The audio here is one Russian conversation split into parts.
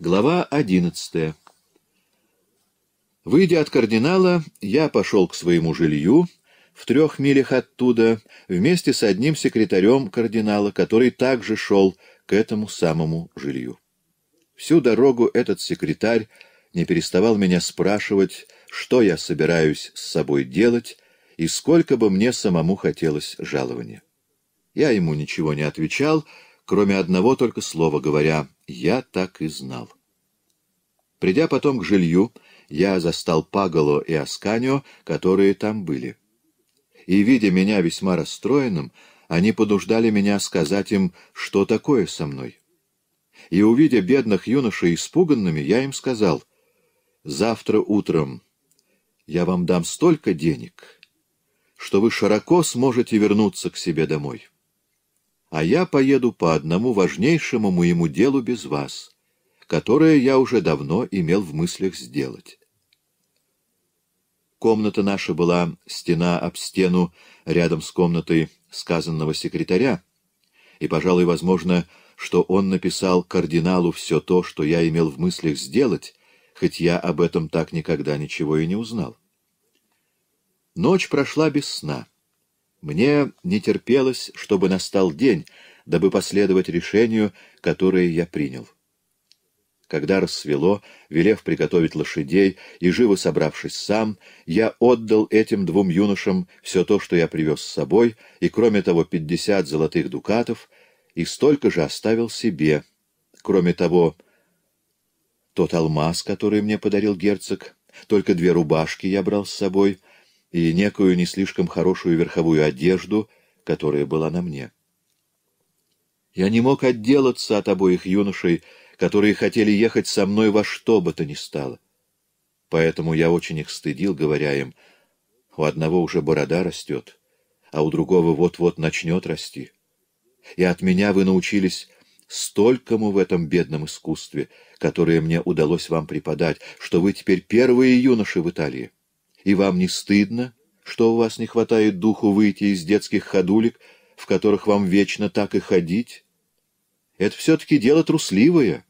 Глава одиннадцатая. Выйдя от кардинала, я пошел к своему жилью в трех милях оттуда вместе с одним секретарем кардинала, который также шел к этому самому жилью. Всю дорогу этот секретарь не переставал меня спрашивать, что я собираюсь с собой делать и сколько бы мне самому хотелось жалования. Я ему ничего не отвечал, кроме одного только слова, говоря «я так и знал». Придя потом к жилью, я застал Паголо и Асканио, которые там были. И, видя меня весьма расстроенным, они подуждали меня сказать им, что такое со мной. И, увидя бедных юношей испуганными, я им сказал, «Завтра утром я вам дам столько денег, что вы широко сможете вернуться к себе домой» а я поеду по одному важнейшему моему делу без вас, которое я уже давно имел в мыслях сделать. Комната наша была стена об стену рядом с комнатой сказанного секретаря, и, пожалуй, возможно, что он написал кардиналу все то, что я имел в мыслях сделать, хоть я об этом так никогда ничего и не узнал. Ночь прошла без сна. Мне не терпелось, чтобы настал день, дабы последовать решению, которое я принял. Когда рассвело, велев приготовить лошадей и живо собравшись сам, я отдал этим двум юношам все то, что я привез с собой, и, кроме того, пятьдесят золотых дукатов, и столько же оставил себе. Кроме того, тот алмаз, который мне подарил герцог, только две рубашки я брал с собой — и некую не слишком хорошую верховую одежду, которая была на мне. Я не мог отделаться от обоих юношей, которые хотели ехать со мной во что бы то ни стало. Поэтому я очень их стыдил, говоря им, у одного уже борода растет, а у другого вот-вот начнет расти. И от меня вы научились столькому в этом бедном искусстве, которое мне удалось вам преподать, что вы теперь первые юноши в Италии. И вам не стыдно, что у вас не хватает духу выйти из детских ходулек, в которых вам вечно так и ходить? Это все-таки дело трусливое.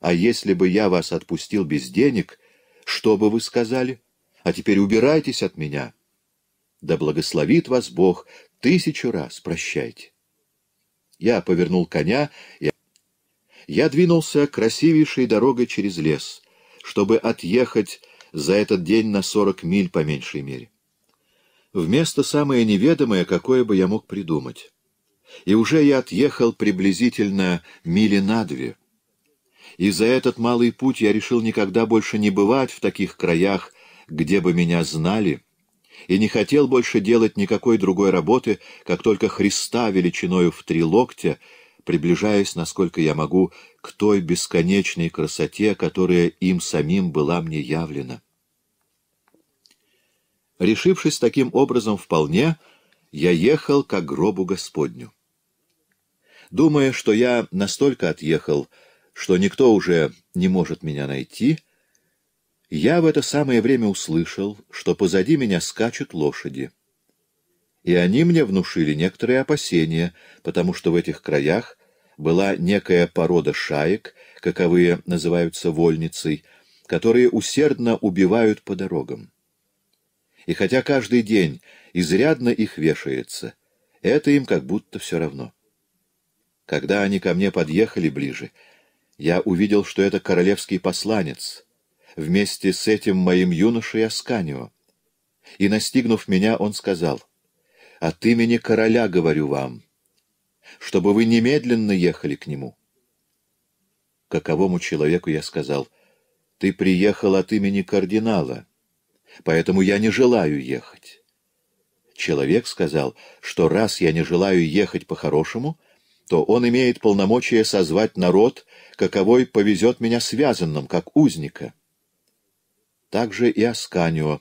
А если бы я вас отпустил без денег, что бы вы сказали? А теперь убирайтесь от меня. Да благословит вас Бог тысячу раз, прощайте. Я повернул коня и... Я двинулся красивейшей дорогой через лес, чтобы отъехать за этот день на сорок миль по меньшей мере. Вместо самое неведомое, какое бы я мог придумать. И уже я отъехал приблизительно мили на две. И за этот малый путь я решил никогда больше не бывать в таких краях, где бы меня знали, и не хотел больше делать никакой другой работы, как только Христа величиною в три локтя, приближаясь, насколько я могу, к той бесконечной красоте, которая им самим была мне явлена. Решившись таким образом вполне, я ехал к гробу Господню. Думая, что я настолько отъехал, что никто уже не может меня найти, я в это самое время услышал, что позади меня скачут лошади. И они мне внушили некоторые опасения, потому что в этих краях была некая порода шаек, каковые называются вольницей, которые усердно убивают по дорогам. И хотя каждый день изрядно их вешается, это им как будто все равно. Когда они ко мне подъехали ближе, я увидел, что это королевский посланец, вместе с этим моим юношей Асканио. И, настигнув меня, он сказал, «От имени короля говорю вам, чтобы вы немедленно ехали к нему. Каковому человеку я сказал, ты приехал от имени кардинала, поэтому я не желаю ехать. Человек сказал, что раз я не желаю ехать по-хорошему, то он имеет полномочия созвать народ, каковой повезет меня связанным, как узника. Также и Асканио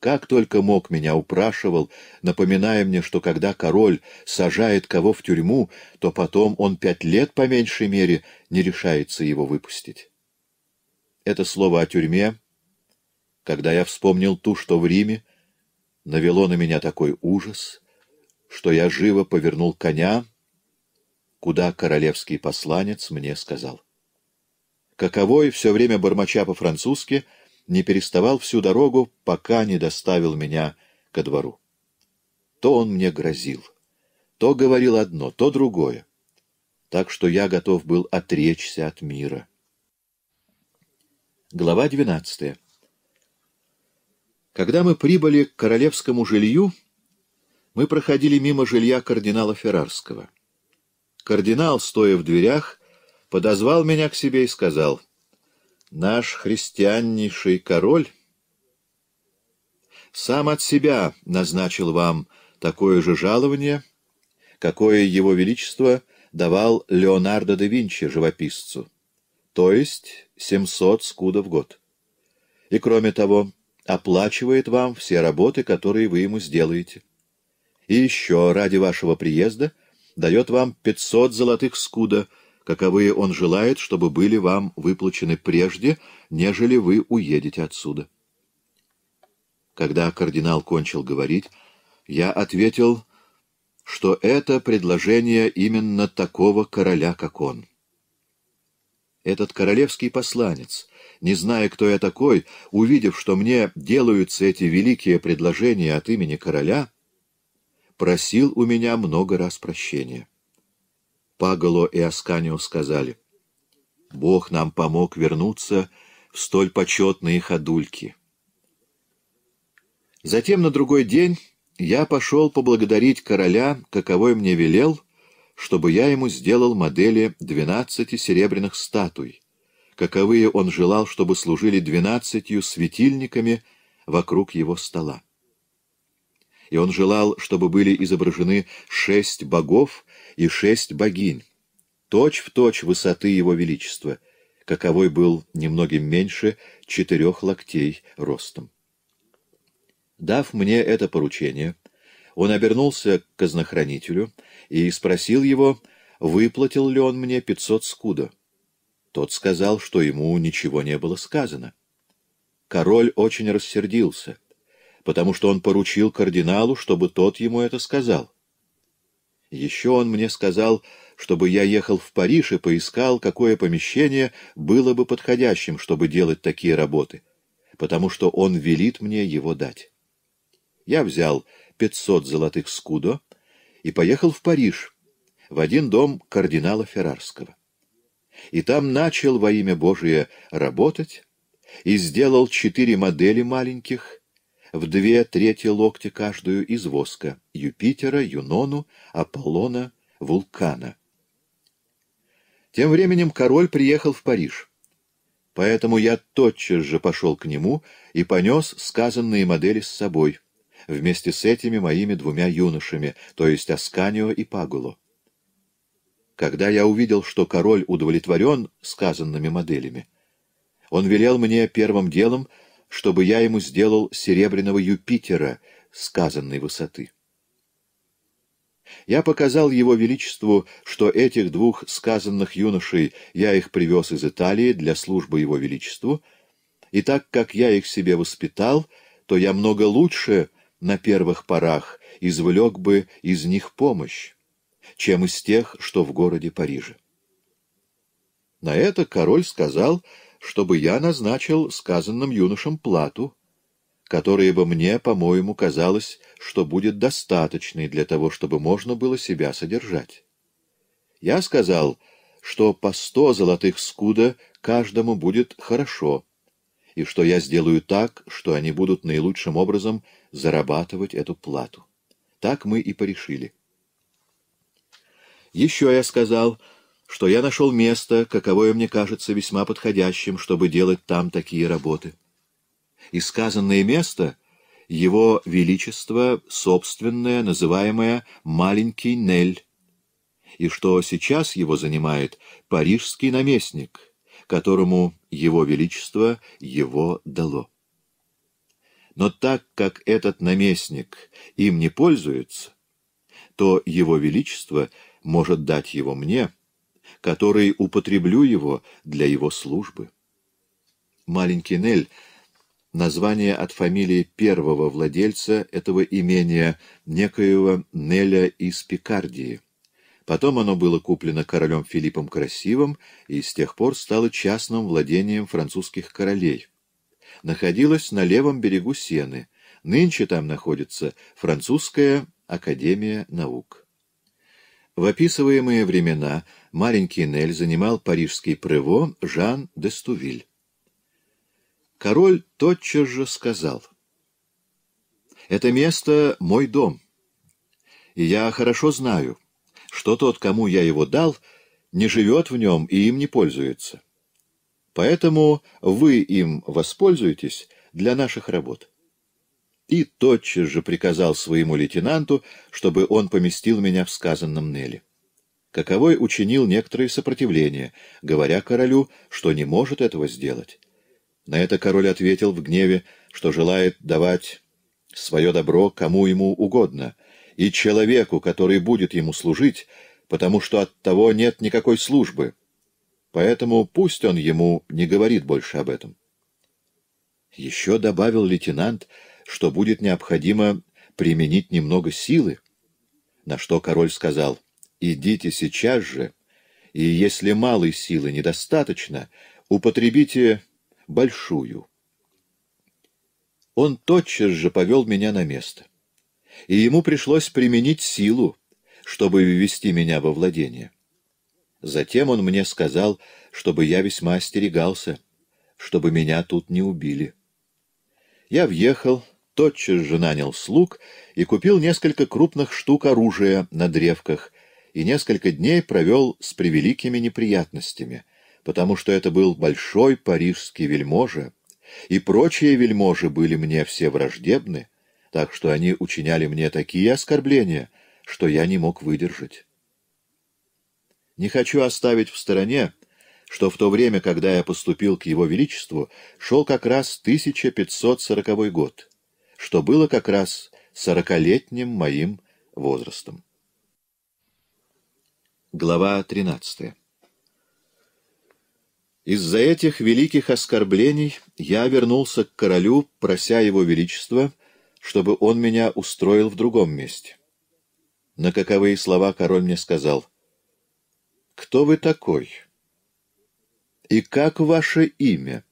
как только мог, меня упрашивал, напоминая мне, что когда король сажает кого в тюрьму, то потом он пять лет, по меньшей мере, не решается его выпустить. Это слово о тюрьме, когда я вспомнил ту, что в Риме, навело на меня такой ужас, что я живо повернул коня, куда королевский посланец мне сказал. Каковой, все время бормоча по-французски, — не переставал всю дорогу, пока не доставил меня ко двору. То он мне грозил, то говорил одно, то другое. Так что я готов был отречься от мира. Глава двенадцатая. Когда мы прибыли к королевскому жилью, мы проходили мимо жилья кардинала Феррарского. Кардинал, стоя в дверях, подозвал меня к себе и сказал — Наш христианнейший король сам от себя назначил вам такое же жалование, какое его величество давал Леонардо да Винчи, живописцу, то есть 700 скуда в год. И кроме того, оплачивает вам все работы, которые вы ему сделаете. И еще ради вашего приезда дает вам 500 золотых скуда – каковые он желает, чтобы были вам выплачены прежде, нежели вы уедете отсюда. Когда кардинал кончил говорить, я ответил, что это предложение именно такого короля, как он. Этот королевский посланец, не зная, кто я такой, увидев, что мне делаются эти великие предложения от имени короля, просил у меня много раз прощения. Паголо и Асканио сказали, «Бог нам помог вернуться в столь почетные ходульки». Затем на другой день я пошел поблагодарить короля, каковой мне велел, чтобы я ему сделал модели двенадцати серебряных статуй, каковые он желал, чтобы служили двенадцатью светильниками вокруг его стола. И он желал, чтобы были изображены шесть богов, и шесть богинь, точь-в-точь высоты его величества, каковой был немногим меньше четырех локтей ростом. Дав мне это поручение, он обернулся к казнохранителю и спросил его, выплатил ли он мне пятьсот скуда. Тот сказал, что ему ничего не было сказано. Король очень рассердился, потому что он поручил кардиналу, чтобы тот ему это сказал. Еще он мне сказал, чтобы я ехал в Париж и поискал, какое помещение было бы подходящим, чтобы делать такие работы, потому что он велит мне его дать. Я взял 500 золотых скудо и поехал в Париж, в один дом кардинала Феррарского. И там начал во имя Божие работать и сделал четыре модели маленьких, в две трети локти каждую из воска — Юпитера, Юнону, Аполлона, Вулкана. Тем временем король приехал в Париж. Поэтому я тотчас же пошел к нему и понес сказанные модели с собой, вместе с этими моими двумя юношами, то есть Асканио и Пагуло. Когда я увидел, что король удовлетворен сказанными моделями, он велел мне первым делом чтобы я ему сделал серебряного Юпитера сказанной высоты. Я показал его величеству, что этих двух сказанных юношей я их привез из Италии для службы его величеству, и так как я их себе воспитал, то я много лучше на первых порах извлек бы из них помощь, чем из тех, что в городе Париже. На это король сказал, чтобы я назначил сказанным юношам плату, которая бы мне, по-моему, казалось, что будет достаточной для того, чтобы можно было себя содержать. Я сказал, что по сто золотых скуда каждому будет хорошо, и что я сделаю так, что они будут наилучшим образом зарабатывать эту плату. Так мы и порешили. Еще я сказал, что я нашел место, каковое мне кажется весьма подходящим, чтобы делать там такие работы. И сказанное место — его величество, собственное, называемое «маленький Нель», и что сейчас его занимает парижский наместник, которому его величество его дало. Но так как этот наместник им не пользуется, то его величество может дать его мне — который употреблю его для его службы. Маленький Нель — название от фамилии первого владельца этого имения, некоего Неля из Пикардии. Потом оно было куплено королем Филиппом Красивым и с тех пор стало частным владением французских королей. Находилось на левом берегу Сены. Нынче там находится французская академия наук. В описываемые времена маленький Нель занимал парижский прево Жан де Стувиль. Король тотчас же сказал, «Это место — мой дом, и я хорошо знаю, что тот, кому я его дал, не живет в нем и им не пользуется. Поэтому вы им воспользуетесь для наших работ» и тотчас же приказал своему лейтенанту, чтобы он поместил меня в сказанном Нелли каковой учинил некоторые сопротивления, говоря королю, что не может этого сделать. На это король ответил в гневе, что желает давать свое добро кому ему угодно, и человеку, который будет ему служить, потому что от того нет никакой службы. Поэтому пусть он ему не говорит больше об этом. Еще добавил лейтенант, что будет необходимо применить немного силы, на что король сказал — Идите сейчас же, и если малой силы недостаточно, употребите большую. Он тотчас же повел меня на место, и ему пришлось применить силу, чтобы ввести меня во владение. Затем он мне сказал, чтобы я весьма остерегался, чтобы меня тут не убили. Я въехал, тотчас же нанял слуг и купил несколько крупных штук оружия на древках, и несколько дней провел с превеликими неприятностями, потому что это был большой парижский вельможа, и прочие вельможи были мне все враждебны, так что они учиняли мне такие оскорбления, что я не мог выдержать. Не хочу оставить в стороне, что в то время, когда я поступил к Его Величеству, шел как раз 1540 год, что было как раз сорокалетним моим возрастом. Глава 13. Из-за этих великих оскорблений я вернулся к королю, прося его величества, чтобы он меня устроил в другом месте. На каковые слова король мне сказал, «Кто вы такой? И как ваше имя?»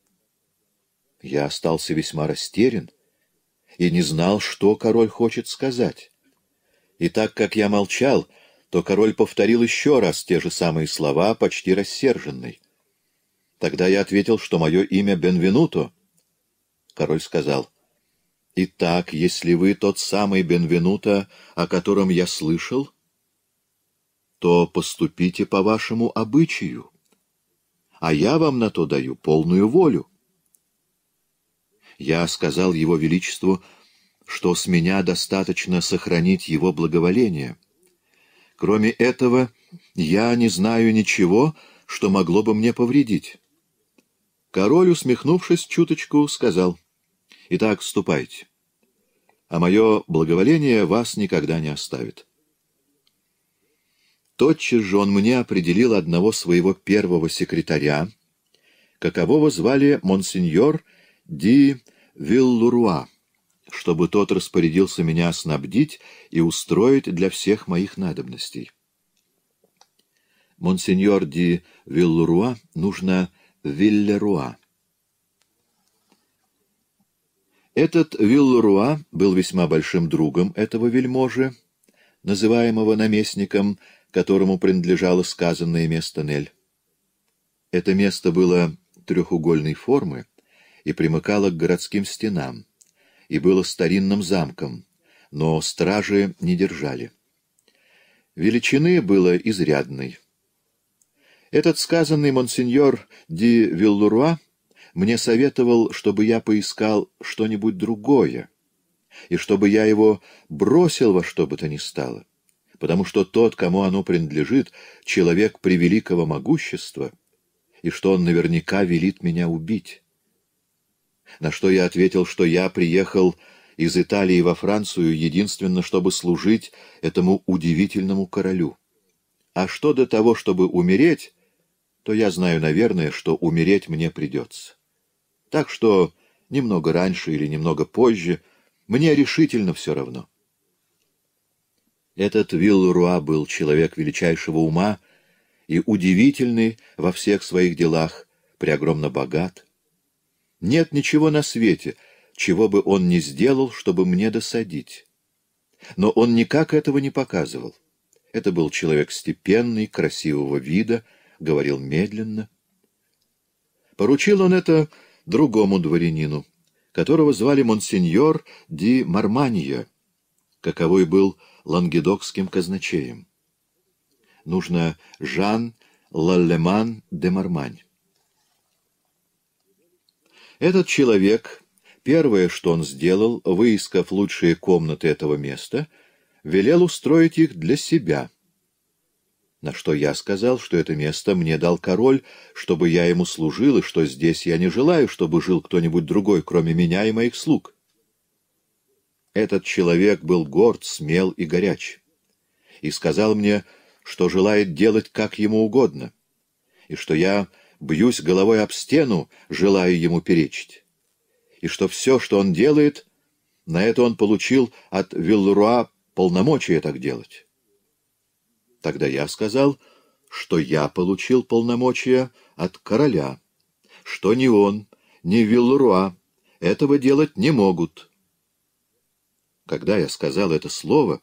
Я остался весьма растерян и не знал, что король хочет сказать. И так как я молчал, — то король повторил еще раз те же самые слова, почти рассерженный. Тогда я ответил, что мое имя Бенвенуто. Король сказал, «Итак, если вы тот самый Бенвенуто, о котором я слышал, то поступите по вашему обычаю, а я вам на то даю полную волю». Я сказал его величеству, что с меня достаточно сохранить его благоволение — Кроме этого, я не знаю ничего, что могло бы мне повредить. Король, усмехнувшись чуточку, сказал, — Итак, ступайте, а мое благоволение вас никогда не оставит. Тотчас же он мне определил одного своего первого секретаря, какового звали монсеньор Ди Виллуруа чтобы тот распорядился меня снабдить и устроить для всех моих надобностей. Монсеньор ди Виллеруа нужно Виллеруа. Этот Виллеруа был весьма большим другом этого вельможи, называемого наместником, которому принадлежало сказанное место Нель. Это место было трехугольной формы и примыкало к городским стенам и было старинным замком, но стражи не держали. Величины было изрядной. Этот сказанный монсеньор Ди Виллуруа мне советовал, чтобы я поискал что-нибудь другое, и чтобы я его бросил во что бы то ни стало, потому что тот, кому оно принадлежит, человек превеликого могущества, и что он наверняка велит меня убить на что я ответил, что я приехал из Италии во Францию единственно, чтобы служить этому удивительному королю. А что до того, чтобы умереть, то я знаю, наверное, что умереть мне придется. Так что немного раньше или немного позже мне решительно все равно. Этот Виллруа был человек величайшего ума и удивительный во всех своих делах, преогромно богат, нет ничего на свете, чего бы он не сделал, чтобы мне досадить. Но он никак этого не показывал. Это был человек степенный, красивого вида, говорил медленно. Поручил он это другому дворянину, которого звали Монсеньор ди Марманья, каковой был лангедокским казначеем. Нужно Жан Лаллеман де Мармань. Этот человек, первое, что он сделал, выискав лучшие комнаты этого места, велел устроить их для себя. На что я сказал, что это место мне дал король, чтобы я ему служил, и что здесь я не желаю, чтобы жил кто-нибудь другой, кроме меня и моих слуг. Этот человек был горд, смел и горяч, и сказал мне, что желает делать как ему угодно, и что я бьюсь головой об стену, желаю ему перечить. И что все, что он делает, на это он получил от Виллруа полномочия так делать. Тогда я сказал, что я получил полномочия от короля, что ни он, ни Виллруа этого делать не могут. Когда я сказал это слово,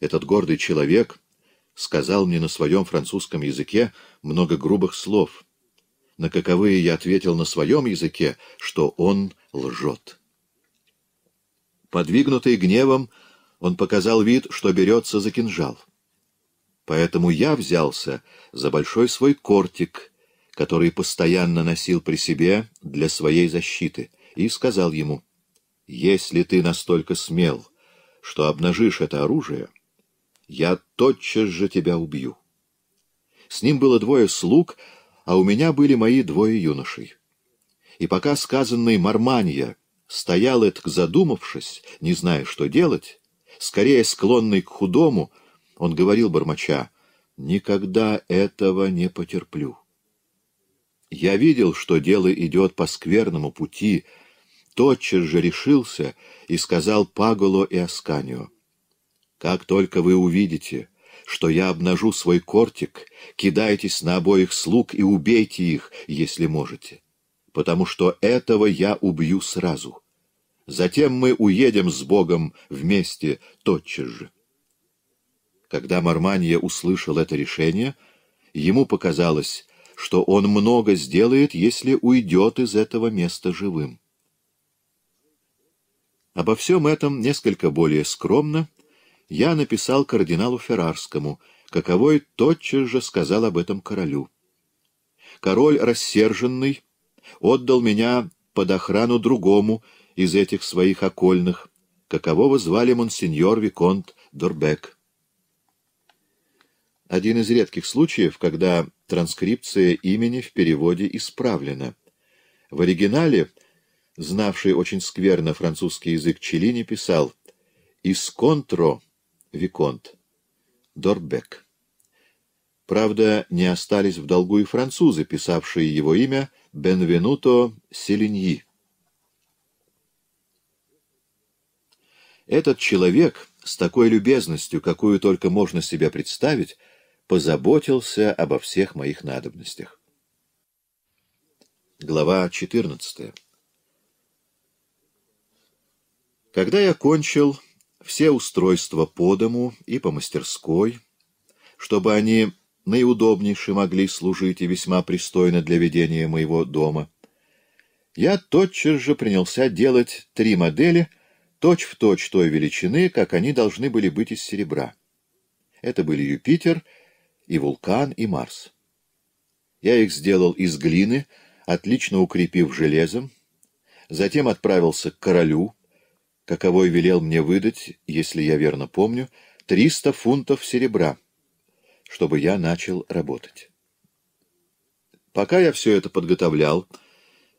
этот гордый человек сказал мне на своем французском языке много грубых слов — на каковые я ответил на своем языке, что он лжет. Подвигнутый гневом, он показал вид, что берется за кинжал. Поэтому я взялся за большой свой кортик, который постоянно носил при себе для своей защиты, и сказал ему, «Если ты настолько смел, что обнажишь это оружие, я тотчас же тебя убью». С ним было двое слуг — а у меня были мои двое юношей. И пока сказанный Марманья стоял этк задумавшись, не зная, что делать, скорее склонный к худому, он говорил бормоча, «Никогда этого не потерплю». Я видел, что дело идет по скверному пути, тотчас же решился и сказал Паголо и Асканию, «Как только вы увидите, что я обнажу свой кортик, кидайтесь на обоих слуг и убейте их, если можете, потому что этого я убью сразу. Затем мы уедем с Богом вместе тотчас же. Когда Марманье услышал это решение, ему показалось, что он много сделает, если уйдет из этого места живым. Обо всем этом несколько более скромно я написал кардиналу Феррарскому, каковой тотчас же сказал об этом королю. Король рассерженный отдал меня под охрану другому из этих своих окольных, какового звали монсеньор Виконт Дорбек. Один из редких случаев, когда транскрипция имени в переводе исправлена. В оригинале, знавший очень скверно французский язык Челини, писал «Исконтро» Виконт. Дорбек. Правда, не остались в долгу и французы, писавшие его имя Бенвенуто Селиньи. Этот человек с такой любезностью, какую только можно себе представить, позаботился обо всех моих надобностях. Глава 14 Когда я кончил все устройства по дому и по мастерской, чтобы они наиудобнейше могли служить и весьма пристойно для ведения моего дома. Я тотчас же принялся делать три модели, точь-в-точь точь той величины, как они должны были быть из серебра. Это были Юпитер и Вулкан и Марс. Я их сделал из глины, отлично укрепив железом, затем отправился к королю, каковой велел мне выдать, если я верно помню, 300 фунтов серебра, чтобы я начал работать. Пока я все это подготовлял,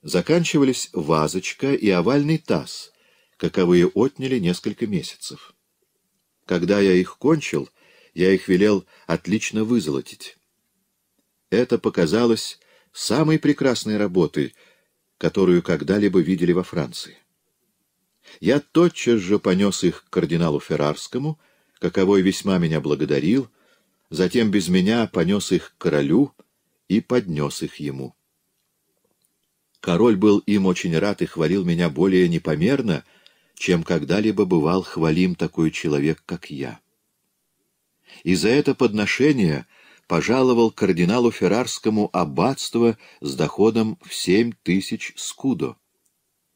заканчивались вазочка и овальный таз, каковые отняли несколько месяцев. Когда я их кончил, я их велел отлично вызолотить. Это показалось самой прекрасной работой, которую когда-либо видели во Франции. Я тотчас же понес их к кардиналу Феррарскому, каковой весьма меня благодарил, затем без меня понес их к королю и поднес их ему. Король был им очень рад и хвалил меня более непомерно, чем когда-либо бывал хвалим такой человек, как я. И за это подношение пожаловал кардиналу Феррарскому аббатство с доходом в семь тысяч скудо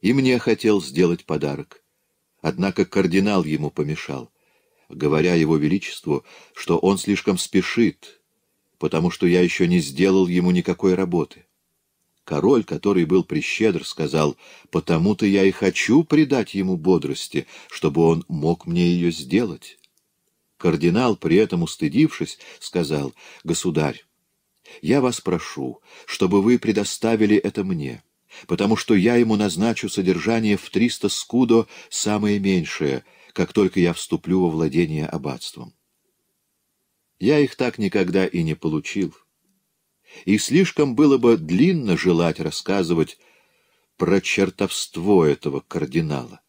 и мне хотел сделать подарок. Однако кардинал ему помешал, говоря его величеству, что он слишком спешит, потому что я еще не сделал ему никакой работы. Король, который был прищедр, сказал, «Потому-то я и хочу придать ему бодрости, чтобы он мог мне ее сделать». Кардинал, при этом устыдившись, сказал, «Государь, я вас прошу, чтобы вы предоставили это мне» потому что я ему назначу содержание в триста скудо, самое меньшее, как только я вступлю во владение аббатством. Я их так никогда и не получил. И слишком было бы длинно желать рассказывать про чертовство этого кардинала.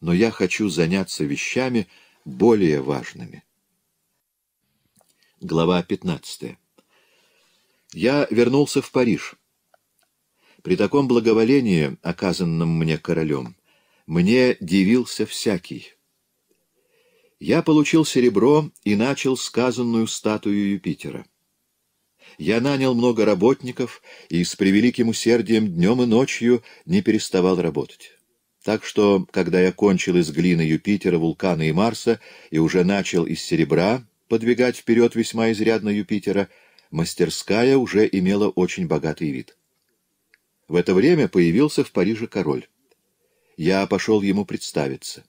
Но я хочу заняться вещами более важными. Глава 15. Я вернулся в Париж. При таком благоволении, оказанном мне королем, мне дивился всякий. Я получил серебро и начал сказанную статую Юпитера. Я нанял много работников и с превеликим усердием днем и ночью не переставал работать. Так что, когда я кончил из глины Юпитера, вулкана и Марса и уже начал из серебра подвигать вперед весьма изрядно Юпитера, мастерская уже имела очень богатый вид. В это время появился в Париже король. Я пошел ему представиться.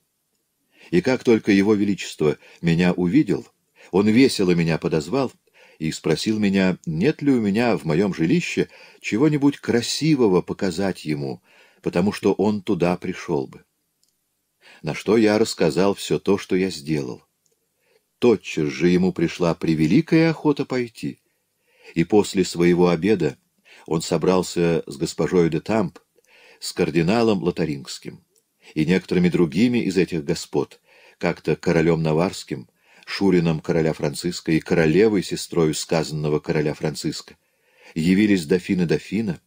И как только его величество меня увидел, он весело меня подозвал и спросил меня, нет ли у меня в моем жилище чего-нибудь красивого показать ему, потому что он туда пришел бы. На что я рассказал все то, что я сделал. Тотчас же ему пришла превеликая охота пойти, и после своего обеда он собрался с госпожой де Тамп, с кардиналом Лотарингским и некоторыми другими из этих господ, как-то королем Наварским, Шурином короля Франциска и королевой сестрою сказанного короля Франциска. Явились дофины дофина,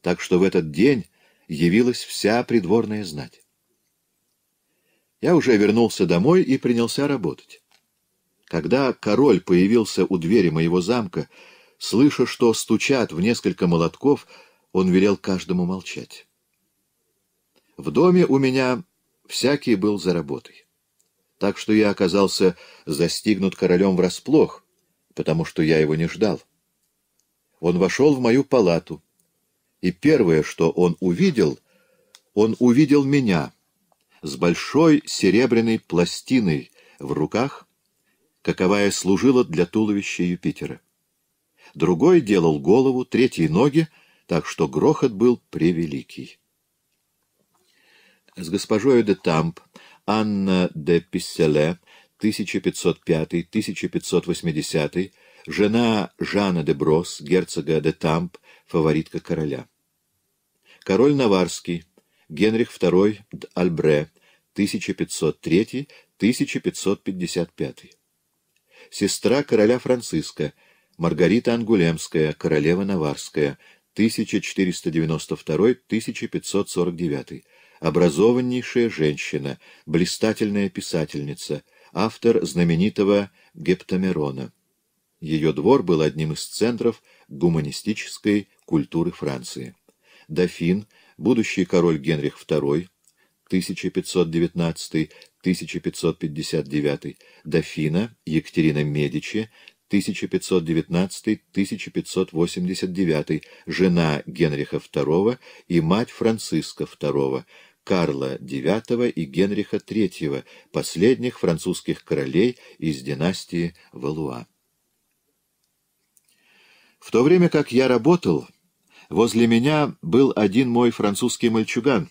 так что в этот день явилась вся придворная знать. Я уже вернулся домой и принялся работать. Когда король появился у двери моего замка Слыша, что стучат в несколько молотков, он велел каждому молчать. В доме у меня всякий был за работой. Так что я оказался застигнут королем врасплох, потому что я его не ждал. Он вошел в мою палату, и первое, что он увидел, он увидел меня с большой серебряной пластиной в руках, каковая служила для туловища Юпитера другой делал голову, третий — ноги, так что грохот был превеликий. С госпожою де Тамп Анна де Писселе 1505-1580, жена Жана де Брос, герцога де Тамп, фаворитка короля. Король Наварский, Генрих II де Альбре, 1503-1555. Сестра короля Франциска, Маргарита Ангулемская, королева Наварская, 1492-1549, образованнейшая женщина, блистательная писательница, автор знаменитого Гептамерона. Ее двор был одним из центров гуманистической культуры Франции. Дофин, будущий король Генрих II, 1519-1559, дофина Екатерина Медичи, 1519-1589, жена Генриха II и мать Франциска II, Карла IX и Генриха III, последних французских королей из династии Валуа. В то время как я работал, возле меня был один мой французский мальчуган,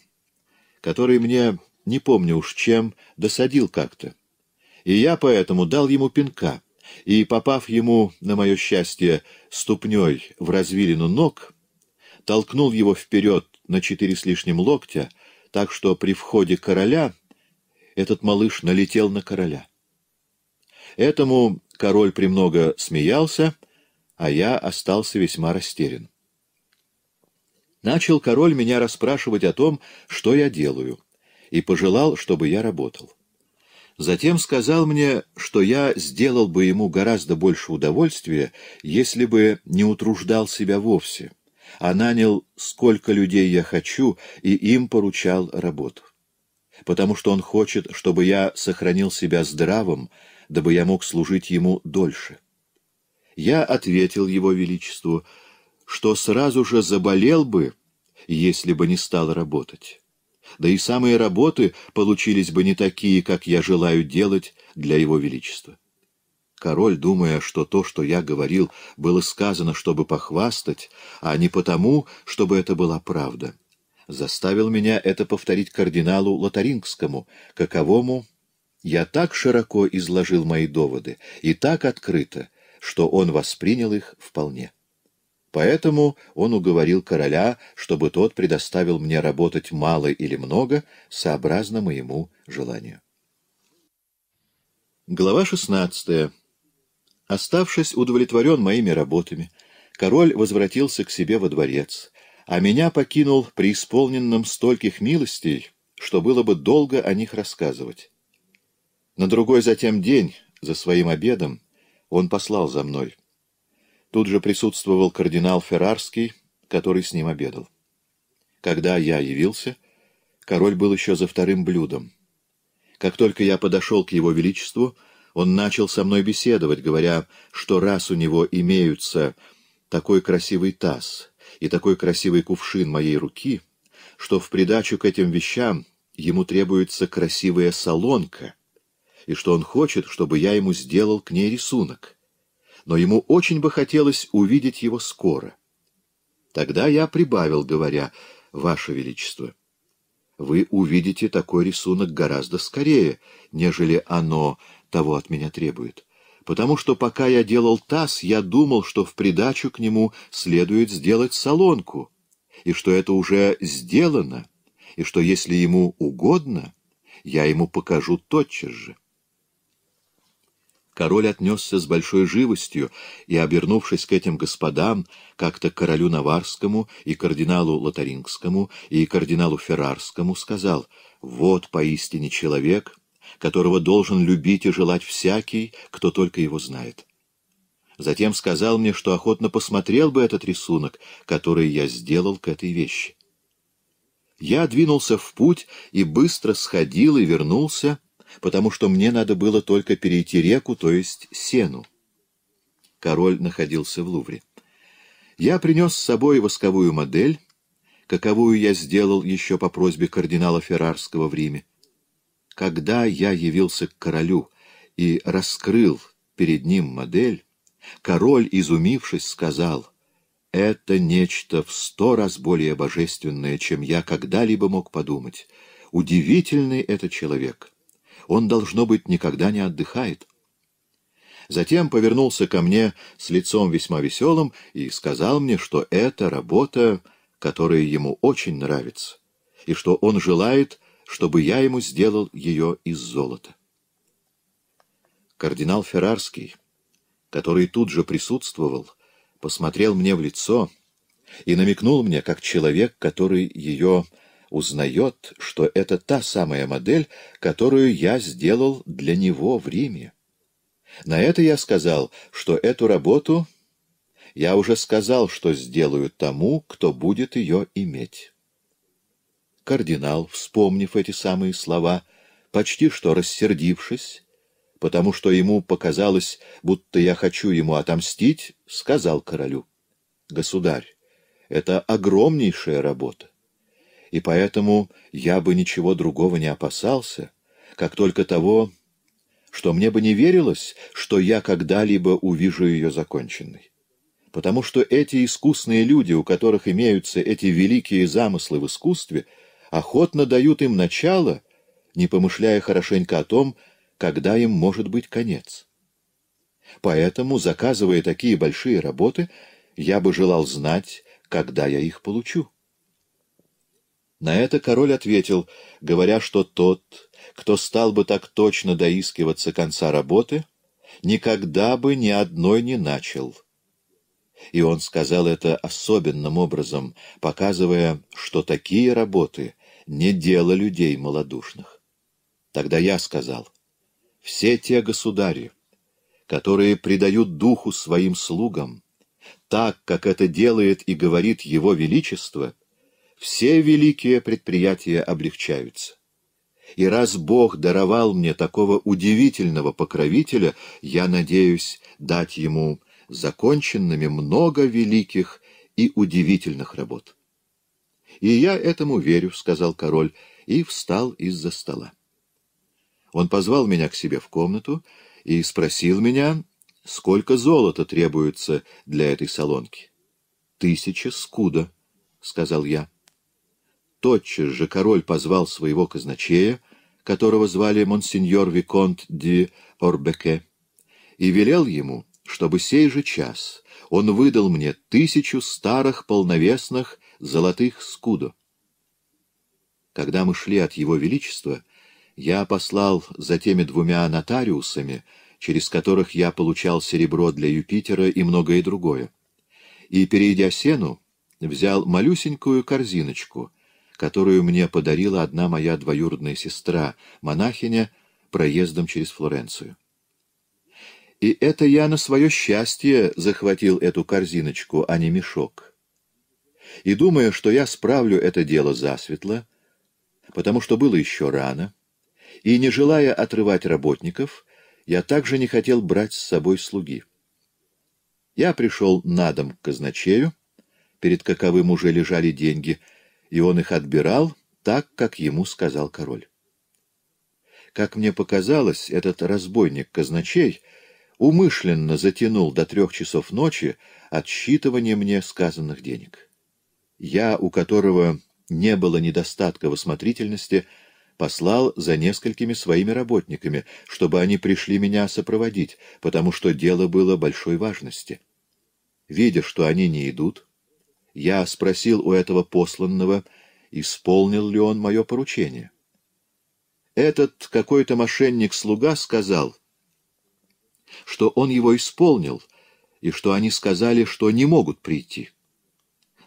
который мне, не помню уж чем, досадил как-то, и я поэтому дал ему пинка — и, попав ему, на мое счастье, ступней в развилину ног, толкнул его вперед на четыре с лишним локтя, так что при входе короля этот малыш налетел на короля. Этому король премного смеялся, а я остался весьма растерян. Начал король меня расспрашивать о том, что я делаю, и пожелал, чтобы я работал. Затем сказал мне, что я сделал бы ему гораздо больше удовольствия, если бы не утруждал себя вовсе, а нанял сколько людей я хочу и им поручал работу. Потому что он хочет, чтобы я сохранил себя здравым, дабы я мог служить ему дольше. Я ответил его величеству, что сразу же заболел бы, если бы не стал работать да и самые работы получились бы не такие, как я желаю делать для его величества. Король, думая, что то, что я говорил, было сказано, чтобы похвастать, а не потому, чтобы это была правда, заставил меня это повторить кардиналу Лотарингскому, каковому я так широко изложил мои доводы и так открыто, что он воспринял их вполне. Поэтому он уговорил короля, чтобы тот предоставил мне работать мало или много, сообразно моему желанию. Глава 16. Оставшись удовлетворен моими работами, король возвратился к себе во дворец, а меня покинул при исполненном стольких милостей, что было бы долго о них рассказывать. На другой затем день, за своим обедом, он послал за мной. Тут же присутствовал кардинал Феррарский, который с ним обедал. Когда я явился, король был еще за вторым блюдом. Как только я подошел к его величеству, он начал со мной беседовать, говоря, что раз у него имеются такой красивый таз и такой красивый кувшин моей руки, что в придачу к этим вещам ему требуется красивая солонка, и что он хочет, чтобы я ему сделал к ней рисунок но ему очень бы хотелось увидеть его скоро. Тогда я прибавил, говоря, «Ваше Величество, вы увидите такой рисунок гораздо скорее, нежели оно того от меня требует, потому что пока я делал таз, я думал, что в придачу к нему следует сделать солонку, и что это уже сделано, и что, если ему угодно, я ему покажу тотчас же» король отнесся с большой живостью и, обернувшись к этим господам, как-то королю Наварскому и кардиналу Лотарингскому и кардиналу Феррарскому сказал «Вот поистине человек, которого должен любить и желать всякий, кто только его знает». Затем сказал мне, что охотно посмотрел бы этот рисунок, который я сделал к этой вещи. Я двинулся в путь и быстро сходил и вернулся, потому что мне надо было только перейти реку, то есть Сену. Король находился в Лувре. Я принес с собой восковую модель, каковую я сделал еще по просьбе кардинала Феррарского в Риме. Когда я явился к королю и раскрыл перед ним модель, король, изумившись, сказал, «Это нечто в сто раз более божественное, чем я когда-либо мог подумать. Удивительный это человек». Он, должно быть, никогда не отдыхает. Затем повернулся ко мне с лицом весьма веселым и сказал мне, что это работа, которая ему очень нравится, и что он желает, чтобы я ему сделал ее из золота. Кардинал Феррарский, который тут же присутствовал, посмотрел мне в лицо и намекнул мне, как человек, который ее узнает, что это та самая модель, которую я сделал для него в Риме. На это я сказал, что эту работу я уже сказал, что сделаю тому, кто будет ее иметь. Кардинал, вспомнив эти самые слова, почти что рассердившись, потому что ему показалось, будто я хочу ему отомстить, сказал королю. «Государь, это огромнейшая работа и поэтому я бы ничего другого не опасался, как только того, что мне бы не верилось, что я когда-либо увижу ее законченной. Потому что эти искусные люди, у которых имеются эти великие замыслы в искусстве, охотно дают им начало, не помышляя хорошенько о том, когда им может быть конец. Поэтому, заказывая такие большие работы, я бы желал знать, когда я их получу. На это король ответил, говоря, что тот, кто стал бы так точно доискиваться конца работы, никогда бы ни одной не начал. И он сказал это особенным образом, показывая, что такие работы не дело людей малодушных. Тогда я сказал, все те государи, которые придают духу своим слугам, так, как это делает и говорит его величество — все великие предприятия облегчаются. И раз Бог даровал мне такого удивительного покровителя, я надеюсь дать ему законченными много великих и удивительных работ. — И я этому верю, — сказал король, и встал из-за стола. Он позвал меня к себе в комнату и спросил меня, сколько золота требуется для этой солонки. — Тысяча скуда, — сказал я. Тотчас же король позвал своего казначея, которого звали монсеньор Виконт де Орбеке, и велел ему, чтобы сей же час он выдал мне тысячу старых полновесных золотых скудо. Когда мы шли от его величества, я послал за теми двумя нотариусами, через которых я получал серебро для Юпитера и многое другое. И, перейдя сену, взял малюсенькую корзиночку — которую мне подарила одна моя двоюродная сестра, монахиня, проездом через Флоренцию. И это я на свое счастье захватил эту корзиночку, а не мешок. И думая, что я справлю это дело засветло, потому что было еще рано, и, не желая отрывать работников, я также не хотел брать с собой слуги. Я пришел на дом к казначею, перед каковым уже лежали деньги — и он их отбирал так, как ему сказал король. Как мне показалось, этот разбойник-казначей умышленно затянул до трех часов ночи отсчитывание мне сказанных денег. Я, у которого не было недостатка в осмотрительности, послал за несколькими своими работниками, чтобы они пришли меня сопроводить, потому что дело было большой важности. Видя, что они не идут, я спросил у этого посланного, исполнил ли он мое поручение. Этот какой-то мошенник-слуга сказал, что он его исполнил, и что они сказали, что не могут прийти,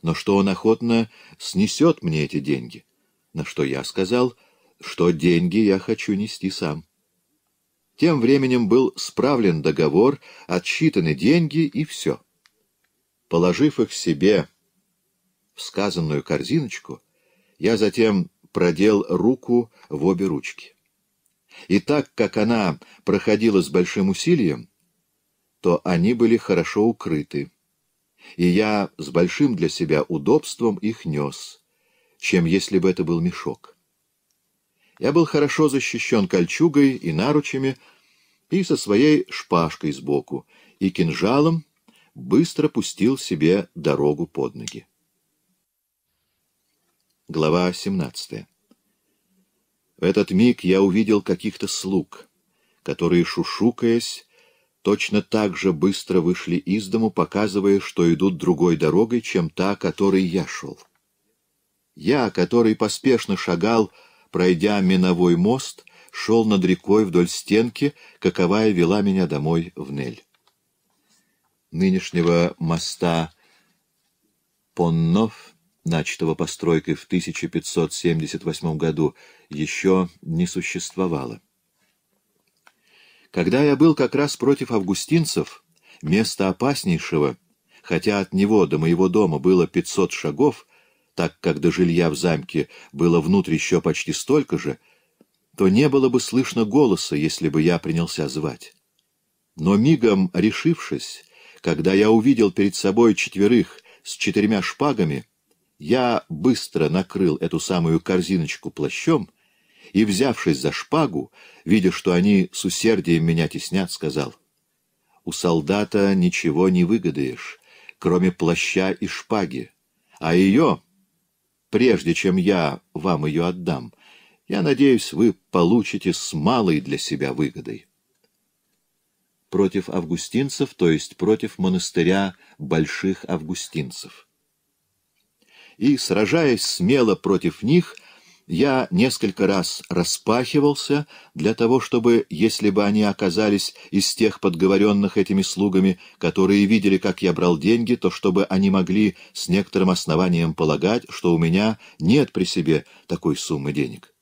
но что он охотно снесет мне эти деньги, на что я сказал, что деньги я хочу нести сам. Тем временем был справлен договор, отсчитаны деньги и все. Положив их себе в сказанную корзиночку, я затем продел руку в обе ручки. И так как она проходила с большим усилием, то они были хорошо укрыты, и я с большим для себя удобством их нес, чем если бы это был мешок. Я был хорошо защищен кольчугой и наручами, и со своей шпажкой сбоку, и кинжалом быстро пустил себе дорогу под ноги. Глава 17. В этот миг я увидел каких-то слуг, которые, шушукаясь, точно так же быстро вышли из дому, показывая, что идут другой дорогой, чем та, которой я шел. Я, который поспешно шагал, пройдя миновой мост, шел над рекой вдоль стенки, каковая вела меня домой в Нель. Нынешнего моста Поннов — начатого постройкой в 1578 году, еще не существовало. Когда я был как раз против августинцев, место опаснейшего, хотя от него до моего дома было 500 шагов, так как до жилья в замке было внутрь еще почти столько же, то не было бы слышно голоса, если бы я принялся звать. Но мигом решившись, когда я увидел перед собой четверых с четырьмя шпагами — я быстро накрыл эту самую корзиночку плащом и, взявшись за шпагу, видя, что они с усердием меня теснят, сказал, «У солдата ничего не выгодаешь, кроме плаща и шпаги, а ее, прежде чем я вам ее отдам, я надеюсь, вы получите с малой для себя выгодой» против августинцев, то есть против монастыря больших августинцев и, сражаясь смело против них, я несколько раз распахивался для того, чтобы, если бы они оказались из тех подговоренных этими слугами, которые видели, как я брал деньги, то чтобы они могли с некоторым основанием полагать, что у меня нет при себе такой суммы денег.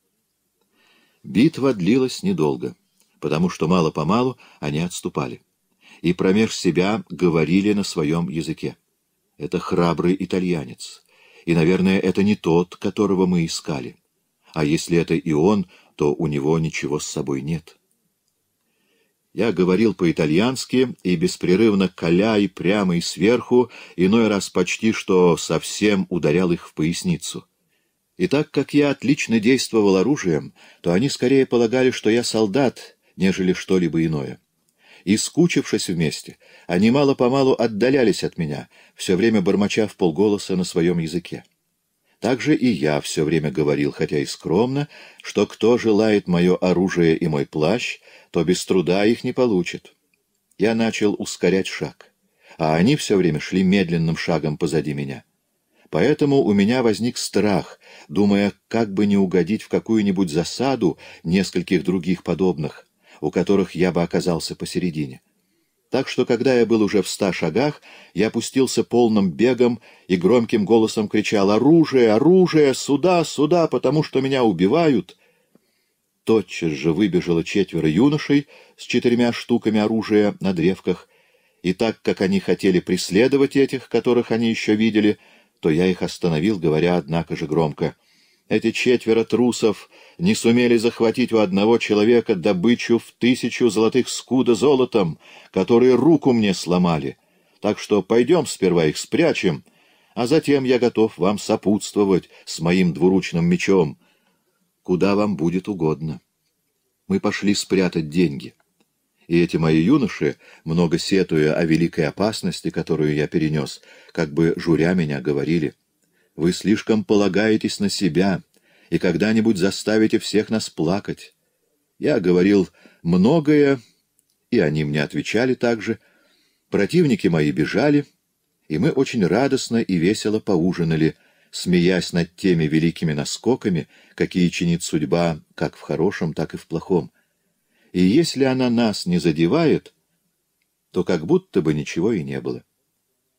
Битва длилась недолго, потому что мало-помалу они отступали и промеж себя говорили на своем языке. Это храбрый итальянец, и, наверное, это не тот, которого мы искали. А если это и он, то у него ничего с собой нет. Я говорил по-итальянски, и беспрерывно коля и прямо и сверху, иной раз почти что совсем ударял их в поясницу. И так как я отлично действовал оружием, то они скорее полагали, что я солдат, нежели что-либо иное и, скучившись вместе, они мало-помалу отдалялись от меня, все время бормоча в полголоса на своем языке. Также и я все время говорил, хотя и скромно, что кто желает мое оружие и мой плащ, то без труда их не получит. Я начал ускорять шаг, а они все время шли медленным шагом позади меня. Поэтому у меня возник страх, думая, как бы не угодить в какую-нибудь засаду нескольких других подобных, у которых я бы оказался посередине. Так что, когда я был уже в ста шагах, я опустился полным бегом и громким голосом кричал «Оружие! Оружие! Сюда! Сюда! Потому что меня убивают!» Тотчас же выбежало четверо юношей с четырьмя штуками оружия на древках, и так как они хотели преследовать этих, которых они еще видели, то я их остановил, говоря, однако же, громко — эти четверо трусов не сумели захватить у одного человека добычу в тысячу золотых скуда золотом, которые руку мне сломали. Так что пойдем сперва их спрячем, а затем я готов вам сопутствовать с моим двуручным мечом, куда вам будет угодно. Мы пошли спрятать деньги. И эти мои юноши, много сетуя о великой опасности, которую я перенес, как бы журя меня говорили — вы слишком полагаетесь на себя и когда-нибудь заставите всех нас плакать. Я говорил многое, и они мне отвечали также. Противники мои бежали, и мы очень радостно и весело поужинали, смеясь над теми великими наскоками, какие чинит судьба как в хорошем, так и в плохом. И если она нас не задевает, то как будто бы ничего и не было.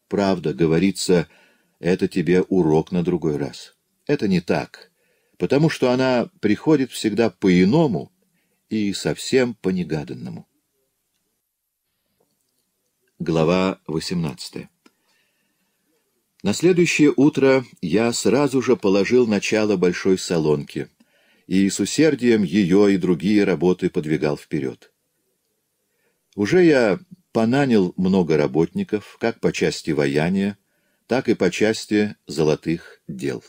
Правда, говорится, — это тебе урок на другой раз. Это не так, потому что она приходит всегда по-иному и совсем по-негаданному. Глава 18 На следующее утро я сразу же положил начало большой солонке и с усердием ее и другие работы подвигал вперед. Уже я понанял много работников, как по части ваяния, так и по части золотых дел.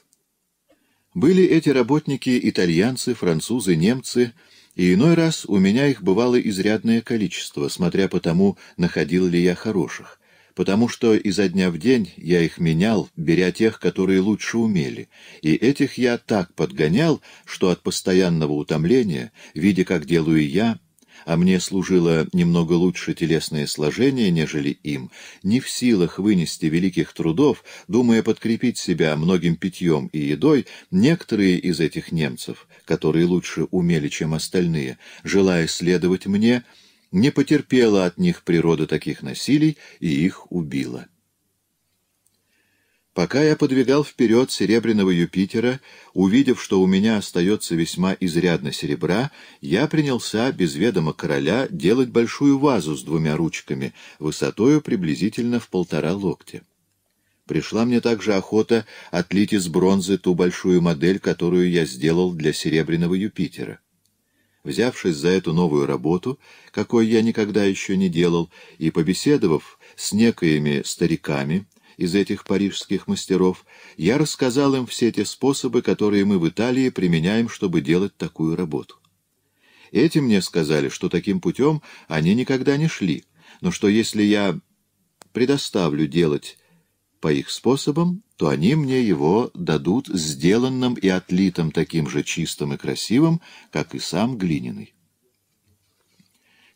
Были эти работники итальянцы, французы, немцы, и иной раз у меня их бывало изрядное количество, смотря по тому, находил ли я хороших, потому что изо дня в день я их менял, беря тех, которые лучше умели, и этих я так подгонял, что от постоянного утомления, видя, как делаю я, а мне служило немного лучше телесное сложение, нежели им, не в силах вынести великих трудов, думая подкрепить себя многим питьем и едой, некоторые из этих немцев, которые лучше умели, чем остальные, желая следовать мне, не потерпела от них природа таких насилий и их убила. Пока я подвигал вперед серебряного Юпитера, увидев, что у меня остается весьма изрядно серебра, я принялся, без ведома короля, делать большую вазу с двумя ручками, высотою приблизительно в полтора локтя. Пришла мне также охота отлить из бронзы ту большую модель, которую я сделал для серебряного Юпитера. Взявшись за эту новую работу, какой я никогда еще не делал, и побеседовав с некоими стариками, из этих парижских мастеров, я рассказал им все те способы, которые мы в Италии применяем, чтобы делать такую работу. Эти мне сказали, что таким путем они никогда не шли, но что если я предоставлю делать по их способам, то они мне его дадут сделанным и отлитым таким же чистым и красивым, как и сам глиняный.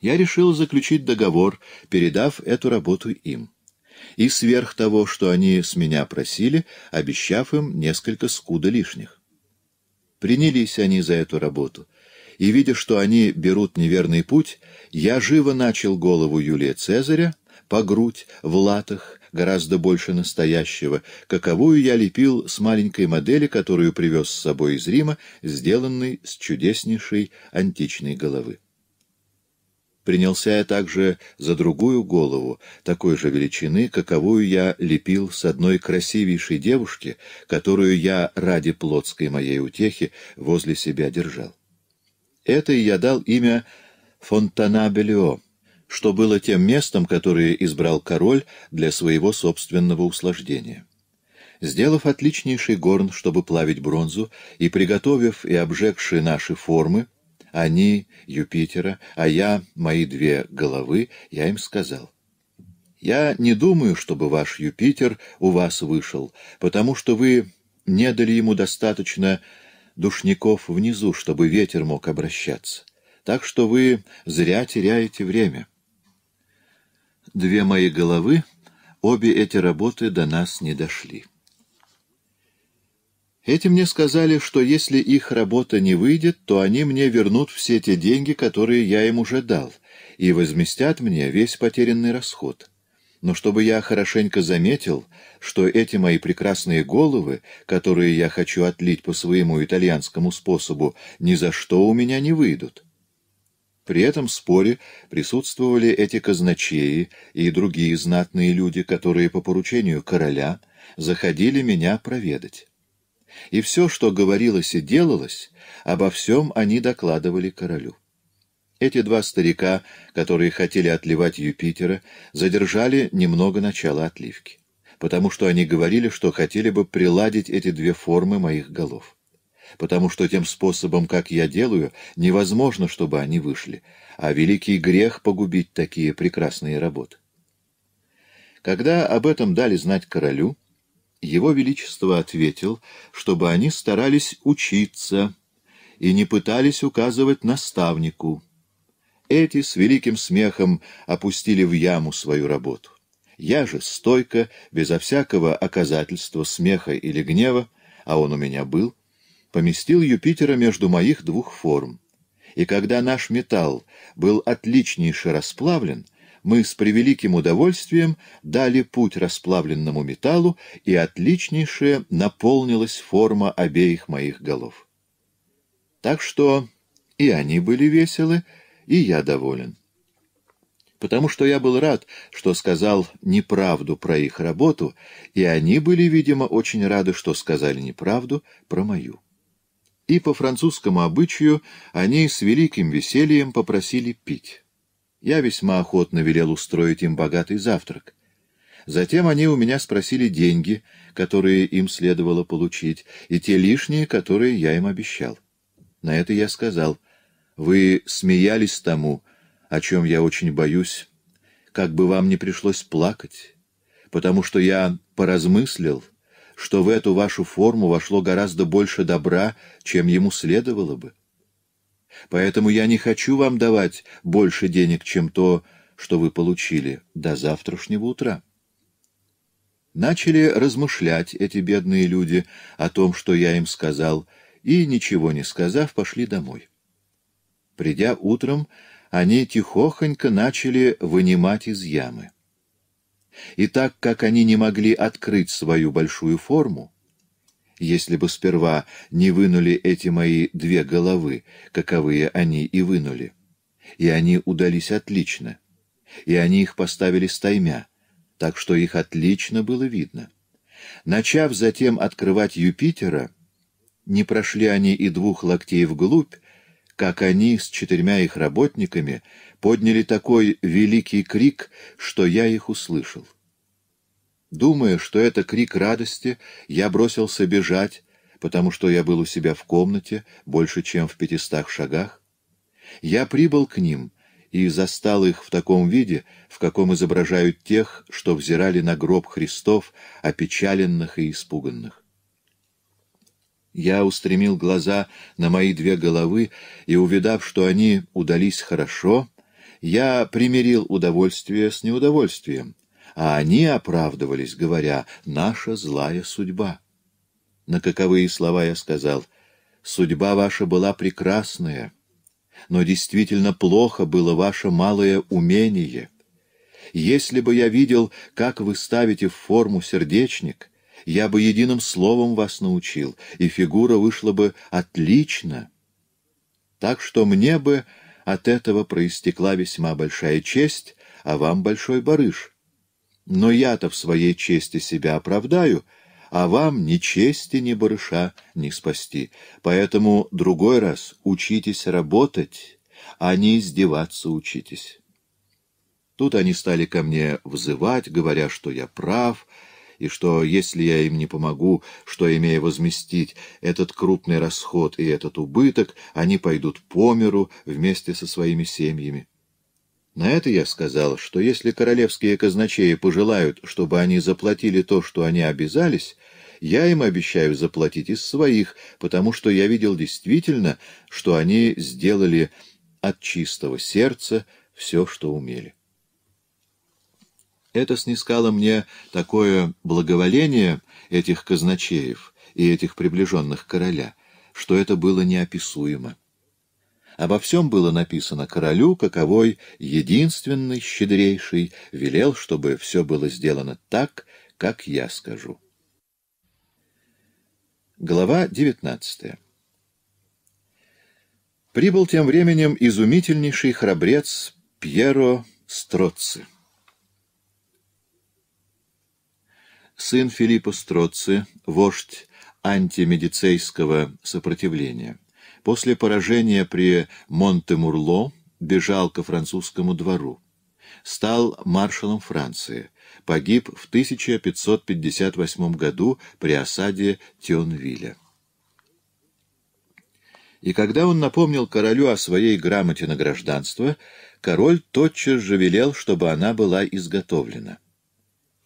Я решил заключить договор, передав эту работу им и сверх того, что они с меня просили, обещав им несколько скуда лишних. Принялись они за эту работу, и, видя, что они берут неверный путь, я живо начал голову Юлия Цезаря по грудь в латах, гораздо больше настоящего, каковую я лепил с маленькой модели, которую привез с собой из Рима, сделанной с чудеснейшей античной головы принялся я также за другую голову, такой же величины, каковую я лепил с одной красивейшей девушки, которую я ради плотской моей утехи возле себя держал. Этой я дал имя Фонтанабелио, что было тем местом, которое избрал король для своего собственного услаждения. Сделав отличнейший горн, чтобы плавить бронзу, и приготовив и обжегши наши формы, они — Юпитера, а я — мои две головы, я им сказал. Я не думаю, чтобы ваш Юпитер у вас вышел, потому что вы не дали ему достаточно душников внизу, чтобы ветер мог обращаться. Так что вы зря теряете время. Две мои головы, обе эти работы до нас не дошли. Эти мне сказали, что если их работа не выйдет, то они мне вернут все те деньги, которые я им уже дал, и возместят мне весь потерянный расход. Но чтобы я хорошенько заметил, что эти мои прекрасные головы, которые я хочу отлить по своему итальянскому способу, ни за что у меня не выйдут. При этом споре присутствовали эти казначеи и другие знатные люди, которые по поручению короля заходили меня проведать. И все, что говорилось и делалось, обо всем они докладывали королю. Эти два старика, которые хотели отливать Юпитера, задержали немного начала отливки, потому что они говорили, что хотели бы приладить эти две формы моих голов. Потому что тем способом, как я делаю, невозможно, чтобы они вышли, а великий грех погубить такие прекрасные работы. Когда об этом дали знать королю, его Величество ответил, чтобы они старались учиться и не пытались указывать наставнику. Эти с великим смехом опустили в яму свою работу. Я же стойко, безо всякого оказательства смеха или гнева, а он у меня был, поместил Юпитера между моих двух форм. И когда наш металл был отличнейше расплавлен — мы с превеликим удовольствием дали путь расплавленному металлу, и отличнейшая наполнилась форма обеих моих голов. Так что и они были веселы, и я доволен. Потому что я был рад, что сказал неправду про их работу, и они были, видимо, очень рады, что сказали неправду про мою. И по французскому обычаю они с великим весельем попросили пить. Я весьма охотно велел устроить им богатый завтрак. Затем они у меня спросили деньги, которые им следовало получить, и те лишние, которые я им обещал. На это я сказал, вы смеялись тому, о чем я очень боюсь, как бы вам не пришлось плакать, потому что я поразмыслил, что в эту вашу форму вошло гораздо больше добра, чем ему следовало бы. Поэтому я не хочу вам давать больше денег, чем то, что вы получили до завтрашнего утра. Начали размышлять эти бедные люди о том, что я им сказал, и, ничего не сказав, пошли домой. Придя утром, они тихохонько начали вынимать из ямы. И так как они не могли открыть свою большую форму, если бы сперва не вынули эти мои две головы, каковые они и вынули. И они удались отлично, и они их поставили с таймя, так что их отлично было видно. Начав затем открывать Юпитера, не прошли они и двух локтей вглубь, как они с четырьмя их работниками подняли такой великий крик, что я их услышал. Думая, что это крик радости, я бросился бежать, потому что я был у себя в комнате больше, чем в пятистах шагах. Я прибыл к ним и застал их в таком виде, в каком изображают тех, что взирали на гроб Христов, опечаленных и испуганных. Я устремил глаза на мои две головы, и, увидав, что они удались хорошо, я примирил удовольствие с неудовольствием, а они оправдывались, говоря «наша злая судьба». На каковые слова я сказал «Судьба ваша была прекрасная, но действительно плохо было ваше малое умение. Если бы я видел, как вы ставите в форму сердечник, я бы единым словом вас научил, и фигура вышла бы отлично. Так что мне бы от этого проистекла весьма большая честь, а вам большой барыш». Но я-то в своей чести себя оправдаю, а вам ни чести, ни барыша не спасти. Поэтому другой раз учитесь работать, а не издеваться учитесь. Тут они стали ко мне взывать, говоря, что я прав, и что, если я им не помогу, что, имея возместить этот крупный расход и этот убыток, они пойдут по миру вместе со своими семьями. На это я сказал, что если королевские казначеи пожелают, чтобы они заплатили то, что они обязались, я им обещаю заплатить из своих, потому что я видел действительно, что они сделали от чистого сердца все, что умели. Это снискало мне такое благоволение этих казначеев и этих приближенных короля, что это было неописуемо. Обо всем было написано королю, каковой, единственный, щедрейший, велел, чтобы все было сделано так, как я скажу. Глава девятнадцатая Прибыл тем временем изумительнейший храбрец Пьеро Строци. Сын Филиппа Строци, вождь антимедицейского сопротивления. После поражения при Монте-Мурло бежал ко французскому двору. Стал маршалом Франции. Погиб в 1558 году при осаде Тионвилля. И когда он напомнил королю о своей грамоте на гражданство, король тотчас же велел, чтобы она была изготовлена.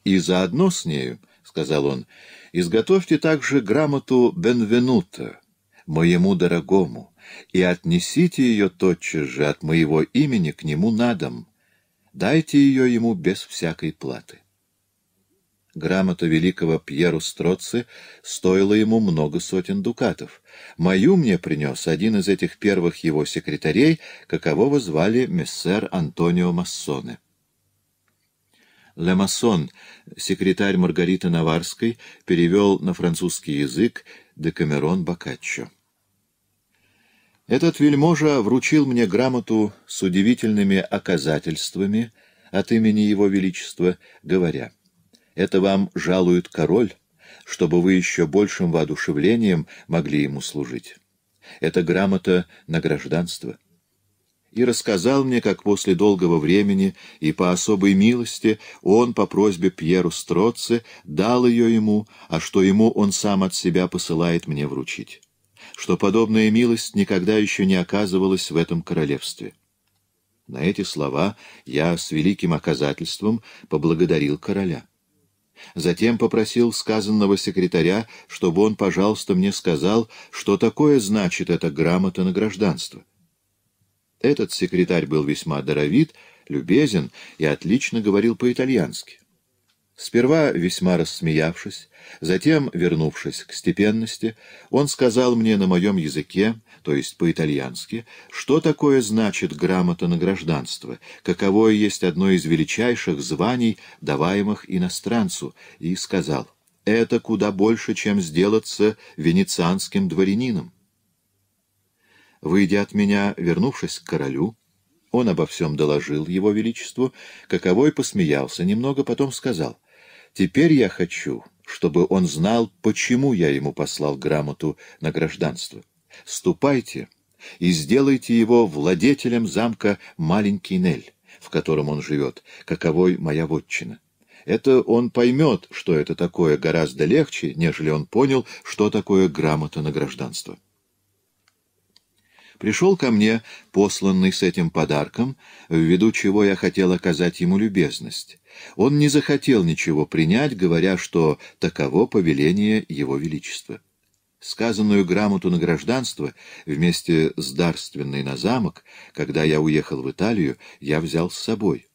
«И заодно с нею, — сказал он, — изготовьте также грамоту Бенвенута, моему дорогому, и отнесите ее тотчас же от моего имени к нему на дом. Дайте ее ему без всякой платы. Грамота великого Пьеру Строци стоила ему много сотен дукатов. Мою мне принес один из этих первых его секретарей, какового звали мессер Антонио Массоне. Лемассон, секретарь Маргариты Наварской, перевел на французский язык Декамерон Боккаччо. Этот вельможа вручил мне грамоту с удивительными оказательствами от имени его величества, говоря, «Это вам жалует король, чтобы вы еще большим воодушевлением могли ему служить. Это грамота на гражданство» и рассказал мне, как после долгого времени и по особой милости он по просьбе Пьеру Строце дал ее ему, а что ему он сам от себя посылает мне вручить. Что подобная милость никогда еще не оказывалась в этом королевстве. На эти слова я с великим оказательством поблагодарил короля. Затем попросил сказанного секретаря, чтобы он, пожалуйста, мне сказал, что такое значит эта грамота на гражданство. Этот секретарь был весьма даровит, любезен и отлично говорил по-итальянски. Сперва весьма рассмеявшись, затем, вернувшись к степенности, он сказал мне на моем языке, то есть по-итальянски, что такое значит грамота на гражданство, каково есть одно из величайших званий, даваемых иностранцу, и сказал, «Это куда больше, чем сделаться венецианским дворянином». Выйдя от меня, вернувшись к королю, он обо всем доложил его величеству, каковой посмеялся немного, потом сказал, «Теперь я хочу, чтобы он знал, почему я ему послал грамоту на гражданство. Ступайте и сделайте его владетелем замка Маленький Нель, в котором он живет, каковой моя вотчина». Это он поймет, что это такое гораздо легче, нежели он понял, что такое грамота на гражданство пришел ко мне, посланный с этим подарком, ввиду чего я хотел оказать ему любезность. Он не захотел ничего принять, говоря, что таково повеление его величества. Сказанную грамоту на гражданство вместе с дарственной на замок, когда я уехал в Италию, я взял с собой.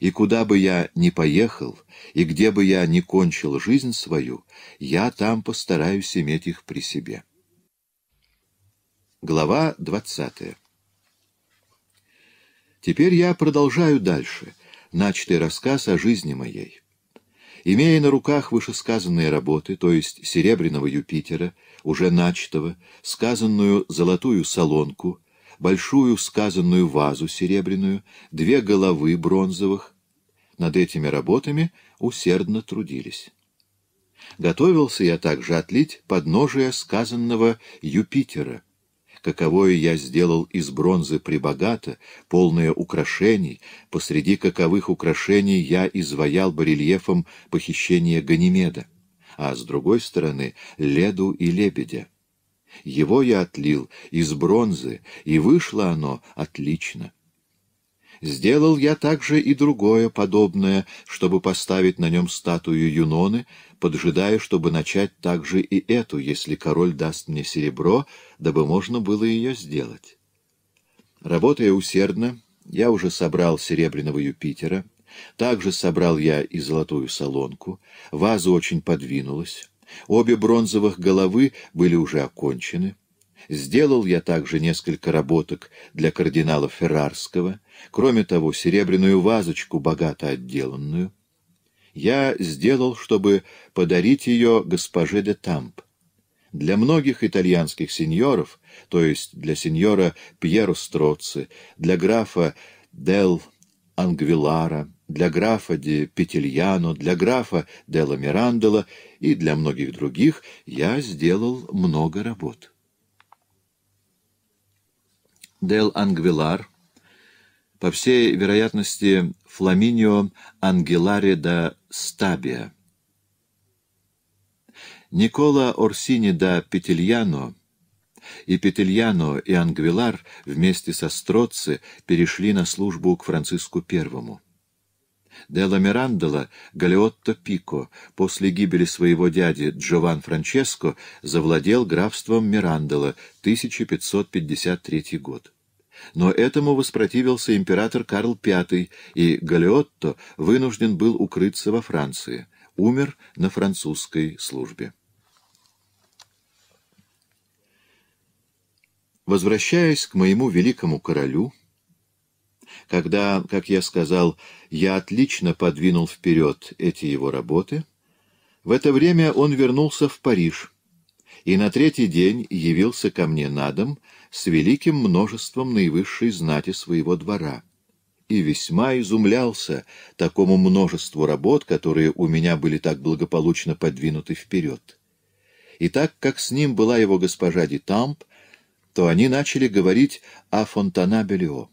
И куда бы я ни поехал, и где бы я ни кончил жизнь свою, я там постараюсь иметь их при себе. Глава 20. Теперь я продолжаю дальше начатый рассказ о жизни моей. Имея на руках вышесказанные работы, то есть «Серебряного Юпитера», уже начатого, сказанную «Золотую солонку», большую сказанную вазу серебряную, две головы бронзовых, над этими работами усердно трудились. Готовился я также отлить подножие сказанного Юпитера, каковою я сделал из бронзы прибогато, полное украшений, посреди каковых украшений я изваял барельефом похищение Ганимеда, а с другой стороны — леду и лебедя. Его я отлил из бронзы, и вышло оно отлично. Сделал я также и другое подобное, чтобы поставить на нем статую Юноны, поджидая, чтобы начать также и эту, если король даст мне серебро, дабы можно было ее сделать. Работая усердно, я уже собрал серебряного Юпитера, также собрал я и золотую солонку, ваза очень подвинулась, обе бронзовых головы были уже окончены, Сделал я также несколько работок для кардинала Феррарского, кроме того, серебряную вазочку, богато отделанную. Я сделал, чтобы подарить ее госпоже де Тамп. Для многих итальянских сеньоров, то есть для сеньора Пьеро Строци, для графа Дел Ангвилара, для графа де Петельяно, для графа дела Мирандола и для многих других я сделал много работ. Дел Ангвилар, по всей вероятности, Фламинио Ангеларе да Стабия. Никола Орсини да Петельяно и Петельяно и Ангвилар вместе со Строци перешли на службу к Франциску Первому. Делла Мирандола Галиотто Пико после гибели своего дяди Джован Франческо завладел графством Мирандола 1553 год. Но этому воспротивился император Карл V, и Галиотто вынужден был укрыться во Франции. Умер на французской службе. Возвращаясь к моему великому королю, когда, как я сказал, я отлично подвинул вперед эти его работы, в это время он вернулся в Париж и на третий день явился ко мне на дом с великим множеством наивысшей знати своего двора и весьма изумлялся такому множеству работ, которые у меня были так благополучно подвинуты вперед. И так как с ним была его госпожа Дитамп, то они начали говорить о Фонтанабелио.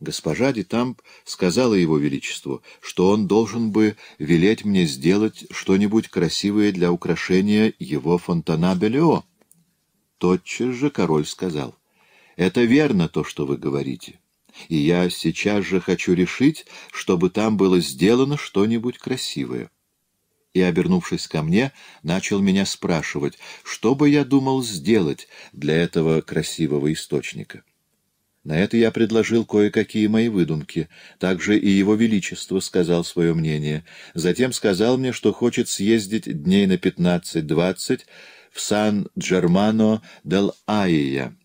Госпожа Дитамп сказала его величеству, что он должен бы велеть мне сделать что-нибудь красивое для украшения его фонтана Белео. Тотчас же король сказал, «Это верно то, что вы говорите, и я сейчас же хочу решить, чтобы там было сделано что-нибудь красивое». И, обернувшись ко мне, начал меня спрашивать, что бы я думал сделать для этого красивого источника. На это я предложил кое-какие мои выдумки. Также и его величество сказал свое мнение. Затем сказал мне, что хочет съездить дней на пятнадцать-двадцать в сан джермано дел Айя,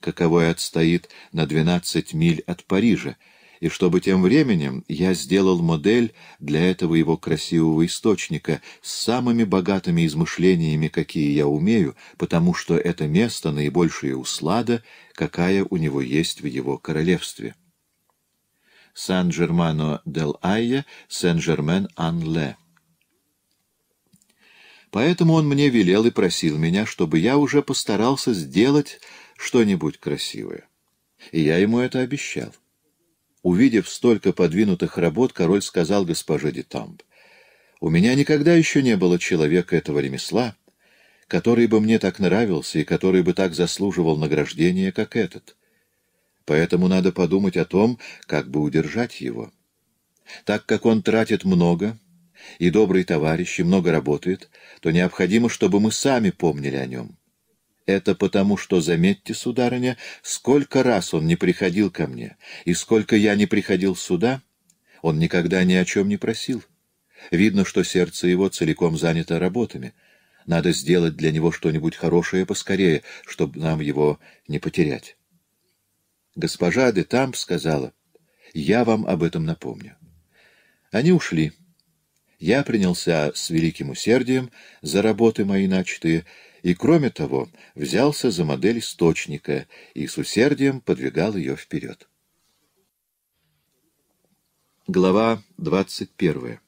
каковой отстоит на двенадцать миль от Парижа, и чтобы тем временем я сделал модель для этого его красивого источника с самыми богатыми измышлениями, какие я умею, потому что это место наибольшая услада, какая у него есть в его королевстве. Сан-Джермано-дел-Айя, Сен-Жермен-Ан-Ле. Поэтому он мне велел и просил меня, чтобы я уже постарался сделать что-нибудь красивое. И я ему это обещал. Увидев столько подвинутых работ, король сказал госпоже Детамп, «У меня никогда еще не было человека этого ремесла, который бы мне так нравился и который бы так заслуживал награждения, как этот. Поэтому надо подумать о том, как бы удержать его. Так как он тратит много, и добрый товарищ, и много работает, то необходимо, чтобы мы сами помнили о нем». Это потому, что, заметьте, сударыня, сколько раз он не приходил ко мне, и сколько я не приходил сюда, он никогда ни о чем не просил. Видно, что сердце его целиком занято работами. Надо сделать для него что-нибудь хорошее поскорее, чтобы нам его не потерять. Госпожа де Тамп сказала, «Я вам об этом напомню». Они ушли. Я принялся с великим усердием за работы мои начатые, и, кроме того, взялся за модель источника и с усердием подвигал ее вперед. Глава 21.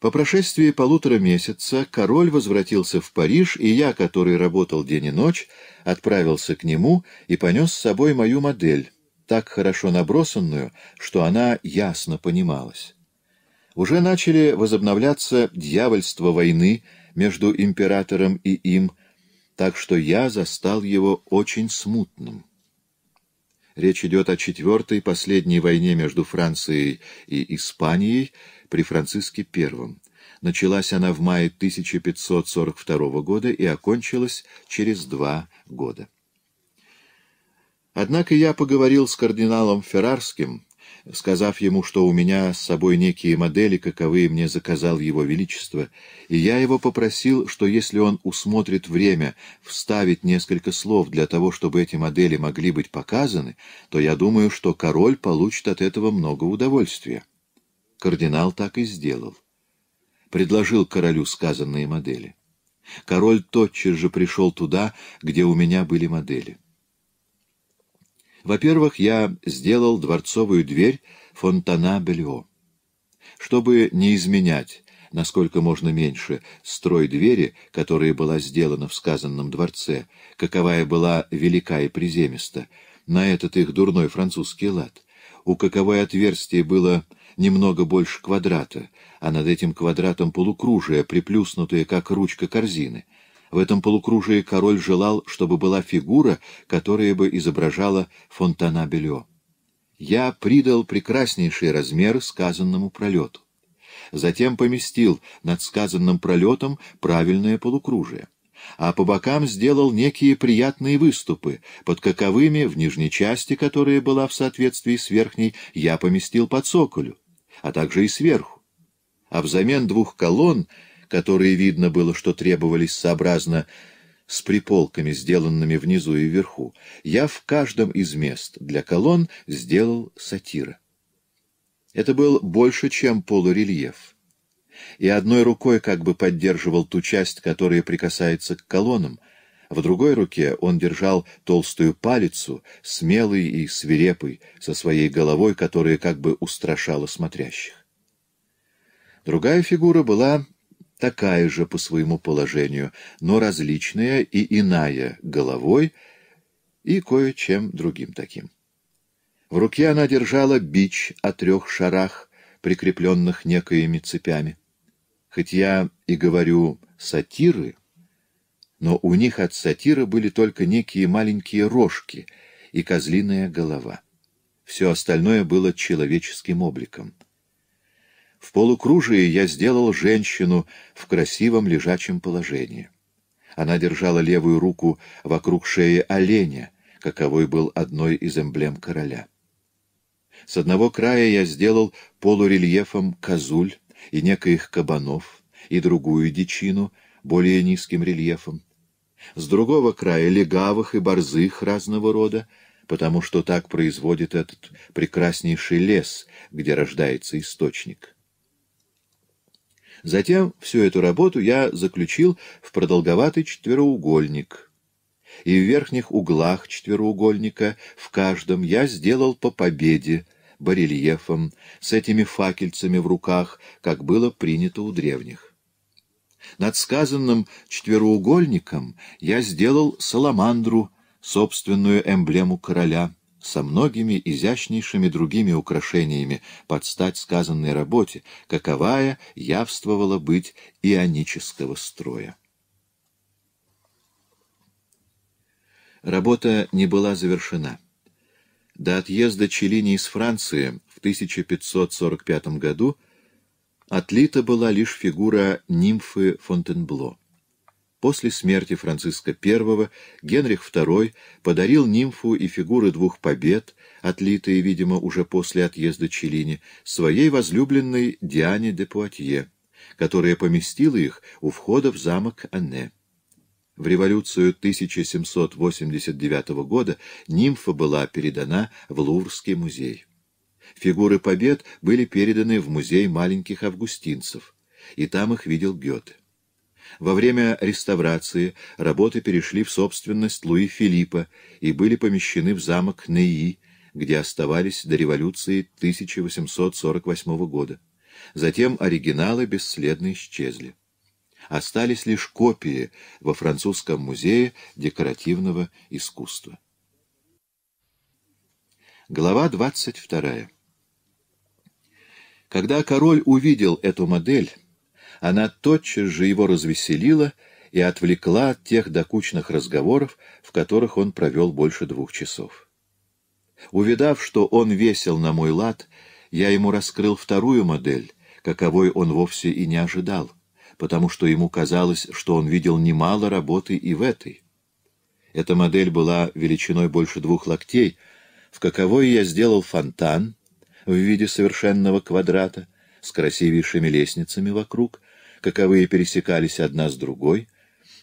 По прошествии полутора месяца король возвратился в Париж, и я, который работал день и ночь, отправился к нему и понес с собой мою модель, так хорошо набросанную, что она ясно понималась. Уже начали возобновляться дьявольство войны между императором и им, так что я застал его очень смутным. Речь идет о четвертой, последней войне между Францией и Испанией при Франциске I. Началась она в мае 1542 года и окончилась через два года. Однако я поговорил с кардиналом Феррарским, сказав ему, что у меня с собой некие модели, каковые мне заказал его величество, и я его попросил, что если он усмотрит время вставить несколько слов для того, чтобы эти модели могли быть показаны, то я думаю, что король получит от этого много удовольствия. Кардинал так и сделал. Предложил королю сказанные модели. Король тотчас же пришел туда, где у меня были модели. Во-первых, я сделал дворцовую дверь Фонтана-Бельо. Чтобы не изменять, насколько можно меньше, строй двери, которая была сделана в сказанном дворце, каковая была велика и приземиста, на этот их дурной французский лад, у каковой отверстие было немного больше квадрата, а над этим квадратом полукружие, приплюснутое, как ручка корзины — в этом полукружии король желал, чтобы была фигура, которая бы изображала фонтана Белё. Я придал прекраснейший размер сказанному пролету. Затем поместил над сказанным пролетом правильное полукружие а по бокам сделал некие приятные выступы, под каковыми, в нижней части, которая была в соответствии с верхней, я поместил подсоколю, а также и сверху. А взамен двух колонн которые видно было, что требовались сообразно с приполками, сделанными внизу и вверху, я в каждом из мест для колонн сделал сатира. Это был больше, чем полурельеф. И одной рукой как бы поддерживал ту часть, которая прикасается к колоннам, в другой руке он держал толстую палицу, смелый и свирепый, со своей головой, которая как бы устрашала смотрящих. Другая фигура была такая же по своему положению, но различная и иная головой и кое-чем другим таким. В руке она держала бич о трех шарах, прикрепленных некоими цепями. Хоть я и говорю «сатиры», но у них от сатира были только некие маленькие рожки и козлиная голова. Все остальное было человеческим обликом. В полукружии я сделал женщину в красивом лежачем положении. Она держала левую руку вокруг шеи оленя, каковой был одной из эмблем короля. С одного края я сделал полурельефом козуль и некоих кабанов, и другую дичину, более низким рельефом. С другого края — легавых и борзых разного рода, потому что так производит этот прекраснейший лес, где рождается источник. Затем всю эту работу я заключил в продолговатый четвероугольник. И в верхних углах четвероугольника в каждом я сделал по победе, барельефом, с этими факельцами в руках, как было принято у древних. Над сказанным четвероугольником я сделал саламандру, собственную эмблему короля — со многими изящнейшими другими украшениями под стать сказанной работе, каковая явствовала быть ионического строя. Работа не была завершена. До отъезда Челлини из Франции в 1545 году отлита была лишь фигура нимфы Фонтенбло. После смерти Франциска I Генрих II подарил нимфу и фигуры двух побед, отлитые, видимо, уже после отъезда Челини, своей возлюбленной Диане де Пуатье, которая поместила их у входа в замок Анне. В революцию 1789 года нимфа была передана в Луврский музей. Фигуры побед были переданы в музей маленьких августинцев, и там их видел Гёте. Во время реставрации работы перешли в собственность Луи Филиппа и были помещены в замок Неи, где оставались до революции 1848 года. Затем оригиналы бесследно исчезли. Остались лишь копии во Французском музее декоративного искусства. Глава 22. Когда король увидел эту модель, она тотчас же его развеселила и отвлекла от тех докучных разговоров, в которых он провел больше двух часов. Увидав, что он весел на мой лад, я ему раскрыл вторую модель, каковой он вовсе и не ожидал, потому что ему казалось, что он видел немало работы и в этой. Эта модель была величиной больше двух локтей, в каковой я сделал фонтан в виде совершенного квадрата с красивейшими лестницами вокруг — каковые пересекались одна с другой,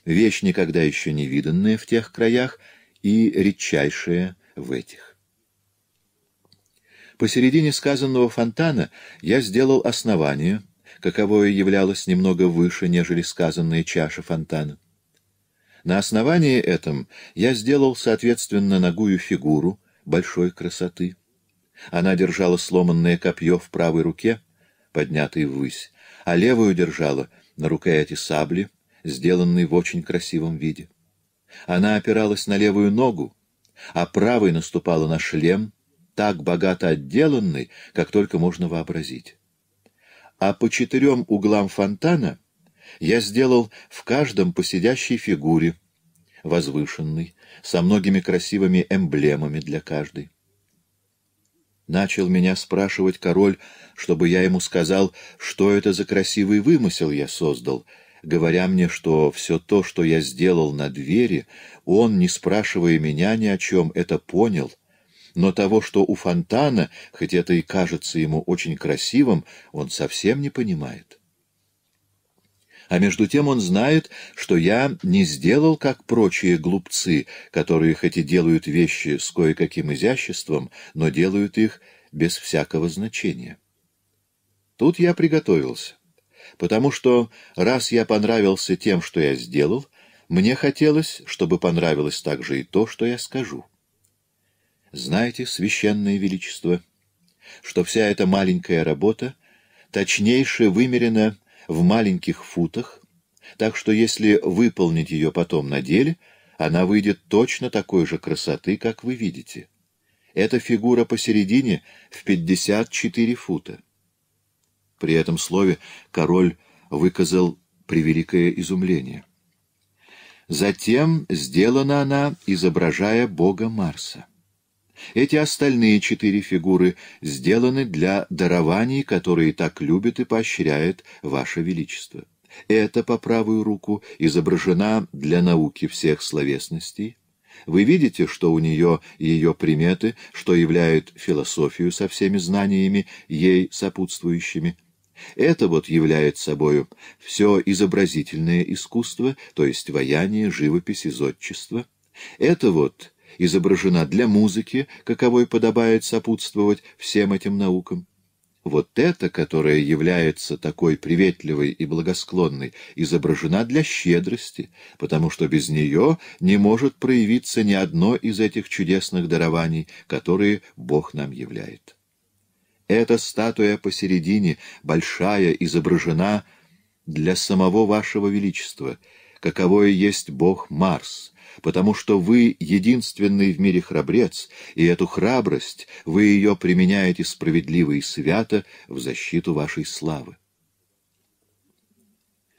вещь никогда еще не виданная в тех краях и редчайшая в этих. Посередине сказанного фонтана я сделал основание, каковое являлось немного выше, нежели сказанная чаша фонтана. На основании этом я сделал, соответственно, ногую фигуру большой красоты. Она держала сломанное копье в правой руке, поднятой ввысь, а левую держала на руке эти сабли, сделанные в очень красивом виде. Она опиралась на левую ногу, а правой наступала на шлем, так богато отделанный, как только можно вообразить. А по четырем углам фонтана я сделал в каждом посидящей фигуре, возвышенной, со многими красивыми эмблемами для каждой. Начал меня спрашивать король, чтобы я ему сказал, что это за красивый вымысел я создал, говоря мне, что все то, что я сделал на двери, он, не спрашивая меня ни о чем, это понял. Но того, что у фонтана, хоть это и кажется ему очень красивым, он совсем не понимает. А между тем он знает, что я не сделал, как прочие глупцы, которые хоть и делают вещи с кое-каким изяществом, но делают их без всякого значения. Тут я приготовился, потому что, раз я понравился тем, что я сделал, мне хотелось, чтобы понравилось также и то, что я скажу. Знаете, священное величество, что вся эта маленькая работа точнейше вымерена в маленьких футах, так что если выполнить ее потом на деле, она выйдет точно такой же красоты, как вы видите. Эта фигура посередине в 54 фута. При этом слове король выказал превеликое изумление. Затем сделана она, изображая бога Марса. Эти остальные четыре фигуры сделаны для дарований, которые так любит и поощряет Ваше Величество. Это по правую руку изображена для науки всех словесностей. Вы видите, что у нее ее приметы, что являет философию со всеми знаниями, ей сопутствующими. Это вот являет собою все изобразительное искусство, то есть ваяние, живопись и зодчество. Это вот изображена для музыки, каковой подобает сопутствовать всем этим наукам. Вот эта, которая является такой приветливой и благосклонной, изображена для щедрости, потому что без нее не может проявиться ни одно из этих чудесных дарований, которые Бог нам являет. Эта статуя посередине, большая, изображена для самого вашего величества, каковое есть Бог Марс — потому что вы единственный в мире храбрец, и эту храбрость вы ее применяете справедливо и свято в защиту вашей славы.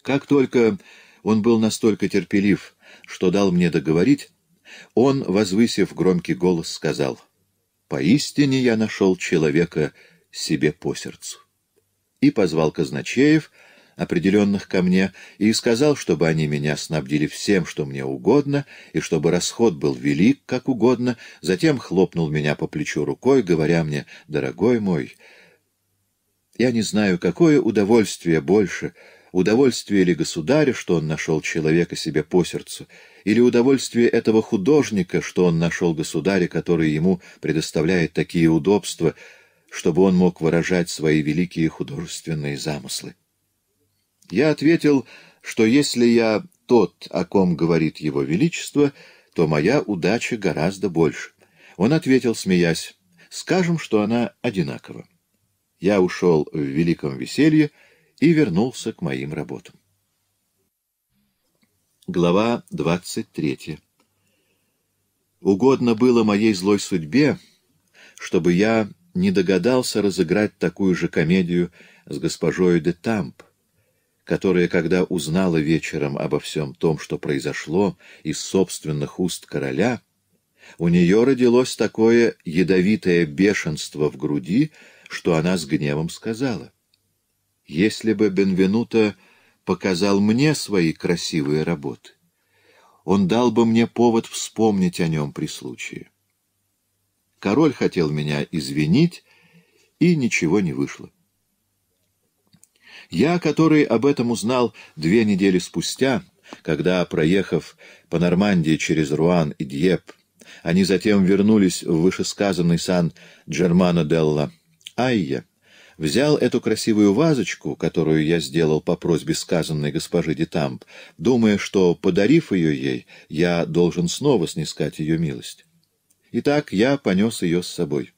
Как только он был настолько терпелив, что дал мне договорить, он, возвысив громкий голос, сказал, «Поистине я нашел человека себе по сердцу» и позвал казначеев, — определенных ко мне, и сказал, чтобы они меня снабдили всем, что мне угодно, и чтобы расход был велик, как угодно, затем хлопнул меня по плечу рукой, говоря мне, «Дорогой мой, я не знаю, какое удовольствие больше, удовольствие ли государя, что он нашел человека себе по сердцу, или удовольствие этого художника, что он нашел государя, который ему предоставляет такие удобства, чтобы он мог выражать свои великие художественные замыслы». Я ответил, что если я тот, о ком говорит его величество, то моя удача гораздо больше. Он ответил, смеясь, скажем, что она одинакова. Я ушел в великом веселье и вернулся к моим работам. Глава 23 Угодно было моей злой судьбе, чтобы я не догадался разыграть такую же комедию с госпожою де Тамп, которая, когда узнала вечером обо всем том, что произошло, из собственных уст короля, у нее родилось такое ядовитое бешенство в груди, что она с гневом сказала. «Если бы Бенвенуто показал мне свои красивые работы, он дал бы мне повод вспомнить о нем при случае. Король хотел меня извинить, и ничего не вышло. Я, который об этом узнал две недели спустя, когда, проехав по Нормандии через Руан и Дьеп, они затем вернулись в вышесказанный сан Джермано Делла, Айя, взял эту красивую вазочку, которую я сделал по просьбе сказанной госпожи Детамп, думая, что, подарив ее ей, я должен снова снискать ее милость. Итак, я понес ее с собой.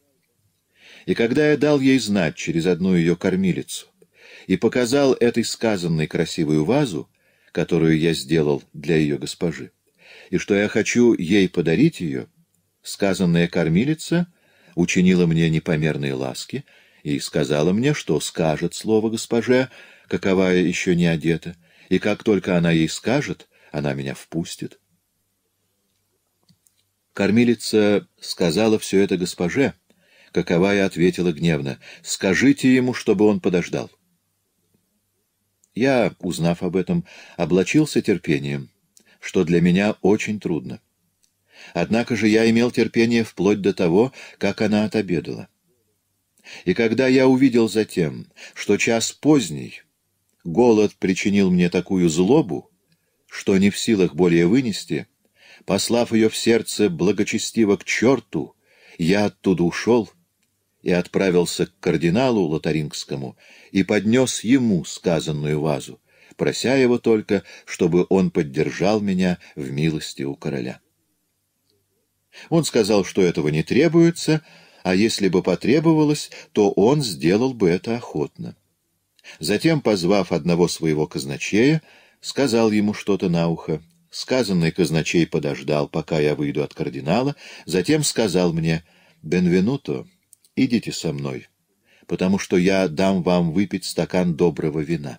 И когда я дал ей знать через одну ее кормилицу, и показал этой сказанной красивую вазу, которую я сделал для ее госпожи, и что я хочу ей подарить ее, сказанная кормилица учинила мне непомерные ласки и сказала мне, что скажет слово госпоже, каковая еще не одета, и как только она ей скажет, она меня впустит. Кормилица сказала все это госпоже, каковая ответила гневно, «Скажите ему, чтобы он подождал». Я, узнав об этом, облачился терпением, что для меня очень трудно. Однако же я имел терпение вплоть до того, как она отобедала. И когда я увидел затем, что час поздний, голод причинил мне такую злобу, что не в силах более вынести, послав ее в сердце благочестиво к черту, я оттуда ушел — и отправился к кардиналу Лотарингскому и поднес ему сказанную вазу, прося его только, чтобы он поддержал меня в милости у короля. Он сказал, что этого не требуется, а если бы потребовалось, то он сделал бы это охотно. Затем, позвав одного своего казначея, сказал ему что-то на ухо. Сказанный казначей подождал, пока я выйду от кардинала, затем сказал мне «Бенвенуто» идите со мной, потому что я дам вам выпить стакан доброго вина».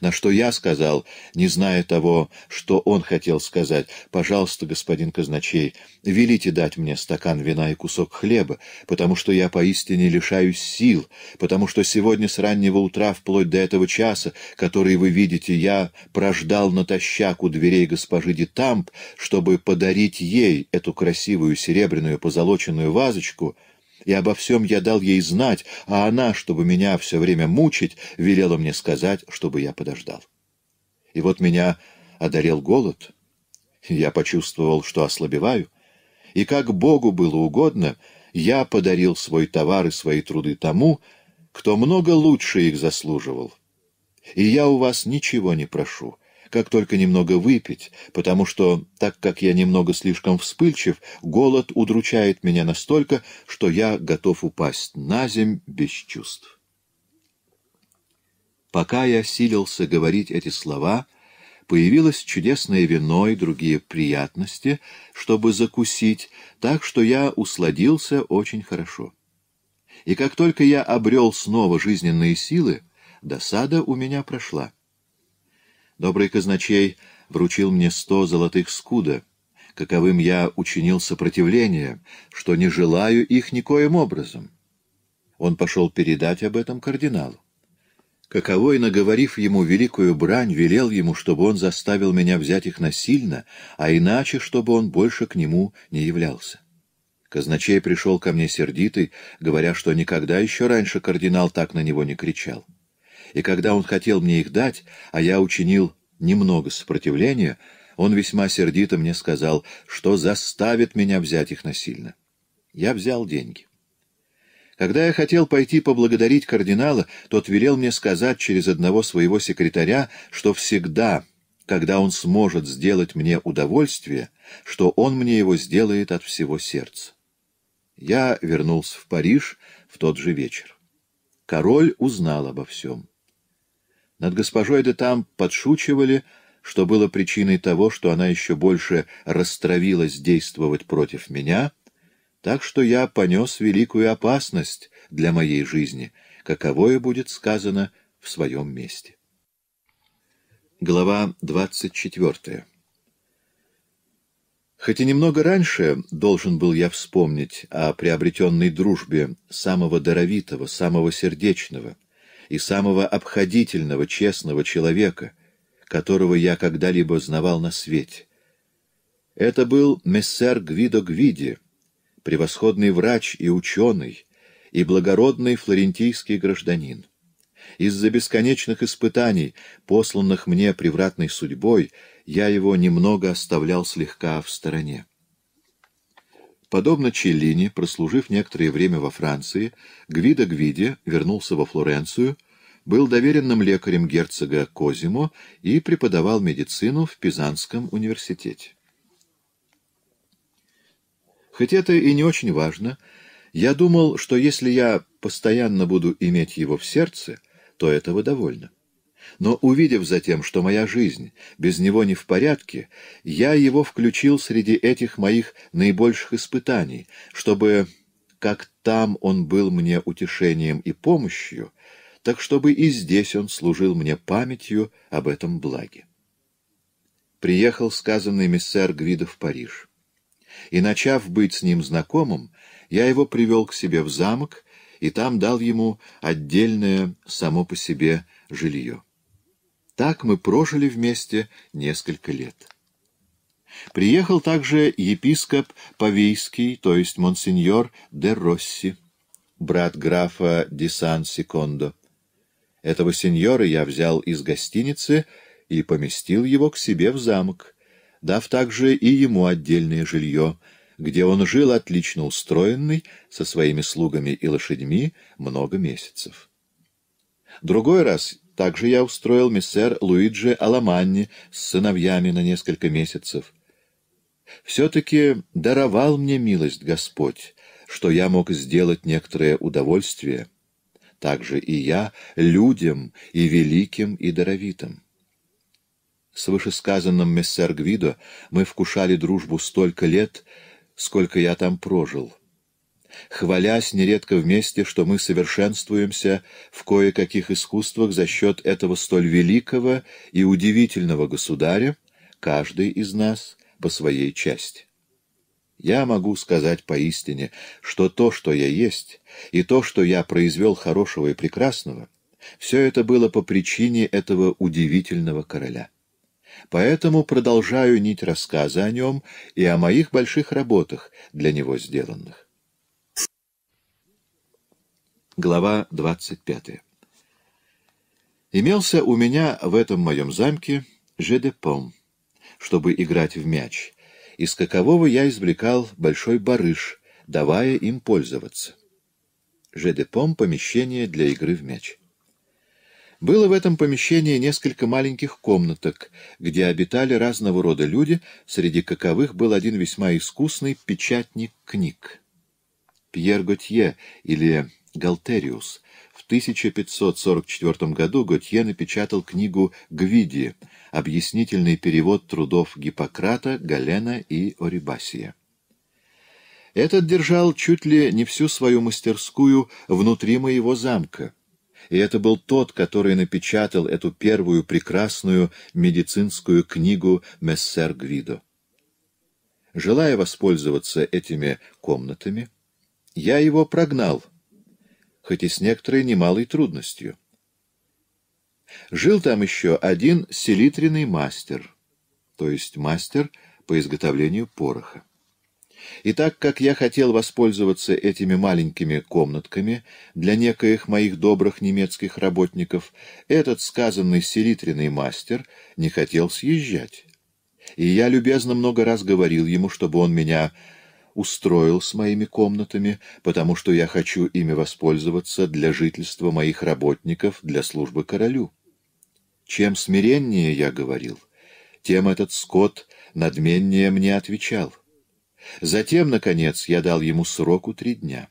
На что я сказал, не зная того, что он хотел сказать, «Пожалуйста, господин казначей, велите дать мне стакан вина и кусок хлеба, потому что я поистине лишаюсь сил, потому что сегодня с раннего утра вплоть до этого часа, который вы видите, я прождал натощак у дверей госпожи Детамп, чтобы подарить ей эту красивую серебряную позолоченную вазочку» и обо всем я дал ей знать, а она, чтобы меня все время мучить, велела мне сказать, чтобы я подождал. И вот меня одарил голод. Я почувствовал, что ослабеваю. И как Богу было угодно, я подарил свой товар и свои труды тому, кто много лучше их заслуживал. И я у вас ничего не прошу, как только немного выпить, потому что, так как я немного слишком вспыльчив, голод удручает меня настолько, что я готов упасть на земь без чувств. Пока я силился говорить эти слова, появилось чудесное вино и другие приятности, чтобы закусить, так что я усладился очень хорошо. И как только я обрел снова жизненные силы, досада у меня прошла. Добрый казначей вручил мне сто золотых скуда, каковым я учинил сопротивление, что не желаю их никоим образом. Он пошел передать об этом кардиналу. Каковой, наговорив ему великую брань, велел ему, чтобы он заставил меня взять их насильно, а иначе, чтобы он больше к нему не являлся. Казначей пришел ко мне сердитый, говоря, что никогда еще раньше кардинал так на него не кричал и когда он хотел мне их дать, а я учинил немного сопротивления, он весьма сердито мне сказал, что заставит меня взять их насильно. Я взял деньги. Когда я хотел пойти поблагодарить кардинала, тот велел мне сказать через одного своего секретаря, что всегда, когда он сможет сделать мне удовольствие, что он мне его сделает от всего сердца. Я вернулся в Париж в тот же вечер. Король узнал обо всем. Над госпожой де там подшучивали, что было причиной того, что она еще больше расстроилась действовать против меня, так что я понес великую опасность для моей жизни, каковое будет сказано в своем месте. Глава 24 Хоть и немного раньше должен был я вспомнить о приобретенной дружбе самого даровитого, самого сердечного — и самого обходительного, честного человека, которого я когда-либо знавал на свете. Это был мессер Гвидо Гвиди, превосходный врач и ученый, и благородный флорентийский гражданин. Из-за бесконечных испытаний, посланных мне превратной судьбой, я его немного оставлял слегка в стороне. Подобно Челлини, прослужив некоторое время во Франции, Гвидо Гвиди вернулся во Флоренцию, был доверенным лекарем герцога Козимо и преподавал медицину в Пизанском университете. Хоть это и не очень важно, я думал, что если я постоянно буду иметь его в сердце, то этого довольно. Но увидев затем, что моя жизнь без него не в порядке, я его включил среди этих моих наибольших испытаний, чтобы, как там он был мне утешением и помощью, так чтобы и здесь он служил мне памятью об этом благе. Приехал сказанный миссер Гвида в Париж. И, начав быть с ним знакомым, я его привел к себе в замок и там дал ему отдельное само по себе жилье. Так мы прожили вместе несколько лет. Приехал также епископ Павийский, то есть монсеньор де Росси, брат графа де Сан-Секондо. Этого сеньора я взял из гостиницы и поместил его к себе в замок, дав также и ему отдельное жилье, где он жил отлично устроенный, со своими слугами и лошадьми, много месяцев. Другой раз также я устроил миссер Луиджи Аламанни с сыновьями на несколько месяцев. Все-таки даровал мне милость Господь, что я мог сделать некоторое удовольствие, также и я людям и великим и даровитым. С вышесказанным мессер Гвидо мы вкушали дружбу столько лет, сколько я там прожил — хвалясь нередко вместе, что мы совершенствуемся в кое-каких искусствах за счет этого столь великого и удивительного государя, каждый из нас по своей части. Я могу сказать поистине, что то, что я есть, и то, что я произвел хорошего и прекрасного, все это было по причине этого удивительного короля. Поэтому продолжаю нить рассказа о нем и о моих больших работах для него сделанных. Глава 25. Имелся у меня в этом моем замке жедепом, чтобы играть в мяч, из какового я извлекал большой барыш, давая им пользоваться. Жедепом — помещение для игры в мяч. Было в этом помещении несколько маленьких комнаток, где обитали разного рода люди, среди каковых был один весьма искусный печатник книг. Пьер Готье, или Галтериус. В 1544 году Готье напечатал книгу «Гвиди» — объяснительный перевод трудов Гиппократа, Галена и Орибасия. Этот держал чуть ли не всю свою мастерскую внутри моего замка. И это был тот, который напечатал эту первую прекрасную медицинскую книгу «Мессер Гвидо». Желая воспользоваться этими комнатами, я его прогнал — хоть и с некоторой немалой трудностью. Жил там еще один селитренный мастер, то есть мастер по изготовлению пороха. И так как я хотел воспользоваться этими маленькими комнатками для некоих моих добрых немецких работников, этот сказанный селитренный мастер не хотел съезжать. И я любезно много раз говорил ему, чтобы он меня устроил с моими комнатами, потому что я хочу ими воспользоваться для жительства моих работников, для службы королю. Чем смиреннее я говорил, тем этот скот надменнее мне отвечал. Затем, наконец, я дал ему сроку три дня.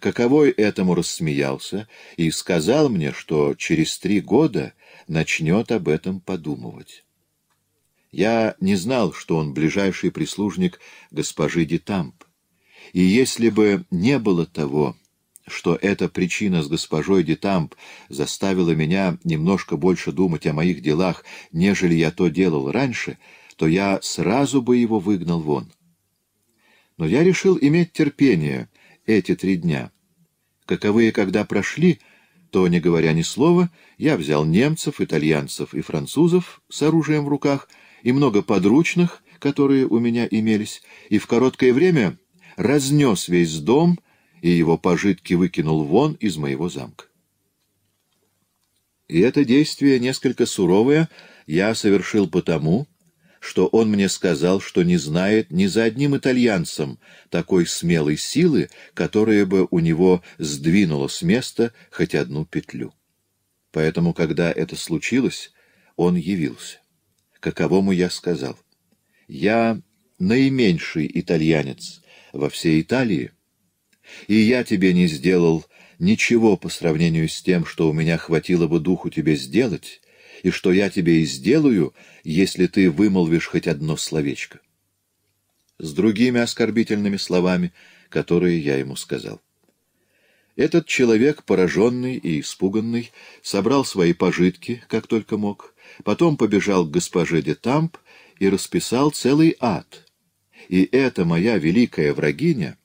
Каковой этому рассмеялся и сказал мне, что через три года начнет об этом подумывать. Я не знал, что он ближайший прислужник госпожи Детамп. И если бы не было того, что эта причина с госпожой Детамп заставила меня немножко больше думать о моих делах, нежели я то делал раньше, то я сразу бы его выгнал вон. Но я решил иметь терпение эти три дня. Каковые, когда прошли, то, не говоря ни слова, я взял немцев, итальянцев и французов с оружием в руках — и много подручных, которые у меня имелись, и в короткое время разнес весь дом и его пожитки выкинул вон из моего замка. И это действие, несколько суровое, я совершил потому, что он мне сказал, что не знает ни за одним итальянцем такой смелой силы, которая бы у него сдвинула с места хоть одну петлю. Поэтому, когда это случилось, он явился каковому я сказал. Я наименьший итальянец во всей Италии, и я тебе не сделал ничего по сравнению с тем, что у меня хватило бы духу тебе сделать, и что я тебе и сделаю, если ты вымолвишь хоть одно словечко. С другими оскорбительными словами, которые я ему сказал. Этот человек, пораженный и испуганный, собрал свои пожитки, как только мог, Потом побежал к госпоже де Тамп и расписал целый ад. И эта моя великая врагиня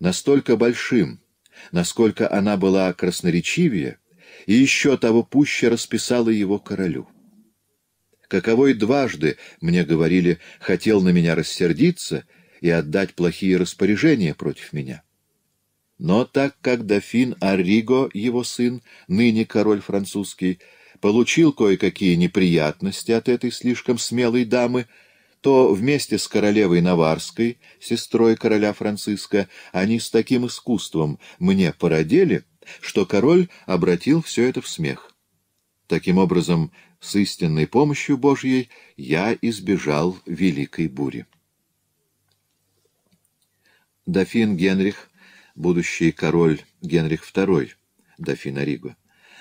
настолько большим, насколько она была красноречивее, и еще того пуще расписала его королю. Каковой дважды, мне говорили, хотел на меня рассердиться и отдать плохие распоряжения против меня. Но так как дофин Arrigo, его сын, ныне король французский, получил кое-какие неприятности от этой слишком смелой дамы, то вместе с королевой Наварской, сестрой короля Франциска, они с таким искусством мне породили, что король обратил все это в смех. Таким образом, с истинной помощью Божьей я избежал великой бури. Дофин Генрих, будущий король Генрих II, дофин Ориго.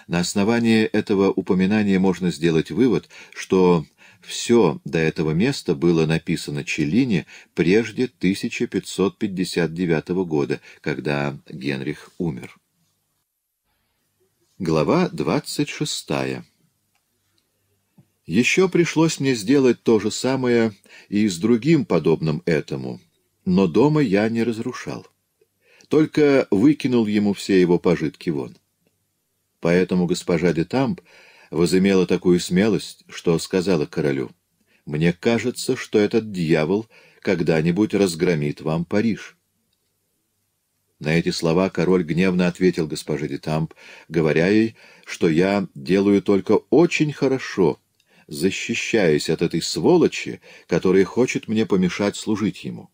На основании этого упоминания можно сделать вывод, что все до этого места было написано Челлини прежде 1559 года, когда Генрих умер. Глава 26. Еще пришлось мне сделать то же самое и с другим подобным этому, но дома я не разрушал. Только выкинул ему все его пожитки вон. Поэтому госпожа де Тамп возымела такую смелость, что сказала королю, «Мне кажется, что этот дьявол когда-нибудь разгромит вам Париж». На эти слова король гневно ответил госпоже де Тамп, говоря ей, что я делаю только очень хорошо, защищаясь от этой сволочи, которая хочет мне помешать служить ему.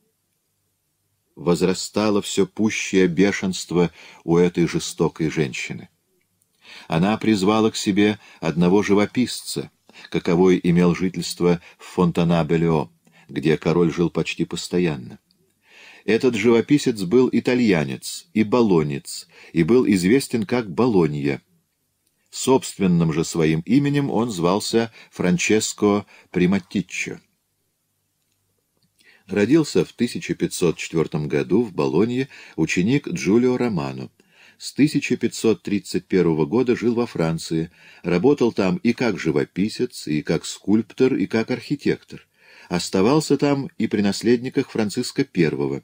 Возрастало все пущее бешенство у этой жестокой женщины. Она призвала к себе одного живописца, каковой имел жительство в Фонтанабелео, где король жил почти постоянно. Этот живописец был итальянец и болонец, и был известен как Болонья. Собственным же своим именем он звался Франческо Приматиччо. Родился в 1504 году в Болонье ученик Джулио Романо — с 1531 года жил во Франции, работал там и как живописец, и как скульптор, и как архитектор. Оставался там и при наследниках Франциска I.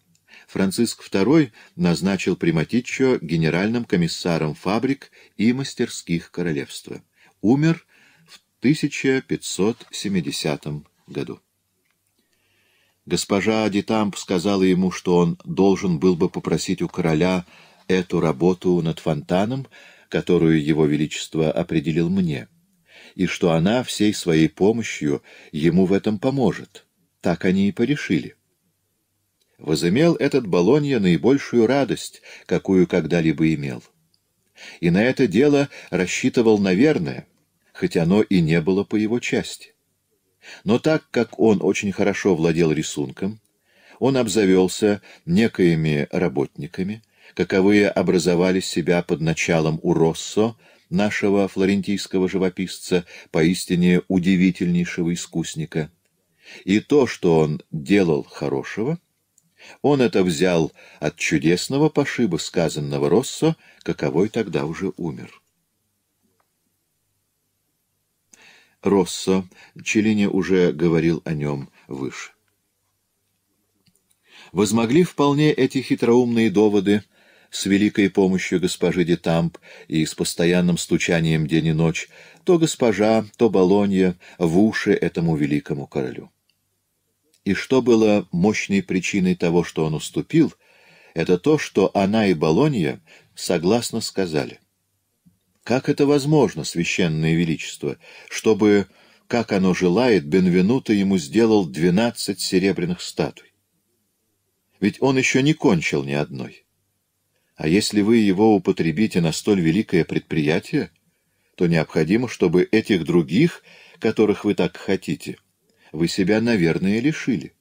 Франциск II назначил Приматиччо генеральным комиссаром фабрик и мастерских королевства. Умер в 1570 году. Госпожа Дитамп сказала ему, что он должен был бы попросить у короля эту работу над фонтаном, которую его величество определил мне, и что она всей своей помощью ему в этом поможет. Так они и порешили. Возымел этот Болонья наибольшую радость, какую когда-либо имел. И на это дело рассчитывал, наверное, хоть оно и не было по его части. Но так как он очень хорошо владел рисунком, он обзавелся некоими работниками, каковые образовали себя под началом у Россо, нашего флорентийского живописца, поистине удивительнейшего искусника. И то, что он делал хорошего, он это взял от чудесного пошиба, сказанного Россо, каковой тогда уже умер. Россо, Челине уже говорил о нем выше. Возмогли вполне эти хитроумные доводы — с великой помощью госпожи Детамп и с постоянным стучанием день и ночь, то госпожа, то Болонья в уши этому великому королю. И что было мощной причиной того, что он уступил, это то, что она и Болонья согласно сказали. Как это возможно, священное величество, чтобы, как оно желает, Бенвенуто ему сделал двенадцать серебряных статуй? Ведь он еще не кончил ни одной. А если вы его употребите на столь великое предприятие, то необходимо, чтобы этих других, которых вы так хотите, вы себя, наверное, лишили.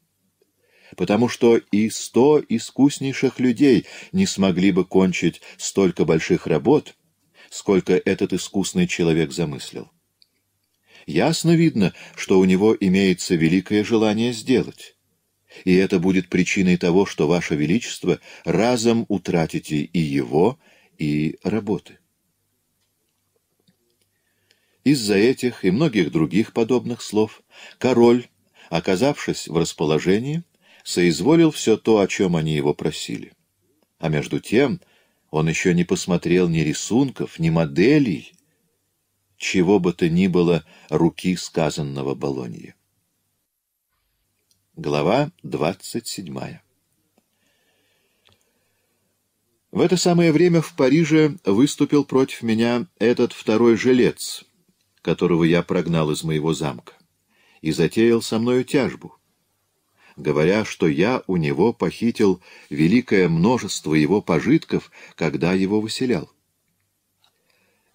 Потому что и сто искуснейших людей не смогли бы кончить столько больших работ, сколько этот искусный человек замыслил. Ясно видно, что у него имеется великое желание сделать и это будет причиной того, что Ваше Величество разом утратите и его, и работы. Из-за этих и многих других подобных слов король, оказавшись в расположении, соизволил все то, о чем они его просили. А между тем он еще не посмотрел ни рисунков, ни моделей, чего бы то ни было руки сказанного Болонье. Глава 27 В это самое время в Париже выступил против меня этот второй жилец, которого я прогнал из моего замка, и затеял со мною тяжбу, говоря, что я у него похитил великое множество его пожитков, когда его выселял.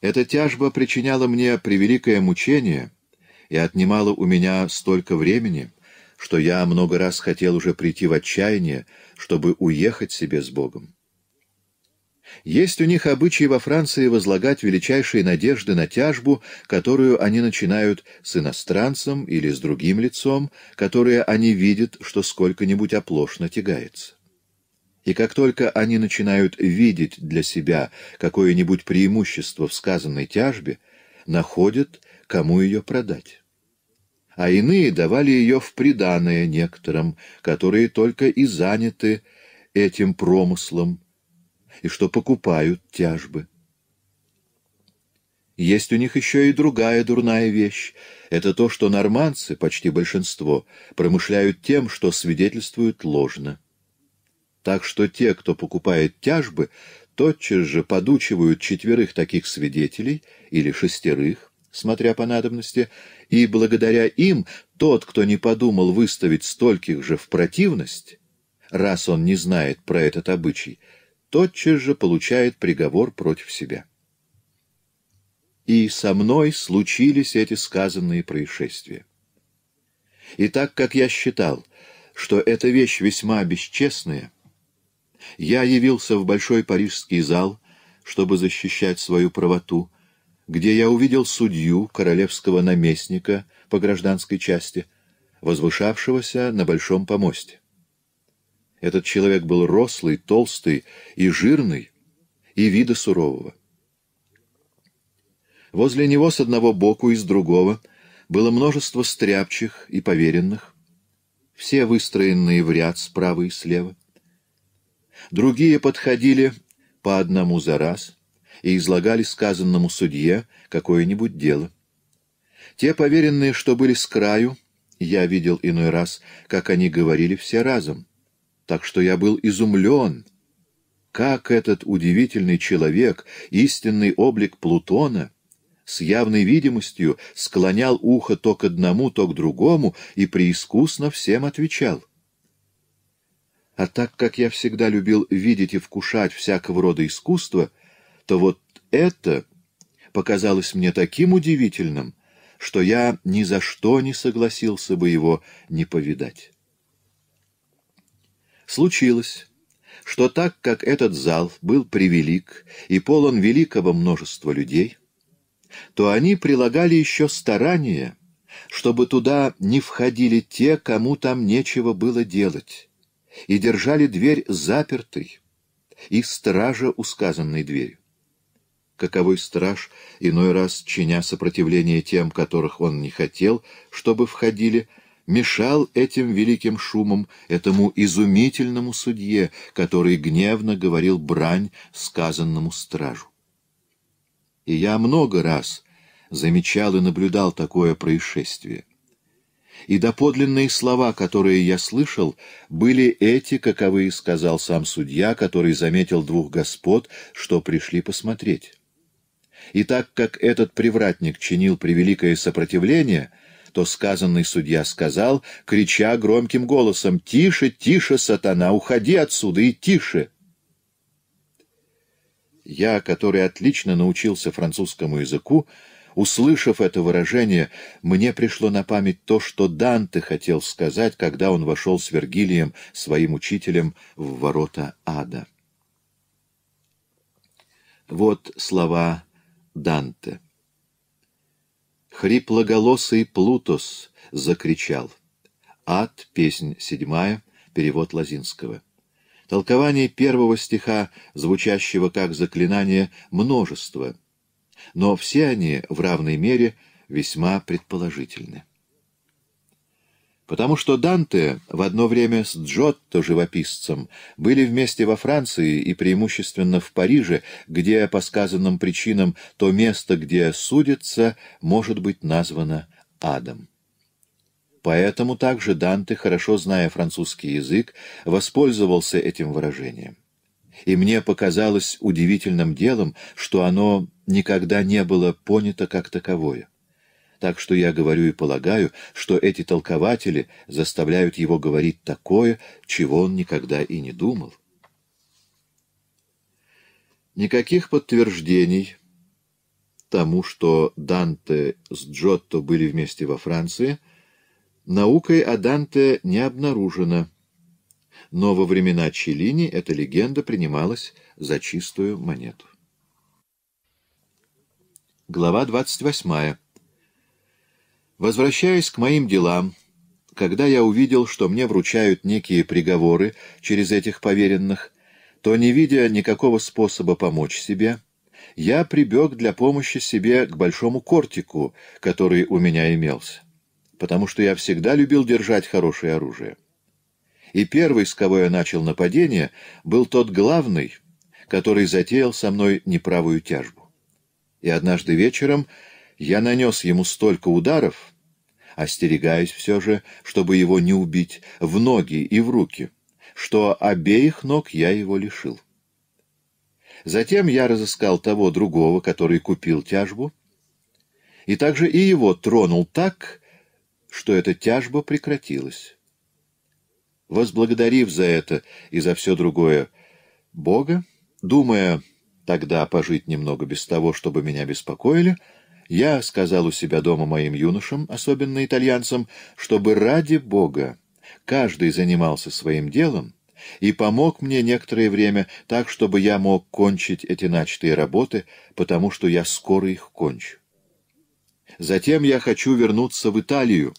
Эта тяжба причиняла мне превеликое мучение и отнимала у меня столько времени, что я много раз хотел уже прийти в отчаяние, чтобы уехать себе с Богом. Есть у них обычай во Франции возлагать величайшие надежды на тяжбу, которую они начинают с иностранцем или с другим лицом, которое они видят, что сколько-нибудь оплошно тягается. И как только они начинают видеть для себя какое-нибудь преимущество в сказанной тяжбе, находят, кому ее продать а иные давали ее в приданое некоторым, которые только и заняты этим промыслом, и что покупают тяжбы. Есть у них еще и другая дурная вещь. Это то, что норманцы, почти большинство, промышляют тем, что свидетельствуют ложно. Так что те, кто покупает тяжбы, тотчас же подучивают четверых таких свидетелей или шестерых, смотря по надобности, и благодаря им тот, кто не подумал выставить стольких же в противность, раз он не знает про этот обычай, тотчас же получает приговор против себя. И со мной случились эти сказанные происшествия. И так как я считал, что эта вещь весьма бесчестная, я явился в большой парижский зал, чтобы защищать свою правоту, где я увидел судью королевского наместника по гражданской части, возвышавшегося на большом помосте. Этот человек был рослый, толстый и жирный, и вида сурового. Возле него с одного боку и с другого было множество стряпчих и поверенных, все выстроенные в ряд справа и слева. Другие подходили по одному за раз — и излагали сказанному судье какое-нибудь дело. Те поверенные, что были с краю, я видел иной раз, как они говорили все разом. Так что я был изумлен, как этот удивительный человек, истинный облик Плутона, с явной видимостью склонял ухо то к одному, то к другому и преискусно всем отвечал. А так как я всегда любил видеть и вкушать всякого рода искусства, то вот это показалось мне таким удивительным, что я ни за что не согласился бы его не повидать. Случилось, что так как этот зал был превелик и полон великого множества людей, то они прилагали еще старания, чтобы туда не входили те, кому там нечего было делать, и держали дверь запертой и стража у сказанной дверью каковой страж, иной раз чиня сопротивление тем, которых он не хотел, чтобы входили, мешал этим великим шумом, этому изумительному судье, который гневно говорил брань сказанному стражу. И я много раз замечал и наблюдал такое происшествие. И доподлинные слова, которые я слышал, были эти, каковы сказал сам судья, который заметил двух господ, что пришли посмотреть. И так как этот привратник чинил превеликое сопротивление, то сказанный судья сказал, крича громким голосом, «Тише, тише, сатана, уходи отсюда и тише!» Я, который отлично научился французскому языку, услышав это выражение, мне пришло на память то, что Данте хотел сказать, когда он вошел с Вергилием, своим учителем, в ворота ада. Вот слова Данте. Хриплоголосый Плутос закричал. Ад, песнь седьмая, перевод Лазинского. Толкований первого стиха, звучащего как заклинание, множество, но все они в равной мере весьма предположительны. Потому что Данте в одно время с Джотто, живописцем, были вместе во Франции и преимущественно в Париже, где, по сказанным причинам, то место, где судится, может быть названо адом. Поэтому также Данте, хорошо зная французский язык, воспользовался этим выражением. И мне показалось удивительным делом, что оно никогда не было понято как таковое. Так что я говорю и полагаю, что эти толкователи заставляют его говорить такое, чего он никогда и не думал. Никаких подтверждений тому, что Данте с Джотто были вместе во Франции, наукой о Данте не обнаружено, но во времена Челлини эта легенда принималась за чистую монету. Глава двадцать восьмая. Возвращаясь к моим делам, когда я увидел, что мне вручают некие приговоры через этих поверенных, то, не видя никакого способа помочь себе, я прибег для помощи себе к большому кортику, который у меня имелся, потому что я всегда любил держать хорошее оружие. И первый, с кого я начал нападение, был тот главный, который затеял со мной неправую тяжбу. И однажды вечером я нанес ему столько ударов, остерегаясь все же, чтобы его не убить, в ноги и в руки, что обеих ног я его лишил. Затем я разыскал того другого, который купил тяжбу, и также и его тронул так, что эта тяжба прекратилась. Возблагодарив за это и за все другое Бога, думая тогда пожить немного без того, чтобы меня беспокоили, — я сказал у себя дома моим юношам, особенно итальянцам, чтобы ради Бога каждый занимался своим делом и помог мне некоторое время так, чтобы я мог кончить эти начатые работы, потому что я скоро их кончу. Затем я хочу вернуться в Италию,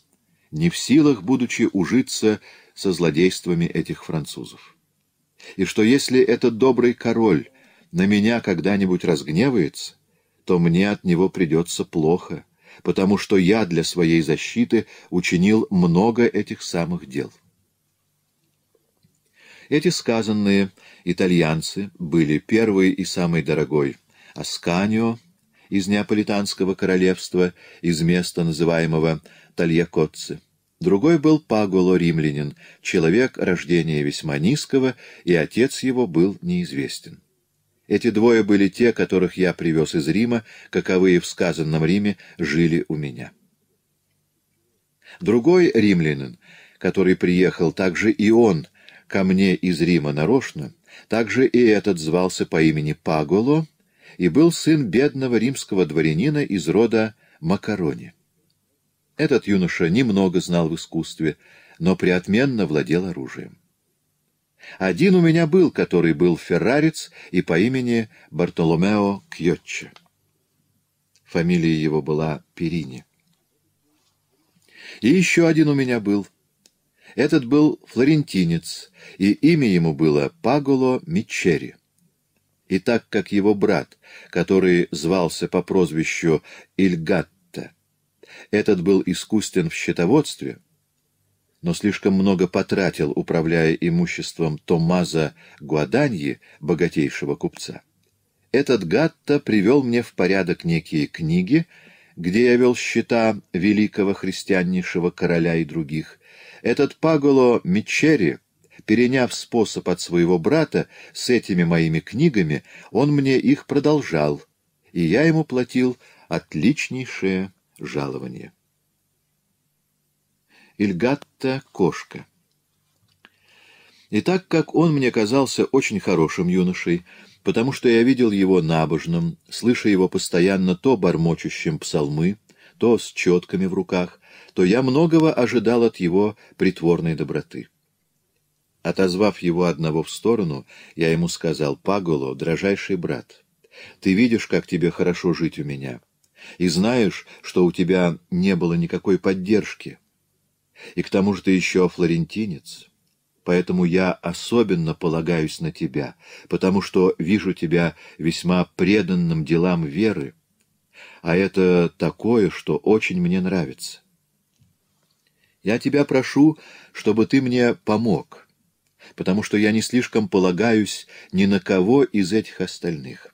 не в силах, будучи ужиться со злодействами этих французов. И что если этот добрый король на меня когда-нибудь разгневается, то мне от него придется плохо, потому что я для своей защиты учинил много этих самых дел. Эти сказанные итальянцы были первый и самый дорогой Асканио из Неаполитанского королевства, из места, называемого Тальякоцци. Другой был пагуло римлянин, человек рождения весьма низкого, и отец его был неизвестен. Эти двое были те, которых я привез из Рима, каковые в сказанном Риме жили у меня. Другой римлянин, который приехал, также и он, ко мне из Рима нарочно, также и этот звался по имени Паголо и был сын бедного римского дворянина из рода Макарони. Этот юноша немного знал в искусстве, но преотменно владел оружием. Один у меня был, который был феррарец и по имени Бартоломео Кьотче. Фамилия его была Перини. И еще один у меня был. Этот был флорентинец, и имя ему было Паголо Мичери. И так как его брат, который звался по прозвищу Ильгатта, этот был искусен в счетоводстве — но слишком много потратил, управляя имуществом Томмазо Гуаданьи, богатейшего купца. Этот гатто привел мне в порядок некие книги, где я вел счета великого христианнейшего короля и других. Этот Паголо Мичери, переняв способ от своего брата с этими моими книгами, он мне их продолжал, и я ему платил отличнейшее жалование. Ильгатта Кошка. И так как он мне казался очень хорошим юношей, потому что я видел его набожным, слыша его постоянно то бормочущим псалмы, то с четками в руках, то я многого ожидал от его притворной доброты. Отозвав его одного в сторону, я ему сказал, «Паголо, дрожайший брат, ты видишь, как тебе хорошо жить у меня, и знаешь, что у тебя не было никакой поддержки». И к тому же ты еще флорентинец. Поэтому я особенно полагаюсь на тебя, потому что вижу тебя весьма преданным делам веры. А это такое, что очень мне нравится. Я тебя прошу, чтобы ты мне помог, потому что я не слишком полагаюсь ни на кого из этих остальных.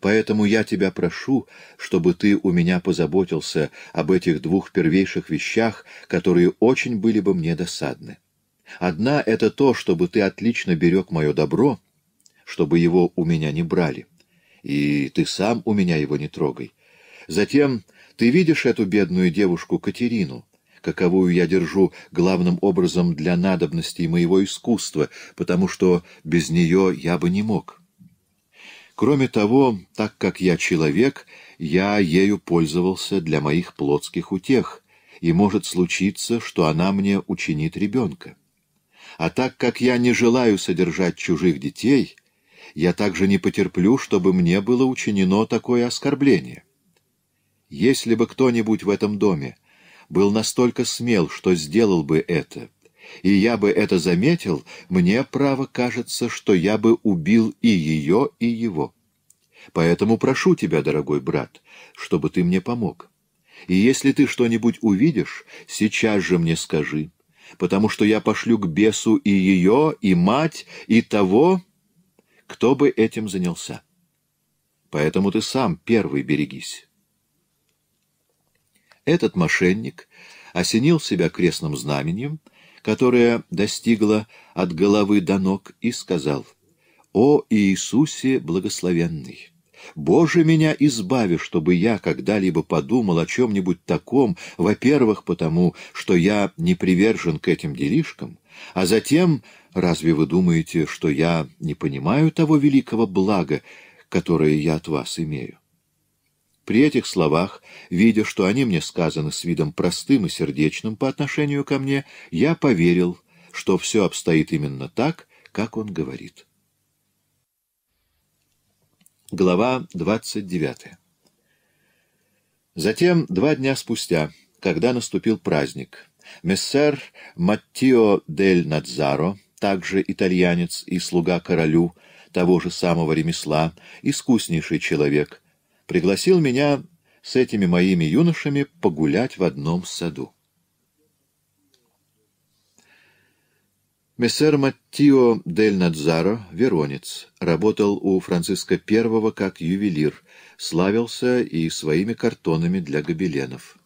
Поэтому я тебя прошу, чтобы ты у меня позаботился об этих двух первейших вещах, которые очень были бы мне досадны. Одна — это то, чтобы ты отлично берег мое добро, чтобы его у меня не брали, и ты сам у меня его не трогай. Затем ты видишь эту бедную девушку Катерину, каковую я держу главным образом для надобностей моего искусства, потому что без нее я бы не мог». Кроме того, так как я человек, я ею пользовался для моих плотских утех, и может случиться, что она мне учинит ребенка. А так как я не желаю содержать чужих детей, я также не потерплю, чтобы мне было учинено такое оскорбление. Если бы кто-нибудь в этом доме был настолько смел, что сделал бы это, — и я бы это заметил, мне, право, кажется, что я бы убил и ее, и его. Поэтому прошу тебя, дорогой брат, чтобы ты мне помог. И если ты что-нибудь увидишь, сейчас же мне скажи, потому что я пошлю к бесу и ее, и мать, и того, кто бы этим занялся. Поэтому ты сам первый берегись. Этот мошенник осенил себя крестным знаменем, которая достигла от головы до ног, и сказал, «О Иисусе благословенный! Боже, меня избави, чтобы я когда-либо подумал о чем-нибудь таком, во-первых, потому, что я не привержен к этим делишкам, а затем, разве вы думаете, что я не понимаю того великого блага, которое я от вас имею? При этих словах, видя, что они мне сказаны с видом простым и сердечным по отношению ко мне, я поверил, что все обстоит именно так, как он говорит. Глава 29 Затем, два дня спустя, когда наступил праздник, мессер Маттио дель Надзаро, также итальянец и слуга королю того же самого ремесла, искуснейший человек, пригласил меня с этими моими юношами погулять в одном саду. Мессер Маттио дель Надзаро, веронец, работал у Франциска I как ювелир, славился и своими картонами для гобеленов.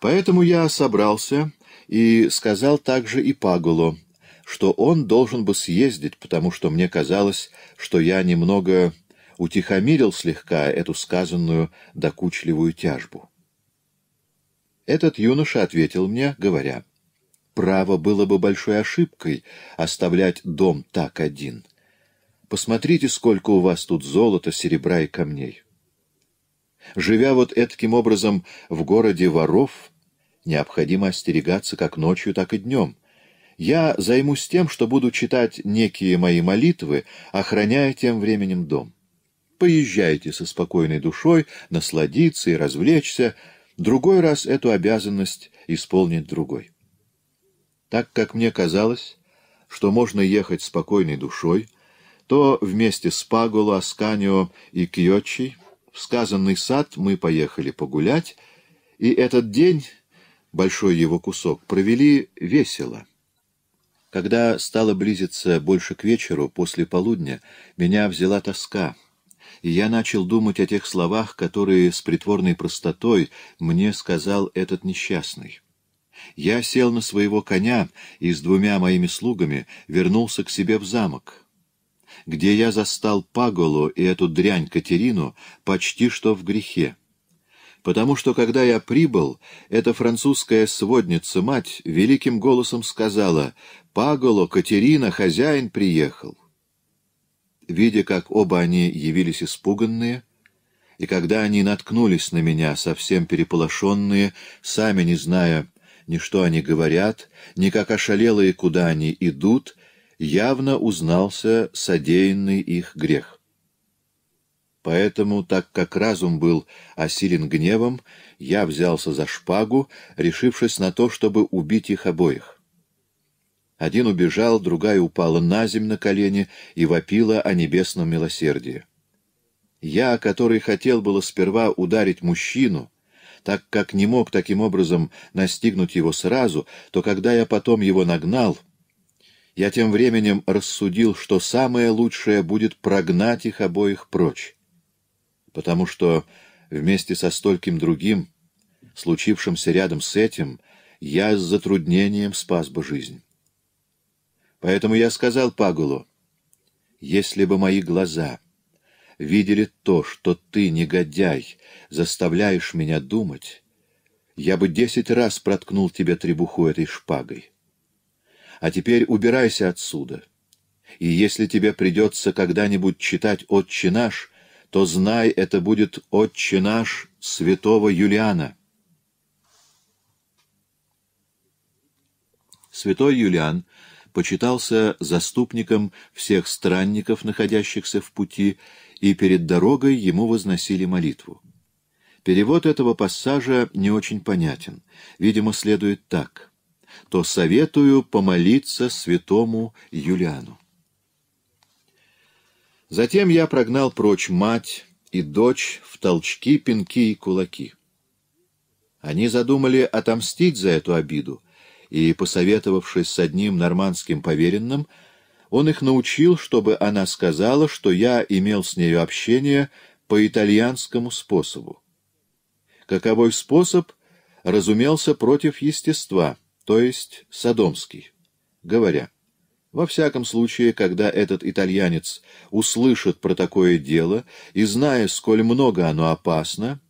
Поэтому я собрался и сказал также и Паголо, что он должен бы съездить, потому что мне казалось, что я немного утихомирил слегка эту сказанную докучливую тяжбу. Этот юноша ответил мне, говоря, «Право было бы большой ошибкой оставлять дом так один. Посмотрите, сколько у вас тут золота, серебра и камней». Живя вот этаким образом в городе воров, необходимо остерегаться как ночью, так и днем. Я займусь тем, что буду читать некие мои молитвы, охраняя тем временем дом. Поезжайте со спокойной душой, насладиться и развлечься. Другой раз эту обязанность исполнит другой. Так как мне казалось, что можно ехать спокойной душой, то вместе с Паголо, Асканио и Кьочи в сказанный сад мы поехали погулять, и этот день, большой его кусок, провели весело. Когда стало близиться больше к вечеру, после полудня, меня взяла тоска — и я начал думать о тех словах, которые с притворной простотой мне сказал этот несчастный. Я сел на своего коня и с двумя моими слугами вернулся к себе в замок, где я застал Паголу и эту дрянь Катерину почти что в грехе. Потому что, когда я прибыл, эта французская сводница-мать великим голосом сказала «Паголо, Катерина, хозяин приехал» видя, как оба они явились испуганные, и когда они наткнулись на меня, совсем переполошенные, сами не зная, ни что они говорят, ни как ошалелые, куда они идут, явно узнался содеянный их грех. Поэтому, так как разум был осилен гневом, я взялся за шпагу, решившись на то, чтобы убить их обоих. Один убежал, другая упала на землю на колени и вопила о небесном милосердии. Я, который хотел было сперва ударить мужчину, так как не мог таким образом настигнуть его сразу, то когда я потом его нагнал, я тем временем рассудил, что самое лучшее будет прогнать их обоих прочь, потому что вместе со стольким другим, случившимся рядом с этим, я с затруднением спас бы жизнь». Поэтому я сказал Пагулу, «Если бы мои глаза видели то, что ты, негодяй, заставляешь меня думать, я бы десять раз проткнул тебе требуху этой шпагой. А теперь убирайся отсюда, и если тебе придется когда-нибудь читать «Отче наш», то знай, это будет «Отче наш» святого Юлиана». Святой Юлиан — почитался заступником всех странников, находящихся в пути, и перед дорогой ему возносили молитву. Перевод этого пассажа не очень понятен. Видимо, следует так. «То советую помолиться святому Юлиану». Затем я прогнал прочь мать и дочь в толчки, пинки и кулаки. Они задумали отомстить за эту обиду — и, посоветовавшись с одним нормандским поверенным, он их научил, чтобы она сказала, что я имел с нею общение по итальянскому способу. Каковой способ разумелся против естества, то есть садомский, говоря, во всяком случае, когда этот итальянец услышит про такое дело и, зная, сколь много оно опасно,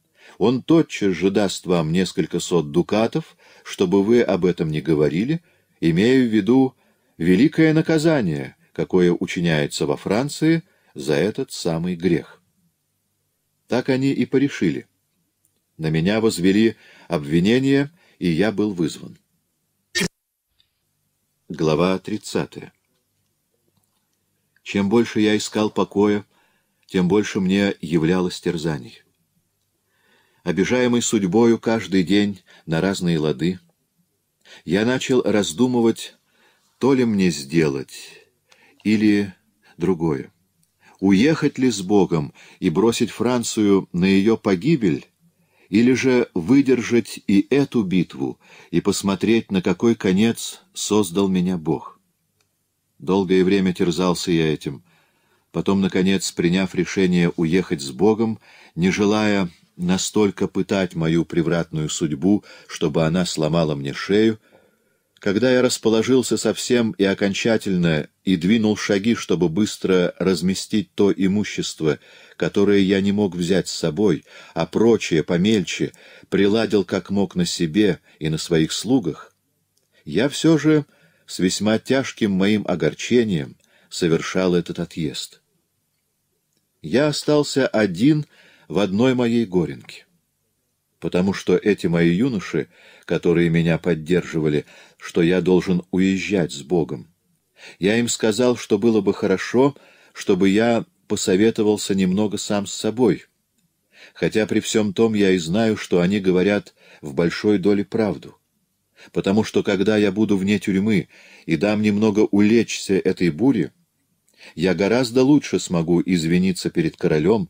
он тотчас же даст вам несколько сот дукатов, чтобы вы об этом не говорили, имея в виду великое наказание, какое учиняется во Франции за этот самый грех. Так они и порешили. На меня возвели обвинение, и я был вызван. Глава 30. Чем больше я искал покоя, тем больше мне являлось терзаний обижаемый судьбою каждый день на разные лады, я начал раздумывать, то ли мне сделать, или другое. Уехать ли с Богом и бросить Францию на ее погибель, или же выдержать и эту битву и посмотреть, на какой конец создал меня Бог. Долгое время терзался я этим. Потом, наконец, приняв решение уехать с Богом, не желая настолько пытать мою превратную судьбу, чтобы она сломала мне шею, когда я расположился совсем и окончательно и двинул шаги, чтобы быстро разместить то имущество, которое я не мог взять с собой, а прочее, помельче, приладил как мог на себе и на своих слугах, я все же с весьма тяжким моим огорчением совершал этот отъезд. Я остался один — в одной моей горенке. Потому что эти мои юноши, которые меня поддерживали, что я должен уезжать с Богом. Я им сказал, что было бы хорошо, чтобы я посоветовался немного сам с собой. Хотя при всем том я и знаю, что они говорят в большой доле правду потому что когда я буду вне тюрьмы и дам немного улечься этой буре, я гораздо лучше смогу извиниться перед королем,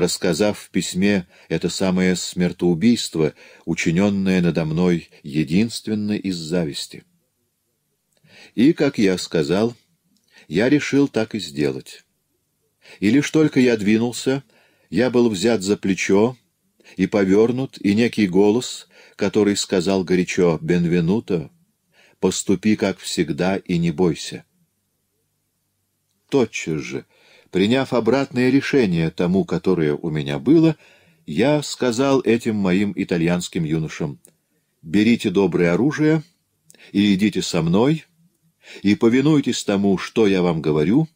рассказав в письме это самое смертоубийство, учиненное надо мной единственно из зависти. И, как я сказал, я решил так и сделать. И лишь только я двинулся, я был взят за плечо и повернут, и некий голос, который сказал горячо «Бенвенуто», «Поступи, как всегда, и не бойся». Тотчас же Приняв обратное решение тому, которое у меня было, я сказал этим моим итальянским юношам, «Берите доброе оружие и идите со мной, и повинуйтесь тому, что я вам говорю,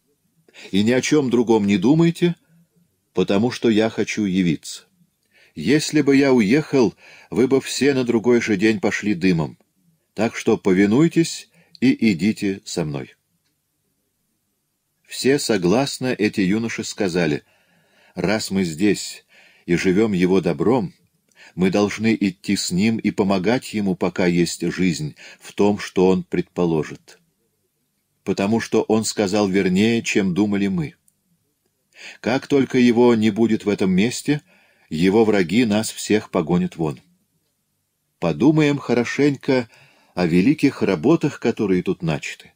и ни о чем другом не думайте, потому что я хочу явиться. Если бы я уехал, вы бы все на другой же день пошли дымом, так что повинуйтесь и идите со мной». Все согласно эти юноши сказали, «Раз мы здесь и живем его добром, мы должны идти с ним и помогать ему, пока есть жизнь, в том, что он предположит. Потому что он сказал вернее, чем думали мы. Как только его не будет в этом месте, его враги нас всех погонят вон. Подумаем хорошенько о великих работах, которые тут начаты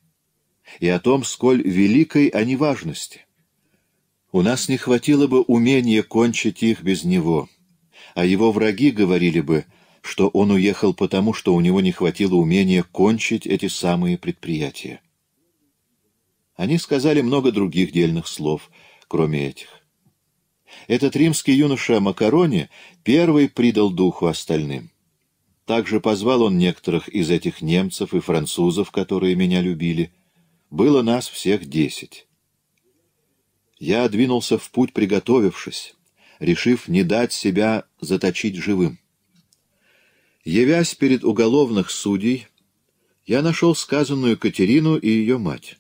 и о том, сколь великой они важности. У нас не хватило бы умения кончить их без него, а его враги говорили бы, что он уехал потому, что у него не хватило умения кончить эти самые предприятия. Они сказали много других дельных слов, кроме этих. Этот римский юноша Макарони первый придал духу остальным. Также позвал он некоторых из этих немцев и французов, которые меня любили — было нас всех десять. Я двинулся в путь, приготовившись, решив не дать себя заточить живым. Явясь перед уголовных судей, я нашел сказанную Катерину и ее мать.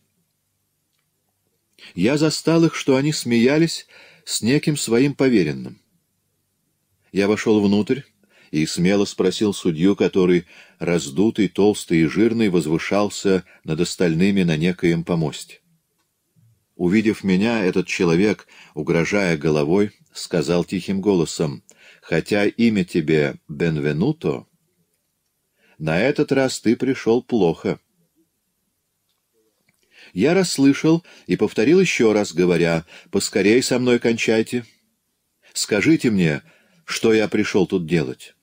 Я застал их, что они смеялись с неким своим поверенным. Я вошел внутрь, и смело спросил судью, который, раздутый, толстый и жирный, возвышался над остальными на некоем помосте. Увидев меня, этот человек, угрожая головой, сказал тихим голосом, «Хотя имя тебе Бенвенуто, на этот раз ты пришел плохо». Я расслышал и повторил еще раз, говоря, «Поскорей со мной кончайте. Скажите мне, что я пришел тут делать».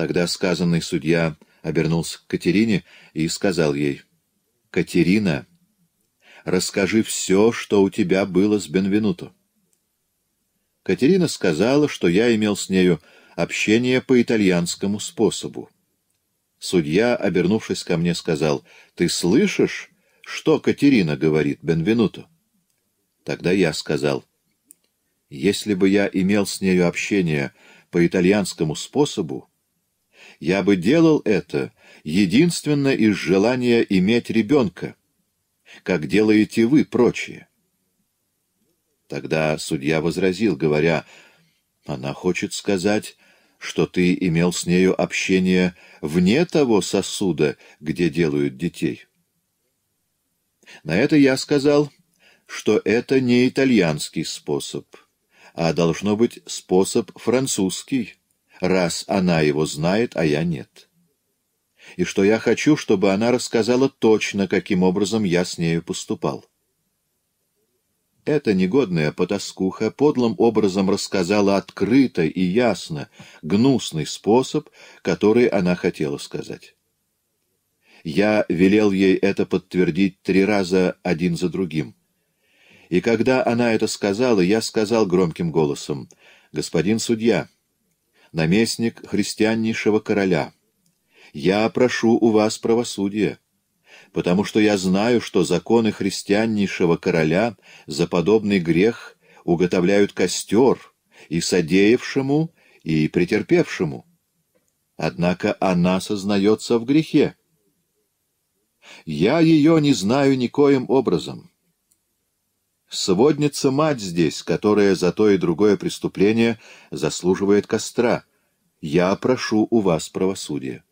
Тогда сказанный судья обернулся к Катерине и сказал ей, «Катерина, расскажи все, что у тебя было с Бенвенуто». Катерина сказала, что я имел с нею общение по итальянскому способу. Судья, обернувшись ко мне, сказал, «Ты слышишь, что Катерина говорит Бенвенуто?» Тогда я сказал, «Если бы я имел с нею общение по итальянскому способу, я бы делал это единственно из желания иметь ребенка, как делаете вы, прочие. Тогда судья возразил, говоря, «Она хочет сказать, что ты имел с нею общение вне того сосуда, где делают детей». На это я сказал, что это не итальянский способ, а должно быть способ французский, раз она его знает, а я нет. И что я хочу, чтобы она рассказала точно, каким образом я с нею поступал. Эта негодная потаскуха подлым образом рассказала открыто и ясно гнусный способ, который она хотела сказать. Я велел ей это подтвердить три раза один за другим. И когда она это сказала, я сказал громким голосом, «Господин судья, — наместник христианнейшего короля, я прошу у вас правосудия, потому что я знаю, что законы христианнейшего короля за подобный грех уготовляют костер и содеявшему, и претерпевшему. Однако она сознается в грехе. Я ее не знаю никоим образом. Сводница-мать здесь, которая за то и другое преступление заслуживает костра. Я прошу у вас правосудия.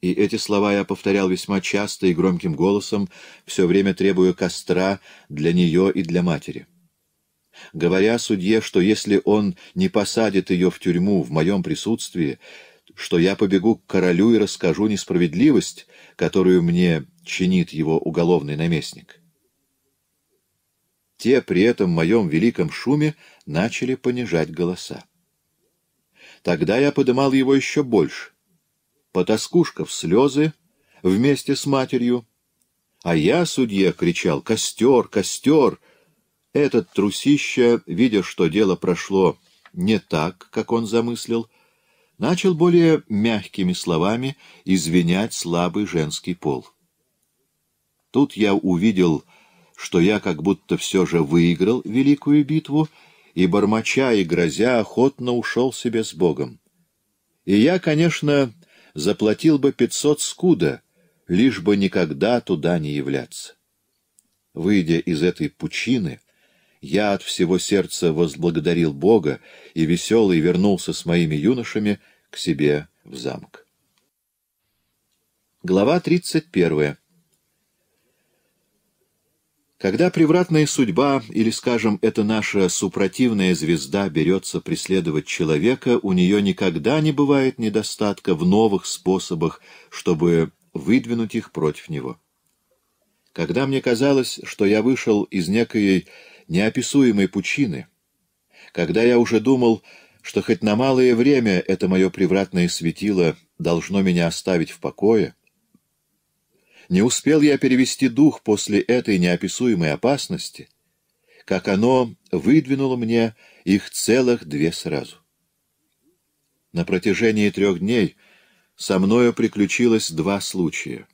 И эти слова я повторял весьма часто и громким голосом, все время требуя костра для нее и для матери. Говоря судье, что если он не посадит ее в тюрьму в моем присутствии, что я побегу к королю и расскажу несправедливость, которую мне чинит его уголовный наместник те при этом моем великом шуме начали понижать голоса. Тогда я подымал его еще больше. Потаскушка в слезы вместе с матерью. А я, судье кричал «Костер! Костер!» Этот трусище, видя, что дело прошло не так, как он замыслил, начал более мягкими словами извинять слабый женский пол. Тут я увидел что я как будто все же выиграл великую битву, и, бормоча и грозя, охотно ушел себе с Богом. И я, конечно, заплатил бы пятьсот скуда, лишь бы никогда туда не являться. Выйдя из этой пучины, я от всего сердца возблагодарил Бога и веселый вернулся с моими юношами к себе в замок. Глава тридцать первая когда превратная судьба, или, скажем, это наша супротивная звезда, берется преследовать человека, у нее никогда не бывает недостатка в новых способах, чтобы выдвинуть их против него. Когда мне казалось, что я вышел из некой неописуемой пучины, когда я уже думал, что хоть на малое время это мое превратное светило должно меня оставить в покое, — не успел я перевести дух после этой неописуемой опасности, как оно выдвинуло мне их целых две сразу. На протяжении трех дней со мною приключилось два случая,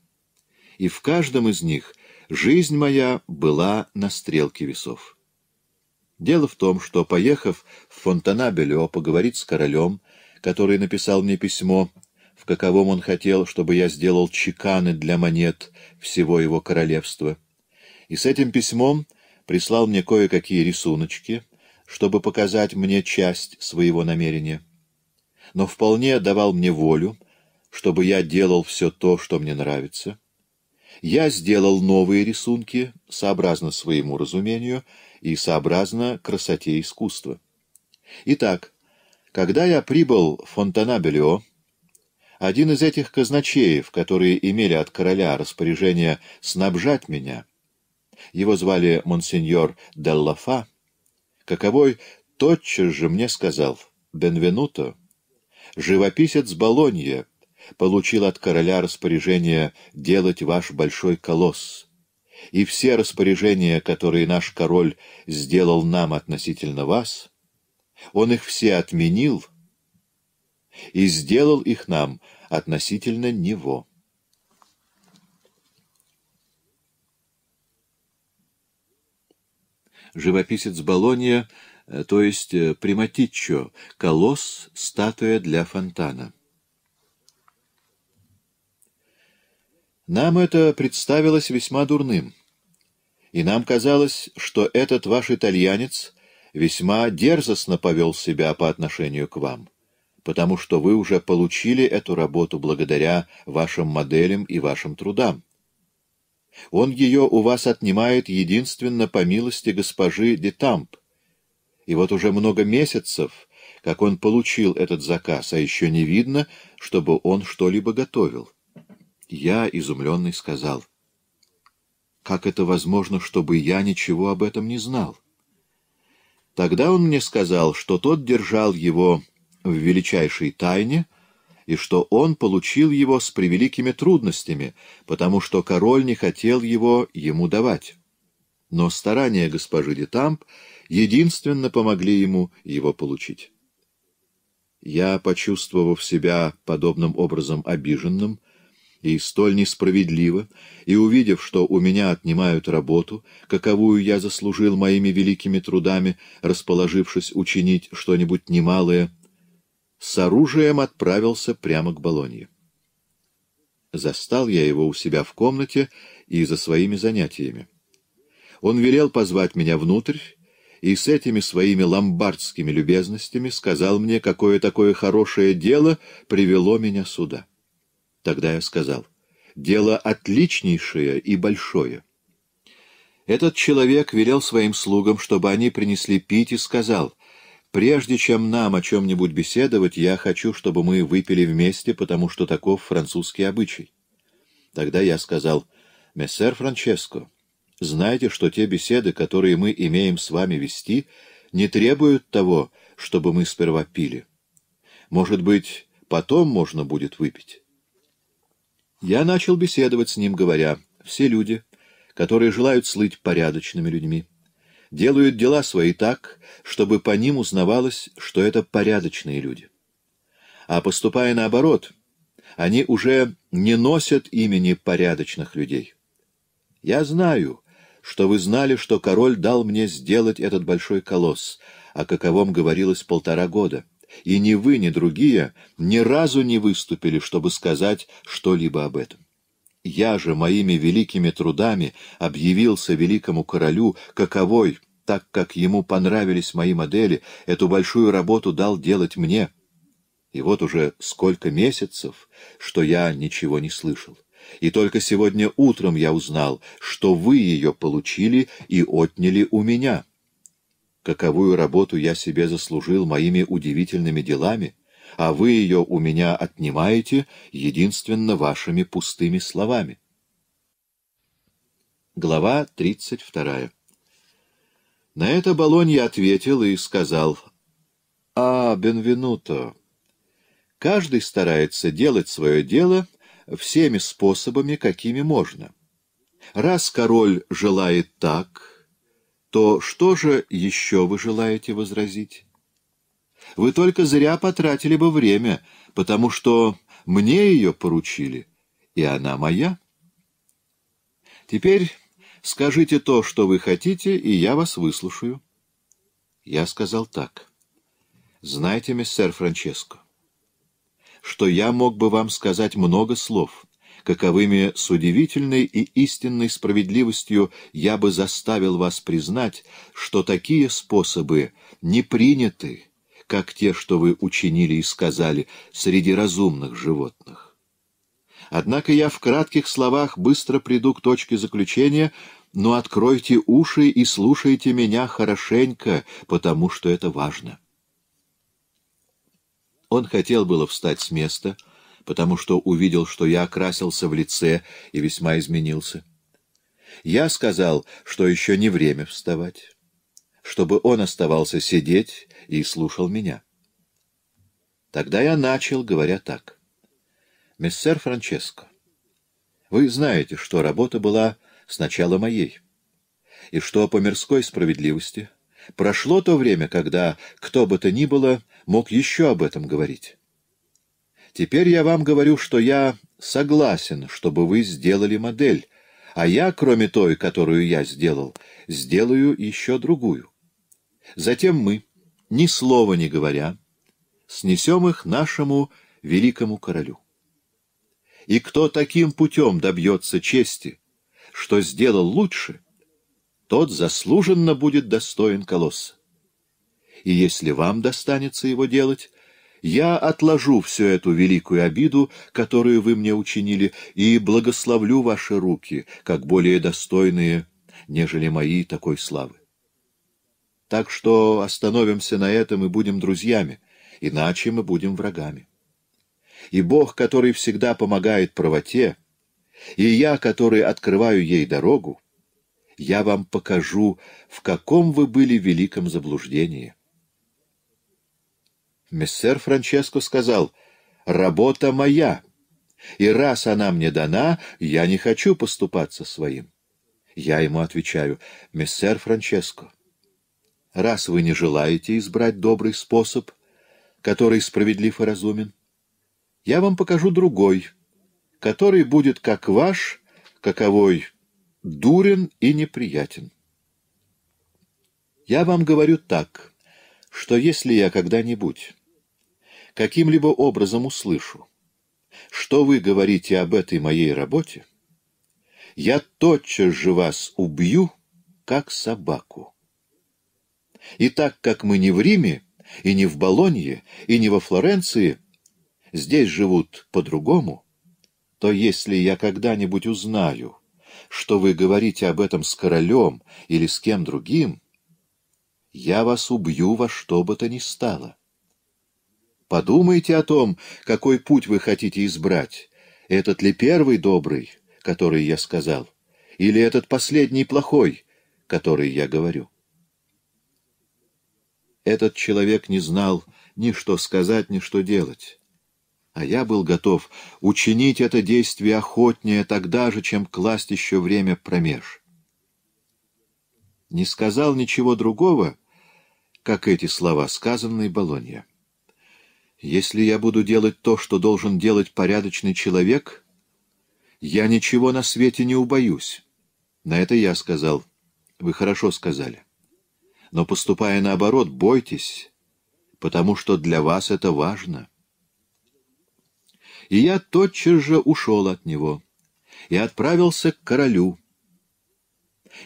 и в каждом из них жизнь моя была на стрелке весов. Дело в том, что, поехав в Фонтанабелео поговорить с королем, который написал мне письмо, в каковом он хотел, чтобы я сделал чеканы для монет всего его королевства. И с этим письмом прислал мне кое-какие рисуночки, чтобы показать мне часть своего намерения. Но вполне давал мне волю, чтобы я делал все то, что мне нравится. Я сделал новые рисунки, сообразно своему разумению и сообразно красоте искусства. Итак, когда я прибыл в Фонтанабелео, один из этих казначеев, которые имели от короля распоряжение снабжать меня, его звали монсеньор Деллафа, каковой тотчас же мне сказал «Бенвенуто, живописец Болонья получил от короля распоряжение делать ваш большой колосс, и все распоряжения, которые наш король сделал нам относительно вас, он их все отменил» и сделал их нам относительно него. Живописец Болонья, э, то есть э, Приматиччо, колосс, статуя для фонтана. Нам это представилось весьма дурным, и нам казалось, что этот ваш итальянец весьма дерзостно повел себя по отношению к вам потому что вы уже получили эту работу благодаря вашим моделям и вашим трудам. Он ее у вас отнимает единственно по милости госпожи Детамп. И вот уже много месяцев, как он получил этот заказ, а еще не видно, чтобы он что-либо готовил. Я, изумленный, сказал, «Как это возможно, чтобы я ничего об этом не знал?» Тогда он мне сказал, что тот держал его в величайшей тайне и что он получил его с превеликими трудностями, потому что король не хотел его ему давать. Но старания госпожи Детамп единственно помогли ему его получить. Я, почувствовав себя подобным образом обиженным, и столь несправедливо, и увидев, что у меня отнимают работу, каковую я заслужил моими великими трудами, расположившись учинить что-нибудь немалое, с оружием отправился прямо к Болонье. Застал я его у себя в комнате и за своими занятиями. Он велел позвать меня внутрь и с этими своими ломбардскими любезностями сказал мне, какое такое хорошее дело привело меня сюда. Тогда я сказал, дело отличнейшее и большое. Этот человек велел своим слугам, чтобы они принесли пить, и сказал, Прежде чем нам о чем-нибудь беседовать, я хочу, чтобы мы выпили вместе, потому что таков французский обычай. Тогда я сказал, «Мессер Франческо, знайте, что те беседы, которые мы имеем с вами вести, не требуют того, чтобы мы сперва пили. Может быть, потом можно будет выпить». Я начал беседовать с ним, говоря, «Все люди, которые желают слыть порядочными людьми, делают дела свои так, чтобы по ним узнавалось, что это порядочные люди. А поступая наоборот, они уже не носят имени порядочных людей. Я знаю, что вы знали, что король дал мне сделать этот большой колосс, о каковом говорилось полтора года, и ни вы, ни другие ни разу не выступили, чтобы сказать что-либо об этом. Я же моими великими трудами объявился великому королю, каковой, так как ему понравились мои модели, эту большую работу дал делать мне. И вот уже сколько месяцев, что я ничего не слышал. И только сегодня утром я узнал, что вы ее получили и отняли у меня. Каковую работу я себе заслужил моими удивительными делами — а вы ее у меня отнимаете единственно вашими пустыми словами. Глава 32 На это Болонья ответил и сказал, «А, Бенвенуто, каждый старается делать свое дело всеми способами, какими можно. Раз король желает так, то что же еще вы желаете возразить?» Вы только зря потратили бы время, потому что мне ее поручили, и она моя. Теперь скажите то, что вы хотите, и я вас выслушаю. Я сказал так. Знаете, мистер Франческо, что я мог бы вам сказать много слов, каковыми с удивительной и истинной справедливостью я бы заставил вас признать, что такие способы не приняты, как те, что вы учинили и сказали, среди разумных животных. Однако я в кратких словах быстро приду к точке заключения, но откройте уши и слушайте меня хорошенько, потому что это важно. Он хотел было встать с места, потому что увидел, что я окрасился в лице и весьма изменился. Я сказал, что еще не время вставать чтобы он оставался сидеть и слушал меня. Тогда я начал, говоря так. «Мессер Франческо, вы знаете, что работа была сначала моей, и что по мирской справедливости прошло то время, когда кто бы то ни было мог еще об этом говорить. Теперь я вам говорю, что я согласен, чтобы вы сделали модель, а я, кроме той, которую я сделал, сделаю еще другую. Затем мы, ни слова не говоря, снесем их нашему великому королю. И кто таким путем добьется чести, что сделал лучше, тот заслуженно будет достоин колосса. И если вам достанется его делать, я отложу всю эту великую обиду, которую вы мне учинили, и благословлю ваши руки, как более достойные, нежели мои такой славы. Так что остановимся на этом и будем друзьями, иначе мы будем врагами. И Бог, который всегда помогает правоте, и я, который открываю ей дорогу, я вам покажу, в каком вы были великом заблуждении. Мессер Франческо сказал, «Работа моя, и раз она мне дана, я не хочу поступаться своим». Я ему отвечаю, «Мессер Франческо, раз вы не желаете избрать добрый способ, который справедлив и разумен, я вам покажу другой, который будет как ваш, каковой дурен и неприятен. Я вам говорю так, что если я когда-нибудь каким-либо образом услышу, что вы говорите об этой моей работе, я тотчас же вас убью, как собаку. И так как мы не в Риме, и не в Болонье, и не во Флоренции, здесь живут по-другому, то если я когда-нибудь узнаю, что вы говорите об этом с королем или с кем другим, я вас убью во что бы то ни стало. Подумайте о том, какой путь вы хотите избрать. Этот ли первый добрый, который я сказал, или этот последний плохой, который я говорю? Этот человек не знал ни что сказать, ни что делать. А я был готов учинить это действие охотнее тогда же, чем класть еще время промеж. Не сказал ничего другого, как эти слова, сказанные Болонья. Если я буду делать то, что должен делать порядочный человек, я ничего на свете не убоюсь. На это я сказал. Вы хорошо сказали. — но, поступая наоборот, бойтесь, потому что для вас это важно. И я тотчас же ушел от него и отправился к королю,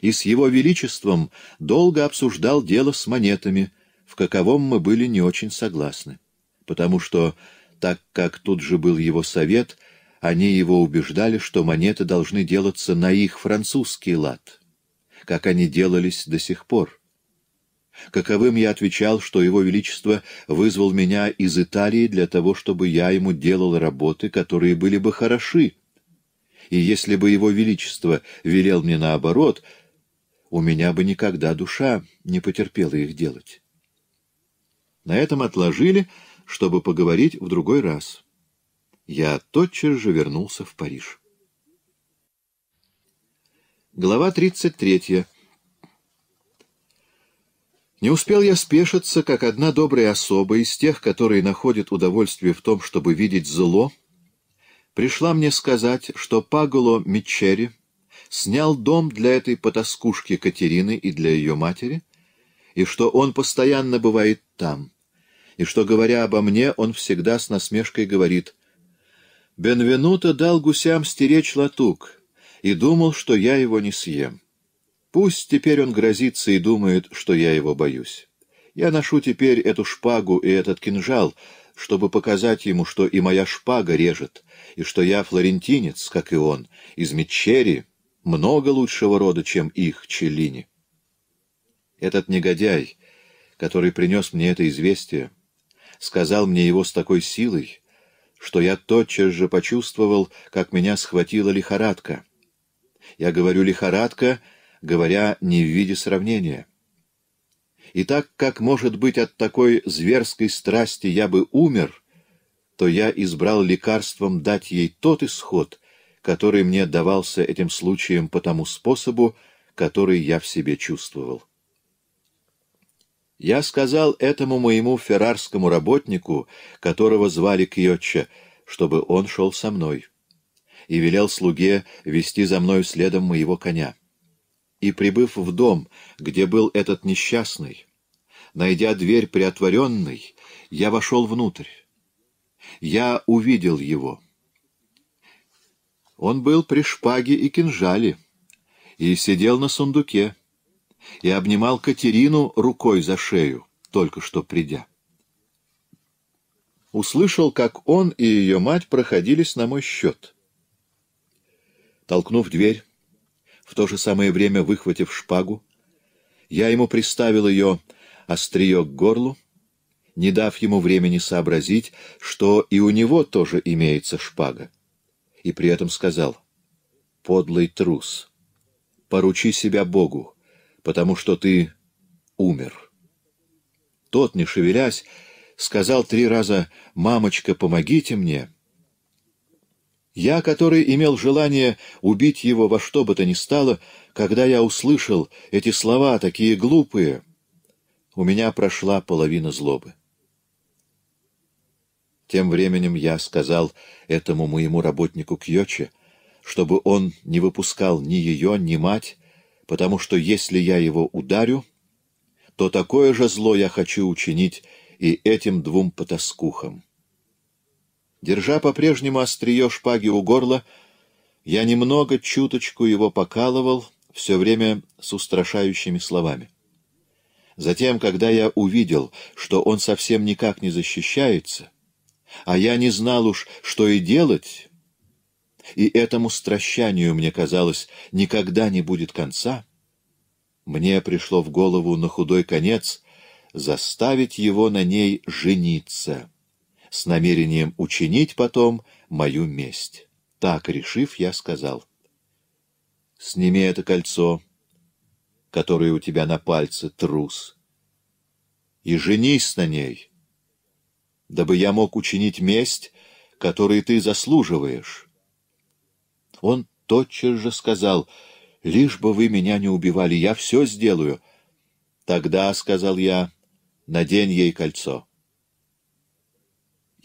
и с его величеством долго обсуждал дело с монетами, в каковом мы были не очень согласны, потому что, так как тут же был его совет, они его убеждали, что монеты должны делаться на их французский лад, как они делались до сих пор Каковым я отвечал, что его величество вызвал меня из Италии для того, чтобы я ему делал работы, которые были бы хороши. И если бы его величество велел мне наоборот, у меня бы никогда душа не потерпела их делать. На этом отложили, чтобы поговорить в другой раз. Я тотчас же вернулся в Париж. Глава тридцать третья. Не успел я спешиться, как одна добрая особа из тех, которые находят удовольствие в том, чтобы видеть зло, пришла мне сказать, что Паголо Мичери снял дом для этой потаскушки Катерины и для ее матери, и что он постоянно бывает там, и что, говоря обо мне, он всегда с насмешкой говорит «Бенвенуто дал гусям стеречь латук и думал, что я его не съем». Пусть теперь он грозится и думает, что я его боюсь. Я ношу теперь эту шпагу и этот кинжал, чтобы показать ему, что и моя шпага режет, и что я флорентинец, как и он, из Мечери, много лучшего рода, чем их Челлини. Этот негодяй, который принес мне это известие, сказал мне его с такой силой, что я тотчас же почувствовал, как меня схватила лихорадка. Я говорю «лихорадка», говоря не в виде сравнения. И так как, может быть, от такой зверской страсти я бы умер, то я избрал лекарством дать ей тот исход, который мне давался этим случаем по тому способу, который я в себе чувствовал. Я сказал этому моему феррарскому работнику, которого звали Кьотча, чтобы он шел со мной, и велел слуге вести за мною следом моего коня. И, прибыв в дом, где был этот несчастный, найдя дверь приотворенной, я вошел внутрь. Я увидел его. Он был при шпаге и кинжале, и сидел на сундуке, и обнимал Катерину рукой за шею, только что придя. Услышал, как он и ее мать проходились на мой счет. Толкнув дверь, в то же самое время выхватив шпагу. Я ему приставил ее острие к горлу, не дав ему времени сообразить, что и у него тоже имеется шпага. И при этом сказал, «Подлый трус, поручи себя Богу, потому что ты умер». Тот, не шевелясь, сказал три раза «Мамочка, помогите мне», я, который имел желание убить его во что бы то ни стало, когда я услышал эти слова, такие глупые, у меня прошла половина злобы. Тем временем я сказал этому моему работнику Кьёче, чтобы он не выпускал ни ее, ни мать, потому что если я его ударю, то такое же зло я хочу учинить и этим двум потаскухам. Держа по-прежнему острие шпаги у горла, я немного, чуточку его покалывал, все время с устрашающими словами. Затем, когда я увидел, что он совсем никак не защищается, а я не знал уж, что и делать, и этому стращанию, мне казалось, никогда не будет конца, мне пришло в голову на худой конец заставить его на ней жениться с намерением учинить потом мою месть. Так, решив, я сказал. «Сними это кольцо, которое у тебя на пальце, трус, и женись на ней, дабы я мог учинить месть, которой ты заслуживаешь». Он тотчас же сказал, «Лишь бы вы меня не убивали, я все сделаю». «Тогда, — сказал я, — надень ей кольцо».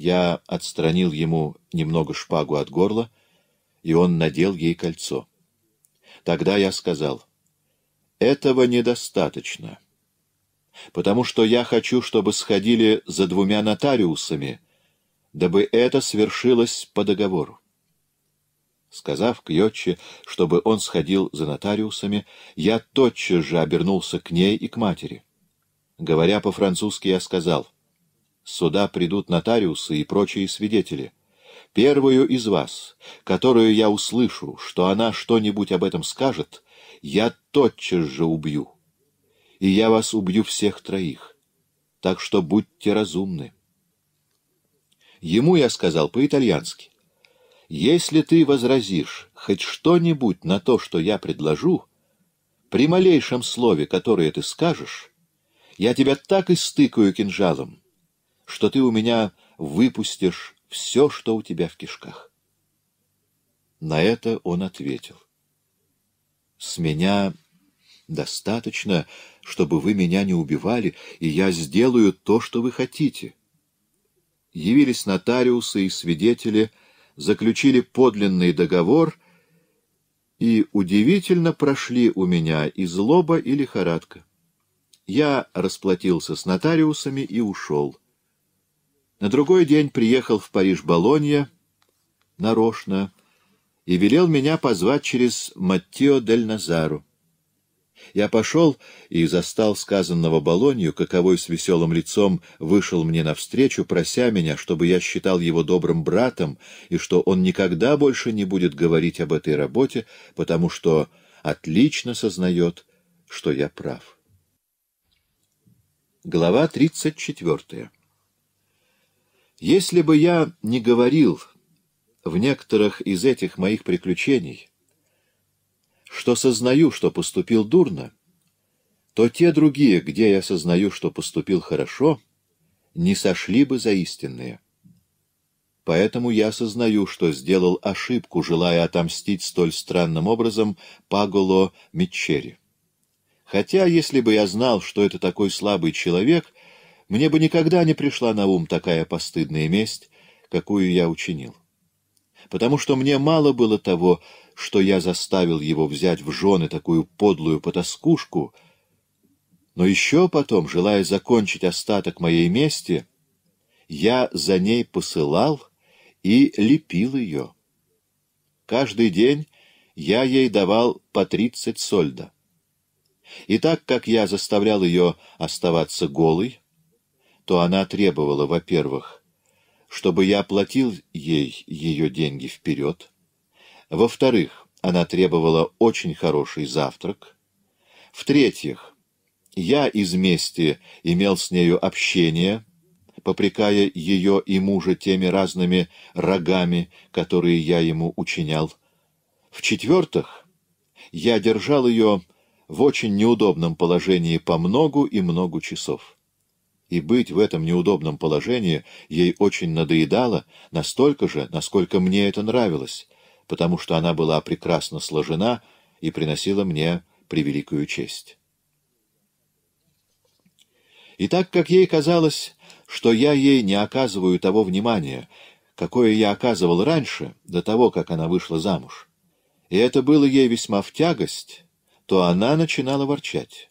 Я отстранил ему немного шпагу от горла, и он надел ей кольцо. Тогда я сказал, «Этого недостаточно, потому что я хочу, чтобы сходили за двумя нотариусами, дабы это свершилось по договору». Сказав Кьотче, чтобы он сходил за нотариусами, я тотчас же обернулся к ней и к матери. Говоря по-французски, я сказал — Сюда придут нотариусы и прочие свидетели. Первую из вас, которую я услышу, что она что-нибудь об этом скажет, я тотчас же убью. И я вас убью всех троих. Так что будьте разумны. Ему я сказал по-итальянски. Если ты возразишь хоть что-нибудь на то, что я предложу, при малейшем слове, которое ты скажешь, я тебя так и стыкаю кинжалом, что ты у меня выпустишь все, что у тебя в кишках. На это он ответил. С меня достаточно, чтобы вы меня не убивали, и я сделаю то, что вы хотите. Явились нотариусы и свидетели, заключили подлинный договор и удивительно прошли у меня и злоба, и лихорадка. Я расплатился с нотариусами и ушел. На другой день приехал в Париж Болонья нарочно и велел меня позвать через Маттио дель Назару. Я пошел и застал сказанного Болонью, каковой с веселым лицом вышел мне навстречу, прося меня, чтобы я считал его добрым братом, и что он никогда больше не будет говорить об этой работе, потому что отлично сознает, что я прав. Глава тридцать четвертая. Если бы я не говорил в некоторых из этих моих приключений, что сознаю, что поступил дурно, то те другие, где я сознаю, что поступил хорошо, не сошли бы за истинные. Поэтому я сознаю, что сделал ошибку, желая отомстить столь странным образом Паголо Митчери. Хотя, если бы я знал, что это такой слабый человек, мне бы никогда не пришла на ум такая постыдная месть, какую я учинил. Потому что мне мало было того, что я заставил его взять в жены такую подлую потаскушку, но еще потом, желая закончить остаток моей мести, я за ней посылал и лепил ее. Каждый день я ей давал по тридцать сольда. И так как я заставлял ее оставаться голой, что она требовала, во-первых, чтобы я платил ей ее деньги вперед, во-вторых, она требовала очень хороший завтрак, в-третьих, я из мести имел с нею общение, попрекая ее и мужа теми разными рогами, которые я ему учинял. В-четвертых, я держал ее в очень неудобном положении по многу и многу часов и быть в этом неудобном положении ей очень надоедало настолько же, насколько мне это нравилось, потому что она была прекрасно сложена и приносила мне превеликую честь. И так как ей казалось, что я ей не оказываю того внимания, какое я оказывал раньше, до того, как она вышла замуж, и это было ей весьма в тягость, то она начинала ворчать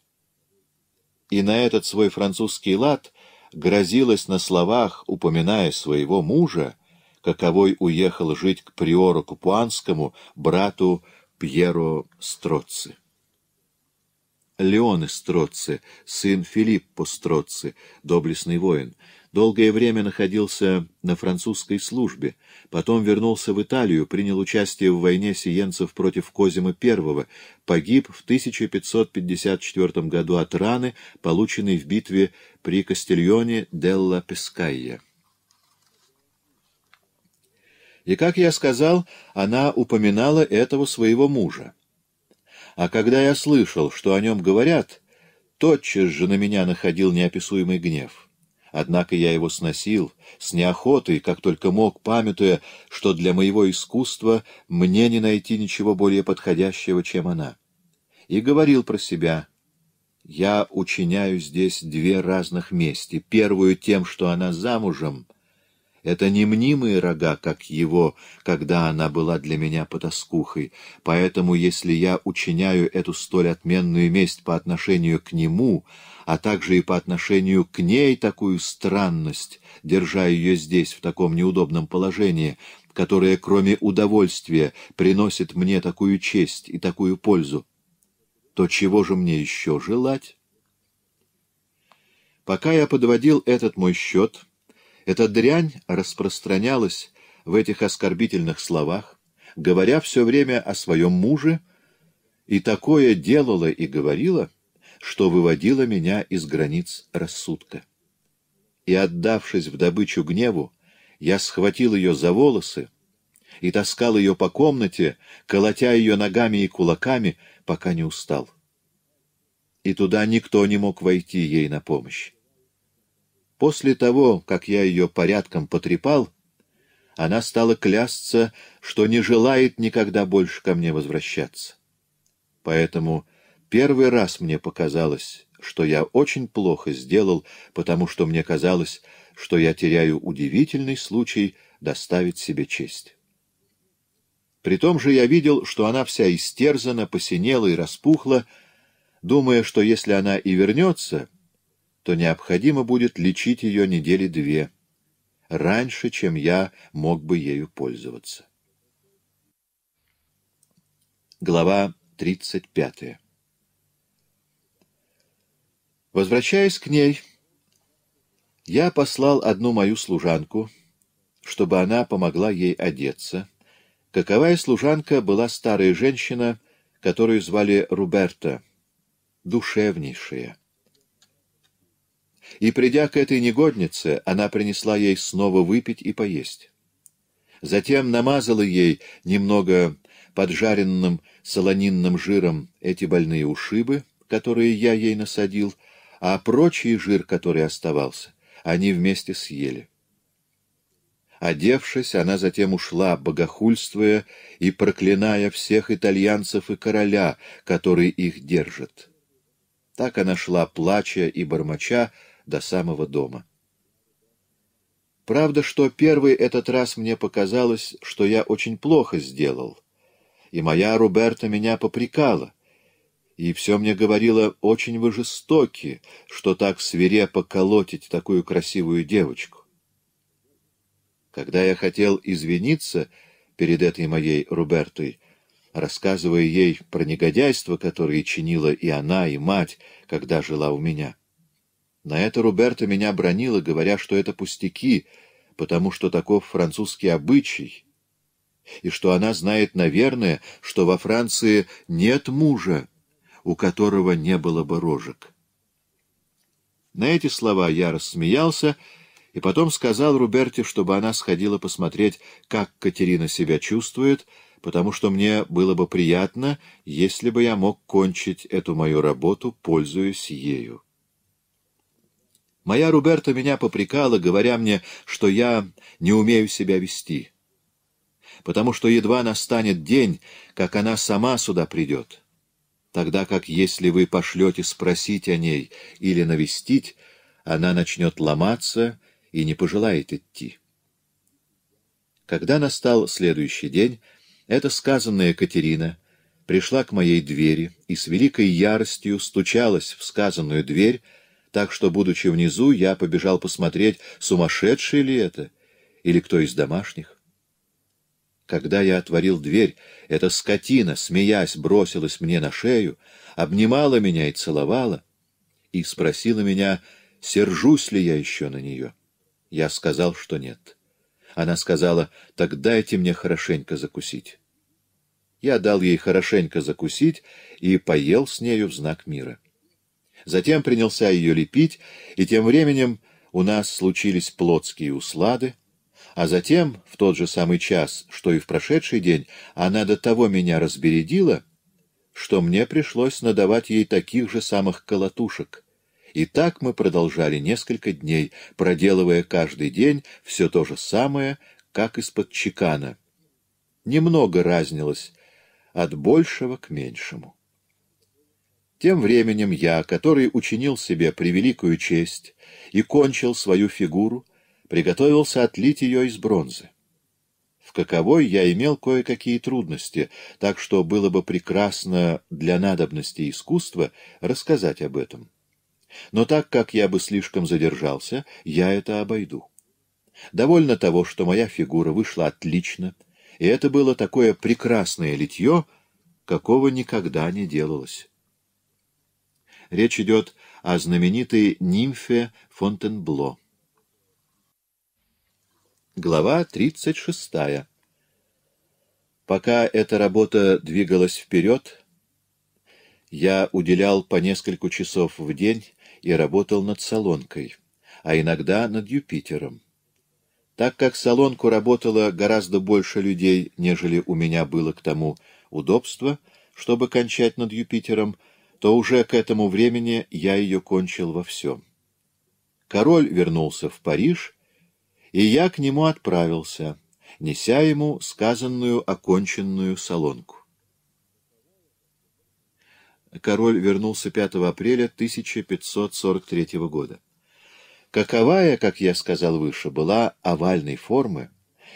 и на этот свой французский лад грозилась на словах, упоминая своего мужа, каковой уехал жить к приору Купуанскому, брату Пьеро Строци. Леон Строци, сын Филиппо Строци, доблестный воин, долгое время находился на французской службе, потом вернулся в Италию, принял участие в войне сиенцев против Козима I, погиб в 1554 году от раны, полученной в битве при Кастильоне делла Пескайя. И, как я сказал, она упоминала этого своего мужа. А когда я слышал, что о нем говорят, тотчас же на меня находил неописуемый гнев. Однако я его сносил, с неохотой, как только мог, памятуя, что для моего искусства мне не найти ничего более подходящего, чем она. И говорил про себя. Я учиняю здесь две разных мести. Первую тем, что она замужем. Это не мнимые рога, как его, когда она была для меня потаскухой. Поэтому, если я учиняю эту столь отменную месть по отношению к нему, а также и по отношению к ней такую странность, держа ее здесь в таком неудобном положении, которое, кроме удовольствия, приносит мне такую честь и такую пользу, то чего же мне еще желать? Пока я подводил этот мой счет, эта дрянь распространялась в этих оскорбительных словах, говоря все время о своем муже, и такое делала и говорила — что выводило меня из границ рассудка. И, отдавшись в добычу гневу, я схватил ее за волосы и таскал ее по комнате, колотя ее ногами и кулаками, пока не устал. И туда никто не мог войти ей на помощь. После того, как я ее порядком потрепал, она стала клясться, что не желает никогда больше ко мне возвращаться. Поэтому Первый раз мне показалось, что я очень плохо сделал, потому что мне казалось, что я теряю удивительный случай доставить себе честь. При том же я видел, что она вся истерзана, посинела и распухла, думая, что если она и вернется, то необходимо будет лечить ее недели две, раньше, чем я мог бы ею пользоваться. Глава тридцать пятая. Возвращаясь к ней, я послал одну мою служанку, чтобы она помогла ей одеться. Каковая служанка была старая женщина, которую звали Руберта, душевнейшая. И, придя к этой негоднице, она принесла ей снова выпить и поесть. Затем намазала ей немного поджаренным солонинным жиром эти больные ушибы, которые я ей насадил, — а прочий жир, который оставался, они вместе съели. Одевшись, она затем ушла, богохульствуя и проклиная всех итальянцев и короля, который их держит. Так она шла, плача и бормоча, до самого дома. Правда, что первый этот раз мне показалось, что я очень плохо сделал, и моя Руберта меня попрекала — и все мне говорило, очень вы жестоки, что так свирепо колотить такую красивую девочку. Когда я хотел извиниться перед этой моей Рубертой, рассказывая ей про негодяйство, которое чинила и она, и мать, когда жила у меня. На это Руберта меня бронила, говоря, что это пустяки, потому что таков французский обычай, и что она знает, наверное, что во Франции нет мужа, у которого не было бы рожек. На эти слова я рассмеялся и потом сказал Руберте, чтобы она сходила посмотреть, как Катерина себя чувствует, потому что мне было бы приятно, если бы я мог кончить эту мою работу, пользуясь ею. Моя Руберта меня попрекала, говоря мне, что я не умею себя вести, потому что едва настанет день, как она сама сюда придет тогда как если вы пошлете спросить о ней или навестить, она начнет ломаться и не пожелает идти. Когда настал следующий день, эта сказанная Катерина пришла к моей двери и с великой яростью стучалась в сказанную дверь, так что, будучи внизу, я побежал посмотреть, сумасшедший ли это или кто из домашних. Когда я отворил дверь, эта скотина, смеясь, бросилась мне на шею, обнимала меня и целовала, и спросила меня, сержусь ли я еще на нее. Я сказал, что нет. Она сказала, так дайте мне хорошенько закусить. Я дал ей хорошенько закусить и поел с нею в знак мира. Затем принялся ее лепить, и тем временем у нас случились плотские услады, а затем, в тот же самый час, что и в прошедший день, она до того меня разбередила, что мне пришлось надавать ей таких же самых колотушек. И так мы продолжали несколько дней, проделывая каждый день все то же самое, как из-под чекана. Немного разнилось от большего к меньшему. Тем временем я, который учинил себе превеликую честь и кончил свою фигуру, приготовился отлить ее из бронзы. В каковой я имел кое-какие трудности, так что было бы прекрасно для надобности искусства рассказать об этом. Но так как я бы слишком задержался, я это обойду. Довольно того, что моя фигура вышла отлично, и это было такое прекрасное литье, какого никогда не делалось. Речь идет о знаменитой нимфе Фонтенбло. Глава 36. Пока эта работа двигалась вперед, я уделял по несколько часов в день и работал над Салонкой, а иногда над Юпитером. Так как Салонку работало гораздо больше людей, нежели у меня было к тому удобство, чтобы кончать над Юпитером, то уже к этому времени я ее кончил во всем. Король вернулся в Париж и я к нему отправился, неся ему сказанную оконченную солонку. Король вернулся 5 апреля 1543 года. Каковая, как я сказал выше, была овальной формы,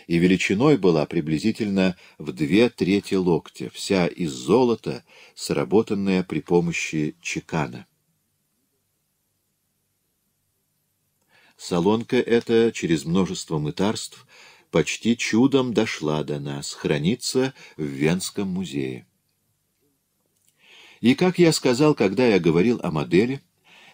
и величиной была приблизительно в две трети локтя, вся из золота, сработанная при помощи чекана. Солонка эта через множество мытарств почти чудом дошла до нас, хранится в Венском музее. И, как я сказал, когда я говорил о модели,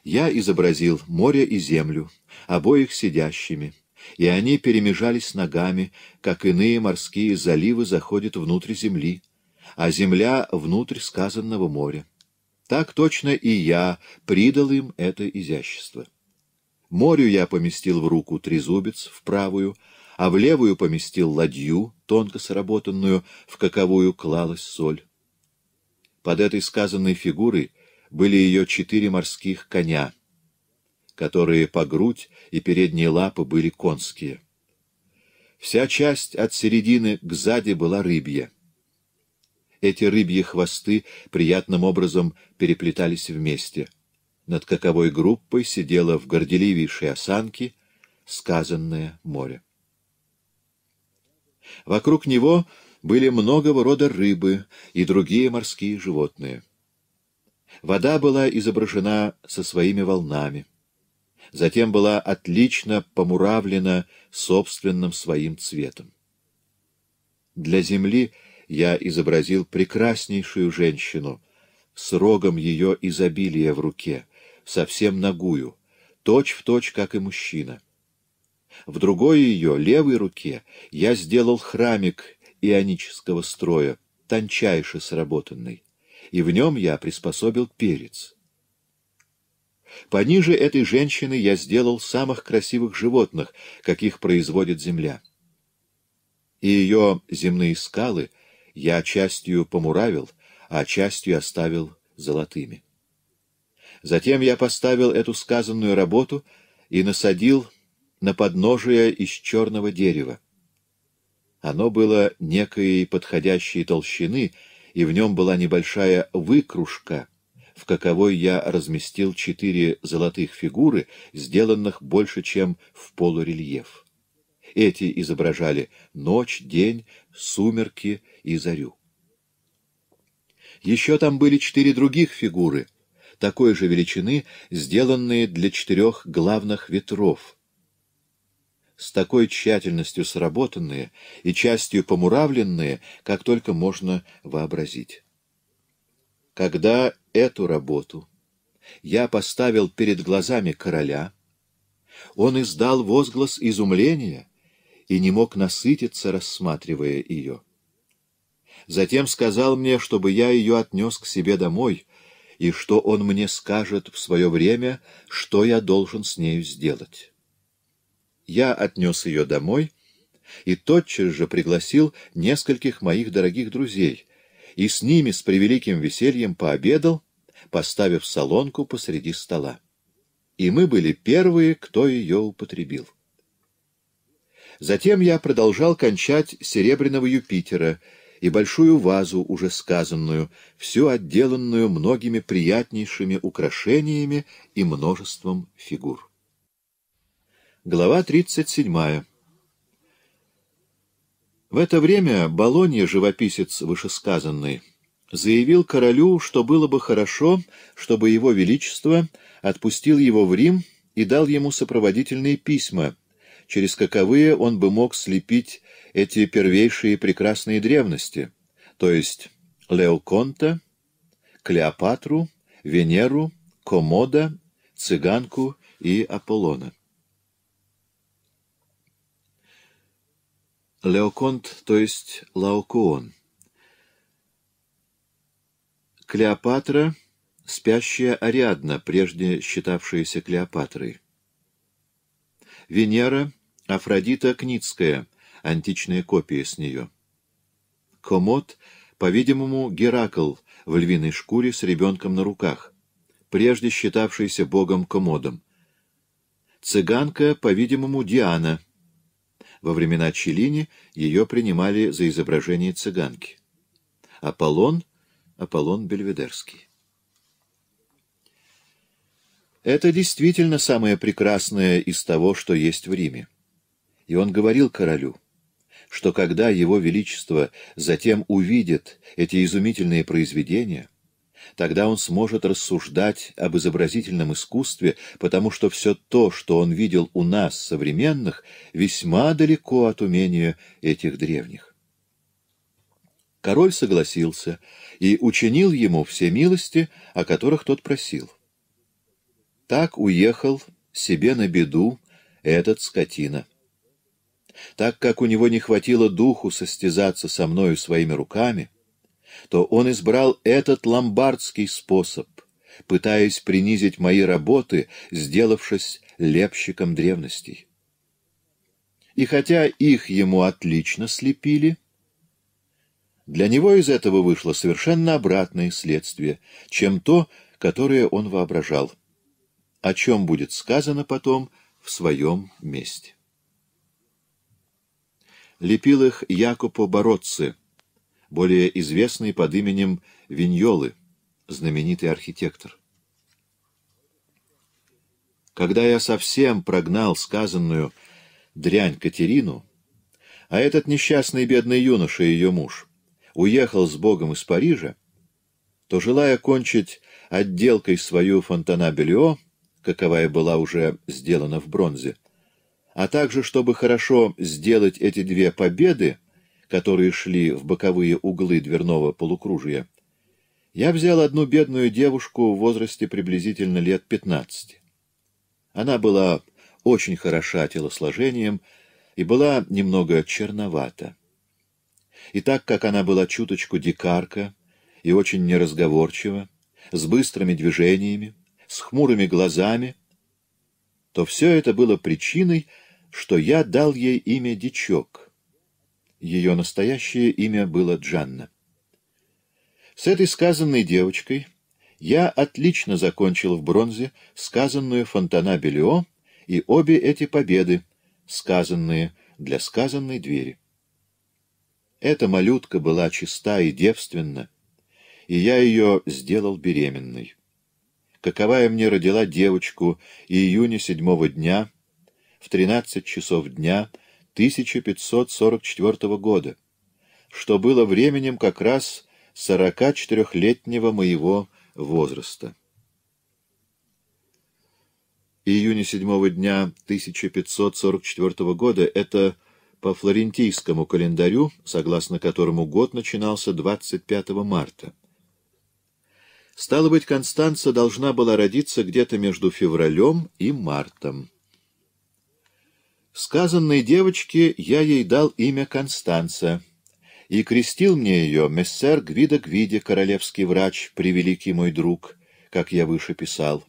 я изобразил море и землю, обоих сидящими, и они перемежались ногами, как иные морские заливы заходят внутрь земли, а земля — внутрь сказанного моря. Так точно и я придал им это изящество. Морю я поместил в руку трезубец, в правую, а в левую поместил ладью, тонко сработанную, в каковую клалась соль. Под этой сказанной фигурой были ее четыре морских коня, которые по грудь и передние лапы были конские. Вся часть от середины к сзади была рыбья. Эти рыбьи хвосты приятным образом переплетались вместе — над каковой группой сидела в горделивейшей осанке сказанное море. Вокруг него были многого рода рыбы и другие морские животные. Вода была изображена со своими волнами. Затем была отлично помуравлена собственным своим цветом. Для земли я изобразил прекраснейшую женщину с рогом ее изобилия в руке — совсем нагую, точь в точь, как и мужчина. В другой ее, левой руке, я сделал храмик ионического строя, тончайше сработанный, и в нем я приспособил перец. Пониже этой женщины я сделал самых красивых животных, каких производит земля. И ее земные скалы я частью помуравил, а частью оставил золотыми. Затем я поставил эту сказанную работу и насадил на подножие из черного дерева. Оно было некой подходящей толщины, и в нем была небольшая выкружка, в каковой я разместил четыре золотых фигуры, сделанных больше, чем в полурельеф. Эти изображали ночь, день, сумерки и зарю. Еще там были четыре других фигуры — такой же величины, сделанные для четырех главных ветров. С такой тщательностью сработанные и частью помуравленные, как только можно вообразить. Когда эту работу я поставил перед глазами короля, он издал возглас изумления и не мог насытиться, рассматривая ее. Затем сказал мне, чтобы я ее отнес к себе домой, и что он мне скажет в свое время, что я должен с нею сделать. Я отнес ее домой и тотчас же пригласил нескольких моих дорогих друзей, и с ними с превеликим весельем пообедал, поставив солонку посреди стола. И мы были первые, кто ее употребил. Затем я продолжал кончать «Серебряного Юпитера», и большую вазу, уже сказанную, всю отделанную многими приятнейшими украшениями и множеством фигур. Глава 37. В это время Болонья, живописец вышесказанный, заявил королю, что было бы хорошо, чтобы его величество отпустил его в Рим и дал ему сопроводительные письма, через каковые он бы мог слепить эти первейшие прекрасные древности, то есть Леоконта, Клеопатру, Венеру, Комода, Цыганку и Аполлона. Леоконт, то есть Лаокоон. Клеопатра, спящая Ариадна, прежде считавшаяся Клеопатрой. Венера, Афродита Кницкая, античные копии с нее. Комод, по-видимому, Геракл в львиной шкуре с ребенком на руках, прежде считавшийся богом Комодом. Цыганка, по-видимому, Диана. Во времена Челлини ее принимали за изображение цыганки. Аполлон — Аполлон Бельведерский. Это действительно самое прекрасное из того, что есть в Риме. И он говорил королю — что когда Его Величество затем увидит эти изумительные произведения, тогда он сможет рассуждать об изобразительном искусстве, потому что все то, что он видел у нас, современных, весьма далеко от умения этих древних. Король согласился и учинил ему все милости, о которых тот просил. Так уехал себе на беду этот скотина. Так как у него не хватило духу состязаться со мною своими руками, то он избрал этот ломбардский способ, пытаясь принизить мои работы, сделавшись лепщиком древностей. И хотя их ему отлично слепили, для него из этого вышло совершенно обратное следствие, чем то, которое он воображал, о чем будет сказано потом в своем месте лепил их Якопо Бороцци, более известный под именем Виньолы, знаменитый архитектор. Когда я совсем прогнал сказанную дрянь Катерину, а этот несчастный бедный юноша, и ее муж, уехал с Богом из Парижа, то, желая кончить отделкой свою фонтана Бельо, каковая была уже сделана в бронзе, а также, чтобы хорошо сделать эти две победы, которые шли в боковые углы дверного полукружия, я взял одну бедную девушку в возрасте приблизительно лет 15. Она была очень хороша телосложением и была немного черновата. И так как она была чуточку дикарка и очень неразговорчива, с быстрыми движениями, с хмурыми глазами, то все это было причиной, что я дал ей имя Дичок. Ее настоящее имя было Джанна. С этой сказанной девочкой я отлично закончил в бронзе сказанную Фонтана Белио и обе эти победы, сказанные для сказанной двери. Эта малютка была чиста и девственна, и я ее сделал беременной. Каковая мне родила девочку и июня седьмого дня — в 13 часов дня 1544 года, что было временем как раз 44-летнего моего возраста. Июня седьмого дня 1544 года — это по флорентийскому календарю, согласно которому год начинался 25 марта. Стало быть, Констанца должна была родиться где-то между февралем и мартом. Сказанной девочке я ей дал имя Констанция, и крестил мне ее мессер Гвида Гвиди, королевский врач, превеликий мой друг, как я выше писал.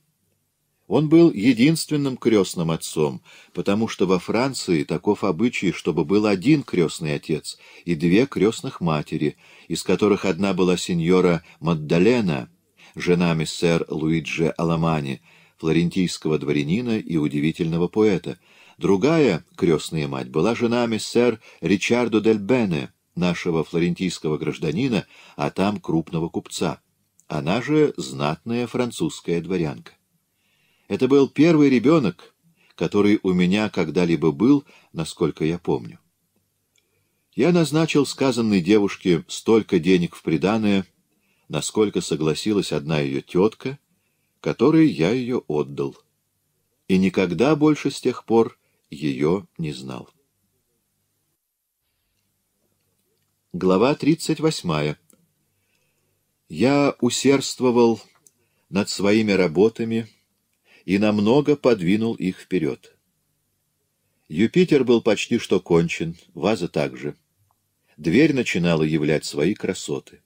Он был единственным крестным отцом, потому что во Франции таков обычай, чтобы был один крестный отец и две крестных матери, из которых одна была сеньора Маддалена, жена мессер Луиджи Аламани, флорентийского дворянина и удивительного поэта — Другая крестная мать была жена миссер Ричардо дель Бене, нашего флорентийского гражданина, а там крупного купца. Она же знатная французская дворянка. Это был первый ребенок, который у меня когда-либо был, насколько я помню. Я назначил сказанной девушке столько денег в приданое, насколько согласилась одна ее тетка, которой я ее отдал. И никогда больше с тех пор ее не знал. Глава 38. Я усердствовал над своими работами и намного подвинул их вперед. Юпитер был почти что кончен, ваза также. Дверь начинала являть свои красоты.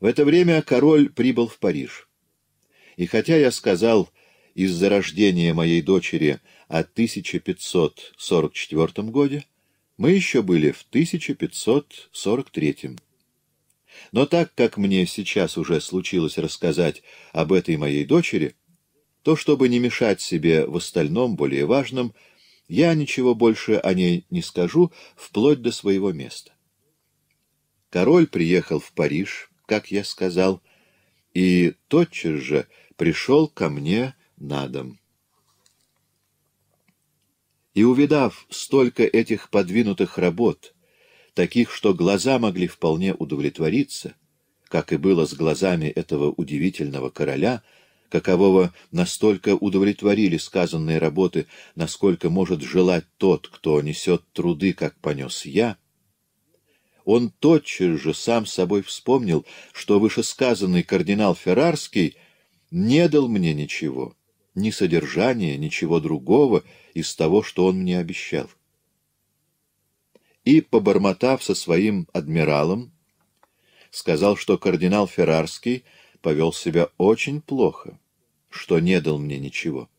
В это время король прибыл в Париж. И хотя я сказал из-за рождения моей дочери — о 1544 годе, мы еще были в 1543. Но так как мне сейчас уже случилось рассказать об этой моей дочери, то, чтобы не мешать себе в остальном, более важном, я ничего больше о ней не скажу, вплоть до своего места. Король приехал в Париж, как я сказал, и тотчас же пришел ко мне на дом. И увидав столько этих подвинутых работ, таких, что глаза могли вполне удовлетвориться, как и было с глазами этого удивительного короля, какового настолько удовлетворили сказанные работы, насколько может желать тот, кто несет труды, как понес я, он тотчас же сам собой вспомнил, что вышесказанный кардинал Феррарский не дал мне ничего, ни содержания, ничего другого из того, что он мне обещал. И, побормотав со своим адмиралом, сказал, что кардинал Феррарский повел себя очень плохо, что не дал мне ничего.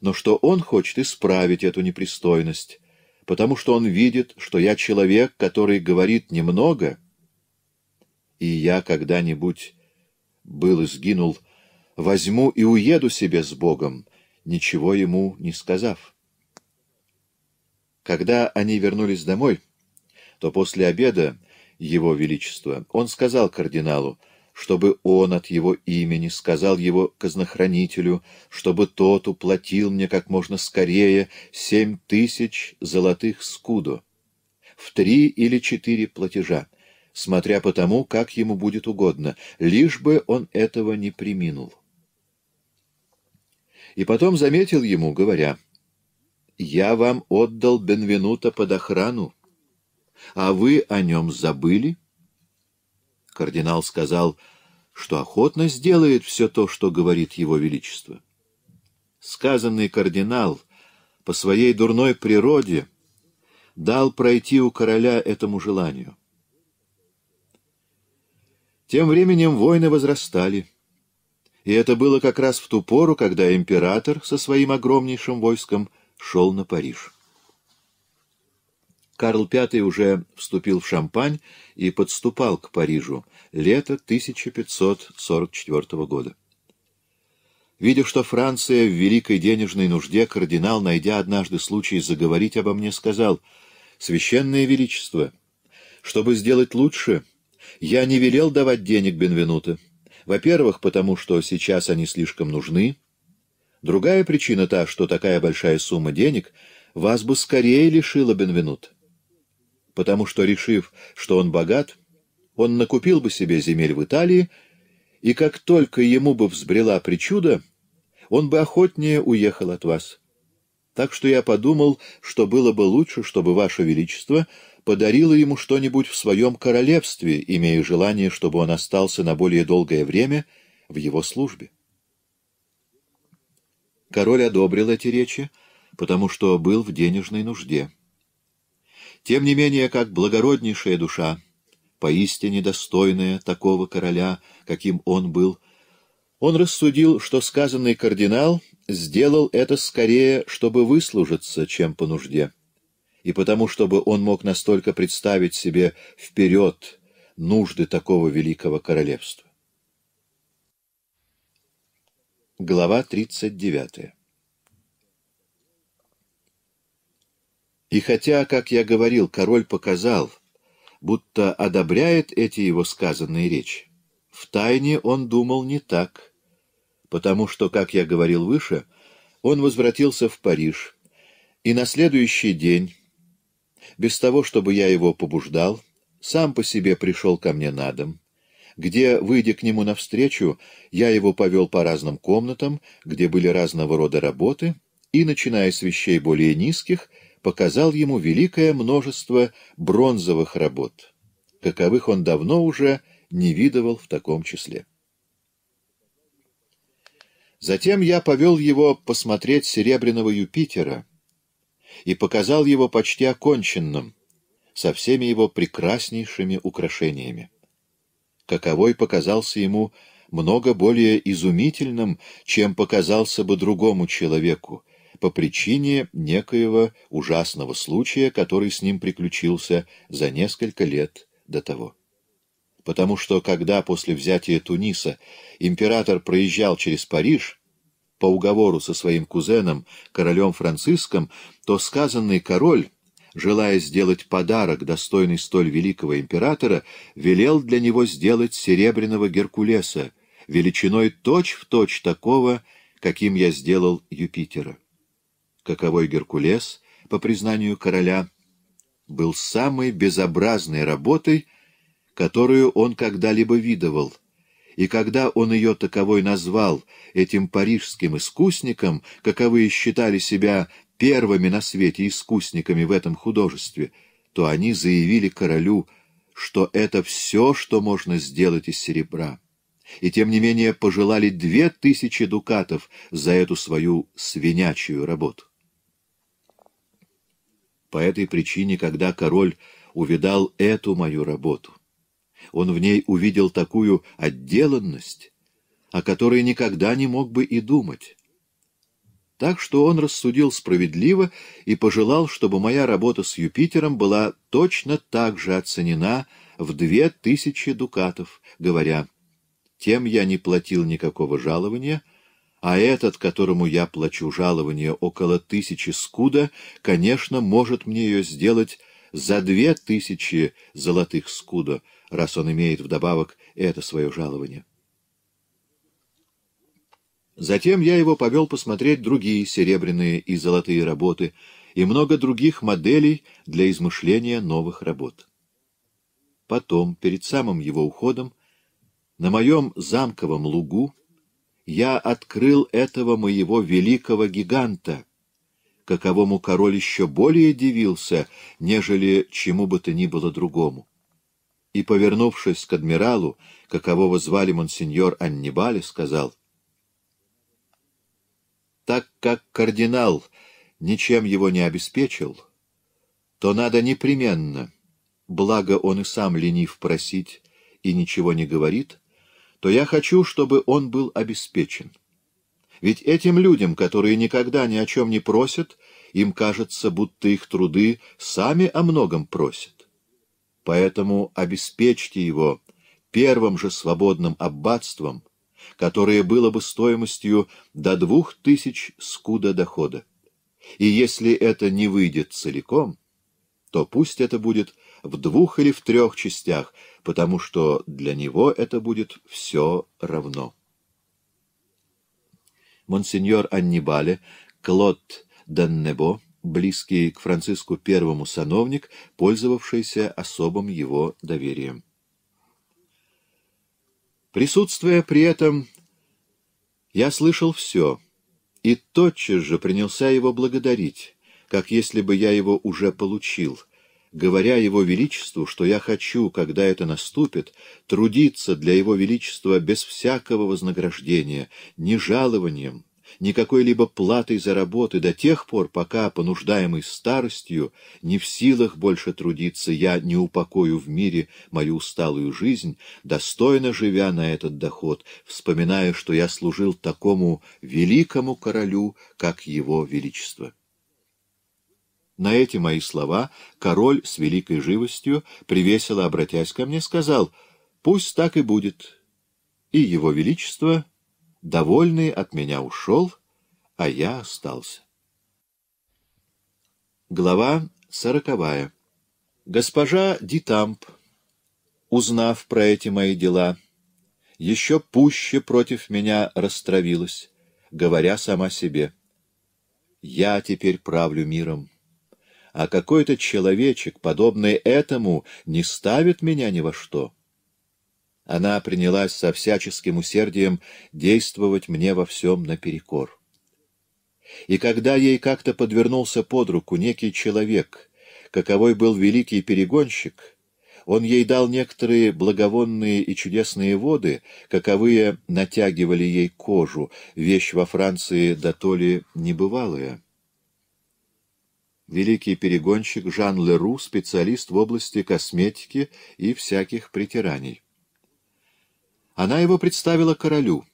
Но что он хочет исправить эту непристойность, потому что он видит, что я человек, который говорит немного, и я когда-нибудь был и сгинул возьму и уеду себе с Богом, ничего ему не сказав. Когда они вернулись домой, то после обеда его величество он сказал кардиналу, чтобы он от его имени сказал его казнохранителю, чтобы тот уплатил мне как можно скорее семь тысяч золотых скудо в три или четыре платежа, смотря по тому, как ему будет угодно, лишь бы он этого не приминул и потом заметил ему, говоря, «Я вам отдал Бенвенута под охрану, а вы о нем забыли?» Кардинал сказал, что охотно сделает все то, что говорит его величество. Сказанный кардинал по своей дурной природе дал пройти у короля этому желанию. Тем временем войны возрастали. И это было как раз в ту пору, когда император со своим огромнейшим войском шел на Париж. Карл V уже вступил в Шампань и подступал к Парижу лето 1544 года. Видя, что Франция в великой денежной нужде, кардинал, найдя однажды случай заговорить обо мне, сказал, «Священное Величество, чтобы сделать лучше, я не велел давать денег Бенвенута, во-первых, потому что сейчас они слишком нужны. Другая причина та, что такая большая сумма денег вас бы скорее лишила Бенвенут. Потому что, решив, что он богат, он накупил бы себе земель в Италии, и как только ему бы взбрела причуда, он бы охотнее уехал от вас. Так что я подумал, что было бы лучше, чтобы Ваше Величество подарила ему что-нибудь в своем королевстве, имея желание, чтобы он остался на более долгое время в его службе. Король одобрил эти речи, потому что был в денежной нужде. Тем не менее, как благороднейшая душа, поистине достойная такого короля, каким он был, он рассудил, что сказанный кардинал сделал это скорее, чтобы выслужиться, чем по нужде и потому, чтобы он мог настолько представить себе вперед нужды такого великого королевства. Глава 39 И хотя, как я говорил, король показал, будто одобряет эти его сказанные речи, в тайне он думал не так, потому что, как я говорил выше, он возвратился в Париж, и на следующий день без того, чтобы я его побуждал, сам по себе пришел ко мне на дом, где, выйдя к нему навстречу, я его повел по разным комнатам, где были разного рода работы, и, начиная с вещей более низких, показал ему великое множество бронзовых работ, каковых он давно уже не видывал в таком числе. Затем я повел его посмотреть серебряного Юпитера — и показал его почти оконченным, со всеми его прекраснейшими украшениями. Каковой показался ему много более изумительным, чем показался бы другому человеку, по причине некоего ужасного случая, который с ним приключился за несколько лет до того. Потому что, когда после взятия Туниса император проезжал через Париж, по уговору со своим кузеном, королем Франциском, то сказанный король, желая сделать подарок, достойный столь великого императора, велел для него сделать серебряного Геркулеса, величиной точь-в-точь точь такого, каким я сделал Юпитера. Каковой Геркулес, по признанию короля, был самой безобразной работой, которую он когда-либо видывал — и когда он ее таковой назвал, этим парижским искусником, каковые считали себя первыми на свете искусниками в этом художестве, то они заявили королю, что это все, что можно сделать из серебра. И тем не менее пожелали две тысячи дукатов за эту свою свинячую работу. По этой причине, когда король увидал эту мою работу, он в ней увидел такую отделанность, о которой никогда не мог бы и думать. Так что он рассудил справедливо и пожелал, чтобы моя работа с Юпитером была точно так же оценена в две тысячи дукатов, говоря, «Тем я не платил никакого жалования, а этот, которому я плачу жалование около тысячи скуда, конечно, может мне ее сделать за две тысячи золотых скудо, раз он имеет вдобавок это свое жалование. Затем я его повел посмотреть другие серебряные и золотые работы и много других моделей для измышления новых работ. Потом, перед самым его уходом, на моем замковом лугу я открыл этого моего великого гиганта — каковому король еще более дивился, нежели чему бы то ни было другому. И, повернувшись к адмиралу, какового звали монсеньор Аннибале, сказал, «Так как кардинал ничем его не обеспечил, то надо непременно, благо он и сам ленив просить и ничего не говорит, то я хочу, чтобы он был обеспечен». Ведь этим людям, которые никогда ни о чем не просят, им кажется, будто их труды сами о многом просят. Поэтому обеспечьте его первым же свободным аббатством, которое было бы стоимостью до двух тысяч скуда дохода. И если это не выйдет целиком, то пусть это будет в двух или в трех частях, потому что для него это будет все равно монсеньор Аннибале, Клод Даннебо, близкий к Франциску I сановник, пользовавшийся особым его доверием. Присутствуя при этом, я слышал все, и тотчас же принялся его благодарить, как если бы я его уже получил — говоря Его Величеству, что я хочу, когда это наступит, трудиться для Его Величества без всякого вознаграждения, ни жалованием, ни какой-либо платой за работы до тех пор, пока, понуждаемый старостью, не в силах больше трудиться, я не упокою в мире мою усталую жизнь, достойно живя на этот доход, вспоминая, что я служил такому великому королю, как его величество. На эти мои слова король с великой живостью, привесело обратясь ко мне, сказал, «Пусть так и будет». И его величество, довольный, от меня ушел, а я остался. Глава сороковая. Госпожа Дитамп, узнав про эти мои дела, еще пуще против меня расстроилась, говоря сама себе, «Я теперь правлю миром» а какой-то человечек, подобный этому, не ставит меня ни во что. Она принялась со всяческим усердием действовать мне во всем наперекор. И когда ей как-то подвернулся под руку некий человек, каковой был великий перегонщик, он ей дал некоторые благовонные и чудесные воды, каковые натягивали ей кожу, вещь во Франции дотоле небывалая великий перегонщик Жан Леру, специалист в области косметики и всяких притираний. Она его представила королю.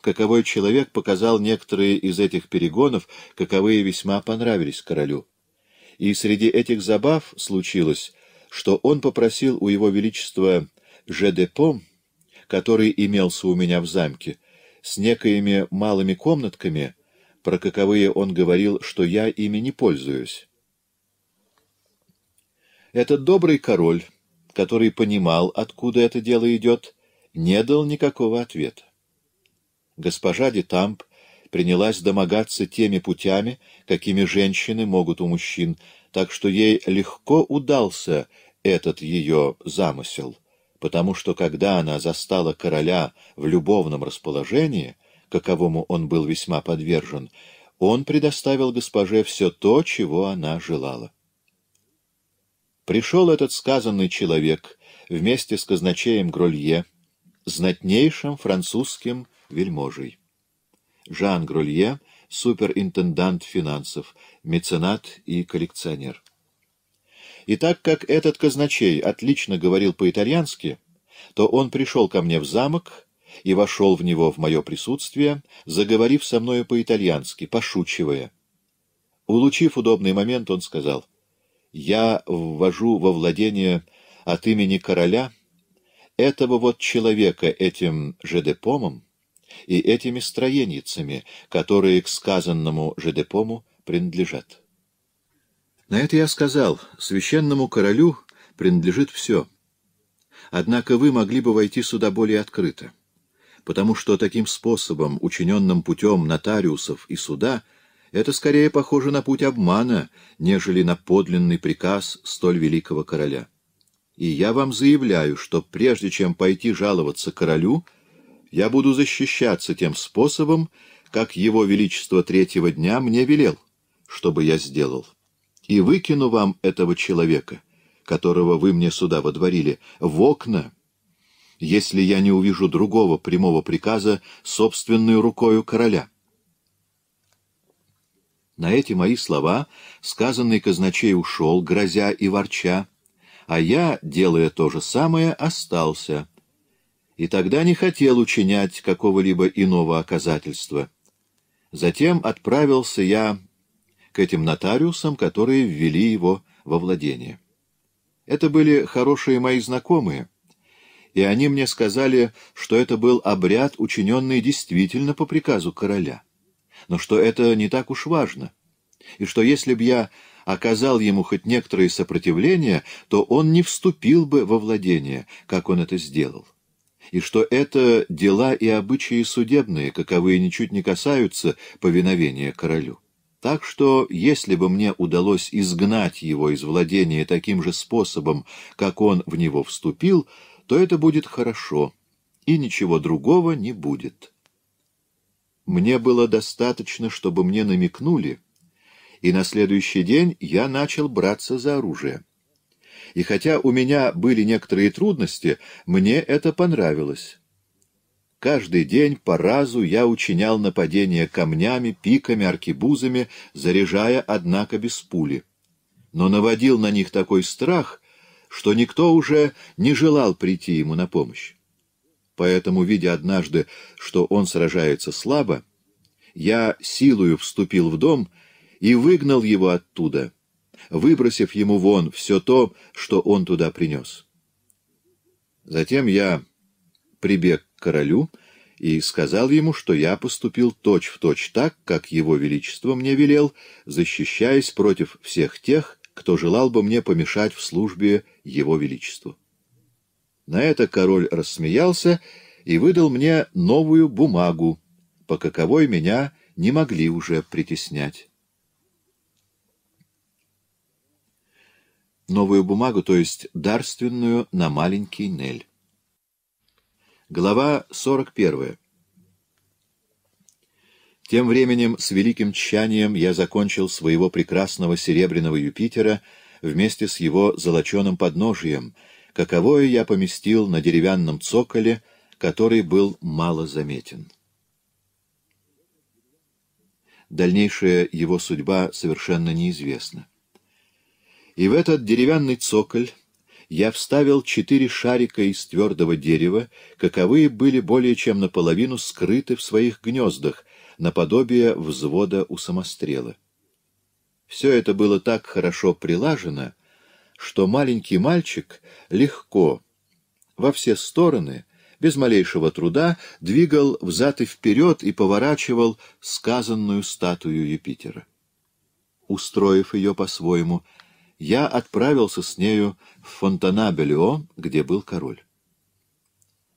Каковой человек показал некоторые из этих перегонов, каковые весьма понравились королю. И среди этих забав случилось, что он попросил у его величества Жедепо, который имелся у меня в замке, с некоими малыми комнатками — про каковые он говорил, что я ими не пользуюсь. Этот добрый король, который понимал, откуда это дело идет, не дал никакого ответа. Госпожа Детамп принялась домогаться теми путями, какими женщины могут у мужчин, так что ей легко удался этот ее замысел, потому что когда она застала короля в любовном расположении — каковому он был весьма подвержен, он предоставил госпоже все то, чего она желала. Пришел этот сказанный человек вместе с казначеем Гролье, знатнейшим французским вельможей. Жан Гролье — суперинтендант финансов, меценат и коллекционер. И так как этот казначей отлично говорил по-итальянски, то он пришел ко мне в замок и вошел в него в мое присутствие, заговорив со мною по-итальянски, пошучивая. Улучив удобный момент, он сказал, «Я ввожу во владение от имени короля этого вот человека этим жедепомом и этими строеницами, которые к сказанному жедепому принадлежат». На это я сказал, священному королю принадлежит все. Однако вы могли бы войти сюда более открыто потому что таким способом, учиненным путем нотариусов и суда, это скорее похоже на путь обмана, нежели на подлинный приказ столь великого короля. И я вам заявляю, что прежде чем пойти жаловаться королю, я буду защищаться тем способом, как его величество третьего дня мне велел, чтобы я сделал. И выкину вам этого человека, которого вы мне сюда водворили, в окна, если я не увижу другого прямого приказа собственной рукою короля. На эти мои слова сказанный казначей ушел, грозя и ворча, а я, делая то же самое, остался. И тогда не хотел учинять какого-либо иного оказательства. Затем отправился я к этим нотариусам, которые ввели его во владение. Это были хорошие мои знакомые — и они мне сказали, что это был обряд, учиненный действительно по приказу короля, но что это не так уж важно, и что если б я оказал ему хоть некоторое сопротивление, то он не вступил бы во владение, как он это сделал, и что это дела и обычаи судебные, каковые ничуть не касаются повиновения королю. Так что, если бы мне удалось изгнать его из владения таким же способом, как он в него вступил, то это будет хорошо, и ничего другого не будет. Мне было достаточно, чтобы мне намекнули, и на следующий день я начал браться за оружие. И хотя у меня были некоторые трудности, мне это понравилось. Каждый день по разу я учинял нападения камнями, пиками, аркебузами, заряжая, однако, без пули. Но наводил на них такой страх, что никто уже не желал прийти ему на помощь. Поэтому, видя однажды, что он сражается слабо, я силою вступил в дом и выгнал его оттуда, выбросив ему вон все то, что он туда принес. Затем я прибег к королю и сказал ему, что я поступил точь-в-точь точь так, как его величество мне велел, защищаясь против всех тех, кто желал бы мне помешать в службе его величеству. На это король рассмеялся и выдал мне новую бумагу, по каковой меня не могли уже притеснять. Новую бумагу, то есть дарственную, на маленький Нель. Глава 41. Тем временем с великим тщанием я закончил своего прекрасного серебряного Юпитера — вместе с его золоченым подножием, каковое я поместил на деревянном цоколе, который был мало заметен. Дальнейшая его судьба совершенно неизвестна. И в этот деревянный цоколь я вставил четыре шарика из твердого дерева, каковые были более чем наполовину скрыты в своих гнездах, наподобие взвода у самострела. Все это было так хорошо прилажено, что маленький мальчик легко во все стороны, без малейшего труда, двигал взад и вперед и поворачивал сказанную статую Юпитера. Устроив ее по-своему, я отправился с нею в Фонтанабелео, где был король.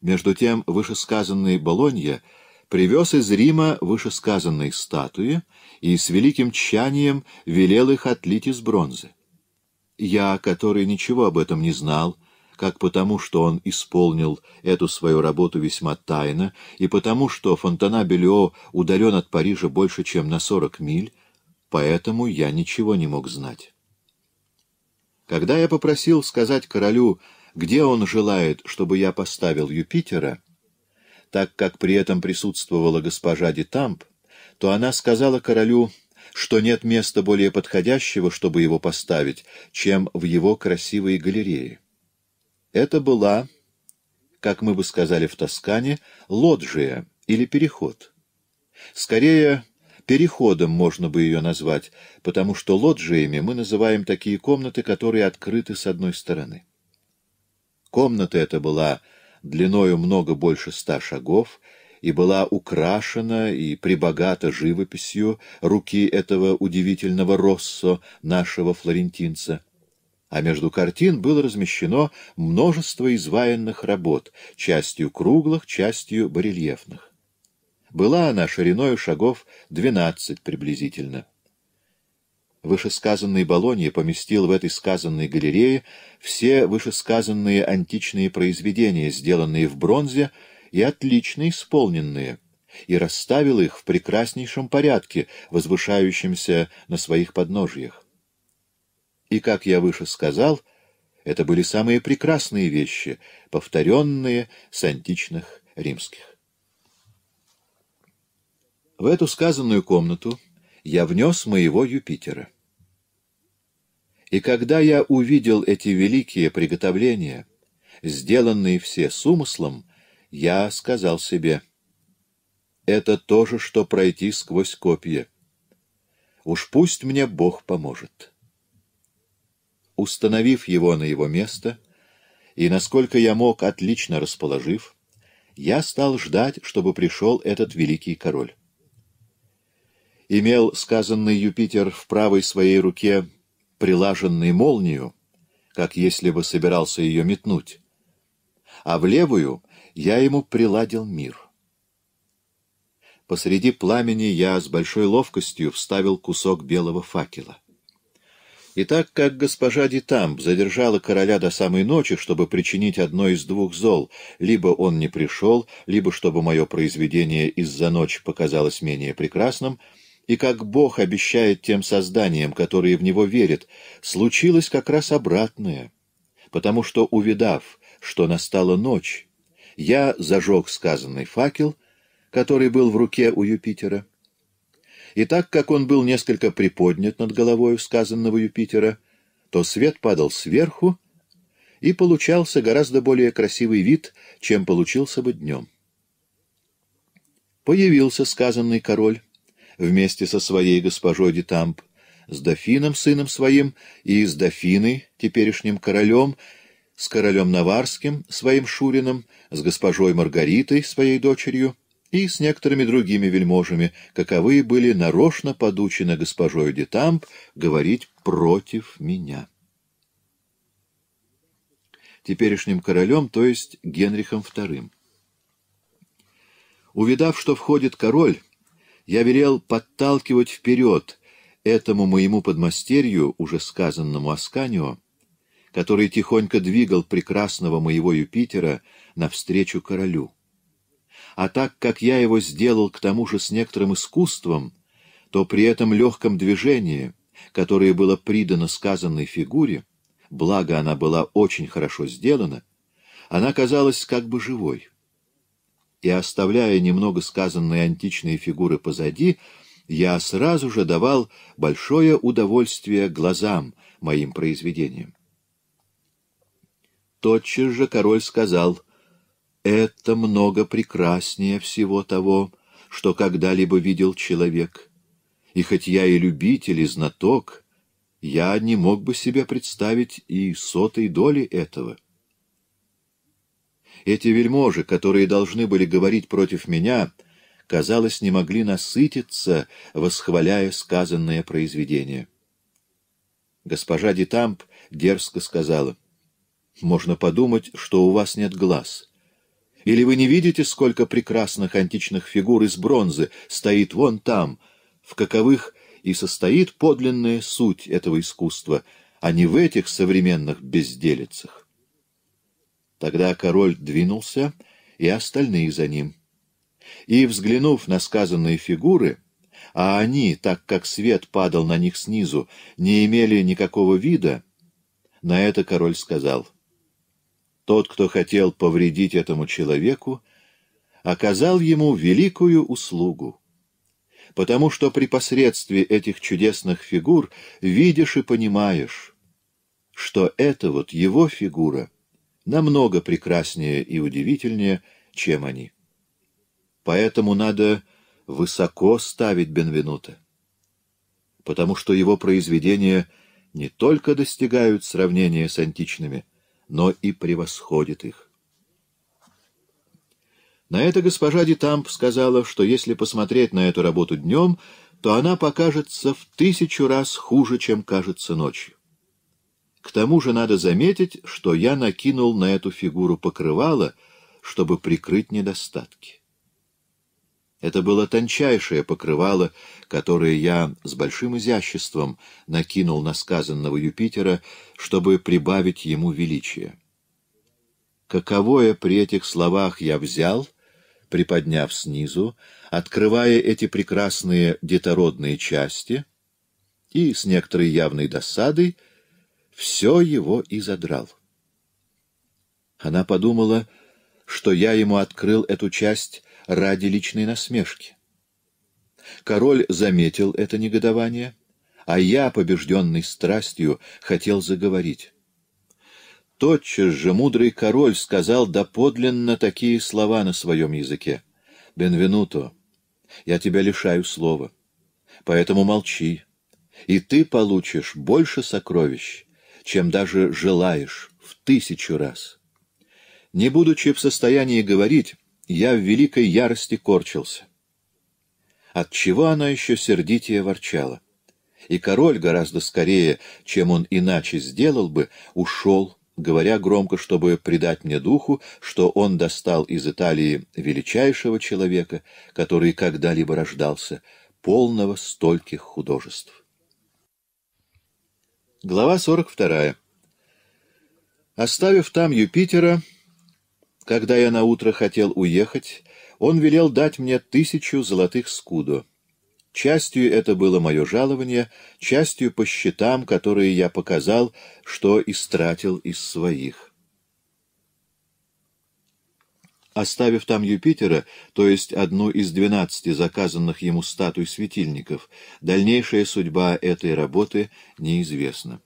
Между тем, вышесказанный Болонья — привез из Рима вышесказанные статуи и с великим тщанием велел их отлить из бронзы. Я, который ничего об этом не знал, как потому, что он исполнил эту свою работу весьма тайно, и потому, что Фонтана-Белео удален от Парижа больше, чем на сорок миль, поэтому я ничего не мог знать. Когда я попросил сказать королю, где он желает, чтобы я поставил Юпитера, так как при этом присутствовала госпожа Детамп, то она сказала королю, что нет места более подходящего, чтобы его поставить, чем в его красивой галерее. Это была, как мы бы сказали в Тоскане, лоджия или переход. Скорее, переходом можно бы ее назвать, потому что лоджиями мы называем такие комнаты, которые открыты с одной стороны. Комната эта была длиною много больше ста шагов, и была украшена и прибогата живописью руки этого удивительного Россо, нашего флорентинца. А между картин было размещено множество изваянных работ, частью круглых, частью барельефных. Была она шириною шагов двенадцать приблизительно вышесказанный Болонья поместил в этой сказанной галерее все вышесказанные античные произведения, сделанные в бронзе и отлично исполненные, и расставил их в прекраснейшем порядке, возвышающемся на своих подножьях. И, как я выше сказал, это были самые прекрасные вещи, повторенные с античных римских. В эту сказанную комнату я внес моего Юпитера. И когда я увидел эти великие приготовления, сделанные все с умыслом, я сказал себе, «Это то же, что пройти сквозь копья. Уж пусть мне Бог поможет». Установив его на его место, и, насколько я мог, отлично расположив, я стал ждать, чтобы пришел этот великий король. Имел сказанный Юпитер в правой своей руке прилаженный молнию, как если бы собирался ее метнуть, а в левую я ему приладил мир. Посреди пламени я с большой ловкостью вставил кусок белого факела. И так как госпожа Дитамб задержала короля до самой ночи, чтобы причинить одно из двух зол, либо он не пришел, либо чтобы мое произведение из-за ночи показалось менее прекрасным — и как Бог обещает тем созданиям, которые в Него верят, случилось как раз обратное, потому что, увидав, что настала ночь, я зажег сказанный факел, который был в руке у Юпитера, и так как он был несколько приподнят над головой сказанного Юпитера, то свет падал сверху, и получался гораздо более красивый вид, чем получился бы днем. Появился сказанный король, вместе со своей госпожой Детамп, с дофином, сыном своим, и с дофиной, теперешним королем, с королем Наварским, своим Шурином, с госпожой Маргаритой, своей дочерью, и с некоторыми другими вельможами, каковые были нарочно подучены госпожой Детамп говорить против меня. Теперешним королем, то есть Генрихом вторым. Увидав, что входит король, я велел подталкивать вперед этому моему подмастерью, уже сказанному Асканио, который тихонько двигал прекрасного моего Юпитера навстречу королю. А так как я его сделал к тому же с некоторым искусством, то при этом легком движении, которое было придано сказанной фигуре, благо она была очень хорошо сделана, она казалась как бы живой и, оставляя немного сказанные античные фигуры позади, я сразу же давал большое удовольствие глазам моим произведениям. Тотчас же король сказал, «Это много прекраснее всего того, что когда-либо видел человек. И хоть я и любитель, и знаток, я не мог бы себе представить и сотой доли этого». Эти вельможи, которые должны были говорить против меня, казалось, не могли насытиться, восхваляя сказанное произведение. Госпожа Дитамп дерзко сказала, «Можно подумать, что у вас нет глаз. Или вы не видите, сколько прекрасных античных фигур из бронзы стоит вон там, в каковых и состоит подлинная суть этого искусства, а не в этих современных безделицах?» Тогда король двинулся, и остальные за ним. И, взглянув на сказанные фигуры, а они, так как свет падал на них снизу, не имели никакого вида, на это король сказал. Тот, кто хотел повредить этому человеку, оказал ему великую услугу, потому что при посредстве этих чудесных фигур видишь и понимаешь, что это вот его фигура — намного прекраснее и удивительнее, чем они. Поэтому надо высоко ставить Бенвенута, потому что его произведения не только достигают сравнения с античными, но и превосходят их. На это госпожа Дитамп сказала, что если посмотреть на эту работу днем, то она покажется в тысячу раз хуже, чем кажется ночью. К тому же надо заметить, что я накинул на эту фигуру покрывало, чтобы прикрыть недостатки. Это было тончайшее покрывало, которое я с большим изяществом накинул на сказанного Юпитера, чтобы прибавить ему величие. Каковое при этих словах я взял, приподняв снизу, открывая эти прекрасные детородные части, и с некоторой явной досадой — все его и задрал. Она подумала, что я ему открыл эту часть ради личной насмешки. Король заметил это негодование, а я, побежденный страстью, хотел заговорить. Тотчас же мудрый король сказал доподлинно такие слова на своем языке. «Бенвенуто, я тебя лишаю слова, поэтому молчи, и ты получишь больше сокровищ, чем даже желаешь, в тысячу раз. Не будучи в состоянии говорить, я в великой ярости корчился. Отчего она еще сердитее ворчала? И король гораздо скорее, чем он иначе сделал бы, ушел, говоря громко, чтобы придать мне духу, что он достал из Италии величайшего человека, который когда-либо рождался, полного стольких художеств. Глава 42. Оставив там Юпитера, когда я на утро хотел уехать, он велел дать мне тысячу золотых скудо. Частью это было мое жалование, частью по счетам, которые я показал, что истратил из своих. Оставив там Юпитера, то есть одну из двенадцати заказанных ему статуй светильников, дальнейшая судьба этой работы неизвестна.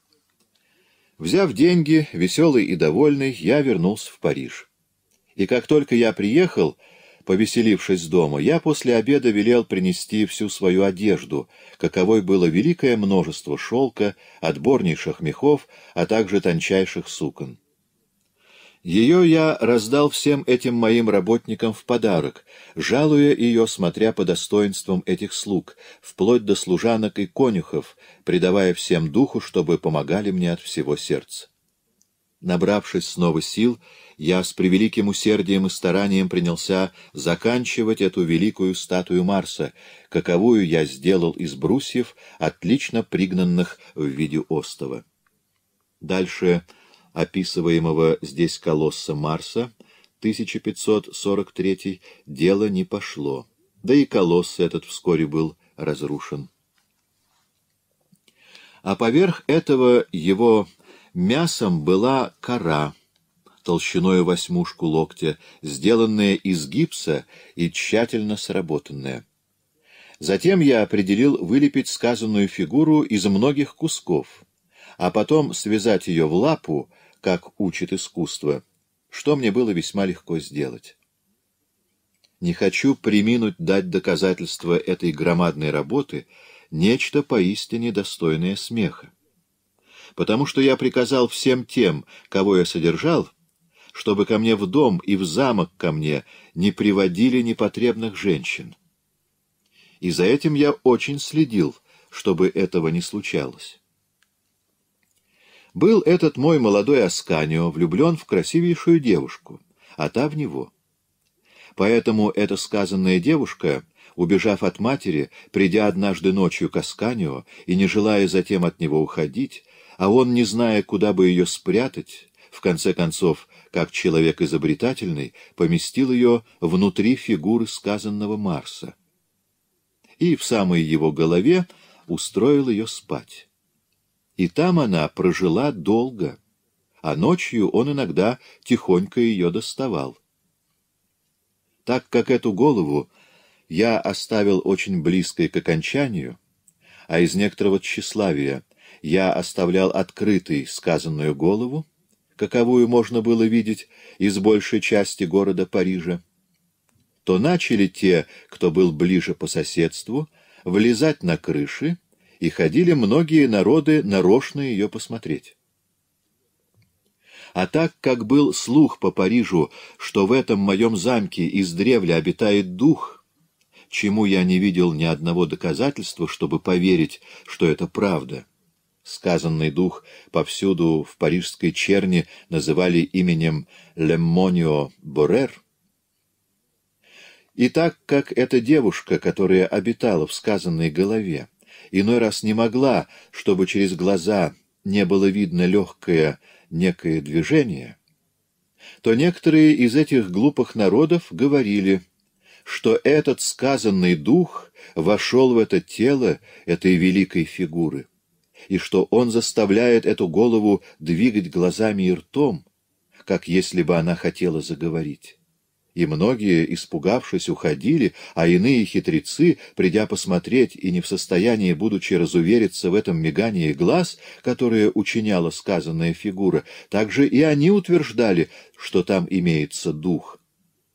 Взяв деньги, веселый и довольный, я вернулся в Париж. И как только я приехал, повеселившись дома, я после обеда велел принести всю свою одежду, каковой было великое множество шелка, отборнейших мехов, а также тончайших сукон. Ее я раздал всем этим моим работникам в подарок, жалуя ее, смотря по достоинствам этих слуг, вплоть до служанок и конюхов, придавая всем духу, чтобы помогали мне от всего сердца. Набравшись снова сил, я с превеликим усердием и старанием принялся заканчивать эту великую статую Марса, каковую я сделал из брусьев, отлично пригнанных в виде остова. Дальше описываемого здесь колосса Марса, 1543, дело не пошло, да и колосс этот вскоре был разрушен. А поверх этого его мясом была кора, толщиной восьмушку локтя, сделанная из гипса и тщательно сработанная. Затем я определил вылепить сказанную фигуру из многих кусков, а потом связать ее в лапу как учит искусство, что мне было весьма легко сделать. Не хочу приминуть дать доказательство этой громадной работы нечто поистине достойное смеха. Потому что я приказал всем тем, кого я содержал, чтобы ко мне в дом и в замок ко мне не приводили непотребных женщин. И за этим я очень следил, чтобы этого не случалось. Был этот мой молодой Асканио влюблен в красивейшую девушку, а та в него. Поэтому эта сказанная девушка, убежав от матери, придя однажды ночью к Асканио и не желая затем от него уходить, а он, не зная, куда бы ее спрятать, в конце концов, как человек изобретательный, поместил ее внутри фигуры сказанного Марса. И в самой его голове устроил ее спать и там она прожила долго, а ночью он иногда тихонько ее доставал. Так как эту голову я оставил очень близкой к окончанию, а из некоторого тщеславия я оставлял открытой сказанную голову, каковую можно было видеть из большей части города Парижа, то начали те, кто был ближе по соседству, влезать на крыши, и ходили многие народы нарочно ее посмотреть. А так как был слух по Парижу, что в этом моем замке из древля обитает дух, чему я не видел ни одного доказательства, чтобы поверить, что это правда. Сказанный дух повсюду в парижской черни называли именем Лемонио Борер. И так как эта девушка, которая обитала в сказанной голове, иной раз не могла, чтобы через глаза не было видно легкое некое движение, то некоторые из этих глупых народов говорили, что этот сказанный дух вошел в это тело этой великой фигуры, и что он заставляет эту голову двигать глазами и ртом, как если бы она хотела заговорить. И многие, испугавшись, уходили, а иные хитрецы, придя посмотреть и не в состоянии, будучи разувериться в этом мигании глаз, которое учиняла сказанная фигура, также и они утверждали, что там имеется дух,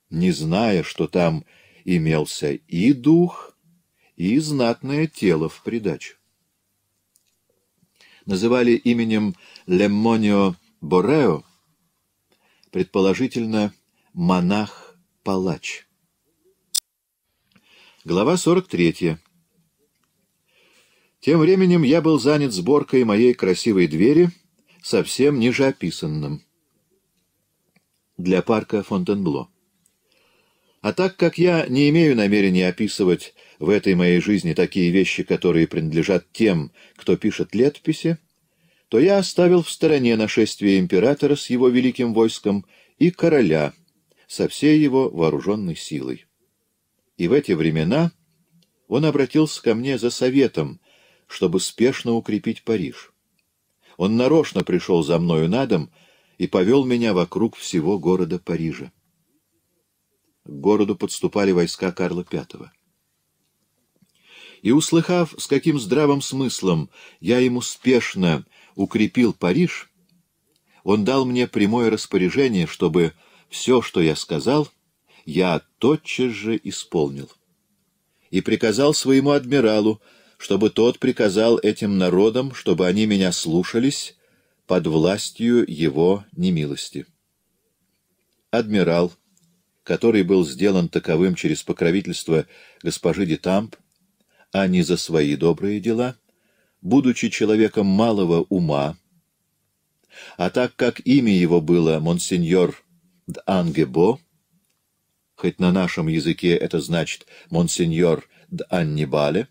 не зная, что там имелся и дух, и знатное тело в придачу. Называли именем Лемонио Борео, предположительно, монах палач. Глава 43. Тем временем я был занят сборкой моей красивой двери, совсем ниже описанным, для парка Фонтенбло. А так как я не имею намерения описывать в этой моей жизни такие вещи, которые принадлежат тем, кто пишет летописи, то я оставил в стороне нашествие императора с его великим войском и короля — со всей его вооруженной силой. И в эти времена он обратился ко мне за советом, чтобы спешно укрепить Париж. Он нарочно пришел за мною на дом и повел меня вокруг всего города Парижа. К городу подступали войска Карла V. И, услыхав, с каким здравым смыслом я ему спешно укрепил Париж, он дал мне прямое распоряжение, чтобы все, что я сказал, я тотчас же исполнил. И приказал своему адмиралу, чтобы тот приказал этим народам, чтобы они меня слушались под властью его немилости. Адмирал, который был сделан таковым через покровительство госпожи Детамп, а не за свои добрые дела, будучи человеком малого ума, а так как имя его было монсеньор Д'Ангебо, хоть на нашем языке это значит «монсеньор Д'Аннибале»,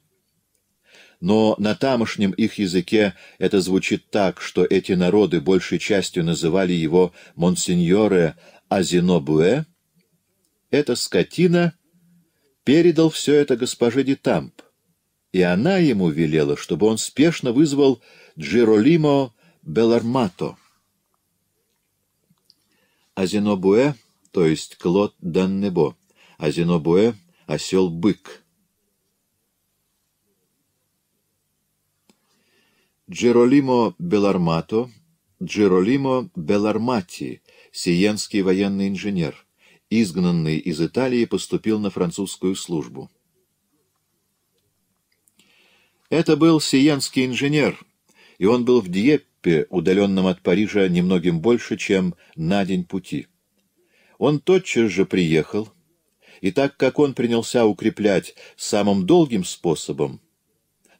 но на тамошнем их языке это звучит так, что эти народы большей частью называли его «монсеньоре Азинобуэ», эта скотина передал все это госпоже Дитамп, и она ему велела, чтобы он спешно вызвал Джиролимо Белармато. Азенобуэ, то есть Клод Даннебо. Азенобуэ — осел-бык. Джеролимо Белармато, Джеролимо Белармати, сиенский военный инженер, изгнанный из Италии, поступил на французскую службу. Это был сиенский инженер, и он был в Дьеппе, Альпе, удаленном от Парижа немногим больше, чем на день пути. Он тотчас же приехал, и так как он принялся укреплять самым долгим способом,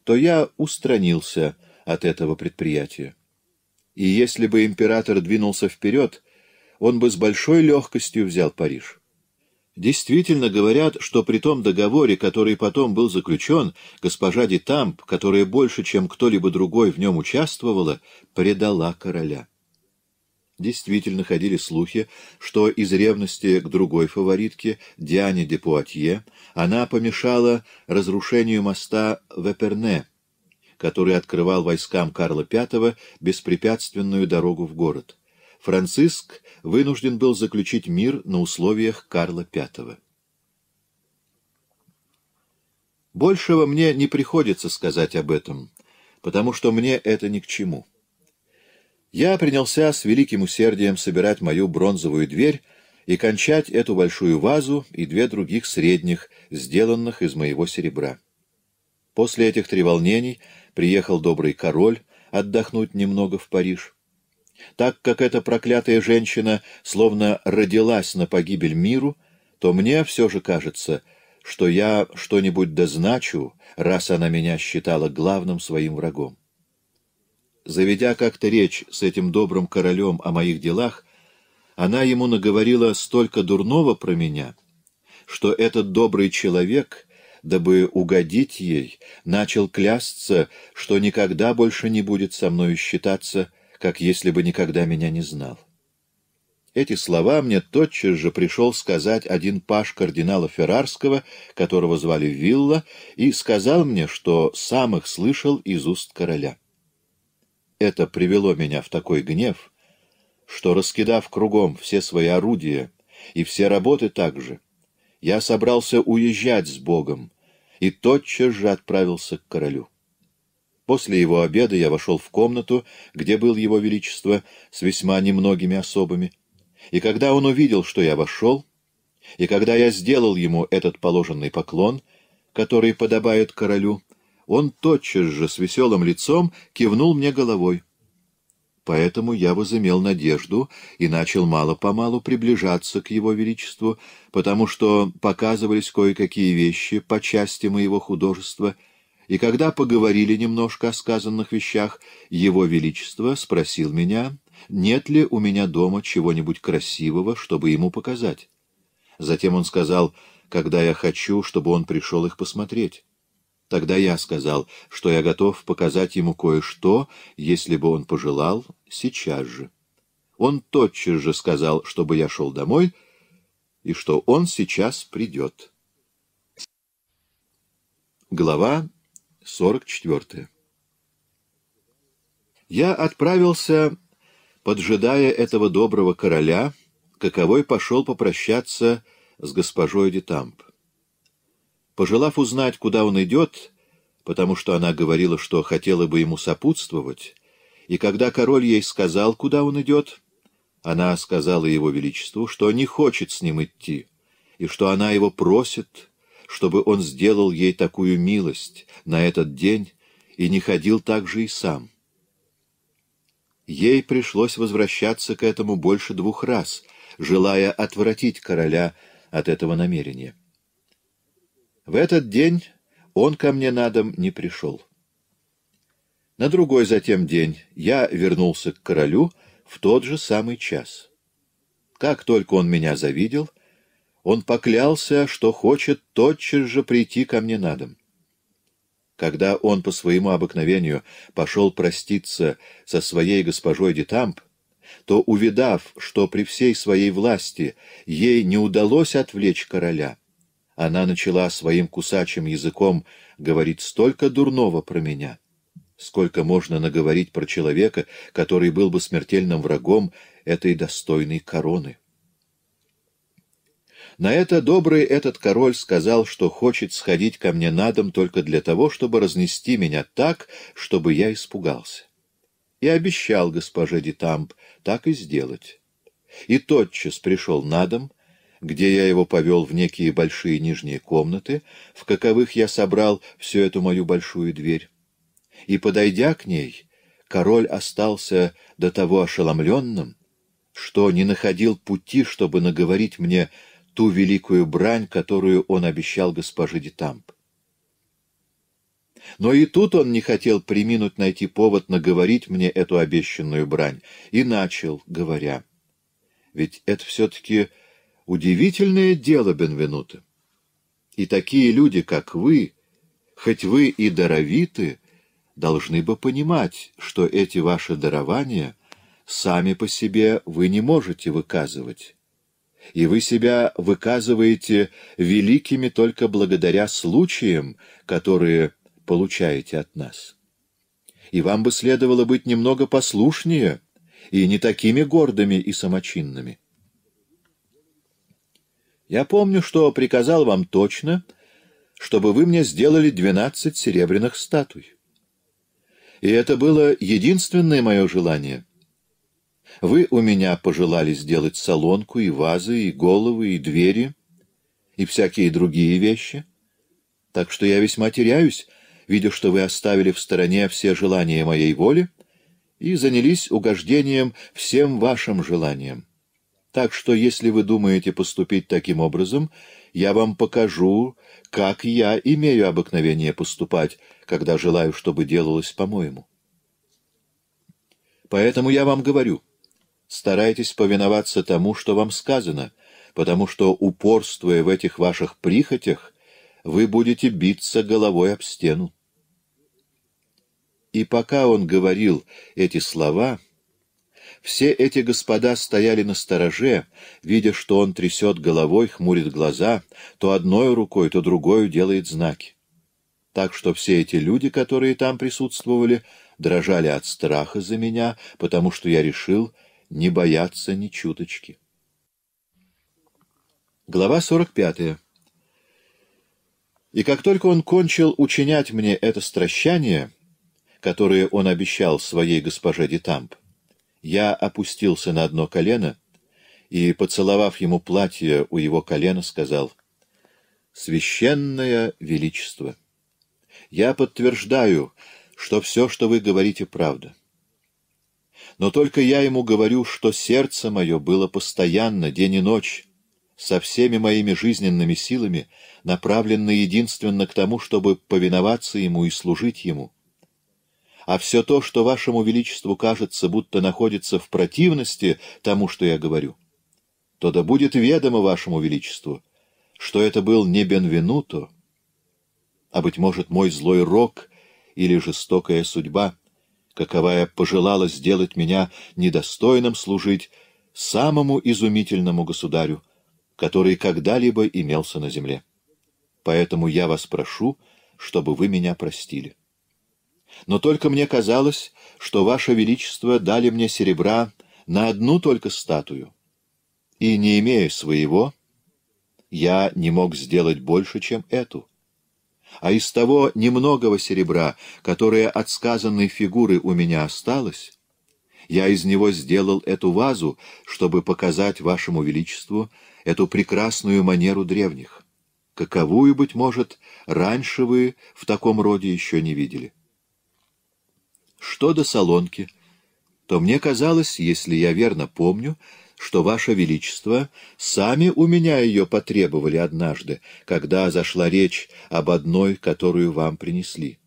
то я устранился от этого предприятия. И если бы император двинулся вперед, он бы с большой легкостью взял Париж. Действительно говорят, что при том договоре, который потом был заключен, госпожа Дитамп, которая больше, чем кто-либо другой в нем участвовала, предала короля. Действительно ходили слухи, что из ревности к другой фаворитке, Диане де Пуатье, она помешала разрушению моста в Эперне, который открывал войскам Карла V беспрепятственную дорогу в город. Франциск вынужден был заключить мир на условиях Карла V. Большего мне не приходится сказать об этом, потому что мне это ни к чему. Я принялся с великим усердием собирать мою бронзовую дверь и кончать эту большую вазу и две других средних, сделанных из моего серебра. После этих треволнений приехал добрый король отдохнуть немного в Париж. Так как эта проклятая женщина словно родилась на погибель миру, то мне все же кажется, что я что-нибудь дозначу, раз она меня считала главным своим врагом. Заведя как-то речь с этим добрым королем о моих делах, она ему наговорила столько дурного про меня, что этот добрый человек, дабы угодить ей, начал клясться, что никогда больше не будет со мною считаться — как если бы никогда меня не знал. Эти слова мне тотчас же пришел сказать один паш кардинала Феррарского, которого звали Вилла, и сказал мне, что сам их слышал из уст короля. Это привело меня в такой гнев, что, раскидав кругом все свои орудия и все работы также, я собрался уезжать с Богом и тотчас же отправился к королю. После его обеда я вошел в комнату, где был его величество с весьма немногими особами. И когда он увидел, что я вошел, и когда я сделал ему этот положенный поклон, который подобает королю, он тотчас же с веселым лицом кивнул мне головой. Поэтому я возымел надежду и начал мало-помалу приближаться к его величеству, потому что показывались кое-какие вещи по части моего художества — и когда поговорили немножко о сказанных вещах, его величество спросил меня, нет ли у меня дома чего-нибудь красивого, чтобы ему показать. Затем он сказал, когда я хочу, чтобы он пришел их посмотреть. Тогда я сказал, что я готов показать ему кое-что, если бы он пожелал, сейчас же. Он тотчас же сказал, чтобы я шел домой, и что он сейчас придет. Глава 44. Я отправился, поджидая этого доброго короля, каковой пошел попрощаться с госпожой Детамп. Пожелав узнать, куда он идет, потому что она говорила, что хотела бы ему сопутствовать, и когда король ей сказал, куда он идет, она сказала его величеству, что не хочет с ним идти, и что она его просит, чтобы он сделал ей такую милость на этот день и не ходил так же и сам. Ей пришлось возвращаться к этому больше двух раз, желая отвратить короля от этого намерения. В этот день он ко мне на дом не пришел. На другой затем день я вернулся к королю в тот же самый час. Как только он меня завидел — он поклялся, что хочет тотчас же прийти ко мне на дом. Когда он по своему обыкновению пошел проститься со своей госпожой Детамп, то, увидав, что при всей своей власти ей не удалось отвлечь короля, она начала своим кусачим языком говорить столько дурного про меня, сколько можно наговорить про человека, который был бы смертельным врагом этой достойной короны. На это добрый этот король сказал, что хочет сходить ко мне на дом только для того, чтобы разнести меня так, чтобы я испугался. И обещал госпоже Дитамп так и сделать. И тотчас пришел на дом, где я его повел в некие большие нижние комнаты, в каковых я собрал всю эту мою большую дверь. И, подойдя к ней, король остался до того ошеломленным, что не находил пути, чтобы наговорить мне ту великую брань, которую он обещал госпоже Детамп. Но и тут он не хотел приминуть найти повод наговорить мне эту обещанную брань, и начал, говоря. Ведь это все-таки удивительное дело, Бенвенуто. И такие люди, как вы, хоть вы и даровиты, должны бы понимать, что эти ваши дарования сами по себе вы не можете выказывать, и вы себя выказываете великими только благодаря случаям, которые получаете от нас. И вам бы следовало быть немного послушнее и не такими гордыми и самочинными. Я помню, что приказал вам точно, чтобы вы мне сделали двенадцать серебряных статуй. И это было единственное мое желание — вы у меня пожелали сделать солонку и вазы, и головы, и двери, и всякие другие вещи. Так что я весьма теряюсь, видя, что вы оставили в стороне все желания моей воли и занялись угождением всем вашим желаниям. Так что, если вы думаете поступить таким образом, я вам покажу, как я имею обыкновение поступать, когда желаю, чтобы делалось по-моему. Поэтому я вам говорю, старайтесь повиноваться тому, что вам сказано, потому что, упорствуя в этих ваших прихотях, вы будете биться головой об стену. И пока он говорил эти слова, все эти господа стояли на стороже, видя, что он трясет головой, хмурит глаза, то одной рукой, то другой делает знаки. Так что все эти люди, которые там присутствовали, дрожали от страха за меня, потому что я решил, не бояться ни чуточки. Глава 45. И как только он кончил учинять мне это стращание, которое он обещал своей госпоже Дитамп, я опустился на одно колено и, поцеловав ему платье у его колена, сказал «Священное Величество, я подтверждаю, что все, что вы говорите, правда». Но только я ему говорю, что сердце мое было постоянно, день и ночь, со всеми моими жизненными силами, направлено единственно к тому, чтобы повиноваться ему и служить ему. А все то, что вашему величеству кажется, будто находится в противности тому, что я говорю, то да будет ведомо вашему величеству, что это был не Бенвенуто, а, быть может, мой злой рок или жестокая судьба — каковая пожелала сделать меня недостойным служить самому изумительному государю, который когда-либо имелся на земле. Поэтому я вас прошу, чтобы вы меня простили. Но только мне казалось, что ваше величество дали мне серебра на одну только статую, и, не имея своего, я не мог сделать больше, чем эту — а из того немногого серебра, которое от сказанной фигуры у меня осталось, я из него сделал эту вазу, чтобы показать вашему величеству эту прекрасную манеру древних, каковую, быть может, раньше вы в таком роде еще не видели. Что до солонки, то мне казалось, если я верно помню, что, Ваше Величество, сами у меня ее потребовали однажды, когда зашла речь об одной, которую вам принесли.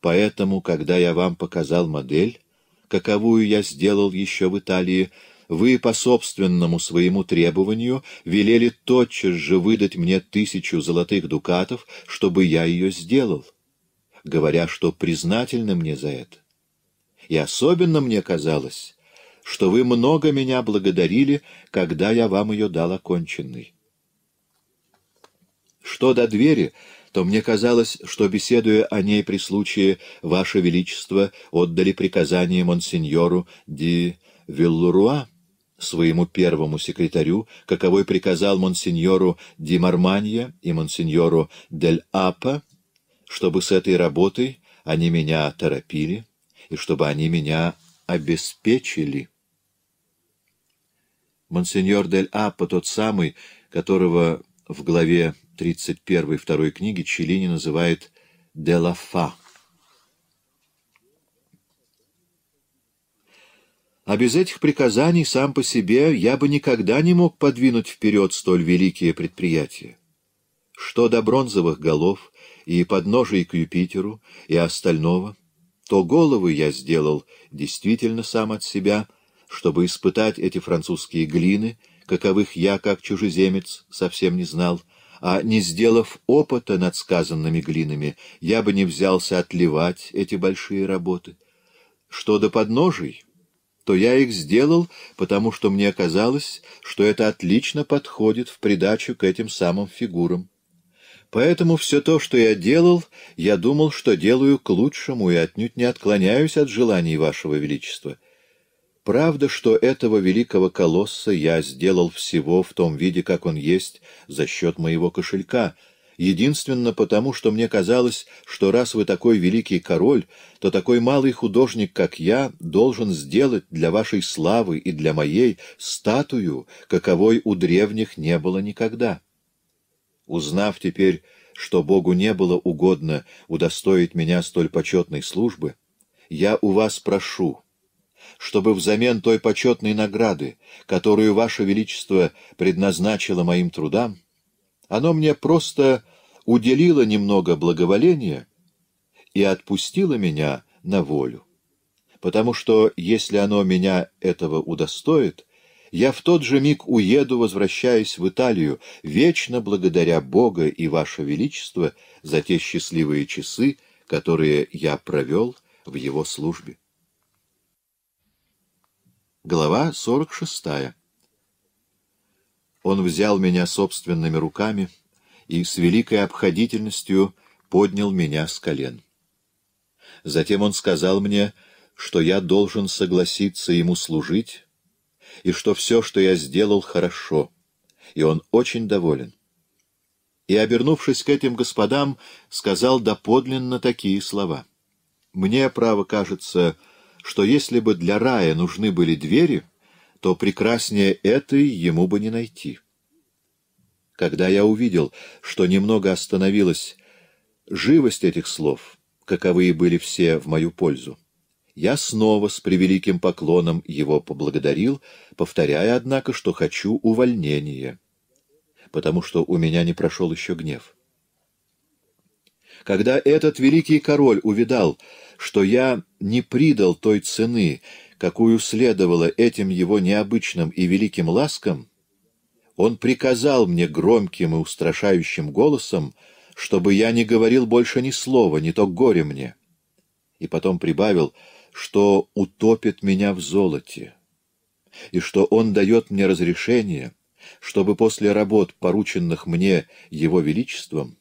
Поэтому, когда я вам показал модель, каковую я сделал еще в Италии, вы по собственному своему требованию велели тотчас же выдать мне тысячу золотых дукатов, чтобы я ее сделал, говоря, что признательны мне за это. И особенно мне казалось, что вы много меня благодарили, когда я вам ее дал оконченный. Что до двери, то мне казалось, что, беседуя о ней при случае, Ваше Величество отдали приказание монсеньору Ди Виллуруа, своему первому секретарю, каковой приказал монсеньору Ди Марманье и монсеньору Дель Апа, чтобы с этой работой они меня торопили и чтобы они меня обеспечили». Монсеньор Дель Аппа, тот самый, которого в главе 31 второй книги Челлини называет «Делафа». А без этих приказаний сам по себе я бы никогда не мог подвинуть вперед столь великие предприятия. Что до бронзовых голов и подножий к Юпитеру и остального, то головы я сделал действительно сам от себя — чтобы испытать эти французские глины, каковых я, как чужеземец, совсем не знал, а не сделав опыта над сказанными глинами, я бы не взялся отливать эти большие работы. Что до подножий, то я их сделал, потому что мне казалось, что это отлично подходит в придачу к этим самым фигурам. Поэтому все то, что я делал, я думал, что делаю к лучшему и отнюдь не отклоняюсь от желаний Вашего Величества. Правда, что этого великого колосса я сделал всего в том виде, как он есть, за счет моего кошелька, единственно потому, что мне казалось, что раз вы такой великий король, то такой малый художник, как я, должен сделать для вашей славы и для моей статую, каковой у древних не было никогда. Узнав теперь, что Богу не было угодно удостоить меня столь почетной службы, я у вас прошу — чтобы взамен той почетной награды, которую Ваше Величество предназначило моим трудам, оно мне просто уделило немного благоволения и отпустило меня на волю. Потому что, если оно меня этого удостоит, я в тот же миг уеду, возвращаясь в Италию, вечно благодаря Бога и Ваше Величество за те счастливые часы, которые я провел в его службе. Глава 46. Он взял меня собственными руками и с великой обходительностью поднял меня с колен. Затем он сказал мне, что я должен согласиться ему служить, и что все, что я сделал, хорошо, и он очень доволен. И, обернувшись к этим господам, сказал доподлинно такие слова. «Мне, право, кажется, — что если бы для рая нужны были двери, то прекраснее этой ему бы не найти. Когда я увидел, что немного остановилась живость этих слов, каковые были все в мою пользу, я снова с превеликим поклоном его поблагодарил, повторяя, однако, что хочу увольнения, потому что у меня не прошел еще гнев. Когда этот великий король увидал, что я не придал той цены, какую следовало этим его необычным и великим ласкам, он приказал мне громким и устрашающим голосом, чтобы я не говорил больше ни слова, не то горе мне. И потом прибавил, что утопит меня в золоте, и что он дает мне разрешение, чтобы после работ, порученных мне его величеством,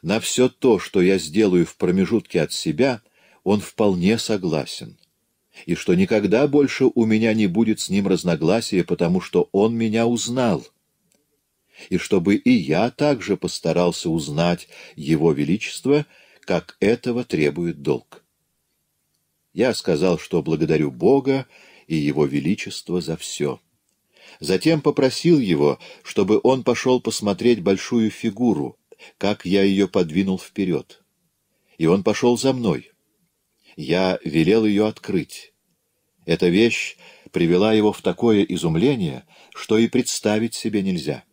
на все то, что я сделаю в промежутке от себя — он вполне согласен, и что никогда больше у меня не будет с ним разногласия, потому что он меня узнал, и чтобы и я также постарался узнать его величество, как этого требует долг. Я сказал, что благодарю Бога и его величество за все. Затем попросил его, чтобы он пошел посмотреть большую фигуру, как я ее подвинул вперед. И он пошел за мной. Я велел ее открыть. Эта вещь привела его в такое изумление, что и представить себе нельзя.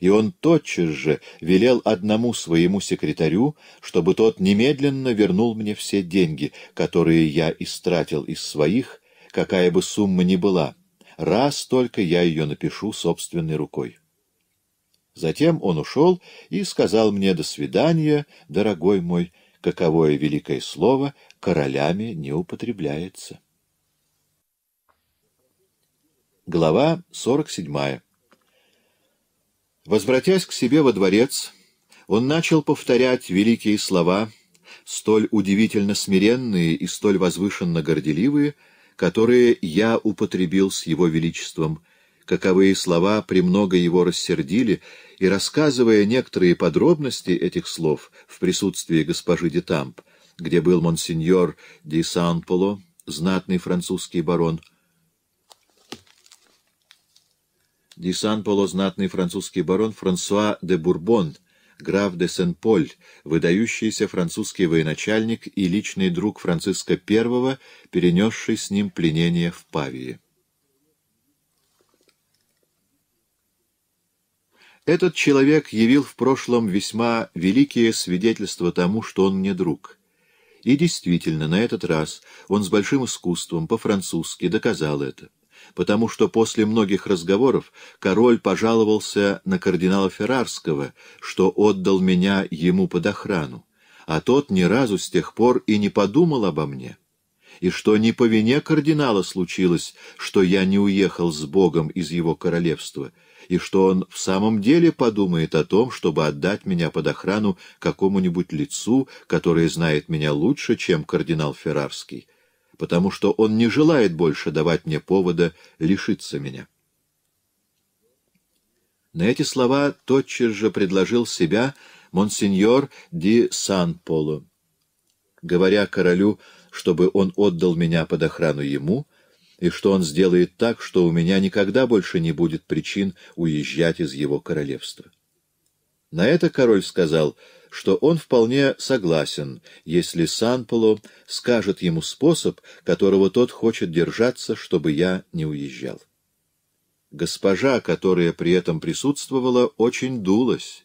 И он тотчас же велел одному своему секретарю, чтобы тот немедленно вернул мне все деньги, которые я истратил из своих, какая бы сумма ни была, раз только я ее напишу собственной рукой. Затем он ушел и сказал мне «до свидания, дорогой мой» каковое великое слово королями не употребляется. Глава 47. Возвратясь к себе во дворец, он начал повторять великие слова, столь удивительно смиренные и столь возвышенно горделивые, которые я употребил с его величеством — каковые слова премного его рассердили, и, рассказывая некоторые подробности этих слов в присутствии госпожи Детамп, где был монсеньор Ди Санполо, знатный французский барон, Ди Санполо, знатный французский барон Франсуа де Бурбон, граф де Сен-Поль, выдающийся французский военачальник и личный друг Франциска I, перенесший с ним пленение в Павии. Этот человек явил в прошлом весьма великие свидетельства тому, что он мне друг. И действительно, на этот раз он с большим искусством по-французски доказал это, потому что после многих разговоров король пожаловался на кардинала Феррарского, что отдал меня ему под охрану, а тот ни разу с тех пор и не подумал обо мне, и что не по вине кардинала случилось, что я не уехал с Богом из его королевства — и что он в самом деле подумает о том, чтобы отдать меня под охрану какому-нибудь лицу, которое знает меня лучше, чем кардинал Феррарский, потому что он не желает больше давать мне повода лишиться меня. На эти слова тотчас же предложил себя монсеньор Ди Сан-Поло. Говоря королю, чтобы он отдал меня под охрану ему, и что он сделает так, что у меня никогда больше не будет причин уезжать из его королевства. На это король сказал, что он вполне согласен, если Санполо скажет ему способ, которого тот хочет держаться, чтобы я не уезжал. Госпожа, которая при этом присутствовала, очень дулась,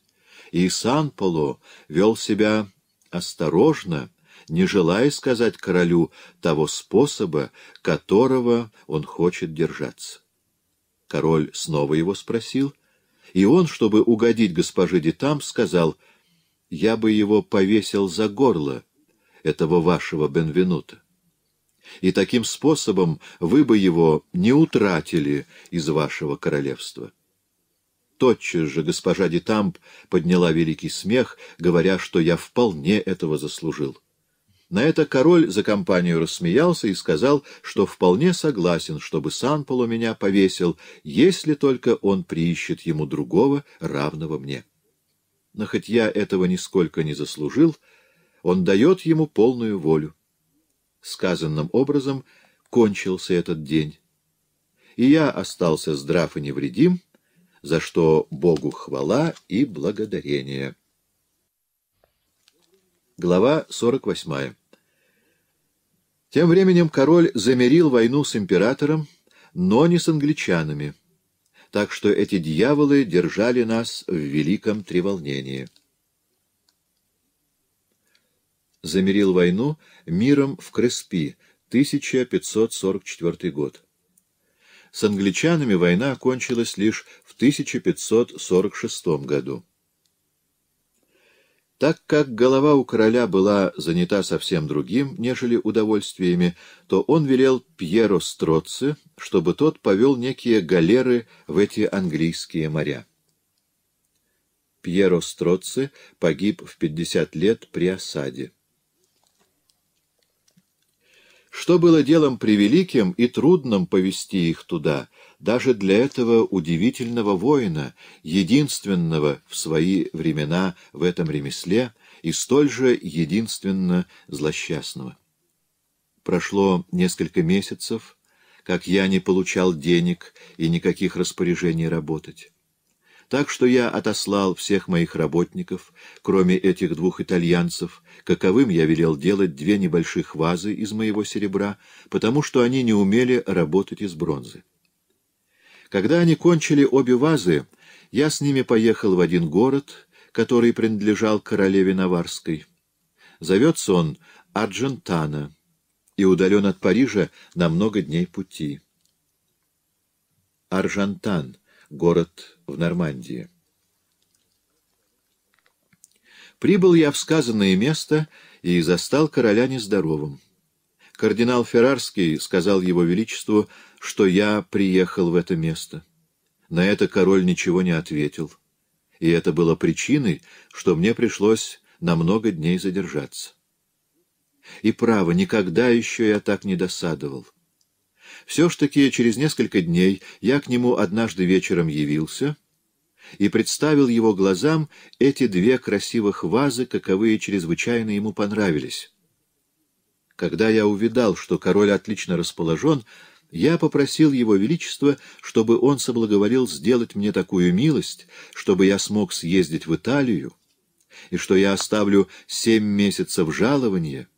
и Санполо вел себя осторожно, не желая сказать королю того способа, которого он хочет держаться. Король снова его спросил, и он, чтобы угодить госпоже Детам, сказал, «Я бы его повесил за горло, этого вашего Бенвенута, и таким способом вы бы его не утратили из вашего королевства» тотчас же госпожа Детамп подняла великий смех, говоря, что я вполне этого заслужил. На это король за компанию рассмеялся и сказал, что вполне согласен, чтобы Санполо меня повесил, если только он приищет ему другого, равного мне. Но хоть я этого нисколько не заслужил, он дает ему полную волю. Сказанным образом кончился этот день. И я остался здрав и невредим, за что Богу хвала и благодарение. Глава сорок восьмая. Тем временем король замерил войну с императором, но не с англичанами, так что эти дьяволы держали нас в великом треволнении. Замерил войну миром в Креспи, 1544 год. С англичанами война окончилась лишь в 1546 году. Так как голова у короля была занята совсем другим, нежели удовольствиями, то он велел Пьеру Строце, чтобы тот повел некие галеры в эти английские моря. Пьеро Строце погиб в 50 лет при осаде. Что было делом превеликим и трудным повести их туда — даже для этого удивительного воина, единственного в свои времена в этом ремесле и столь же единственно злосчастного. Прошло несколько месяцев, как я не получал денег и никаких распоряжений работать. Так что я отослал всех моих работников, кроме этих двух итальянцев, каковым я велел делать две небольших вазы из моего серебра, потому что они не умели работать из бронзы. Когда они кончили обе вазы, я с ними поехал в один город, который принадлежал королеве Наварской. Зовется он Арджентана и удален от Парижа на много дней пути. Аржантан — город в Нормандии. Прибыл я в сказанное место и застал короля нездоровым. Кардинал Феррарский сказал его величеству — что я приехал в это место. На это король ничего не ответил. И это было причиной, что мне пришлось на много дней задержаться. И право, никогда еще я так не досадовал. Все ж таки через несколько дней я к нему однажды вечером явился и представил его глазам эти две красивых вазы, каковые чрезвычайно ему понравились. Когда я увидал, что король отлично расположен, я попросил его величество, чтобы он соблаговолил сделать мне такую милость, чтобы я смог съездить в Италию, и что я оставлю семь месяцев жалования,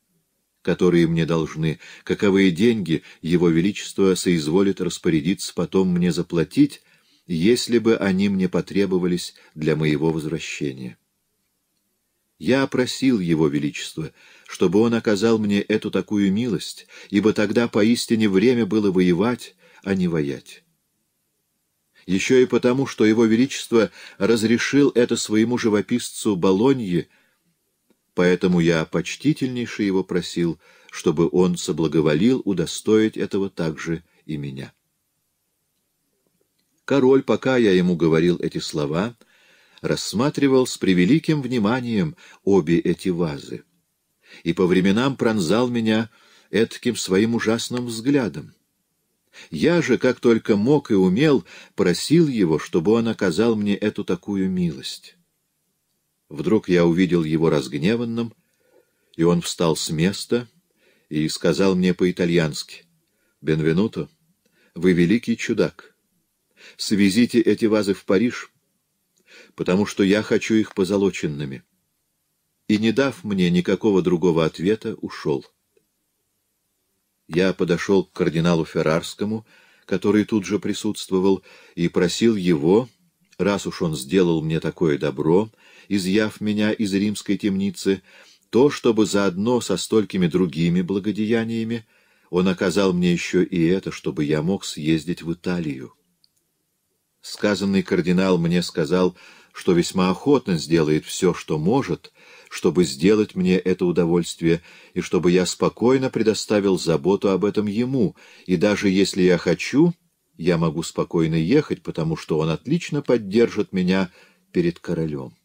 которые мне должны, каковые деньги его величество соизволит распорядиться потом мне заплатить, если бы они мне потребовались для моего возвращения. Я просил его величество, чтобы он оказал мне эту такую милость, ибо тогда поистине время было воевать, а не воять. Еще и потому, что его величество разрешил это своему живописцу Болонье, поэтому я почтительнейше его просил, чтобы он соблаговолил удостоить этого также и меня. Король, пока я ему говорил эти слова, рассматривал с превеликим вниманием обе эти вазы и по временам пронзал меня этаким своим ужасным взглядом. Я же, как только мог и умел, просил его, чтобы он оказал мне эту такую милость. Вдруг я увидел его разгневанным, и он встал с места и сказал мне по-итальянски, «Бенвенуто, вы великий чудак. Свезите эти вазы в Париж, потому что я хочу их позолоченными» и, не дав мне никакого другого ответа, ушел. Я подошел к кардиналу Феррарскому, который тут же присутствовал, и просил его, раз уж он сделал мне такое добро, изъяв меня из римской темницы, то, чтобы заодно со столькими другими благодеяниями он оказал мне еще и это, чтобы я мог съездить в Италию. Сказанный кардинал мне сказал, что весьма охотно сделает все, что может, чтобы сделать мне это удовольствие, и чтобы я спокойно предоставил заботу об этом ему, и даже если я хочу, я могу спокойно ехать, потому что он отлично поддержит меня перед королем.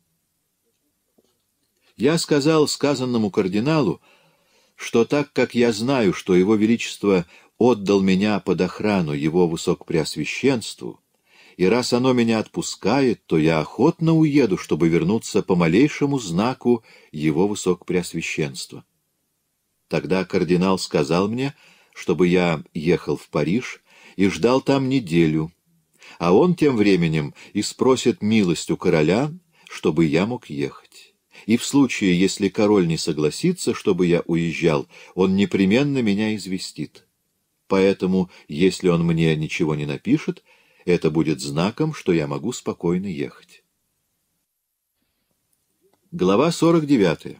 Я сказал сказанному кардиналу, что так как я знаю, что его величество отдал меня под охрану его высокопреосвященству, и раз оно меня отпускает, то я охотно уеду, чтобы вернуться по малейшему знаку его высокопреосвященства. Тогда кардинал сказал мне, чтобы я ехал в Париж и ждал там неделю, а он тем временем и спросит милость у короля, чтобы я мог ехать. И в случае, если король не согласится, чтобы я уезжал, он непременно меня известит. Поэтому, если он мне ничего не напишет, это будет знаком, что я могу спокойно ехать. Глава 49.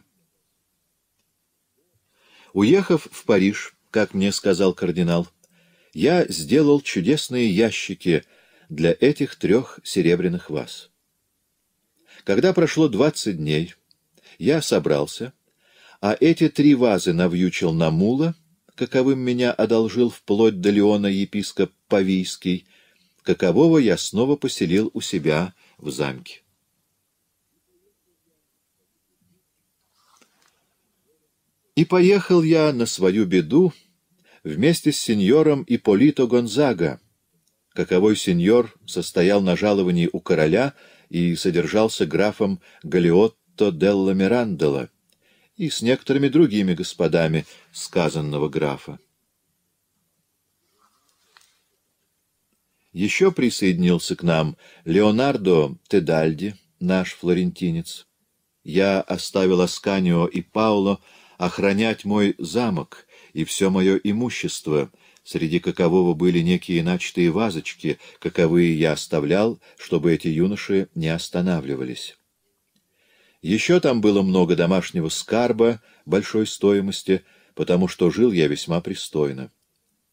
Уехав в Париж, как мне сказал кардинал, я сделал чудесные ящики для этих трех серебряных ваз. Когда прошло двадцать дней, я собрался, а эти три вазы навьючил на мула, каковым меня одолжил вплоть до Леона епископ Павийский, какового я снова поселил у себя в замке. И поехал я на свою беду вместе с сеньором Иполито Гонзага, каковой сеньор состоял на жаловании у короля и содержался графом Галиотто делла Мирандола и с некоторыми другими господами сказанного графа. Еще присоединился к нам Леонардо Тедальди, наш флорентинец. Я оставил Асканио и Пауло охранять мой замок и все мое имущество, среди какового были некие начатые вазочки, каковые я оставлял, чтобы эти юноши не останавливались. Еще там было много домашнего скарба большой стоимости, потому что жил я весьма пристойно.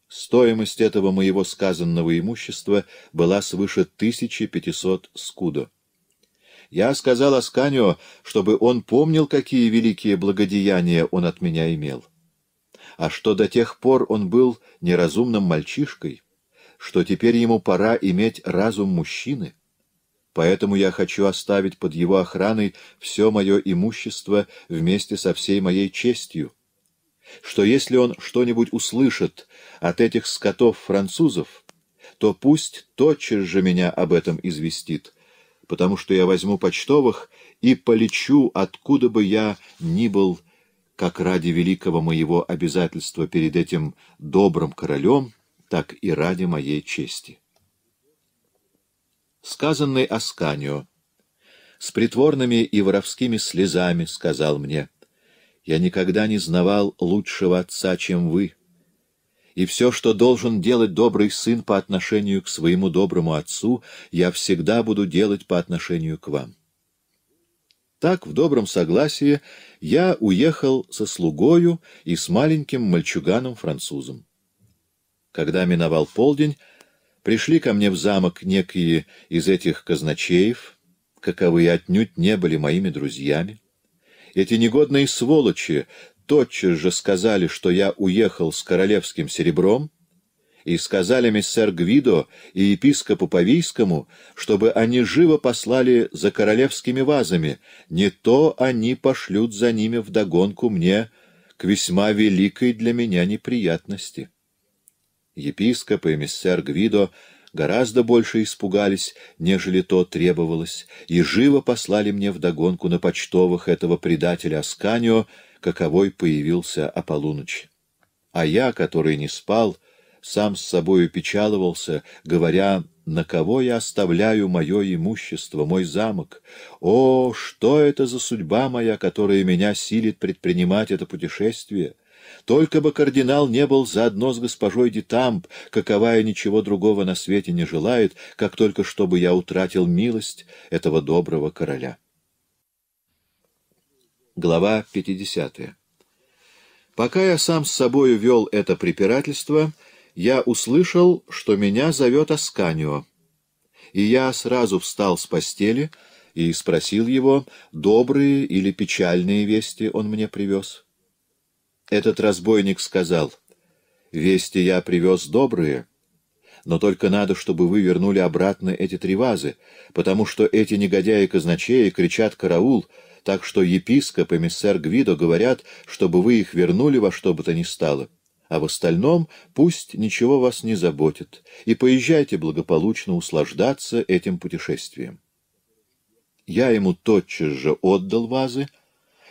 Стоимость этого моего сказанного имущества была свыше 1500 скудо. Я сказал Асканио, чтобы он помнил, какие великие благодеяния он от меня имел. А что до тех пор он был неразумным мальчишкой, что теперь ему пора иметь разум мужчины. Поэтому я хочу оставить под его охраной все мое имущество вместе со всей моей честью. Что если он что-нибудь услышит от этих скотов-французов, то пусть тотчас же меня об этом известит, потому что я возьму почтовых и полечу, откуда бы я ни был, как ради великого моего обязательства перед этим добрым королем, так и ради моей чести. Сказанный Асканио с притворными и воровскими слезами сказал мне, «Я никогда не знавал лучшего отца, чем вы» и все, что должен делать добрый сын по отношению к своему доброму отцу, я всегда буду делать по отношению к вам. Так, в добром согласии, я уехал со слугою и с маленьким мальчуганом-французом. Когда миновал полдень, пришли ко мне в замок некие из этих казначеев, каковы отнюдь не были моими друзьями. Эти негодные сволочи тотчас же сказали, что я уехал с королевским серебром, и сказали миссер Гвидо и епископу Павийскому, чтобы они живо послали за королевскими вазами, не то они пошлют за ними вдогонку мне к весьма великой для меня неприятности. Епископ и миссер Гвидо гораздо больше испугались, нежели то требовалось, и живо послали мне вдогонку на почтовых этого предателя Асканио, каковой появился о полуночи. А я, который не спал, сам с собою печаловался, говоря, на кого я оставляю мое имущество, мой замок? О, что это за судьба моя, которая меня силит предпринимать это путешествие? Только бы кардинал не был заодно с госпожой Дитамп, каковая ничего другого на свете не желает, как только чтобы я утратил милость этого доброго короля». Глава 50. Пока я сам с собою вел это препирательство, я услышал, что меня зовет Асканио. И я сразу встал с постели и спросил его, добрые или печальные вести он мне привез. Этот разбойник сказал, «Вести я привез добрые, но только надо, чтобы вы вернули обратно эти три вазы, потому что эти негодяи-казначеи кричат «караул», так что епископ и мессер Гвидо говорят, чтобы вы их вернули во что бы то ни стало. А в остальном пусть ничего вас не заботит, и поезжайте благополучно услаждаться этим путешествием. Я ему тотчас же отдал вазы,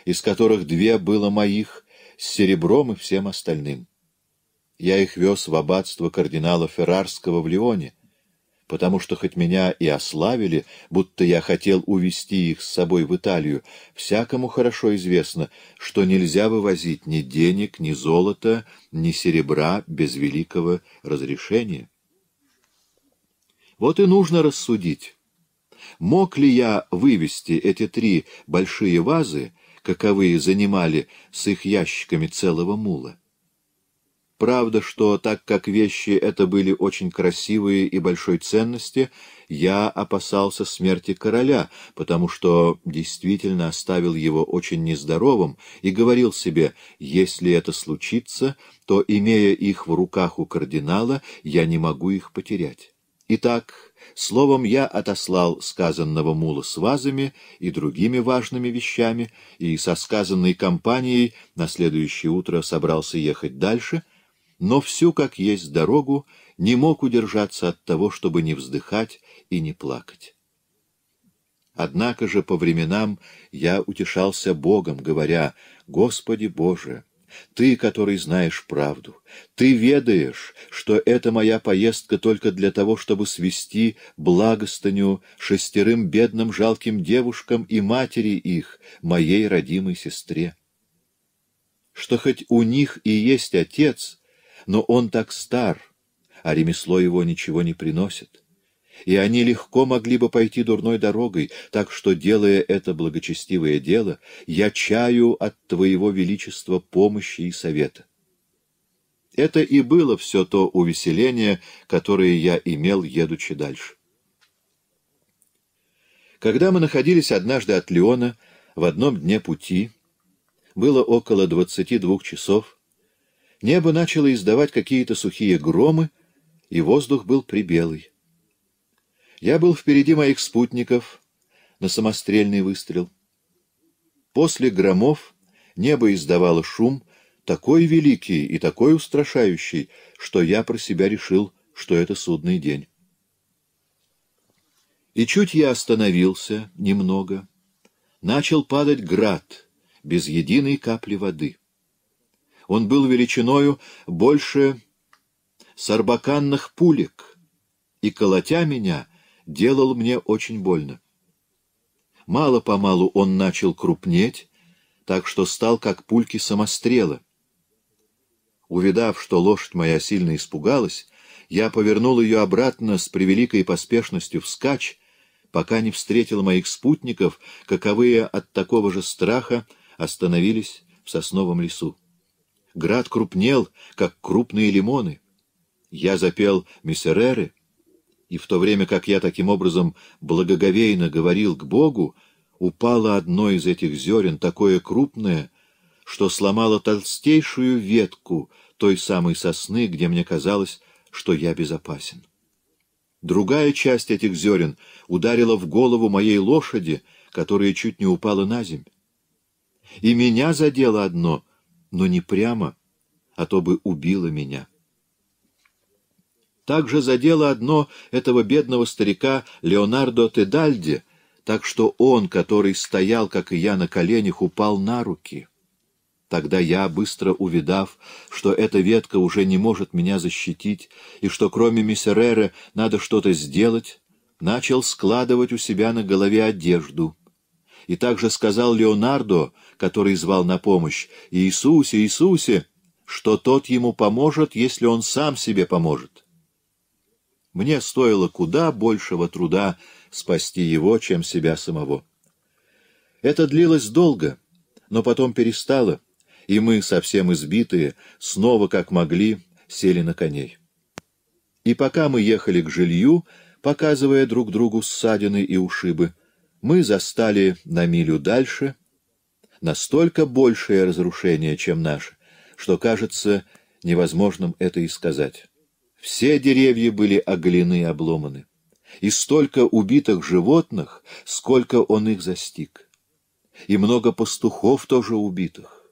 из которых две было моих, с серебром и всем остальным. Я их вез в аббатство кардинала Феррарского в Лионе, потому что хоть меня и ославили, будто я хотел увести их с собой в Италию, всякому хорошо известно, что нельзя вывозить ни денег, ни золота, ни серебра без великого разрешения. Вот и нужно рассудить, мог ли я вывести эти три большие вазы, каковые занимали с их ящиками целого мула. Правда, что так как вещи это были очень красивые и большой ценности, я опасался смерти короля, потому что действительно оставил его очень нездоровым и говорил себе, если это случится, то, имея их в руках у кардинала, я не могу их потерять. Итак, словом, я отослал сказанного мула с вазами и другими важными вещами, и со сказанной компанией на следующее утро собрался ехать дальше — но всю, как есть, дорогу не мог удержаться от того, чтобы не вздыхать и не плакать. Однако же по временам я утешался Богом, говоря, «Господи Боже, Ты, который знаешь правду, Ты ведаешь, что эта моя поездка только для того, чтобы свести благостыню шестерым бедным жалким девушкам и матери их, моей родимой сестре. Что хоть у них и есть отец, но он так стар, а ремесло его ничего не приносит. И они легко могли бы пойти дурной дорогой, так что, делая это благочестивое дело, я чаю от Твоего Величества помощи и совета. Это и было все то увеселение, которое я имел, едучи дальше. Когда мы находились однажды от Леона в одном дне пути, было около двадцати двух часов, Небо начало издавать какие-то сухие громы, и воздух был прибелый. Я был впереди моих спутников на самострельный выстрел. После громов небо издавало шум, такой великий и такой устрашающий, что я про себя решил, что это судный день. И чуть я остановился немного, начал падать град без единой капли воды. Он был величиною больше сарбаканных пулек, и, колотя меня, делал мне очень больно. Мало-помалу он начал крупнеть, так что стал как пульки самострела. Увидав, что лошадь моя сильно испугалась, я повернул ее обратно с превеликой поспешностью вскачь, пока не встретил моих спутников, каковые от такого же страха остановились в сосновом лесу град крупнел, как крупные лимоны. Я запел «Миссереры», и в то время как я таким образом благоговейно говорил к Богу, упало одно из этих зерен, такое крупное, что сломало толстейшую ветку той самой сосны, где мне казалось, что я безопасен. Другая часть этих зерен ударила в голову моей лошади, которая чуть не упала на земь. И меня задело одно, но не прямо, а то бы убило меня. Также задело одно этого бедного старика Леонардо Тедальди, так что он, который стоял, как и я, на коленях, упал на руки. Тогда я, быстро увидав, что эта ветка уже не может меня защитить, и что кроме миссереры надо что-то сделать, начал складывать у себя на голове одежду — и также сказал Леонардо, который звал на помощь, «Иисусе, Иисусе!» что тот ему поможет, если он сам себе поможет. Мне стоило куда большего труда спасти его, чем себя самого. Это длилось долго, но потом перестало, и мы, совсем избитые, снова, как могли, сели на коней. И пока мы ехали к жилью, показывая друг другу ссадины и ушибы, мы застали на милю дальше настолько большее разрушение, чем наше, что, кажется, невозможным это и сказать. Все деревья были оголены и обломаны, и столько убитых животных, сколько он их застиг, и много пастухов тоже убитых.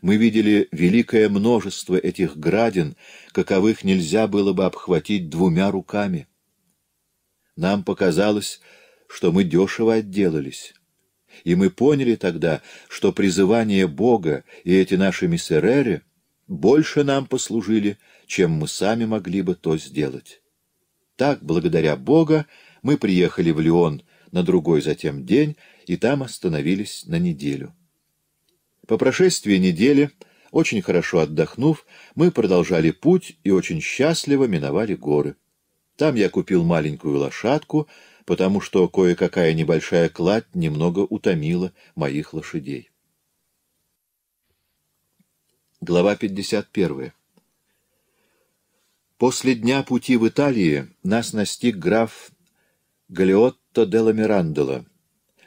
Мы видели великое множество этих градин, каковых нельзя было бы обхватить двумя руками. Нам показалось, что мы дешево отделались. И мы поняли тогда, что призывание Бога и эти наши миссерере больше нам послужили, чем мы сами могли бы то сделать. Так, благодаря Бога, мы приехали в Лион на другой затем день и там остановились на неделю. По прошествии недели, очень хорошо отдохнув, мы продолжали путь и очень счастливо миновали горы. Там я купил маленькую лошадку — потому что кое-какая небольшая кладь немного утомила моих лошадей. Глава 51. После дня пути в Италии нас настиг граф Галиотто делла Мирандола,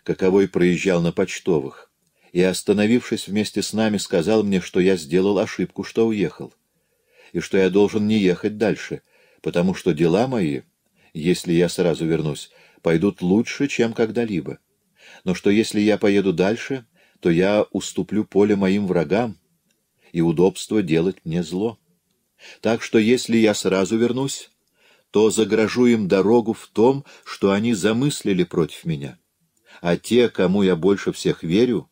каковой проезжал на почтовых, и, остановившись вместе с нами, сказал мне, что я сделал ошибку, что уехал, и что я должен не ехать дальше, потому что дела мои, если я сразу вернусь, пойдут лучше, чем когда-либо. Но что если я поеду дальше, то я уступлю поле моим врагам, и удобство делать мне зло. Так что если я сразу вернусь, то загрожу им дорогу в том, что они замыслили против меня. А те, кому я больше всех верю,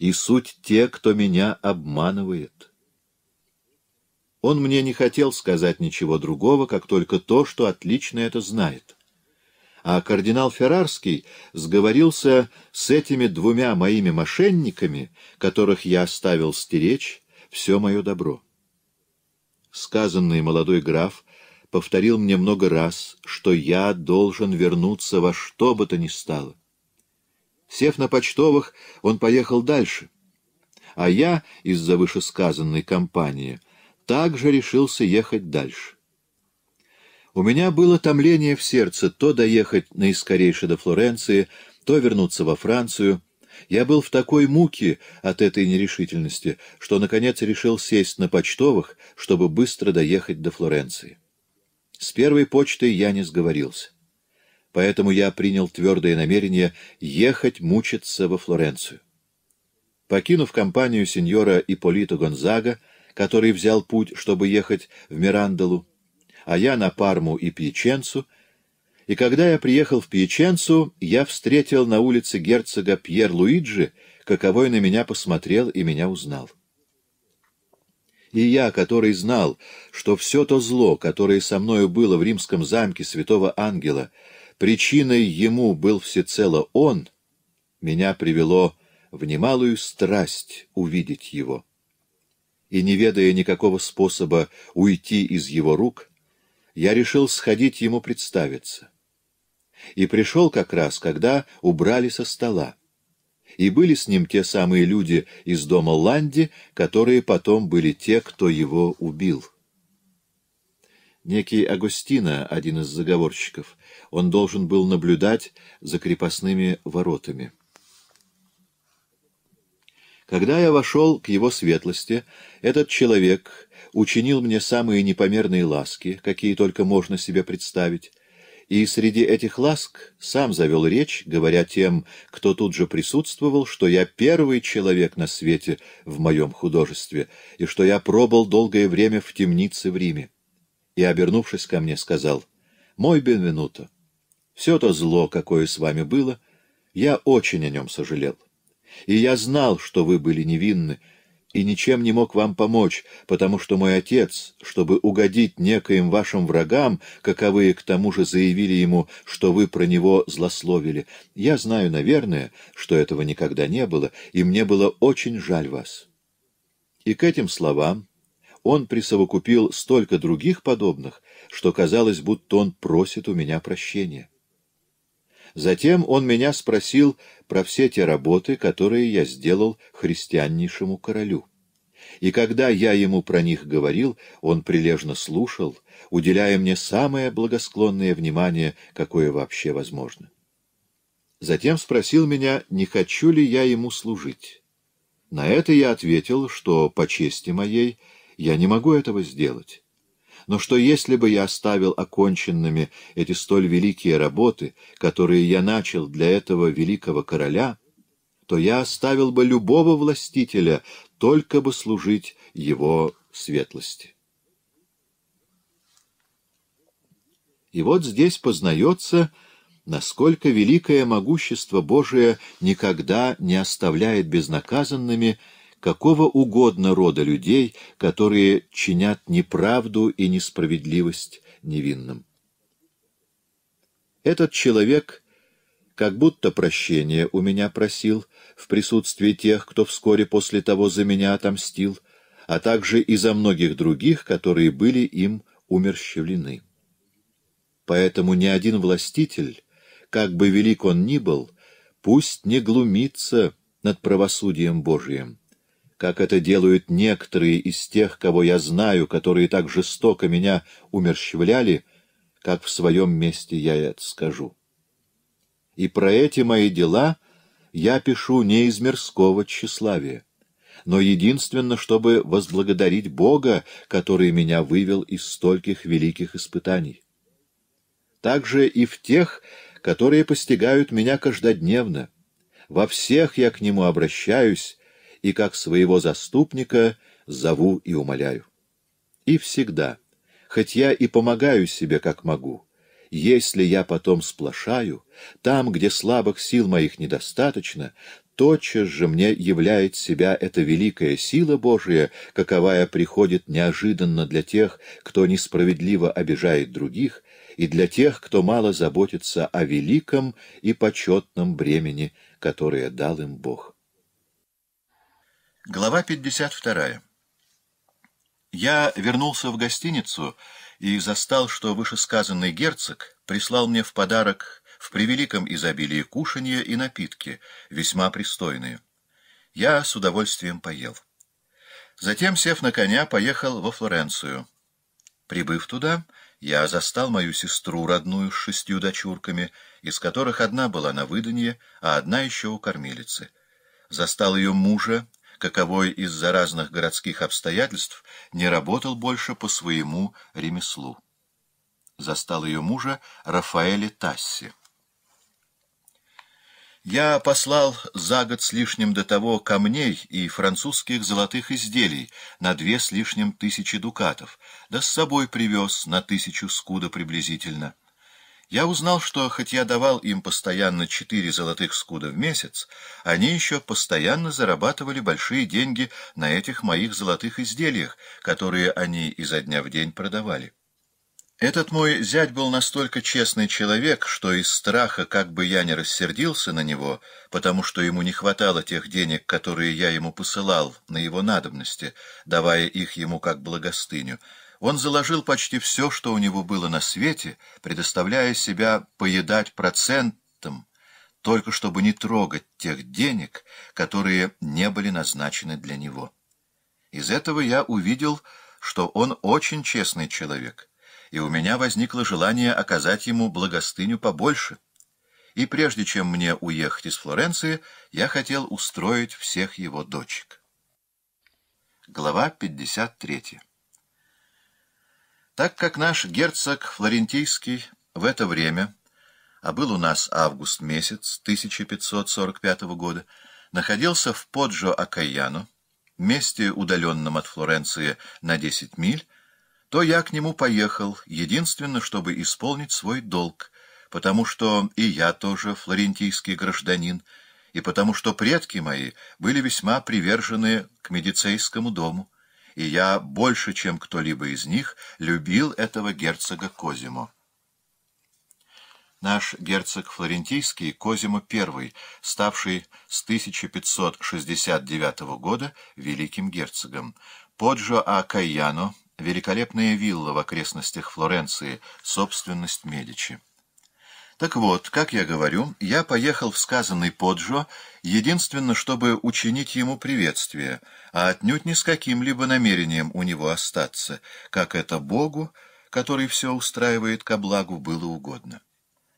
и суть те, кто меня обманывает». Он мне не хотел сказать ничего другого, как только то, что отлично это знает а кардинал Феррарский сговорился с этими двумя моими мошенниками, которых я оставил стеречь, все мое добро. Сказанный молодой граф повторил мне много раз, что я должен вернуться во что бы то ни стало. Сев на почтовых, он поехал дальше, а я из-за вышесказанной компании также решился ехать дальше. У меня было томление в сердце то доехать наискорейше до Флоренции, то вернуться во Францию. Я был в такой муке от этой нерешительности, что, наконец, решил сесть на почтовых, чтобы быстро доехать до Флоренции. С первой почтой я не сговорился. Поэтому я принял твердое намерение ехать мучиться во Флоренцию. Покинув компанию сеньора Иполито Гонзага, который взял путь, чтобы ехать в Миранделу а я на Парму и Пьяченцу. И когда я приехал в Пьяченцу, я встретил на улице герцога Пьер Луиджи, каковой на меня посмотрел и меня узнал. И я, который знал, что все то зло, которое со мною было в римском замке святого ангела, причиной ему был всецело он, меня привело в немалую страсть увидеть его. И, не ведая никакого способа уйти из его рук, я решил сходить ему представиться. И пришел как раз, когда убрали со стола. И были с ним те самые люди из дома Ланди, которые потом были те, кто его убил. Некий Агустина, один из заговорщиков, он должен был наблюдать за крепостными воротами. Когда я вошел к его светлости, этот человек учинил мне самые непомерные ласки, какие только можно себе представить, и среди этих ласк сам завел речь, говоря тем, кто тут же присутствовал, что я первый человек на свете в моем художестве, и что я пробыл долгое время в темнице в Риме. И, обернувшись ко мне, сказал, «Мой Бенвенуто, все то зло, какое с вами было, я очень о нем сожалел. И я знал, что вы были невинны, — и ничем не мог вам помочь, потому что мой отец, чтобы угодить некоим вашим врагам, каковые к тому же заявили ему, что вы про него злословили, я знаю, наверное, что этого никогда не было, и мне было очень жаль вас». И к этим словам он присовокупил столько других подобных, что казалось, будто он просит у меня прощения. Затем он меня спросил про все те работы, которые я сделал христианнейшему королю. И когда я ему про них говорил, он прилежно слушал, уделяя мне самое благосклонное внимание, какое вообще возможно. Затем спросил меня, не хочу ли я ему служить. На это я ответил, что по чести моей я не могу этого сделать, но что если бы я оставил оконченными эти столь великие работы, которые я начал для этого великого короля, то я оставил бы любого властителя, только бы служить его светлости. И вот здесь познается, насколько великое могущество Божие никогда не оставляет безнаказанными какого угодно рода людей, которые чинят неправду и несправедливость невинным. Этот человек как будто прощение у меня просил в присутствии тех, кто вскоре после того за меня отомстил, а также и за многих других, которые были им умерщвлены. Поэтому ни один властитель, как бы велик он ни был, пусть не глумится над правосудием Божиим как это делают некоторые из тех, кого я знаю, которые так жестоко меня умерщвляли, как в своем месте я это скажу. И про эти мои дела я пишу не из мирского тщеславия, но единственно, чтобы возблагодарить Бога, который меня вывел из стольких великих испытаний. Также и в тех, которые постигают меня каждодневно, во всех я к нему обращаюсь, и как своего заступника зову и умоляю. И всегда, хоть я и помогаю себе как могу, если я потом сплошаю, там, где слабых сил моих недостаточно, тотчас же мне являет себя эта великая сила Божия, каковая приходит неожиданно для тех, кто несправедливо обижает других, и для тех, кто мало заботится о великом и почетном бремени, которое дал им Бог. Глава 52. Я вернулся в гостиницу и застал, что вышесказанный герцог прислал мне в подарок в превеликом изобилии кушанья и напитки, весьма пристойные. Я с удовольствием поел. Затем, сев на коня, поехал во Флоренцию. Прибыв туда, я застал мою сестру, родную с шестью дочурками, из которых одна была на выданье, а одна еще у кормилицы. Застал ее мужа, каковой из-за разных городских обстоятельств не работал больше по своему ремеслу. Застал ее мужа Рафаэля Тасси. Я послал за год с лишним до того камней и французских золотых изделий на две с лишним тысячи дукатов, да с собой привез на тысячу скуда приблизительно. Я узнал, что хоть я давал им постоянно четыре золотых скуда в месяц, они еще постоянно зарабатывали большие деньги на этих моих золотых изделиях, которые они изо дня в день продавали. Этот мой зять был настолько честный человек, что из страха, как бы я не рассердился на него, потому что ему не хватало тех денег, которые я ему посылал на его надобности, давая их ему как благостыню, он заложил почти все, что у него было на свете, предоставляя себя поедать процентом, только чтобы не трогать тех денег, которые не были назначены для него. Из этого я увидел, что он очень честный человек, и у меня возникло желание оказать ему благостыню побольше. И прежде чем мне уехать из Флоренции, я хотел устроить всех его дочек. Глава 53 так как наш герцог Флорентийский в это время, а был у нас август месяц 1545 года, находился в Поджо-Акаяно, месте удаленном от Флоренции на 10 миль, то я к нему поехал, единственно, чтобы исполнить свой долг, потому что и я тоже флорентийский гражданин, и потому что предки мои были весьма привержены к медицейскому дому, и я больше, чем кто-либо из них, любил этого герцога Козимо. Наш герцог Флорентийский Козимо I, ставший с 1569 года великим герцогом, Поджо Акайяно, великолепная вилла в окрестностях Флоренции, собственность Медичи. Так вот, как я говорю, я поехал в сказанный Поджо, единственно, чтобы учинить ему приветствие, а отнюдь не с каким-либо намерением у него остаться, как это Богу, который все устраивает ко благу, было угодно.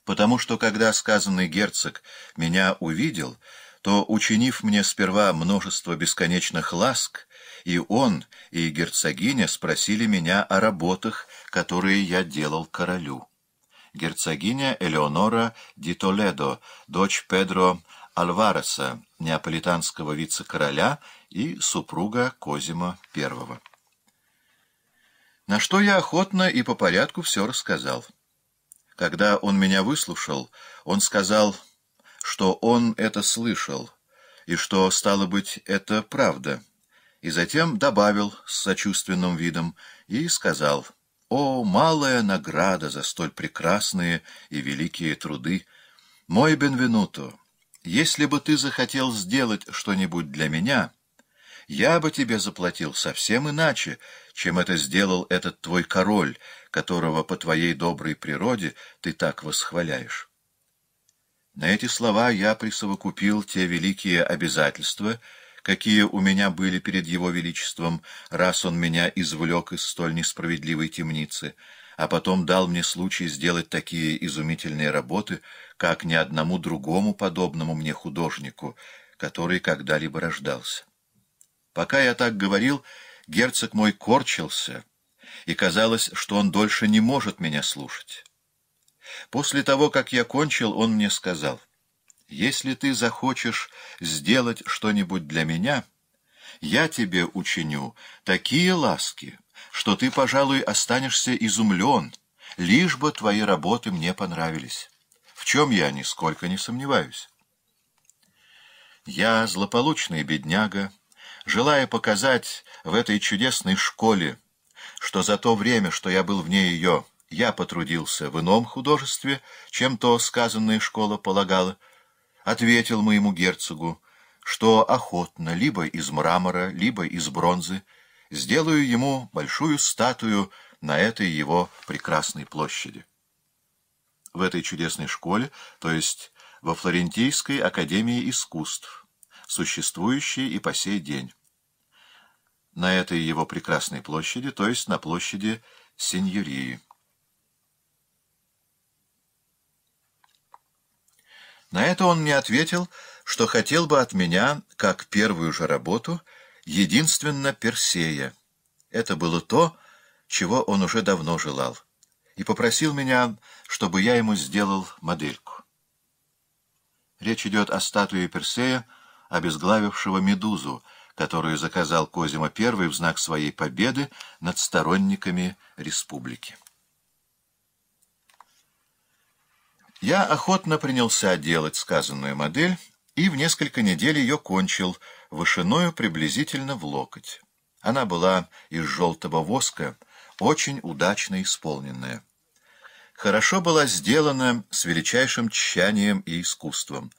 Потому что, когда сказанный герцог меня увидел, то, учинив мне сперва множество бесконечных ласк, и он, и герцогиня спросили меня о работах, которые я делал королю герцогиня Элеонора Ди Толедо, дочь Педро Альвареса, неаполитанского вице-короля и супруга Козима I. На что я охотно и по порядку все рассказал. Когда он меня выслушал, он сказал, что он это слышал, и что, стало быть, это правда, и затем добавил с сочувственным видом и сказал — о, малая награда за столь прекрасные и великие труды! Мой Бенвенуто, если бы ты захотел сделать что-нибудь для меня, я бы тебе заплатил совсем иначе, чем это сделал этот твой король, которого по твоей доброй природе ты так восхваляешь. На эти слова я присовокупил те великие обязательства, какие у меня были перед его величеством, раз он меня извлек из столь несправедливой темницы, а потом дал мне случай сделать такие изумительные работы, как ни одному другому подобному мне художнику, который когда-либо рождался. Пока я так говорил, герцог мой корчился, и казалось, что он дольше не может меня слушать. После того, как я кончил, он мне сказал... Если ты захочешь сделать что-нибудь для меня, я тебе учиню такие ласки, что ты, пожалуй, останешься изумлен, лишь бы твои работы мне понравились, в чем я нисколько не сомневаюсь. Я, злополучный бедняга, желая показать в этой чудесной школе, что за то время, что я был вне ее, я потрудился в ином художестве, чем то сказанная школа полагала, ответил моему герцогу, что охотно, либо из мрамора, либо из бронзы, сделаю ему большую статую на этой его прекрасной площади. В этой чудесной школе, то есть во Флорентийской академии искусств, существующей и по сей день. На этой его прекрасной площади, то есть на площади Сеньории. На это он мне ответил, что хотел бы от меня, как первую же работу, единственно Персея. Это было то, чего он уже давно желал, и попросил меня, чтобы я ему сделал модельку. Речь идет о статуе Персея, обезглавившего Медузу, которую заказал Козима I в знак своей победы над сторонниками республики. Я охотно принялся делать сказанную модель и в несколько недель ее кончил, вышиною приблизительно в локоть. Она была из желтого воска, очень удачно исполненная. Хорошо была сделана с величайшим тщанием и искусством.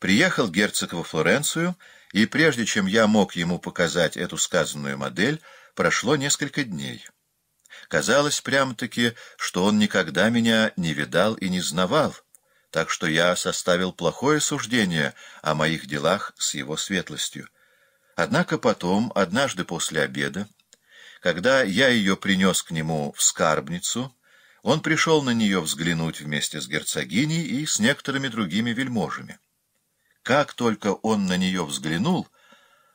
Приехал герцог во Флоренцию, и прежде чем я мог ему показать эту сказанную модель, прошло несколько дней. Казалось прямо-таки, что он никогда меня не видал и не знавал, так что я составил плохое суждение о моих делах с его светлостью. Однако потом, однажды после обеда, когда я ее принес к нему в скарбницу, он пришел на нее взглянуть вместе с герцогиней и с некоторыми другими вельможами. Как только он на нее взглянул,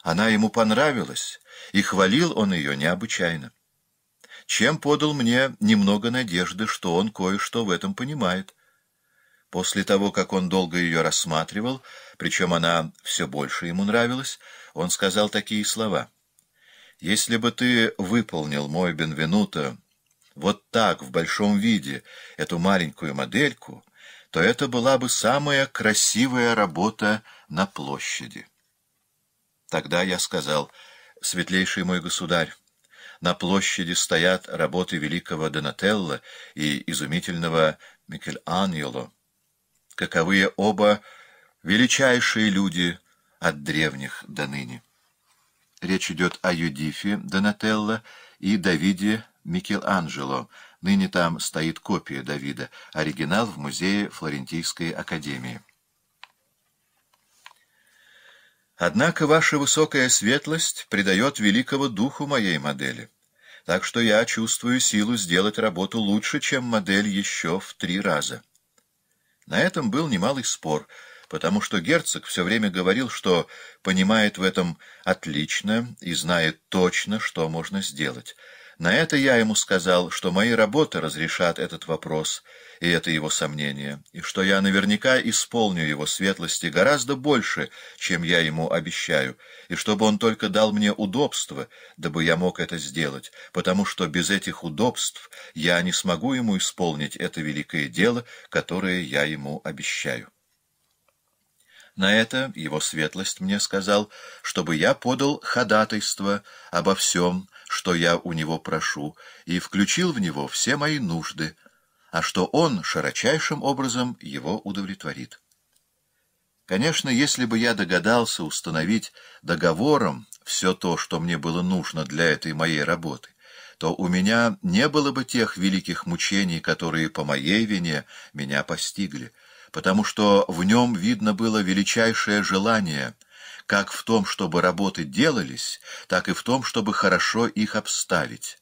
она ему понравилась, и хвалил он ее необычайно чем подал мне немного надежды, что он кое-что в этом понимает. После того, как он долго ее рассматривал, причем она все больше ему нравилась, он сказал такие слова. «Если бы ты выполнил мой Бенвенуто вот так, в большом виде, эту маленькую модельку, то это была бы самая красивая работа на площади». Тогда я сказал, «Светлейший мой государь, на площади стоят работы великого Донателло и изумительного Микеланджело. Каковые оба величайшие люди от древних до ныне. Речь идет о Юдифе Донателло и Давиде Микеланджело. Ныне там стоит копия Давида, оригинал в музее Флорентийской академии. Однако ваша высокая светлость придает великого духу моей модели, так что я чувствую силу сделать работу лучше, чем модель еще в три раза. На этом был немалый спор, потому что герцог все время говорил, что понимает в этом отлично и знает точно, что можно сделать — на это я ему сказал, что мои работы разрешат этот вопрос и это его сомнение, и что я наверняка исполню его светлости гораздо больше, чем я ему обещаю, и чтобы он только дал мне удобства, дабы я мог это сделать, потому что без этих удобств я не смогу ему исполнить это великое дело, которое я ему обещаю. На это его светлость мне сказал, чтобы я подал ходатайство обо всем, что я у него прошу, и включил в него все мои нужды, а что он широчайшим образом его удовлетворит. Конечно, если бы я догадался установить договором все то, что мне было нужно для этой моей работы, то у меня не было бы тех великих мучений, которые по моей вине меня постигли, потому что в нем видно было величайшее желание — как в том, чтобы работы делались, так и в том, чтобы хорошо их обставить.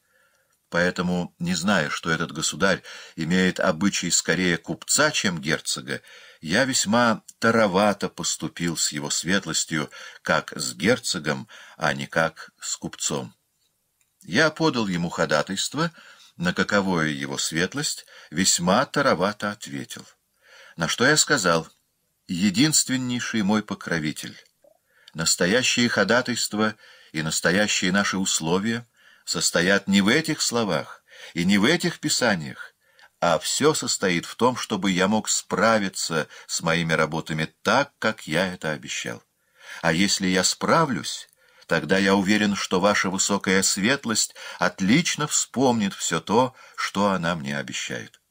Поэтому, не зная, что этот государь имеет обычай скорее купца, чем герцога, я весьма таровато поступил с его светлостью, как с герцогом, а не как с купцом. Я подал ему ходатайство, на каковое его светлость весьма таровато ответил. На что я сказал, единственнейший мой покровитель, Настоящие ходатайства и настоящие наши условия состоят не в этих словах и не в этих писаниях, а все состоит в том, чтобы я мог справиться с моими работами так, как я это обещал. А если я справлюсь, тогда я уверен, что ваша высокая светлость отлично вспомнит все то, что она мне обещает.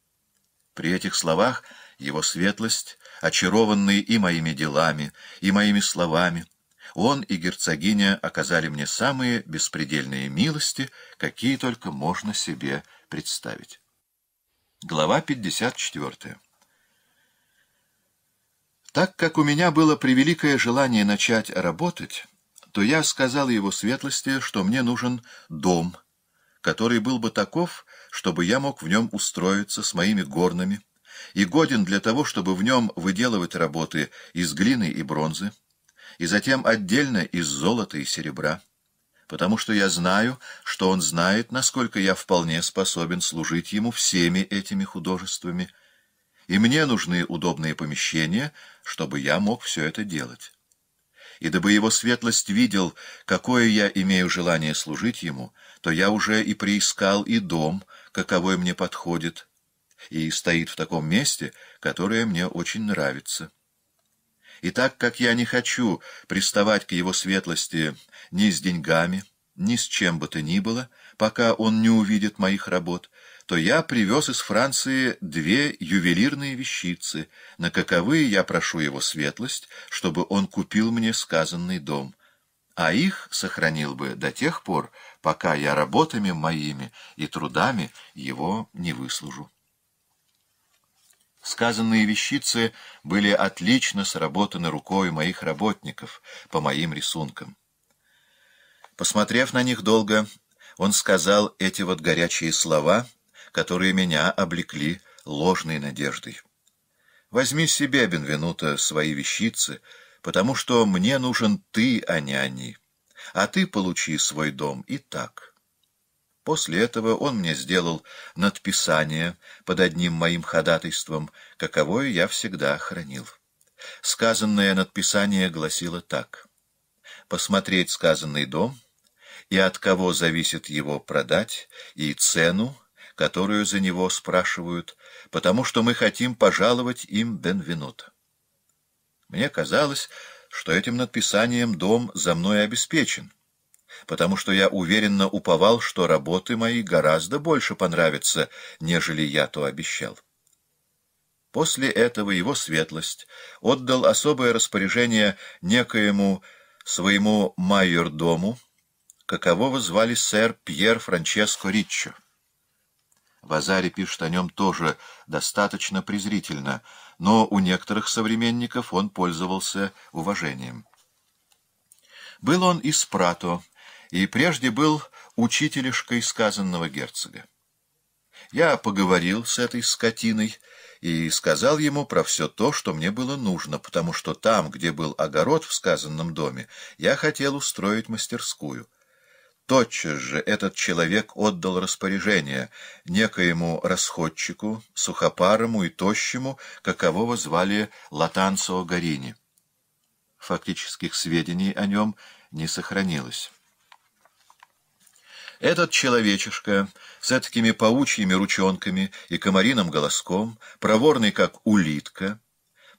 При этих словах его светлость, очарованный и моими делами, и моими словами, он и герцогиня оказали мне самые беспредельные милости, какие только можно себе представить. Глава 54 Так как у меня было превеликое желание начать работать, то я сказал его светлости, что мне нужен дом, который был бы таков, чтобы я мог в нем устроиться с моими горными, и годен для того, чтобы в нем выделывать работы из глины и бронзы, и затем отдельно из золота и серебра, потому что я знаю, что он знает, насколько я вполне способен служить ему всеми этими художествами, и мне нужны удобные помещения, чтобы я мог все это делать. И дабы его светлость видел, какое я имею желание служить ему, то я уже и приискал и дом, каковой мне подходит, и стоит в таком месте, которое мне очень нравится». И так как я не хочу приставать к его светлости ни с деньгами, ни с чем бы то ни было, пока он не увидит моих работ, то я привез из Франции две ювелирные вещицы, на каковые я прошу его светлость, чтобы он купил мне сказанный дом, а их сохранил бы до тех пор, пока я работами моими и трудами его не выслужу. Сказанные вещицы были отлично сработаны рукой моих работников по моим рисункам. Посмотрев на них долго, он сказал эти вот горячие слова, которые меня облекли ложной надеждой. «Возьми себе, Бенвенуто, свои вещицы, потому что мне нужен ты, а не они. А ты получи свой дом и так». После этого он мне сделал надписание под одним моим ходатайством, каковое я всегда хранил. Сказанное надписание гласило так. «Посмотреть сказанный дом и от кого зависит его продать, и цену, которую за него спрашивают, потому что мы хотим пожаловать им Бенвенут». Мне казалось, что этим надписанием дом за мной обеспечен — потому что я уверенно уповал, что работы мои гораздо больше понравятся, нежели я то обещал. После этого его светлость отдал особое распоряжение некоему своему майордому, какового звали сэр Пьер Франческо Риччо. Вазари пишет о нем тоже достаточно презрительно, но у некоторых современников он пользовался уважением. Был он из Прато, и прежде был учителешкой сказанного герцога. Я поговорил с этой скотиной и сказал ему про все то, что мне было нужно, потому что там, где был огород в сказанном доме, я хотел устроить мастерскую. Тотчас же этот человек отдал распоряжение некоему расходчику, сухопарому и тощему, какового звали Латанцо Гарини. Фактических сведений о нем не сохранилось. Этот человечишка с этакими паучьими ручонками и комариным голоском, проворный как улитка,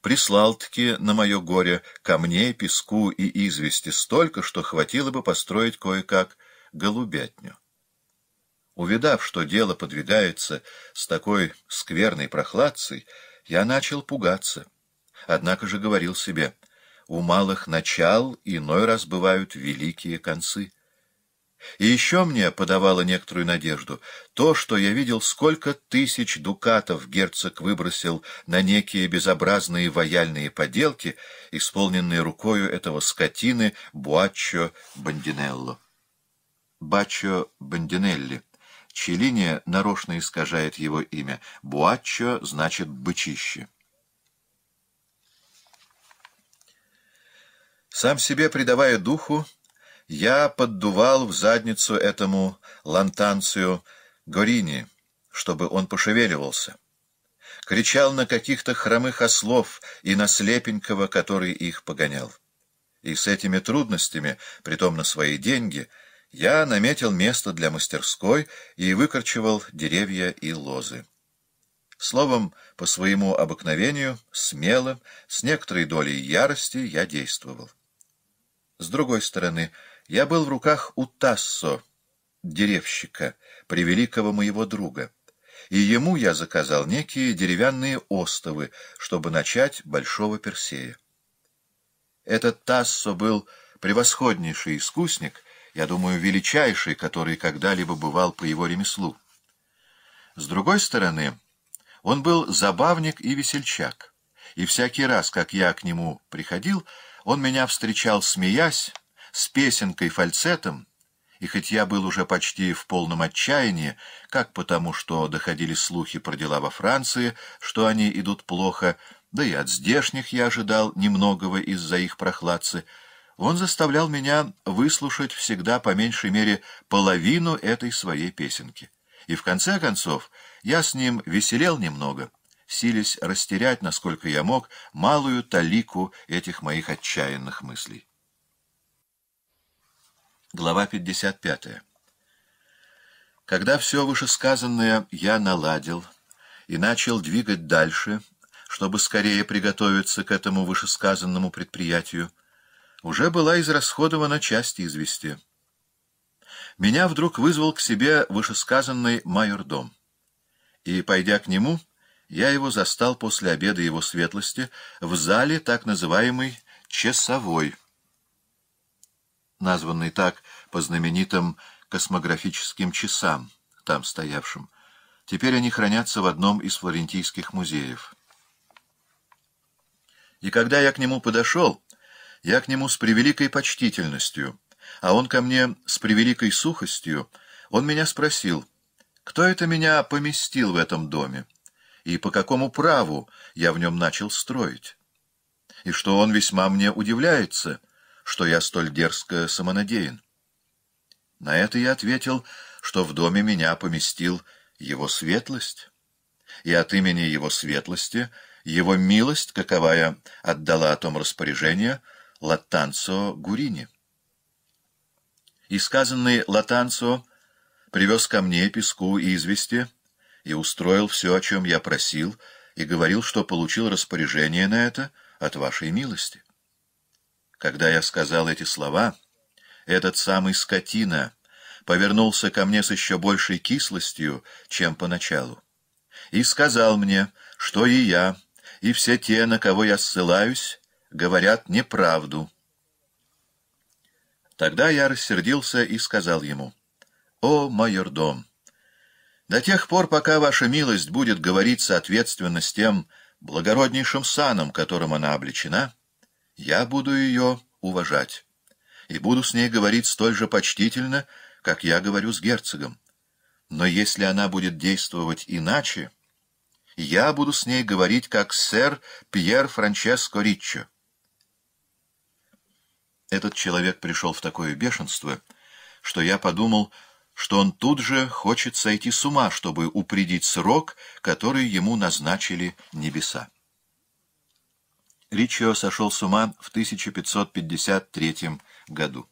прислал-таки на мое горе камней, песку и извести столько, что хватило бы построить кое-как голубятню. Увидав, что дело подвигается с такой скверной прохладцей, я начал пугаться. Однако же говорил себе, у малых начал иной раз бывают великие концы. И еще мне подавало некоторую надежду то, что я видел, сколько тысяч дукатов герцог выбросил на некие безобразные вояльные поделки, исполненные рукою этого скотины Буаччо Бандинелло. Баччо Бандинелли. Челлини нарочно искажает его имя. Буаччо значит «бычище». Сам себе придавая духу, я поддувал в задницу этому лантанцию Горини, чтобы он пошевеливался. Кричал на каких-то хромых ослов и на слепенького, который их погонял. И с этими трудностями, притом на свои деньги, я наметил место для мастерской и выкорчевал деревья и лозы. Словом, по своему обыкновению, смело, с некоторой долей ярости я действовал. С другой стороны, я был в руках у Тассо, деревщика, превеликого моего друга, и ему я заказал некие деревянные остовы, чтобы начать Большого Персея. Этот Тассо был превосходнейший искусник, я думаю, величайший, который когда-либо бывал по его ремеслу. С другой стороны, он был забавник и весельчак, и всякий раз, как я к нему приходил, он меня встречал, смеясь, с песенкой фальцетом, и хоть я был уже почти в полном отчаянии, как потому, что доходили слухи про дела во Франции, что они идут плохо, да и от здешних я ожидал немногого из-за их прохладцы, он заставлял меня выслушать всегда по меньшей мере половину этой своей песенки. И в конце концов я с ним веселел немного, сились растерять, насколько я мог, малую талику этих моих отчаянных мыслей. Глава 55. Когда все вышесказанное я наладил и начал двигать дальше, чтобы скорее приготовиться к этому вышесказанному предприятию, уже была израсходована часть извести. Меня вдруг вызвал к себе вышесказанный майордом. И, пойдя к нему, я его застал после обеда его светлости в зале так называемой «часовой» названный так по знаменитым космографическим часам, там стоявшим. Теперь они хранятся в одном из флорентийских музеев. И когда я к нему подошел, я к нему с превеликой почтительностью, а он ко мне с превеликой сухостью, он меня спросил, кто это меня поместил в этом доме, и по какому праву я в нем начал строить, и что он весьма мне удивляется — что я столь дерзко самонадеян. На это я ответил, что в доме меня поместил его светлость, и от имени его светлости его милость, каковая отдала о том распоряжение, Латанцо Гурини. И сказанный Латанцо привез ко мне песку и извести и устроил все, о чем я просил, и говорил, что получил распоряжение на это от вашей милости. Когда я сказал эти слова, этот самый скотина повернулся ко мне с еще большей кислостью, чем поначалу, и сказал мне, что и я, и все те, на кого я ссылаюсь, говорят неправду. Тогда я рассердился и сказал ему, «О, майордом, до тех пор, пока ваша милость будет говорить соответственно с тем благороднейшим саном, которым она облечена, — я буду ее уважать и буду с ней говорить столь же почтительно, как я говорю с герцогом. Но если она будет действовать иначе, я буду с ней говорить как сэр Пьер Франческо Риччо. Этот человек пришел в такое бешенство, что я подумал, что он тут же хочет сойти с ума, чтобы упредить срок, который ему назначили небеса. Ричио сошел с ума в 1553 году.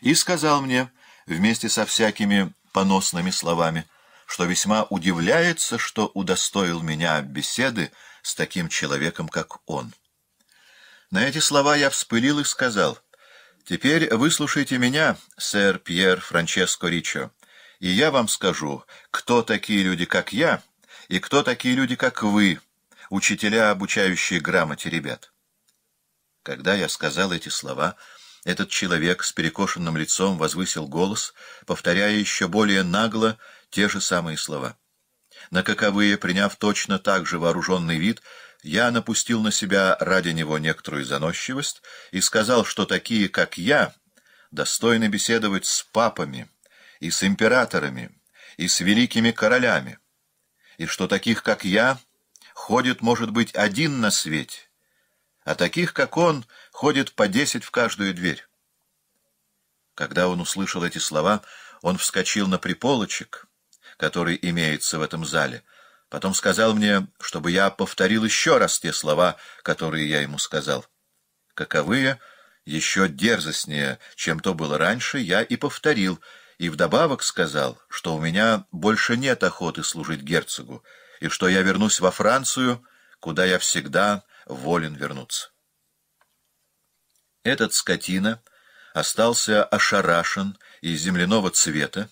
И сказал мне, вместе со всякими поносными словами, что весьма удивляется, что удостоил меня беседы с таким человеком, как он. На эти слова я вспылил и сказал, «Теперь выслушайте меня, сэр Пьер Франческо Ричо, и я вам скажу, кто такие люди, как я, и кто такие люди, как вы» учителя, обучающие грамоте ребят. Когда я сказал эти слова, этот человек с перекошенным лицом возвысил голос, повторяя еще более нагло те же самые слова. На каковые, приняв точно так же вооруженный вид, я напустил на себя ради него некоторую заносчивость и сказал, что такие, как я, достойны беседовать с папами и с императорами и с великими королями, и что таких, как я, ходит, может быть, один на свете, а таких, как он, ходит по десять в каждую дверь. Когда он услышал эти слова, он вскочил на приполочек, который имеется в этом зале, потом сказал мне, чтобы я повторил еще раз те слова, которые я ему сказал. Каковые, еще дерзостнее, чем то было раньше, я и повторил, и вдобавок сказал, что у меня больше нет охоты служить герцогу, и что я вернусь во Францию, куда я всегда волен вернуться. Этот скотина остался ошарашен и земляного цвета,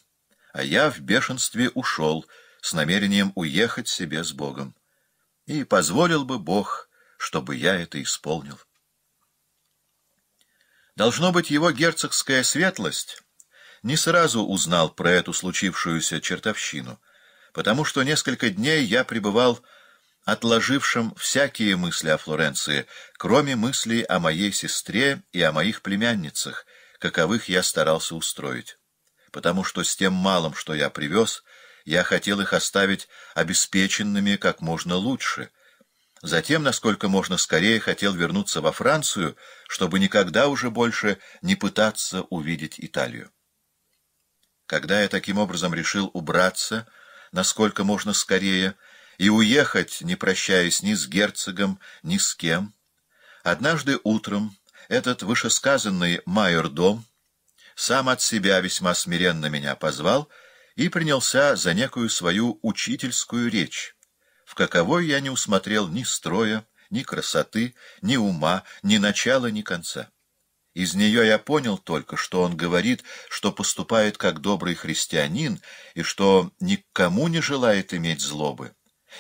а я в бешенстве ушел с намерением уехать себе с Богом. И позволил бы Бог, чтобы я это исполнил. Должно быть, его герцогская светлость не сразу узнал про эту случившуюся чертовщину — потому что несколько дней я пребывал отложившим всякие мысли о Флоренции, кроме мыслей о моей сестре и о моих племянницах, каковых я старался устроить. Потому что с тем малым, что я привез, я хотел их оставить обеспеченными как можно лучше. Затем, насколько можно скорее, хотел вернуться во Францию, чтобы никогда уже больше не пытаться увидеть Италию. Когда я таким образом решил убраться, насколько можно скорее, и уехать, не прощаясь ни с герцогом, ни с кем. Однажды утром этот вышесказанный майордом сам от себя весьма смиренно меня позвал и принялся за некую свою учительскую речь, в каковой я не усмотрел ни строя, ни красоты, ни ума, ни начала, ни конца. Из нее я понял только, что он говорит, что поступает как добрый христианин и что никому не желает иметь злобы,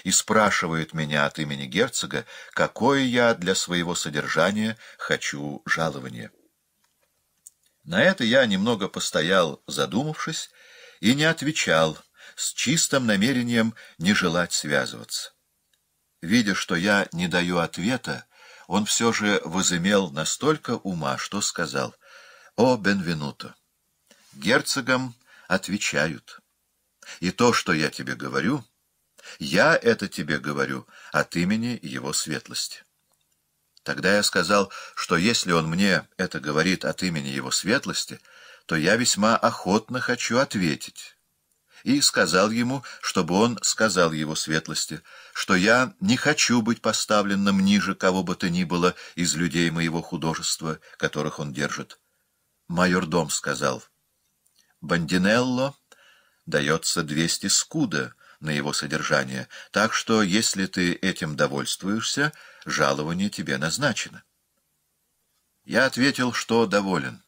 и спрашивает меня от имени герцога, какое я для своего содержания хочу жалование. На это я немного постоял, задумавшись, и не отвечал, с чистым намерением не желать связываться. Видя, что я не даю ответа, он все же возымел настолько ума, что сказал «О, Бенвенуто, герцогам отвечают, и то, что я тебе говорю, я это тебе говорю от имени его светлости». Тогда я сказал, что если он мне это говорит от имени его светлости, то я весьма охотно хочу ответить и сказал ему, чтобы он сказал его светлости, что я не хочу быть поставленным ниже кого бы то ни было из людей моего художества, которых он держит. Майордом сказал, «Бандинелло дается двести скуда» на его содержание, так что, если ты этим довольствуешься, жалование тебе назначено. Я ответил, что доволен.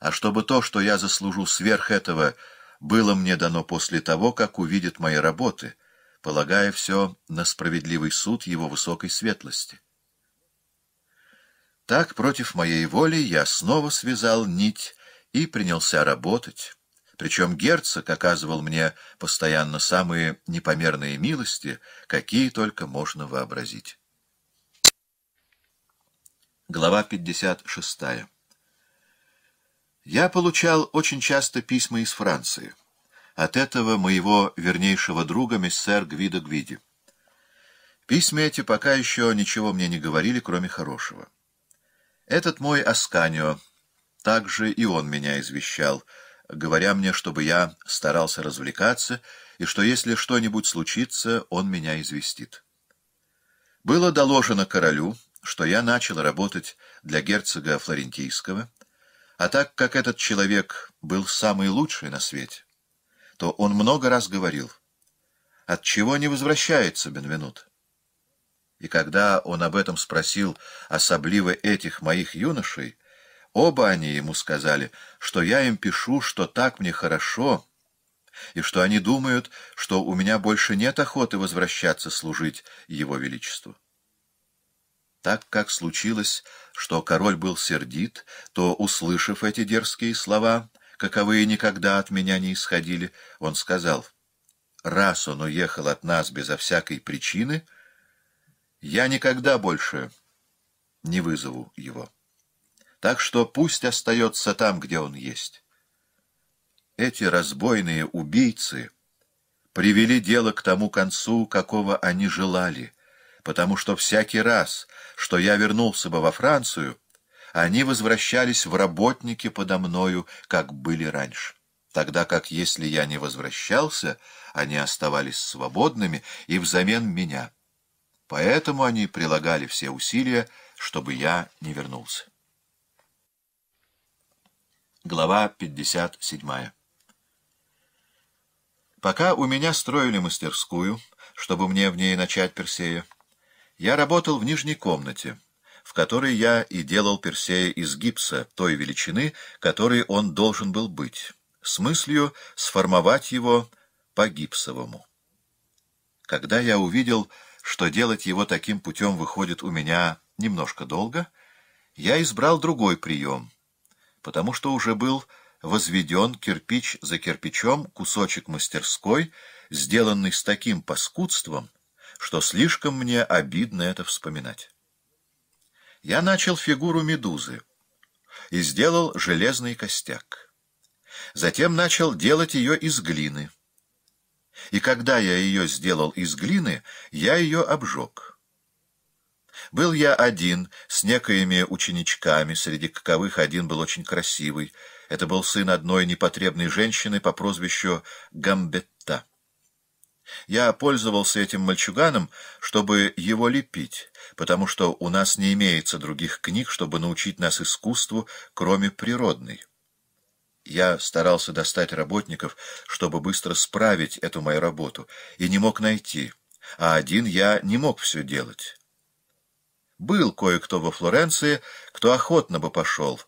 А чтобы то, что я заслужу сверх этого, было мне дано после того, как увидит мои работы, полагая все на справедливый суд его высокой светлости. Так, против моей воли, я снова связал нить и принялся работать. Причем герцог оказывал мне постоянно самые непомерные милости, какие только можно вообразить. Глава 56 я получал очень часто письма из Франции. От этого моего вернейшего друга миссер Гвида Гвиди. Письма эти пока еще ничего мне не говорили, кроме хорошего. Этот мой Асканио, также и он меня извещал, говоря мне, чтобы я старался развлекаться, и что если что-нибудь случится, он меня известит. Было доложено королю, что я начал работать для герцога Флорентийского, а так как этот человек был самый лучший на свете, то он много раз говорил, от чего не возвращается Бенвенут. И когда он об этом спросил особливо этих моих юношей, оба они ему сказали, что я им пишу, что так мне хорошо, и что они думают, что у меня больше нет охоты возвращаться служить его величеству так как случилось, что король был сердит, то, услышав эти дерзкие слова, каковые никогда от меня не исходили, он сказал, «Раз он уехал от нас безо всякой причины, я никогда больше не вызову его. Так что пусть остается там, где он есть». Эти разбойные убийцы привели дело к тому концу, какого они желали — потому что всякий раз, что я вернулся бы во Францию, они возвращались в работники подо мною, как были раньше. Тогда как, если я не возвращался, они оставались свободными и взамен меня. Поэтому они прилагали все усилия, чтобы я не вернулся. Глава 57 Пока у меня строили мастерскую, чтобы мне в ней начать Персея, я работал в нижней комнате, в которой я и делал Персея из гипса той величины, которой он должен был быть, с мыслью сформовать его по гипсовому. Когда я увидел, что делать его таким путем выходит у меня немножко долго, я избрал другой прием, потому что уже был возведен кирпич за кирпичом кусочек мастерской, сделанный с таким паскудством, что слишком мне обидно это вспоминать. Я начал фигуру медузы и сделал железный костяк. Затем начал делать ее из глины. И когда я ее сделал из глины, я ее обжег. Был я один, с некоими ученичками, среди каковых один был очень красивый. Это был сын одной непотребной женщины по прозвищу Гамбетта. Я пользовался этим мальчуганом, чтобы его лепить, потому что у нас не имеется других книг, чтобы научить нас искусству, кроме природной. Я старался достать работников, чтобы быстро справить эту мою работу, и не мог найти, а один я не мог все делать. Был кое-кто во Флоренции, кто охотно бы пошел,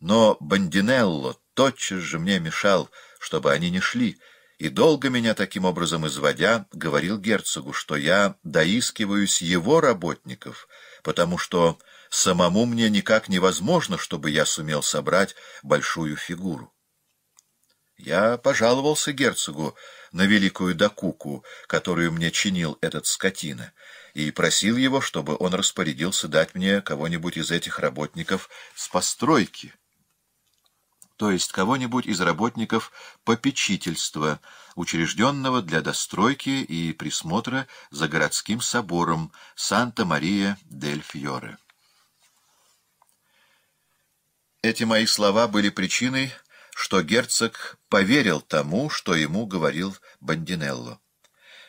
но Бандинелло тотчас же мне мешал, чтобы они не шли, и долго меня таким образом изводя, говорил герцогу, что я доискиваюсь его работников, потому что самому мне никак невозможно, чтобы я сумел собрать большую фигуру. Я пожаловался герцогу на великую докуку, которую мне чинил этот скотина, и просил его, чтобы он распорядился дать мне кого-нибудь из этих работников с постройки то есть кого-нибудь из работников попечительства, учрежденного для достройки и присмотра за городским собором Санта-Мария-дель-Фьоре. Эти мои слова были причиной, что герцог поверил тому, что ему говорил Бандинелло.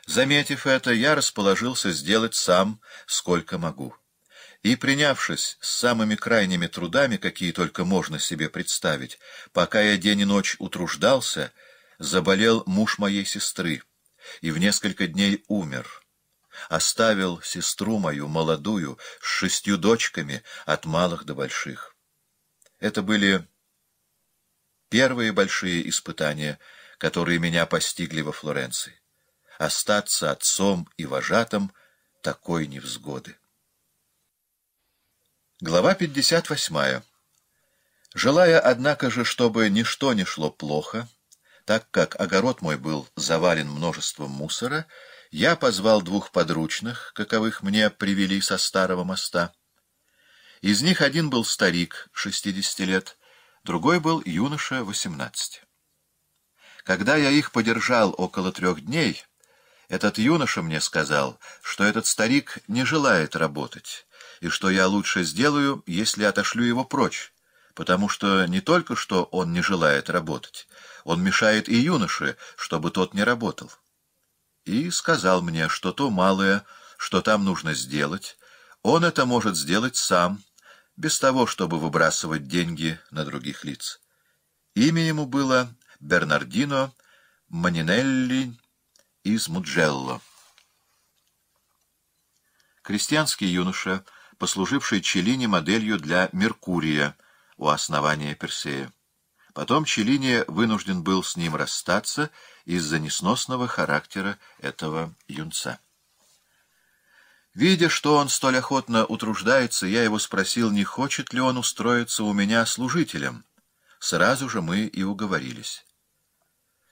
Заметив это, я расположился сделать сам, сколько могу и, принявшись с самыми крайними трудами, какие только можно себе представить, пока я день и ночь утруждался, заболел муж моей сестры и в несколько дней умер. Оставил сестру мою, молодую, с шестью дочками, от малых до больших. Это были первые большие испытания, которые меня постигли во Флоренции. Остаться отцом и вожатым — такой невзгоды. Глава 58. Желая, однако же, чтобы ничто не шло плохо, так как огород мой был завален множеством мусора, я позвал двух подручных, каковых мне привели со старого моста. Из них один был старик, 60 лет, другой был юноша, 18. Когда я их подержал около трех дней, этот юноша мне сказал, что этот старик не желает работать, и что я лучше сделаю, если отошлю его прочь, потому что не только что он не желает работать, он мешает и юноше, чтобы тот не работал. И сказал мне, что то малое, что там нужно сделать, он это может сделать сам, без того, чтобы выбрасывать деньги на других лиц. Имя ему было Бернардино Манинелли из Муджелло. Крестьянский юноша — послуживший Челлини моделью для Меркурия у основания Персея. Потом Челлини вынужден был с ним расстаться из-за несносного характера этого юнца. Видя, что он столь охотно утруждается, я его спросил, не хочет ли он устроиться у меня служителем. Сразу же мы и уговорились.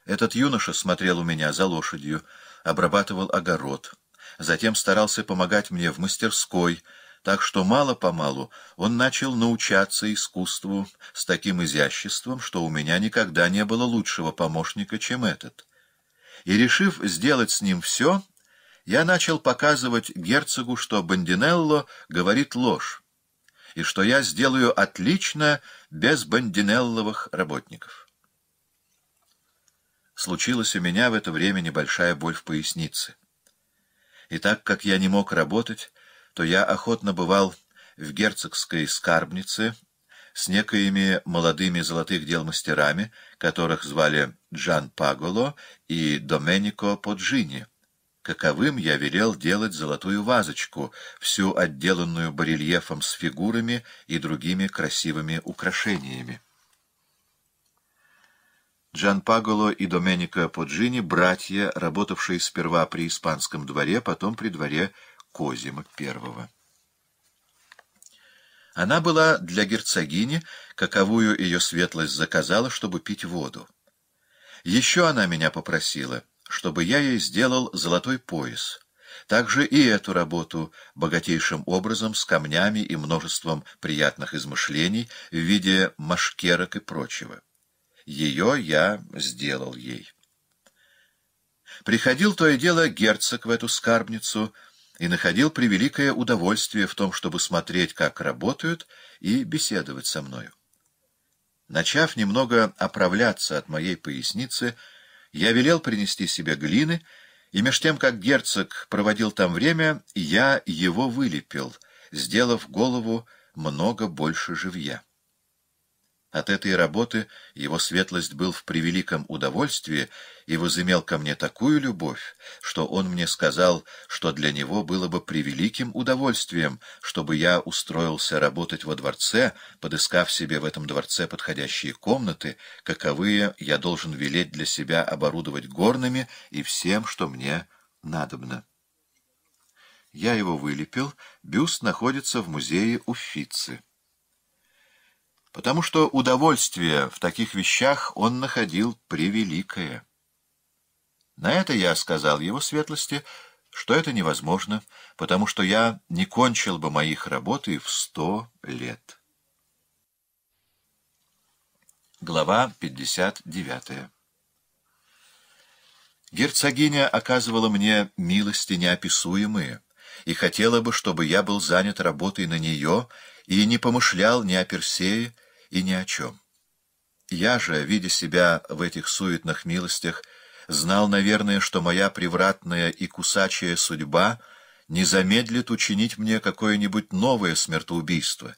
Этот юноша смотрел у меня за лошадью, обрабатывал огород, затем старался помогать мне в мастерской, так что мало-помалу он начал научаться искусству с таким изяществом, что у меня никогда не было лучшего помощника, чем этот. И, решив сделать с ним все, я начал показывать герцогу, что Бандинелло говорит ложь, и что я сделаю отлично без Бандинелловых работников. Случилась у меня в это время небольшая боль в пояснице. И так как я не мог работать, то я охотно бывал в герцогской скарбнице с некоими молодыми золотых дел мастерами, которых звали Джан Паголо и Доменико Поджини, каковым я велел делать золотую вазочку, всю отделанную барельефом с фигурами и другими красивыми украшениями. Джан Паголо и Доменико Поджини — братья, работавшие сперва при испанском дворе, потом при дворе Козима I. Она была для герцогини, каковую ее светлость заказала, чтобы пить воду. Еще она меня попросила, чтобы я ей сделал золотой пояс. Также и эту работу богатейшим образом с камнями и множеством приятных измышлений в виде машкерок и прочего. Ее я сделал ей. Приходил то и дело герцог в эту скарбницу — и находил превеликое удовольствие в том, чтобы смотреть, как работают, и беседовать со мною. Начав немного оправляться от моей поясницы, я велел принести себе глины, и меж тем, как герцог проводил там время, я его вылепил, сделав голову много больше живья. От этой работы его светлость был в превеликом удовольствии и возымел ко мне такую любовь, что он мне сказал, что для него было бы превеликим удовольствием, чтобы я устроился работать во дворце, подыскав себе в этом дворце подходящие комнаты, каковые я должен велеть для себя оборудовать горными и всем, что мне надобно. Я его вылепил, бюст находится в музее Уфицы потому что удовольствие в таких вещах он находил превеликое. На это я сказал его светлости, что это невозможно, потому что я не кончил бы моих работ и в сто лет. Глава 59 Герцогиня оказывала мне милости неописуемые и хотела бы, чтобы я был занят работой на нее и не помышлял ни о Персее, и ни о чем. Я же, видя себя в этих суетных милостях, знал, наверное, что моя превратная и кусачая судьба не замедлит учинить мне какое-нибудь новое смертоубийство,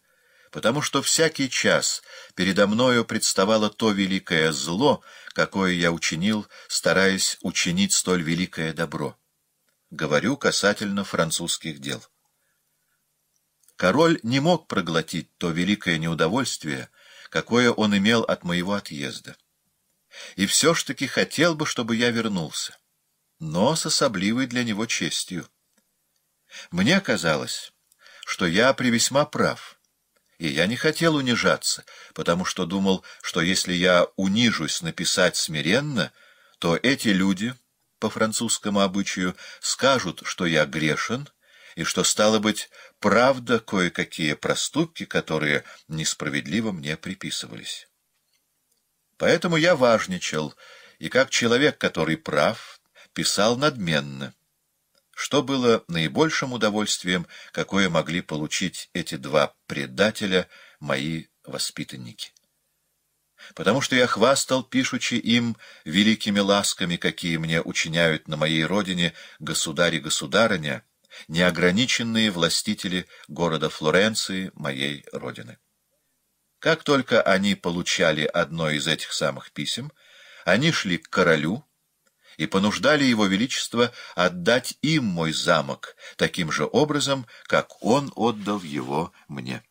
потому что всякий час передо мною представало то великое зло, какое я учинил, стараясь учинить столь великое добро. Говорю касательно французских дел. Король не мог проглотить то великое неудовольствие, какое он имел от моего отъезда. И все ж таки хотел бы, чтобы я вернулся, но с особливой для него честью. Мне казалось, что я при весьма прав, и я не хотел унижаться, потому что думал, что если я унижусь написать смиренно, то эти люди, по французскому обычаю, скажут, что я грешен, и что, стало быть, правда кое-какие проступки, которые несправедливо мне приписывались. Поэтому я важничал, и как человек, который прав, писал надменно, что было наибольшим удовольствием, какое могли получить эти два предателя, мои воспитанники потому что я хвастал, пишучи им, великими ласками, какие мне учиняют на моей родине государи государыня, неограниченные властители города Флоренции, моей родины. Как только они получали одно из этих самых писем, они шли к королю и понуждали его величество отдать им мой замок таким же образом, как он отдал его мне.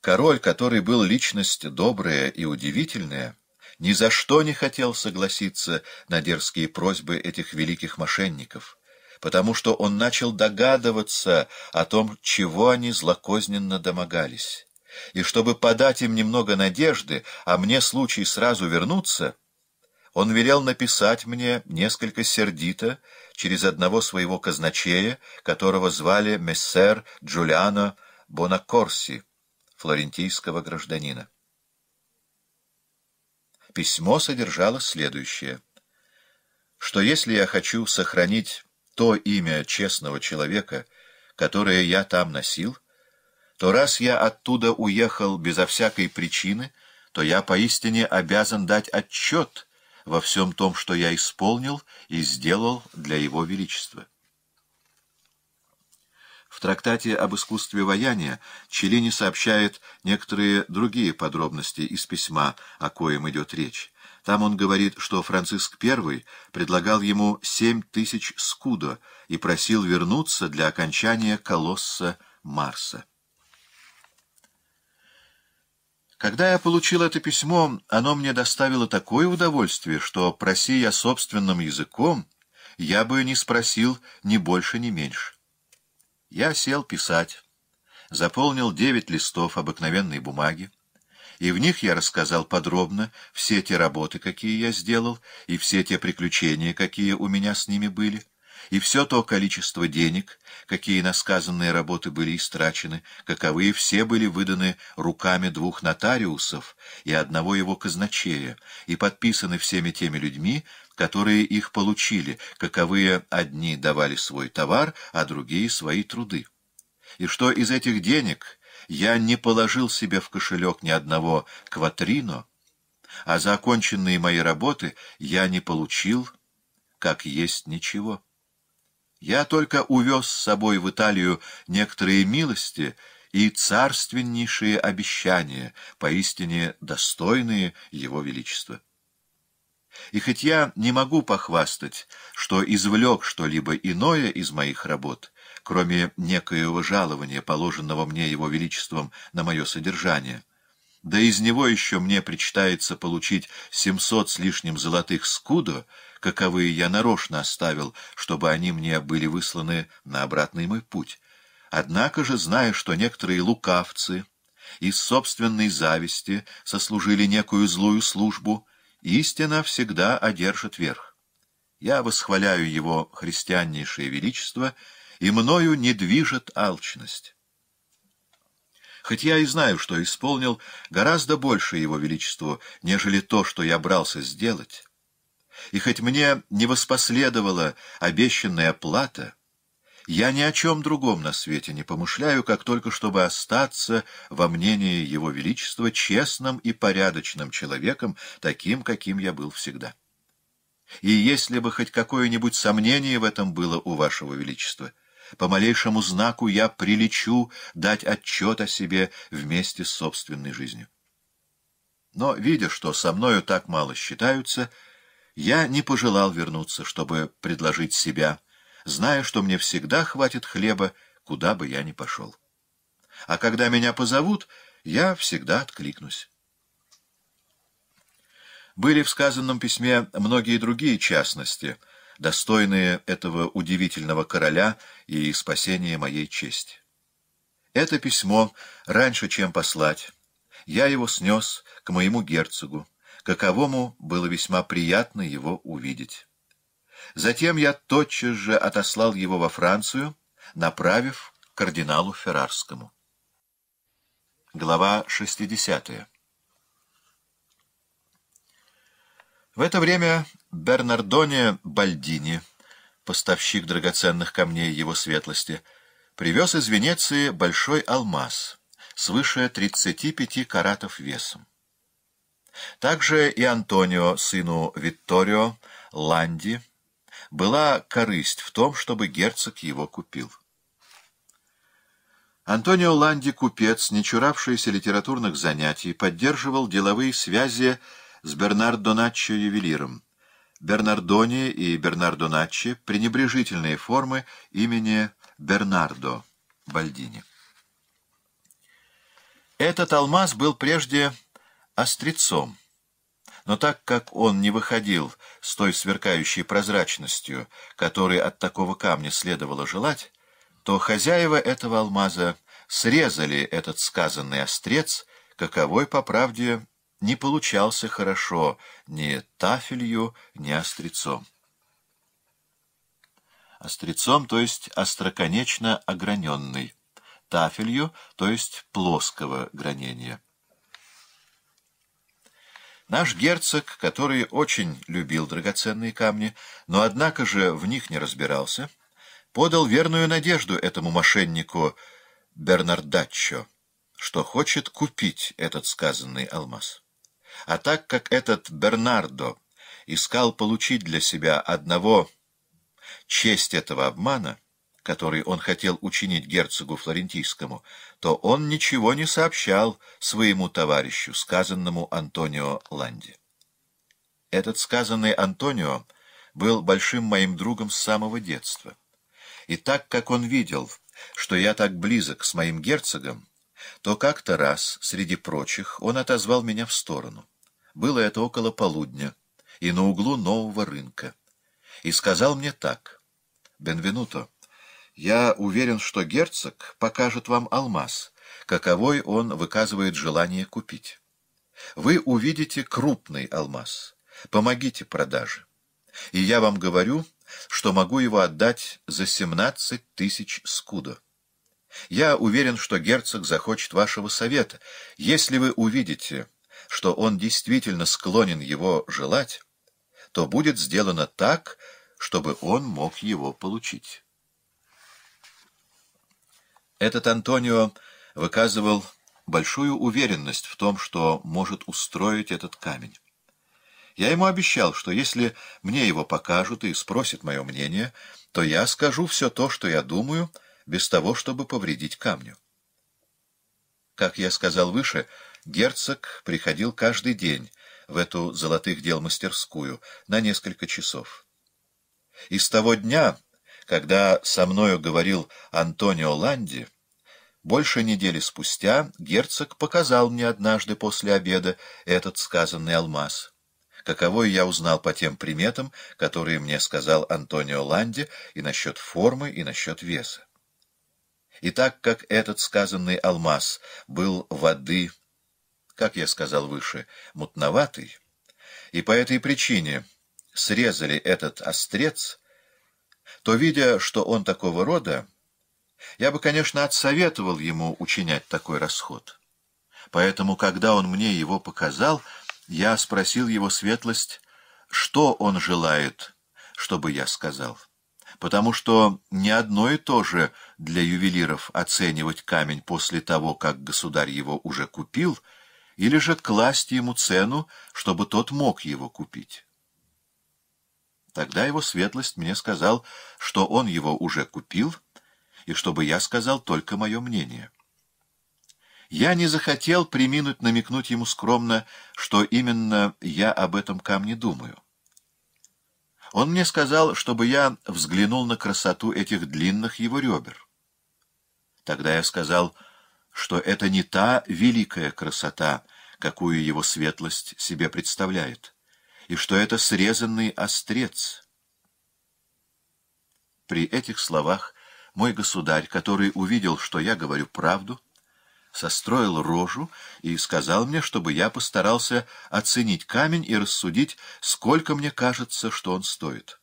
Король, который был личность добрая и удивительная, — ни за что не хотел согласиться на дерзкие просьбы этих великих мошенников, потому что он начал догадываться о том, чего они злокозненно домогались. И чтобы подать им немного надежды, а мне случай сразу вернуться, он велел написать мне несколько сердито через одного своего казначея, которого звали мессер Джулиано Бонакорси, флорентийского гражданина. Письмо содержало следующее. Что если я хочу сохранить то имя честного человека, которое я там носил, то раз я оттуда уехал безо всякой причины, то я поистине обязан дать отчет во всем том, что я исполнил и сделал для Его Величества. В трактате об искусстве вояния Челини сообщает некоторые другие подробности из письма, о коем идет речь. Там он говорит, что Франциск I предлагал ему семь тысяч скудо и просил вернуться для окончания колосса Марса. Когда я получил это письмо, оно мне доставило такое удовольствие, что, проси я собственным языком, я бы не спросил ни больше, ни меньше. Я сел писать, заполнил девять листов обыкновенной бумаги, и в них я рассказал подробно все те работы, какие я сделал, и все те приключения, какие у меня с ними были, и все то количество денег, какие на сказанные работы были истрачены, каковы все были выданы руками двух нотариусов и одного его казначея, и подписаны всеми теми людьми, которые их получили, каковые одни давали свой товар, а другие — свои труды. И что из этих денег я не положил себе в кошелек ни одного кватрино, а за оконченные мои работы я не получил, как есть, ничего. Я только увез с собой в Италию некоторые милости и царственнейшие обещания, поистине достойные Его Величества. И хоть я не могу похвастать, что извлек что-либо иное из моих работ, кроме некоего жалования, положенного мне его величеством на мое содержание, да из него еще мне причитается получить семьсот с лишним золотых скудо, каковые я нарочно оставил, чтобы они мне были высланы на обратный мой путь. Однако же, зная, что некоторые лукавцы из собственной зависти сослужили некую злую службу, истина всегда одержит верх. Я восхваляю его христианнейшее величество, и мною не движет алчность. Хоть я и знаю, что исполнил гораздо больше его величеству, нежели то, что я брался сделать, и хоть мне не воспоследовала обещанная плата, я ни о чем другом на свете не помышляю, как только чтобы остаться, во мнении Его Величества, честным и порядочным человеком, таким, каким я был всегда. И если бы хоть какое-нибудь сомнение в этом было у Вашего Величества, по малейшему знаку я прилечу дать отчет о себе вместе с собственной жизнью. Но, видя, что со мною так мало считаются, я не пожелал вернуться, чтобы предложить себя зная, что мне всегда хватит хлеба, куда бы я ни пошел. А когда меня позовут, я всегда откликнусь. Были в сказанном письме многие другие частности, достойные этого удивительного короля и спасения моей чести. Это письмо, раньше чем послать, я его снес к моему герцогу, каковому было весьма приятно его увидеть. Затем я тотчас же отослал его во Францию, направив кардиналу Феррарскому. Глава 60 В это время Бернардоне Бальдини, поставщик драгоценных камней его светлости, привез из Венеции большой алмаз, свыше 35 каратов весом. Также и Антонио, сыну Витторио, Ланди, была корысть в том, чтобы герцог его купил. Антонио Ланди, купец, не чуравшийся литературных занятий, поддерживал деловые связи с Бернардо Наччо ювелиром. Бернардони и Бернардо Наччи — пренебрежительные формы имени Бернардо Бальдини. Этот алмаз был прежде острецом. Но так как он не выходил с той сверкающей прозрачностью, которой от такого камня следовало желать, то хозяева этого алмаза срезали этот сказанный острец, каковой, по правде, не получался хорошо ни тафелью, ни острецом. Острецом, то есть остроконечно ограненный, тафелью, то есть плоского гранения. Наш герцог, который очень любил драгоценные камни, но однако же в них не разбирался, подал верную надежду этому мошеннику Бернардаччо, что хочет купить этот сказанный алмаз. А так как этот Бернардо искал получить для себя одного честь этого обмана, который он хотел учинить герцогу Флорентийскому, то он ничего не сообщал своему товарищу, сказанному Антонио Ланди. Этот сказанный Антонио был большим моим другом с самого детства. И так как он видел, что я так близок с моим герцогом, то как-то раз, среди прочих, он отозвал меня в сторону. Было это около полудня и на углу нового рынка. И сказал мне так. «Бенвенуто». Я уверен, что герцог покажет вам алмаз, каковой он выказывает желание купить. Вы увидите крупный алмаз. Помогите продаже. И я вам говорю, что могу его отдать за 17 тысяч скудо. Я уверен, что герцог захочет вашего совета. Если вы увидите, что он действительно склонен его желать, то будет сделано так, чтобы он мог его получить». Этот Антонио выказывал большую уверенность в том, что может устроить этот камень. Я ему обещал, что если мне его покажут и спросят мое мнение, то я скажу все то, что я думаю, без того, чтобы повредить камню. Как я сказал выше, герцог приходил каждый день в эту золотых дел мастерскую на несколько часов. И с того дня когда со мною говорил Антонио Ланди, больше недели спустя герцог показал мне однажды после обеда этот сказанный алмаз. Каковой я узнал по тем приметам, которые мне сказал Антонио Ланди и насчет формы, и насчет веса. И так как этот сказанный алмаз был воды, как я сказал выше, мутноватый, и по этой причине срезали этот острец — то, видя, что он такого рода, я бы, конечно, отсоветовал ему учинять такой расход. Поэтому, когда он мне его показал, я спросил его светлость, что он желает, чтобы я сказал. Потому что не одно и то же для ювелиров оценивать камень после того, как государь его уже купил, или же класть ему цену, чтобы тот мог его купить. Тогда его светлость мне сказал, что он его уже купил, и чтобы я сказал только мое мнение. Я не захотел приминуть намекнуть ему скромно, что именно я об этом камне думаю. Он мне сказал, чтобы я взглянул на красоту этих длинных его ребер. Тогда я сказал, что это не та великая красота, какую его светлость себе представляет и что это срезанный острец. При этих словах мой государь, который увидел, что я говорю правду, состроил рожу и сказал мне, чтобы я постарался оценить камень и рассудить, сколько мне кажется, что он стоит.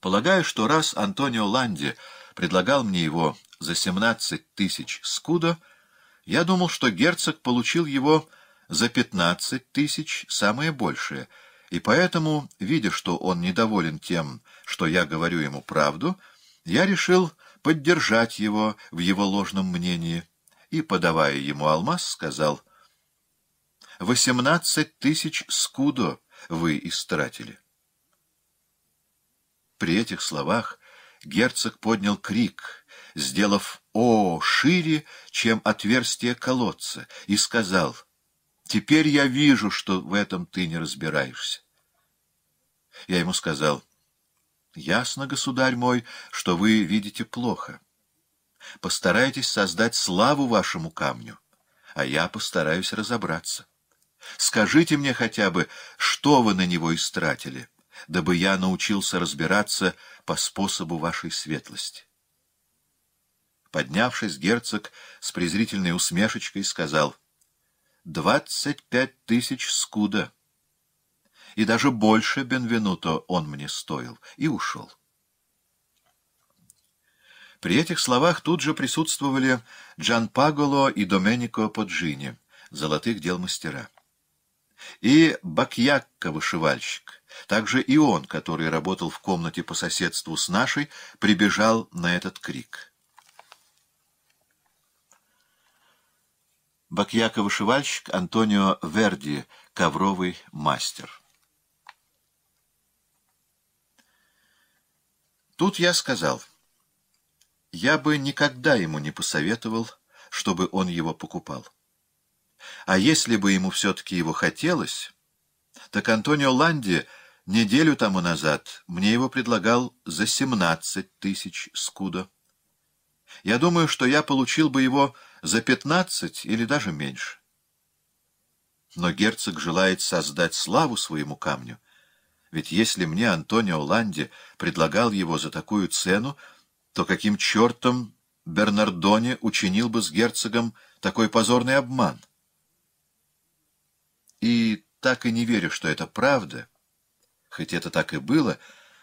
Полагаю, что раз Антонио Ланди предлагал мне его за 17 тысяч скудо, я думал, что герцог получил его за 15 тысяч самое большее, и поэтому, видя, что он недоволен тем, что я говорю ему правду, я решил поддержать его в его ложном мнении и, подавая ему алмаз, сказал «Восемнадцать тысяч скудо вы истратили». При этих словах герцог поднял крик, сделав «О!» шире, чем отверстие колодца, и сказал — Теперь я вижу, что в этом ты не разбираешься. Я ему сказал, «Ясно, государь мой, что вы видите плохо. Постарайтесь создать славу вашему камню, а я постараюсь разобраться. Скажите мне хотя бы, что вы на него истратили, дабы я научился разбираться по способу вашей светлости». Поднявшись, герцог с презрительной усмешечкой сказал — двадцать пять тысяч скуда. И даже больше Бенвенуто он мне стоил. И ушел. При этих словах тут же присутствовали Джан Паголо и Доменико Поджини, золотых дел мастера. И Бакьякко, вышивальщик, также и он, который работал в комнате по соседству с нашей, прибежал на этот крик. Бакьяка-вышивальщик Антонио Верди, ковровый мастер. Тут я сказал, я бы никогда ему не посоветовал, чтобы он его покупал. А если бы ему все-таки его хотелось, так Антонио Ланди неделю тому назад мне его предлагал за 17 тысяч скуда. Я думаю, что я получил бы его за пятнадцать или даже меньше. Но герцог желает создать славу своему камню, ведь если мне Антонио Ланди предлагал его за такую цену, то каким чертом Бернардоне учинил бы с герцогом такой позорный обман? И так и не верю, что это правда, хоть это так и было,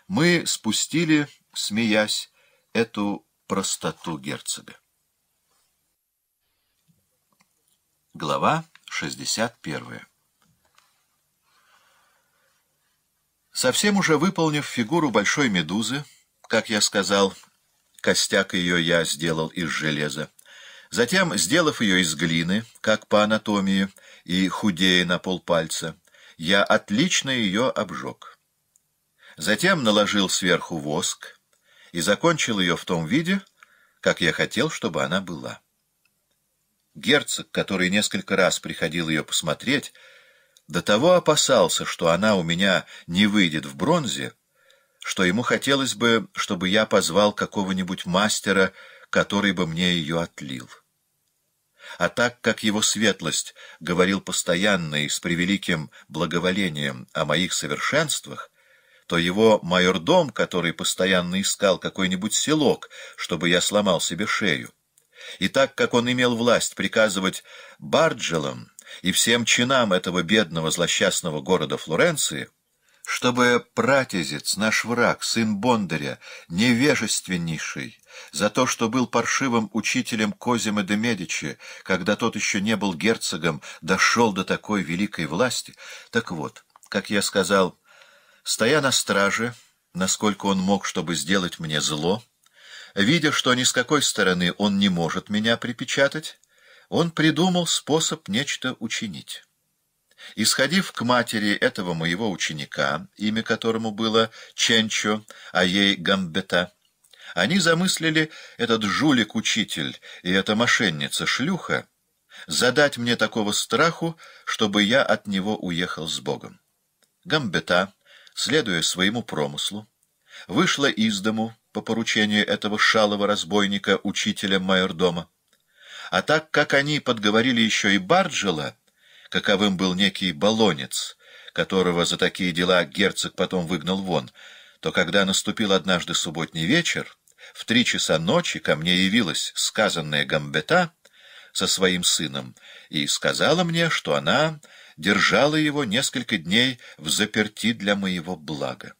мы спустили, смеясь, эту простоту герцога. Глава 61. Совсем уже выполнив фигуру большой медузы, как я сказал, костяк ее я сделал из железа, затем, сделав ее из глины, как по анатомии, и худее на полпальца, я отлично ее обжег. Затем наложил сверху воск и закончил ее в том виде, как я хотел, чтобы она была. Герцог, который несколько раз приходил ее посмотреть, до того опасался, что она у меня не выйдет в бронзе, что ему хотелось бы, чтобы я позвал какого-нибудь мастера, который бы мне ее отлил. А так как его светлость говорил постоянно и с превеликим благоволением о моих совершенствах, то его майордом, который постоянно искал какой-нибудь селок, чтобы я сломал себе шею, и так как он имел власть приказывать Барджелам и всем чинам этого бедного злосчастного города Флоренции, чтобы пратезец, наш враг, сын Бондаря, невежественнейший, за то, что был паршивым учителем Козима де Медичи, когда тот еще не был герцогом, дошел до такой великой власти. Так вот, как я сказал, стоя на страже, насколько он мог, чтобы сделать мне зло, Видя, что ни с какой стороны он не может меня припечатать, он придумал способ нечто учинить. Исходив к матери этого моего ученика, имя которому было Ченчо, а ей Гамбета, они замыслили этот жулик-учитель и эта мошенница-шлюха задать мне такого страху, чтобы я от него уехал с Богом. Гамбета, следуя своему промыслу, вышла из дому по поручению этого шалого разбойника, учителя майордома. А так как они подговорили еще и Барджела, каковым был некий балонец, которого за такие дела герцог потом выгнал вон, то когда наступил однажды субботний вечер, в три часа ночи ко мне явилась сказанная Гамбета со своим сыном и сказала мне, что она держала его несколько дней в заперти для моего блага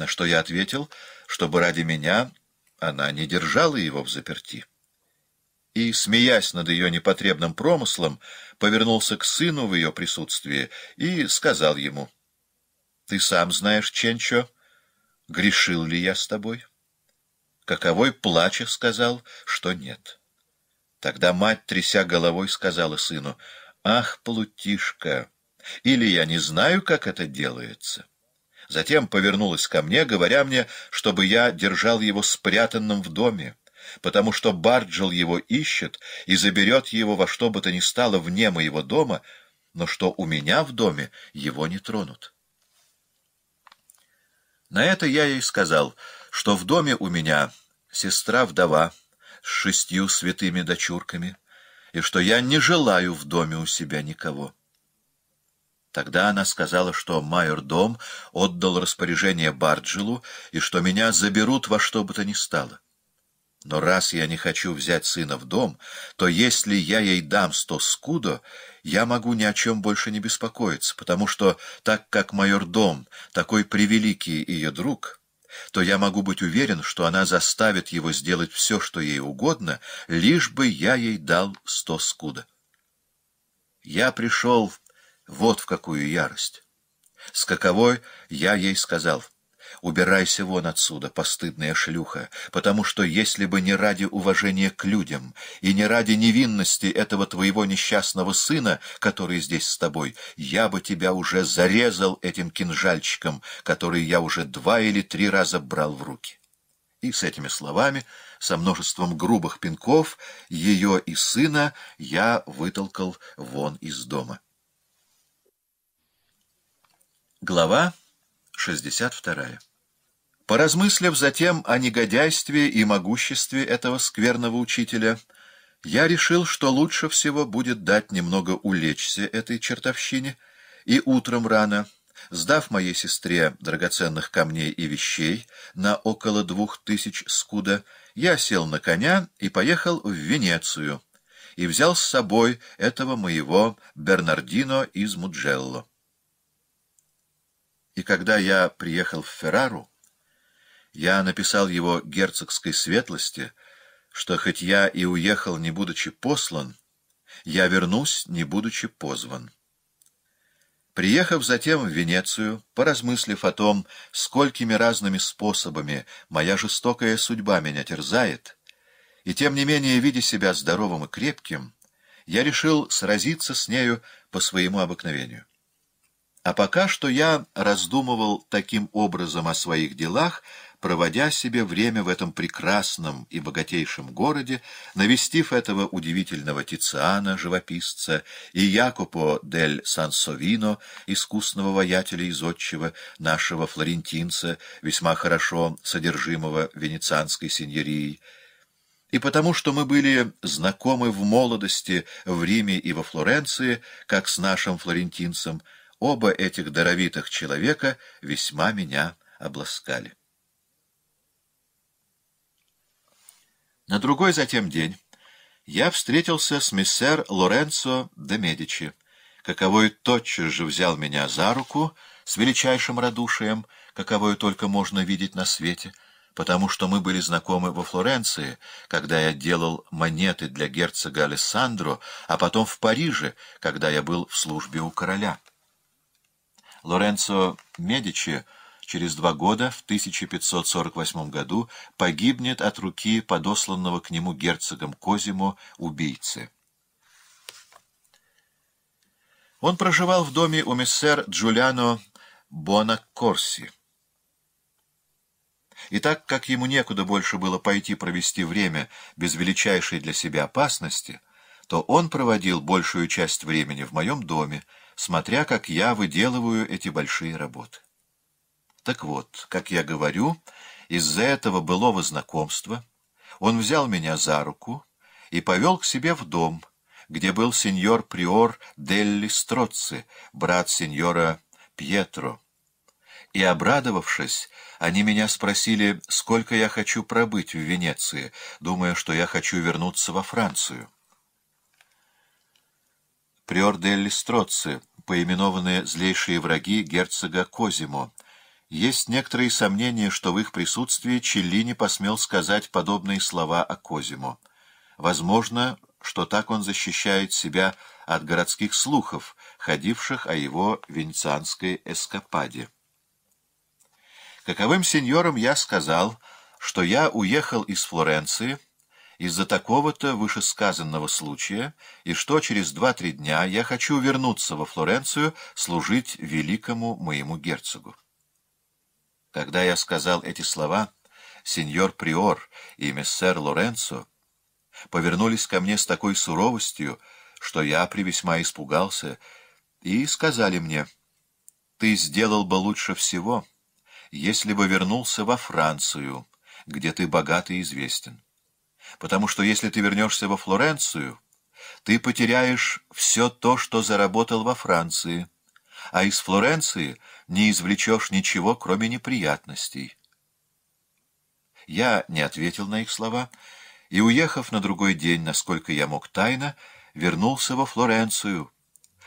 на что я ответил, чтобы ради меня она не держала его в заперти. И, смеясь над ее непотребным промыслом, повернулся к сыну в ее присутствии и сказал ему, «Ты сам знаешь, Ченчо, грешил ли я с тобой?» Каковой плача сказал, что нет. Тогда мать, тряся головой, сказала сыну, «Ах, плутишка! Или я не знаю, как это делается!» Затем повернулась ко мне, говоря мне, чтобы я держал его спрятанным в доме, потому что Барджил его ищет и заберет его во что бы то ни стало вне моего дома, но что у меня в доме его не тронут. На это я ей сказал, что в доме у меня сестра-вдова с шестью святыми дочурками, и что я не желаю в доме у себя никого. Тогда она сказала, что майор-дом отдал распоряжение Барджилу и что меня заберут во что бы то ни стало. Но раз я не хочу взять сына в дом, то если я ей дам сто скудо, я могу ни о чем больше не беспокоиться, потому что, так как майор-дом такой превеликий ее друг, то я могу быть уверен, что она заставит его сделать все, что ей угодно, лишь бы я ей дал сто скудо. Я пришел в вот в какую ярость! С каковой я ей сказал — Убирайся вон отсюда, постыдная шлюха, потому что если бы не ради уважения к людям и не ради невинности этого твоего несчастного сына, который здесь с тобой, я бы тебя уже зарезал этим кинжальчиком, который я уже два или три раза брал в руки. И с этими словами, со множеством грубых пинков, ее и сына я вытолкал вон из дома. Глава 62. Поразмыслив затем о негодяйстве и могуществе этого скверного учителя, я решил, что лучше всего будет дать немного улечься этой чертовщине, и утром рано, сдав моей сестре драгоценных камней и вещей на около двух тысяч скуда, я сел на коня и поехал в Венецию, и взял с собой этого моего Бернардино из Муджелло. И когда я приехал в Феррару, я написал его герцогской светлости, что хоть я и уехал, не будучи послан, я вернусь, не будучи позван. Приехав затем в Венецию, поразмыслив о том, сколькими разными способами моя жестокая судьба меня терзает, и тем не менее, видя себя здоровым и крепким, я решил сразиться с нею по своему обыкновению. А пока что я раздумывал таким образом о своих делах, проводя себе время в этом прекрасном и богатейшем городе, навестив этого удивительного Тициана, живописца, и Якопо дель Сансовино, искусного воятеля из отчего, нашего флорентинца, весьма хорошо содержимого венецианской синьорией, и потому, что мы были знакомы в молодости в Риме и во Флоренции, как с нашим флорентинцем, оба этих даровитых человека весьма меня обласкали. На другой затем день я встретился с мессер Лоренцо де Медичи, каковой тотчас же взял меня за руку с величайшим радушием, каковое только можно видеть на свете, потому что мы были знакомы во Флоренции, когда я делал монеты для герцога Алессандро, а потом в Париже, когда я был в службе у короля». Лоренцо Медичи через два года, в 1548 году, погибнет от руки подосланного к нему герцогом Козимо убийцы. Он проживал в доме у мессер Джулиано Бонакорси. И так как ему некуда больше было пойти провести время без величайшей для себя опасности, то он проводил большую часть времени в моем доме, смотря как я выделываю эти большие работы. Так вот, как я говорю, из-за этого былого знакомства он взял меня за руку и повел к себе в дом, где был сеньор Приор Делли Строци, брат сеньора Пьетро. И, обрадовавшись, они меня спросили, сколько я хочу пробыть в Венеции, думая, что я хочу вернуться во Францию приор Делли Строци, поименованные злейшие враги герцога Козимо. Есть некоторые сомнения, что в их присутствии Челлини посмел сказать подобные слова о Козимо. Возможно, что так он защищает себя от городских слухов, ходивших о его венецианской эскападе. Каковым сеньорам я сказал, что я уехал из Флоренции — из-за такого-то вышесказанного случая, и что через два-три дня я хочу вернуться во Флоренцию служить великому моему герцогу. Когда я сказал эти слова, сеньор Приор и мессер Лоренцо повернулись ко мне с такой суровостью, что я привесьма испугался, и сказали мне, «Ты сделал бы лучше всего, если бы вернулся во Францию, где ты богат и известен» потому что если ты вернешься во Флоренцию, ты потеряешь все то, что заработал во Франции, а из Флоренции не извлечешь ничего, кроме неприятностей. Я не ответил на их слова, и, уехав на другой день, насколько я мог тайно, вернулся во Флоренцию,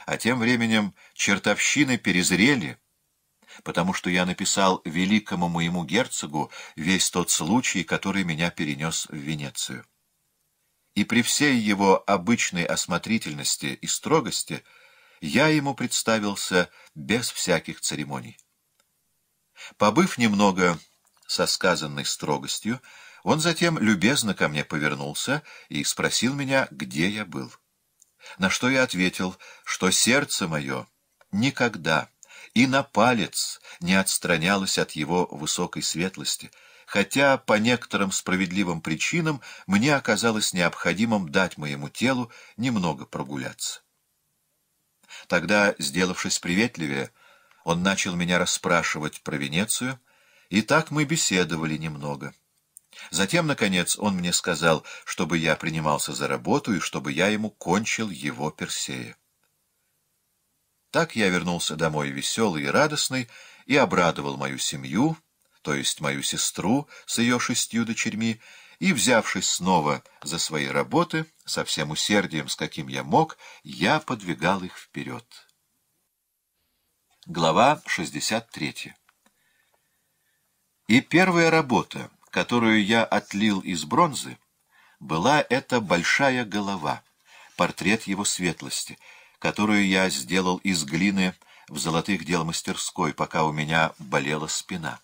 а тем временем чертовщины перезрели — потому что я написал великому моему герцогу весь тот случай, который меня перенес в Венецию. И при всей его обычной осмотрительности и строгости я ему представился без всяких церемоний. Побыв немного со сказанной строгостью, он затем любезно ко мне повернулся и спросил меня, где я был. На что я ответил, что сердце мое никогда и на палец не отстранялась от его высокой светлости, хотя по некоторым справедливым причинам мне оказалось необходимым дать моему телу немного прогуляться. Тогда, сделавшись приветливее, он начал меня расспрашивать про Венецию, и так мы беседовали немного. Затем, наконец, он мне сказал, чтобы я принимался за работу и чтобы я ему кончил его Персея. Так я вернулся домой веселый и радостный и обрадовал мою семью, то есть мою сестру с ее шестью дочерьми, и, взявшись снова за свои работы, со всем усердием, с каким я мог, я подвигал их вперед. Глава 63 И первая работа, которую я отлил из бронзы, была эта большая голова, портрет его светлости — которую я сделал из глины в золотых дел мастерской, пока у меня болела спина.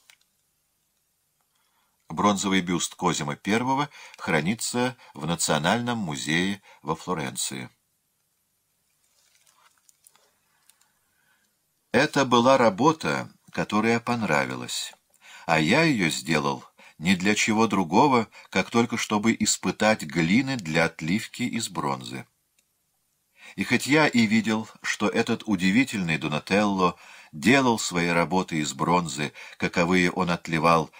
Бронзовый бюст Козима I хранится в Национальном музее во Флоренции. Это была работа, которая понравилась, а я ее сделал не для чего другого, как только чтобы испытать глины для отливки из бронзы. И хоть я и видел, что этот удивительный Донателло делал свои работы из бронзы, каковые он отливал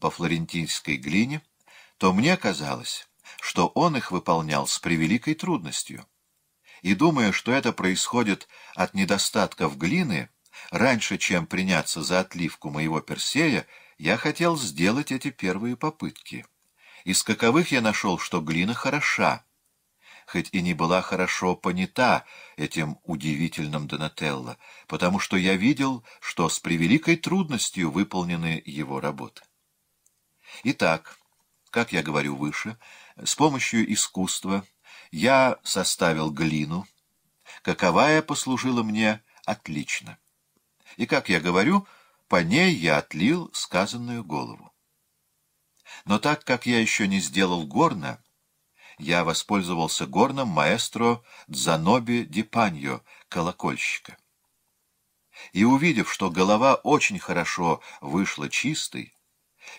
по флорентийской глине, то мне казалось, что он их выполнял с превеликой трудностью. И думая, что это происходит от недостатков глины, раньше, чем приняться за отливку моего персея, я хотел сделать эти первые попытки. Из каковых я нашел, что глина хороша — хоть и не была хорошо понята этим удивительным Донателло, потому что я видел, что с превеликой трудностью выполнены его работы. Итак, как я говорю выше, с помощью искусства я составил глину, каковая послужила мне отлично. И, как я говорю, по ней я отлил сказанную голову. Но так как я еще не сделал горно, я воспользовался горном маэстро Дзаноби Дипаньо, колокольщика. И увидев, что голова очень хорошо вышла чистой,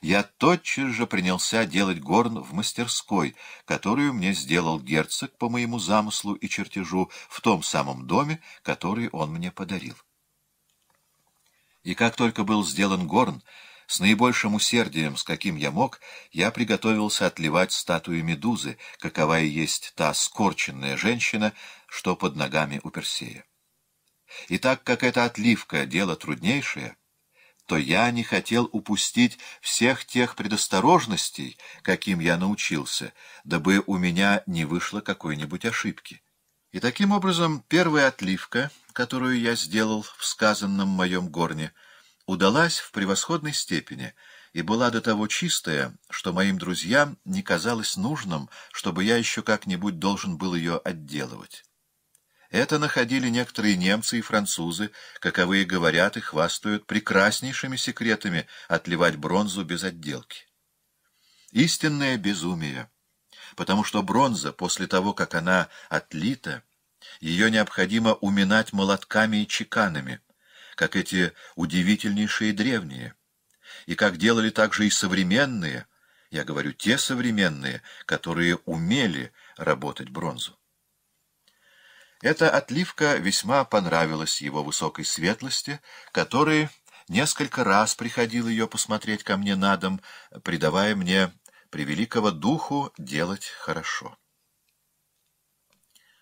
я тотчас же принялся делать горн в мастерской, которую мне сделал герцог по моему замыслу и чертежу в том самом доме, который он мне подарил. И как только был сделан горн, с наибольшим усердием, с каким я мог, я приготовился отливать статую Медузы, какова и есть та скорченная женщина, что под ногами у Персея. И так как эта отливка — дело труднейшее, то я не хотел упустить всех тех предосторожностей, каким я научился, дабы у меня не вышло какой-нибудь ошибки. И таким образом первая отливка, которую я сделал в сказанном моем горне — удалась в превосходной степени и была до того чистая, что моим друзьям не казалось нужным, чтобы я еще как-нибудь должен был ее отделывать. Это находили некоторые немцы и французы, каковые говорят и хвастают прекраснейшими секретами отливать бронзу без отделки. Истинное безумие, потому что бронза, после того, как она отлита, ее необходимо уминать молотками и чеканами — как эти удивительнейшие древние, и как делали также и современные, я говорю, те современные, которые умели работать бронзу. Эта отливка весьма понравилась его высокой светлости, который несколько раз приходил ее посмотреть ко мне на дом, придавая мне при великого духу делать хорошо.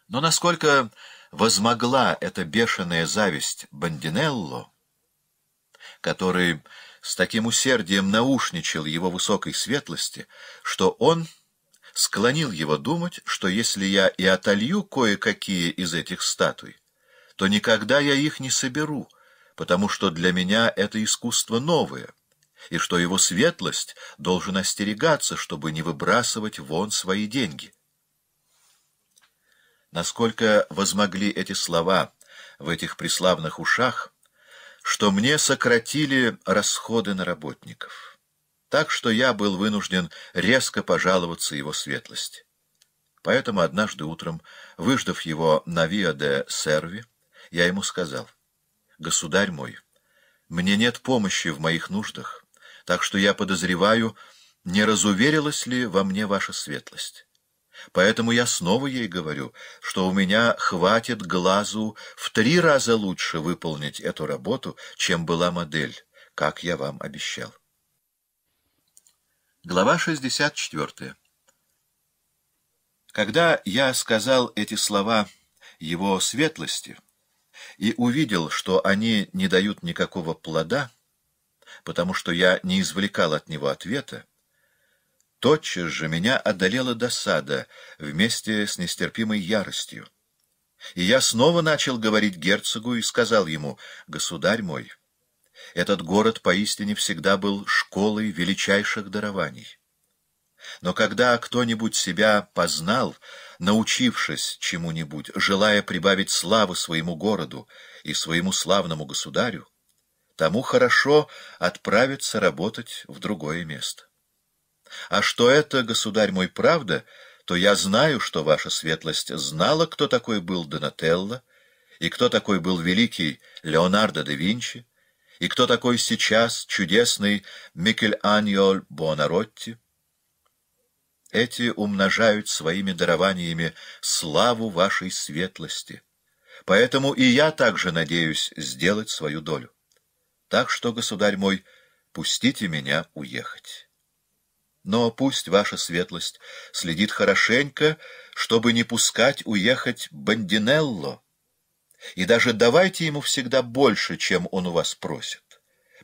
Но насколько возмогла эта бешеная зависть Бандинелло, который с таким усердием наушничал его высокой светлости, что он склонил его думать, что если я и отолью кое-какие из этих статуй, то никогда я их не соберу, потому что для меня это искусство новое, и что его светлость должен остерегаться, чтобы не выбрасывать вон свои деньги насколько возмогли эти слова в этих преславных ушах, что мне сократили расходы на работников. Так что я был вынужден резко пожаловаться его светлости. Поэтому однажды утром, выждав его на Виа де Серви, я ему сказал, «Государь мой, мне нет помощи в моих нуждах, так что я подозреваю, не разуверилась ли во мне ваша светлость». Поэтому я снова ей говорю, что у меня хватит глазу в три раза лучше выполнить эту работу, чем была модель, как я вам обещал. Глава 64. Когда я сказал эти слова его светлости и увидел, что они не дают никакого плода, потому что я не извлекал от него ответа, Тотчас же меня одолела досада вместе с нестерпимой яростью. И я снова начал говорить герцогу и сказал ему, «Государь мой, этот город поистине всегда был школой величайших дарований. Но когда кто-нибудь себя познал, научившись чему-нибудь, желая прибавить славы своему городу и своему славному государю, тому хорошо отправиться работать в другое место». А что это, государь мой, правда, то я знаю, что ваша светлость знала, кто такой был Донателло, и кто такой был великий Леонардо да Винчи, и кто такой сейчас чудесный Микеланьоль Буонаротти. Эти умножают своими дарованиями славу вашей светлости. Поэтому и я также надеюсь сделать свою долю. Так что, государь мой, пустите меня уехать». Но пусть ваша светлость следит хорошенько, чтобы не пускать уехать Бандинелло. И даже давайте ему всегда больше, чем он у вас просит.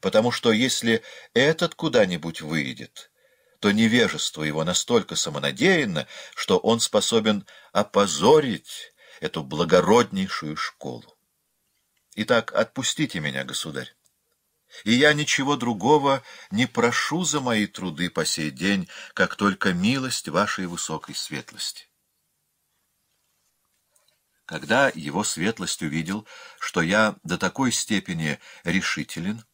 Потому что если этот куда-нибудь выйдет, то невежество его настолько самонадеянно, что он способен опозорить эту благороднейшую школу. Итак, отпустите меня, государь. И я ничего другого не прошу за мои труды по сей день, как только милость вашей высокой светлости. Когда его светлость увидел, что я до такой степени решителен,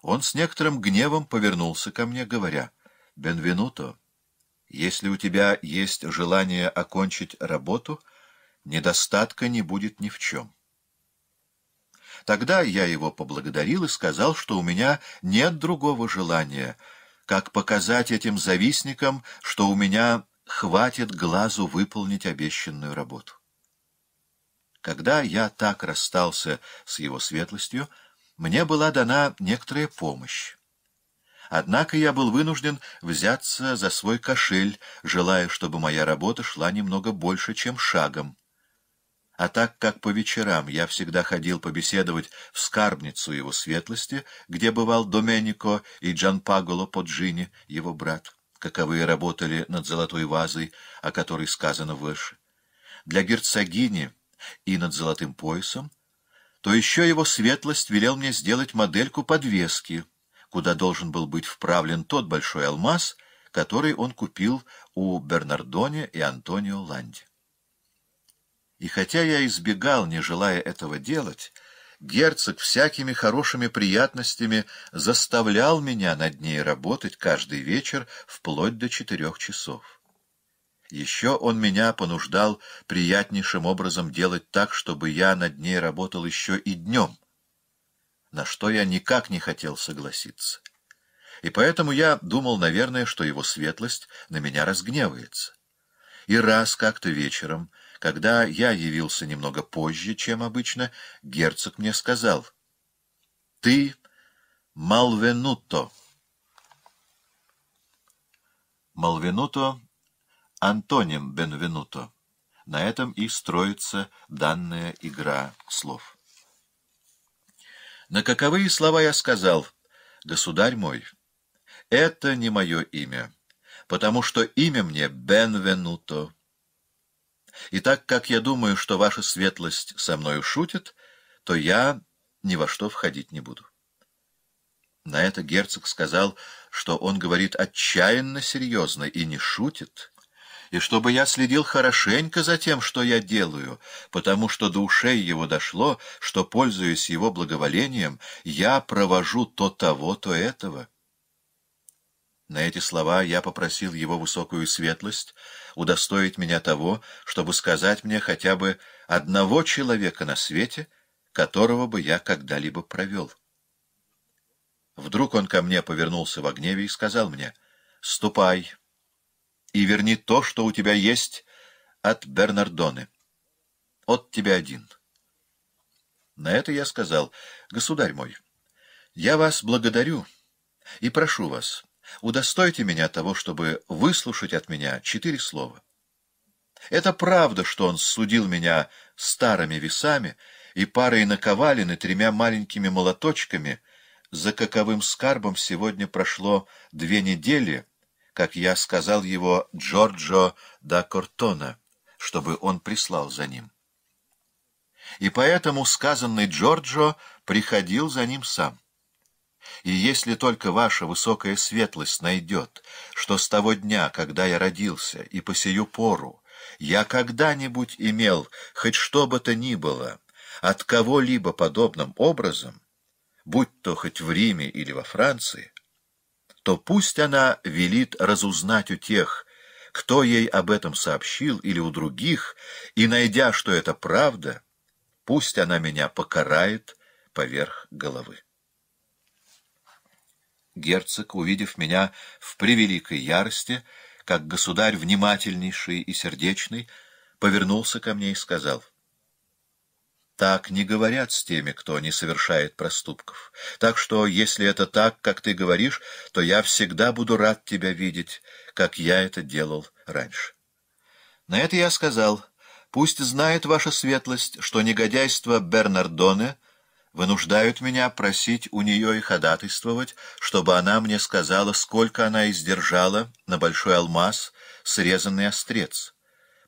он с некоторым гневом повернулся ко мне, говоря, «Бенвенуто, если у тебя есть желание окончить работу, недостатка не будет ни в чем». Тогда я его поблагодарил и сказал, что у меня нет другого желания, как показать этим завистникам, что у меня хватит глазу выполнить обещанную работу. Когда я так расстался с его светлостью, мне была дана некоторая помощь. Однако я был вынужден взяться за свой кошель, желая, чтобы моя работа шла немного больше, чем шагом. А так как по вечерам я всегда ходил побеседовать в скарбницу его светлости, где бывал Доменико и Джанпаголо Поджини, его брат, каковые работали над золотой вазой, о которой сказано выше, для герцогини и над золотым поясом, то еще его светлость велел мне сделать модельку подвески, куда должен был быть вправлен тот большой алмаз, который он купил у Бернардоне и Антонио Ланди. И хотя я избегал, не желая этого делать, герцог всякими хорошими приятностями заставлял меня над ней работать каждый вечер вплоть до четырех часов. Еще он меня понуждал приятнейшим образом делать так, чтобы я над ней работал еще и днем, на что я никак не хотел согласиться. И поэтому я думал, наверное, что его светлость на меня разгневается. И раз как-то вечером когда я явился немного позже, чем обычно, герцог мне сказал, «Ты Малвенуто». Малвенуто — антоним Бенвенуто. На этом и строится данная игра слов. На каковые слова я сказал, «Государь мой, это не мое имя, потому что имя мне Бенвенуто». И так как я думаю, что ваша светлость со мною шутит, то я ни во что входить не буду. На это герцог сказал, что он говорит отчаянно серьезно и не шутит, и чтобы я следил хорошенько за тем, что я делаю, потому что до ушей его дошло, что, пользуясь его благоволением, я провожу то того, то этого. На эти слова я попросил его высокую светлость удостоить меня того, чтобы сказать мне хотя бы одного человека на свете, которого бы я когда-либо провел. Вдруг он ко мне повернулся в гневе и сказал мне, «Ступай и верни то, что у тебя есть от Бернардоны. От тебя один». На это я сказал, «Государь мой, я вас благодарю и прошу вас» удостойте меня того, чтобы выслушать от меня четыре слова. Это правда, что он судил меня старыми весами и парой наковален и тремя маленькими молоточками, за каковым скарбом сегодня прошло две недели, как я сказал его Джорджо да Кортона, чтобы он прислал за ним. И поэтому сказанный Джорджо приходил за ним сам. И если только ваша высокая светлость найдет, что с того дня, когда я родился, и по сию пору, я когда-нибудь имел, хоть что бы то ни было, от кого-либо подобным образом, будь то хоть в Риме или во Франции, то пусть она велит разузнать у тех, кто ей об этом сообщил, или у других, и, найдя, что это правда, пусть она меня покарает поверх головы. Герцог, увидев меня в превеликой ярости, как государь внимательнейший и сердечный, повернулся ко мне и сказал — так не говорят с теми, кто не совершает проступков. Так что, если это так, как ты говоришь, то я всегда буду рад тебя видеть, как я это делал раньше. На это я сказал, пусть знает ваша светлость, что негодяйство Бернардоне — вынуждают меня просить у нее и ходатайствовать, чтобы она мне сказала, сколько она издержала на большой алмаз срезанный острец,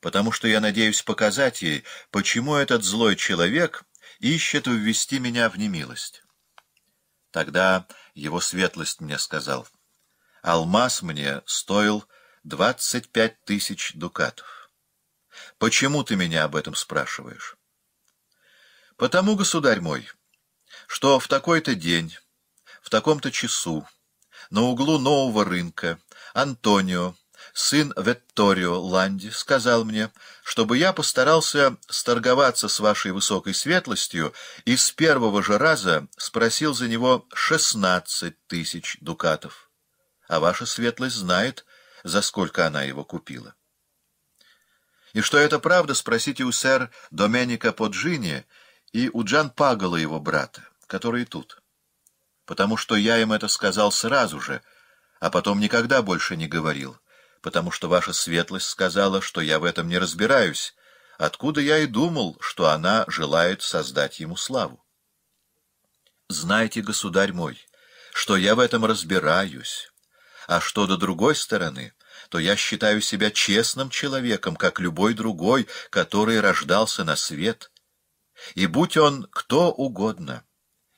потому что я надеюсь показать ей, почему этот злой человек ищет ввести меня в немилость. Тогда его светлость мне сказал, «Алмаз мне стоил двадцать пять тысяч дукатов. Почему ты меня об этом спрашиваешь?» «Потому, государь мой...» что в такой-то день, в таком-то часу, на углу нового рынка, Антонио, сын Ветторио Ланди, сказал мне, чтобы я постарался сторговаться с вашей высокой светлостью и с первого же раза спросил за него шестнадцать тысяч дукатов. А ваша светлость знает, за сколько она его купила. И что это правда, спросите у сэр Доменика Поджини и у Джан Пагола его брата которые тут. Потому что я им это сказал сразу же, а потом никогда больше не говорил, потому что ваша светлость сказала, что я в этом не разбираюсь, откуда я и думал, что она желает создать ему славу. Знаете, государь мой, что я в этом разбираюсь, а что до другой стороны, то я считаю себя честным человеком, как любой другой, который рождался на свет» и будь он кто угодно.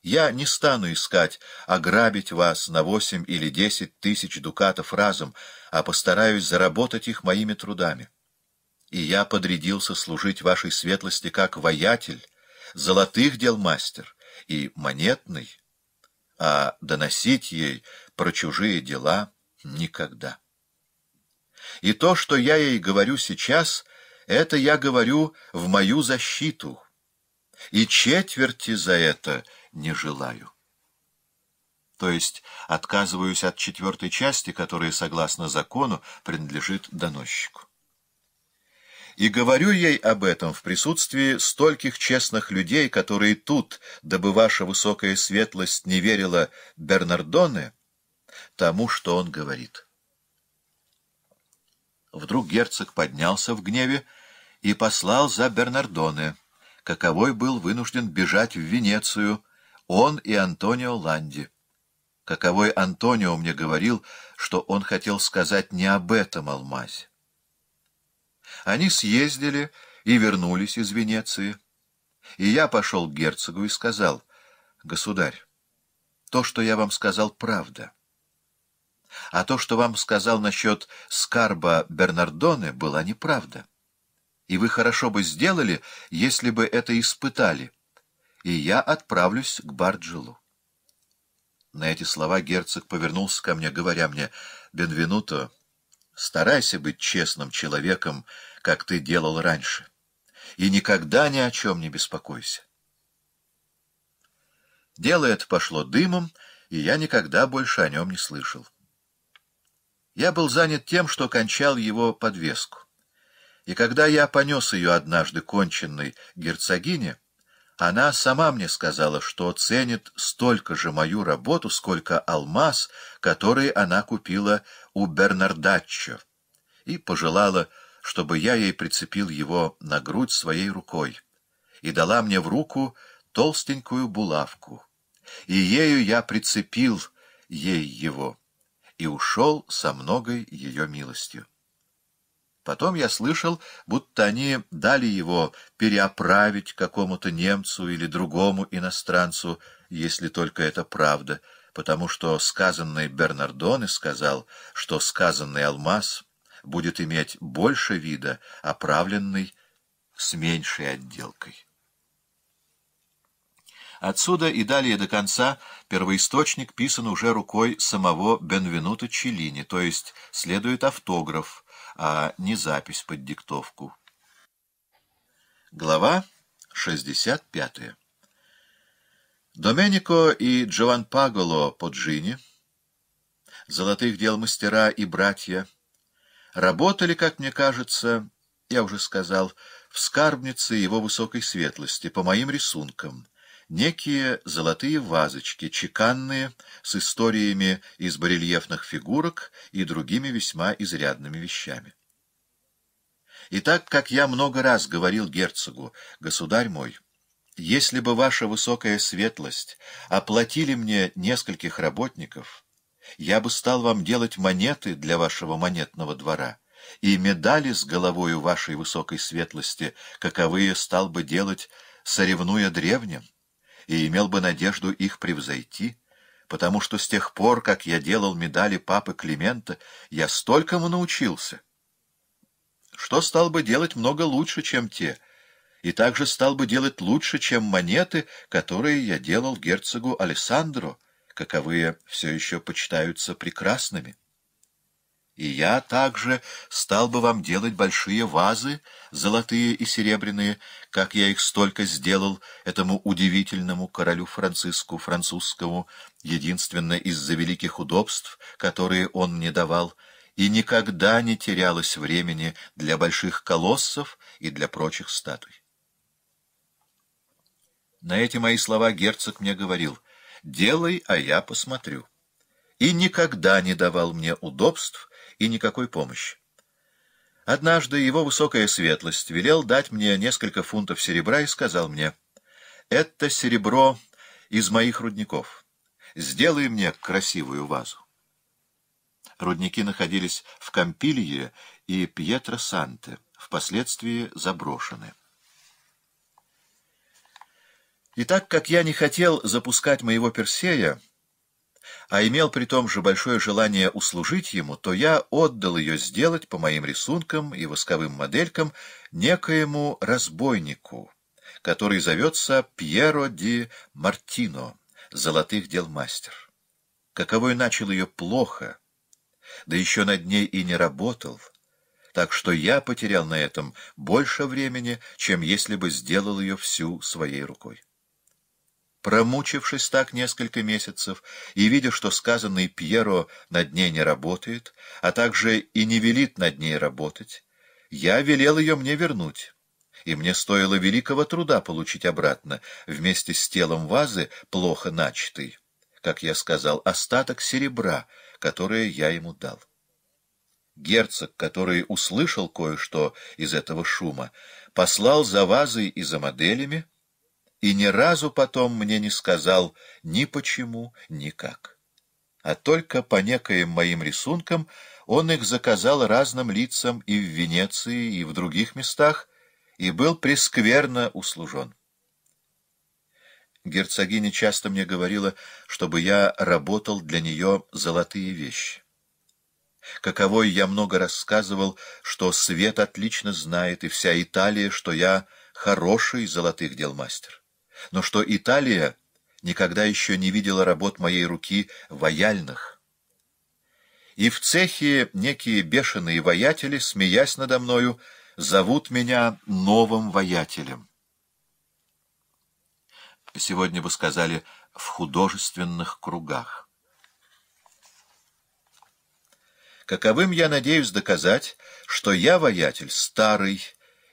Я не стану искать ограбить вас на восемь или десять тысяч дукатов разом, а постараюсь заработать их моими трудами. И я подрядился служить вашей светлости как воятель, золотых дел мастер и монетный, а доносить ей про чужие дела никогда. И то, что я ей говорю сейчас, это я говорю в мою защиту, и четверти за это — не желаю. То есть отказываюсь от четвертой части, которая, согласно закону, принадлежит доносчику. И говорю ей об этом в присутствии стольких честных людей, которые тут, дабы ваша высокая светлость не верила Бернардоне, тому, что он говорит. Вдруг герцог поднялся в гневе и послал за Бернардоне, каковой был вынужден бежать в Венецию, он и Антонио Ланди. Каковой Антонио мне говорил, что он хотел сказать не об этом алмазе. Они съездили и вернулись из Венеции. И я пошел к герцогу и сказал, «Государь, то, что я вам сказал, правда. А то, что вам сказал насчет Скарба Бернардоне, была неправда. И вы хорошо бы сделали, если бы это испытали, и я отправлюсь к Барджилу. На эти слова герцог повернулся ко мне, говоря мне, «Бенвенуто, старайся быть честным человеком, как ты делал раньше, и никогда ни о чем не беспокойся». Дело это пошло дымом, и я никогда больше о нем не слышал. Я был занят тем, что кончал его подвеску. И когда я понес ее однажды конченной герцогине, она сама мне сказала, что ценит столько же мою работу, сколько алмаз, который она купила у Бернардаччо, и пожелала, чтобы я ей прицепил его на грудь своей рукой, и дала мне в руку толстенькую булавку. И ею я прицепил ей его, и ушел со многой ее милостью. Потом я слышал, будто они дали его переоправить какому-то немцу или другому иностранцу, если только это правда, потому что сказанный Бернардоне сказал, что сказанный алмаз будет иметь больше вида, оправленный с меньшей отделкой. Отсюда и далее до конца первоисточник писан уже рукой самого Бенвенута Челлини, то есть следует автограф — а не запись под диктовку. Глава 65. Доменико и Джован Паголо Поджини, золотых дел мастера и братья, работали, как мне кажется, я уже сказал, в скарбнице его высокой светлости, по моим рисункам — некие золотые вазочки, чеканные, с историями из барельефных фигурок и другими весьма изрядными вещами. И так как я много раз говорил герцогу, государь мой, если бы ваша высокая светлость оплатили мне нескольких работников, я бы стал вам делать монеты для вашего монетного двора и медали с головою вашей высокой светлости, каковые стал бы делать, соревнуя древним и имел бы надежду их превзойти, потому что с тех пор, как я делал медали папы Климента, я столькому научился, что стал бы делать много лучше, чем те, и также стал бы делать лучше, чем монеты, которые я делал герцогу Алессандро, каковые все еще почитаются прекрасными. И я также стал бы вам делать большие вазы, золотые и серебряные, как я их столько сделал этому удивительному королю Франциску Французскому, единственно из-за великих удобств, которые он мне давал, и никогда не терялось времени для больших колоссов и для прочих статуй. На эти мои слова герцог мне говорил «делай, а я посмотрю» и никогда не давал мне удобств и никакой помощи. Однажды его высокая светлость велел дать мне несколько фунтов серебра и сказал мне, «Это серебро из моих рудников. Сделай мне красивую вазу». Рудники находились в Кампилье и Пьетро-Санте, впоследствии заброшены. И так как я не хотел запускать моего Персея, а имел при том же большое желание услужить ему, то я отдал ее сделать по моим рисункам и восковым моделькам некоему разбойнику, который зовется Пьеро ди Мартино, золотых дел мастер. Каковой начал ее плохо, да еще над ней и не работал, так что я потерял на этом больше времени, чем если бы сделал ее всю своей рукой. Промучившись так несколько месяцев и видя, что сказанный Пьеро над ней не работает, а также и не велит над ней работать, я велел ее мне вернуть, и мне стоило великого труда получить обратно, вместе с телом вазы, плохо начатый, как я сказал, остаток серебра, которое я ему дал. Герцог, который услышал кое-что из этого шума, послал за вазой и за моделями, и ни разу потом мне не сказал ни почему, ни как. А только по некоим моим рисункам он их заказал разным лицам и в Венеции, и в других местах, и был прескверно услужен. Герцогиня часто мне говорила, чтобы я работал для нее золотые вещи. Каковой я много рассказывал, что свет отлично знает, и вся Италия, что я хороший золотых дел мастер но что Италия никогда еще не видела работ моей руки вояльных. И в цехе некие бешеные воятели, смеясь надо мною, зовут меня новым воятелем. Сегодня бы сказали «в художественных кругах». Каковым я надеюсь доказать, что я воятель старый,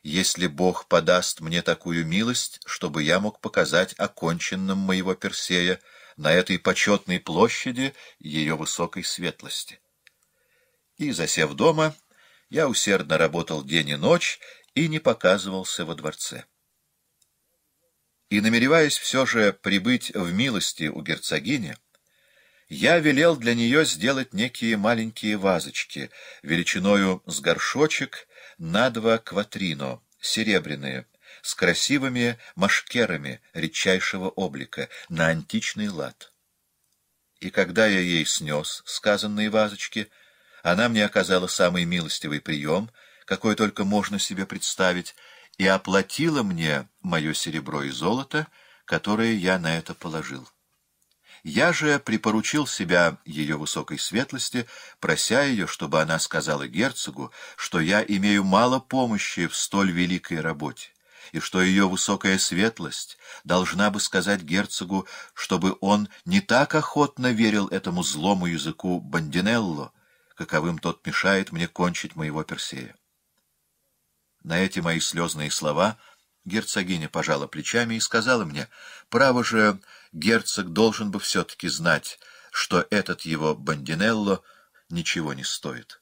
если Бог подаст мне такую милость, чтобы я мог показать оконченным моего Персея на этой почетной площади ее высокой светлости. И, засев дома, я усердно работал день и ночь и не показывался во дворце. И, намереваясь все же прибыть в милости у герцогини, я велел для нее сделать некие маленькие вазочки, величиною с горшочек — на два кватрино, серебряные, с красивыми машкерами редчайшего облика, на античный лад. И когда я ей снес сказанные вазочки, она мне оказала самый милостивый прием, какой только можно себе представить, и оплатила мне мое серебро и золото, которое я на это положил. Я же припоручил себя ее высокой светлости, прося ее, чтобы она сказала герцогу, что я имею мало помощи в столь великой работе, и что ее высокая светлость должна бы сказать герцогу, чтобы он не так охотно верил этому злому языку Бандинелло, каковым тот мешает мне кончить моего Персея. На эти мои слезные слова — Герцогиня пожала плечами и сказала мне, «Право же, герцог должен бы все-таки знать, что этот его Бандинелло ничего не стоит».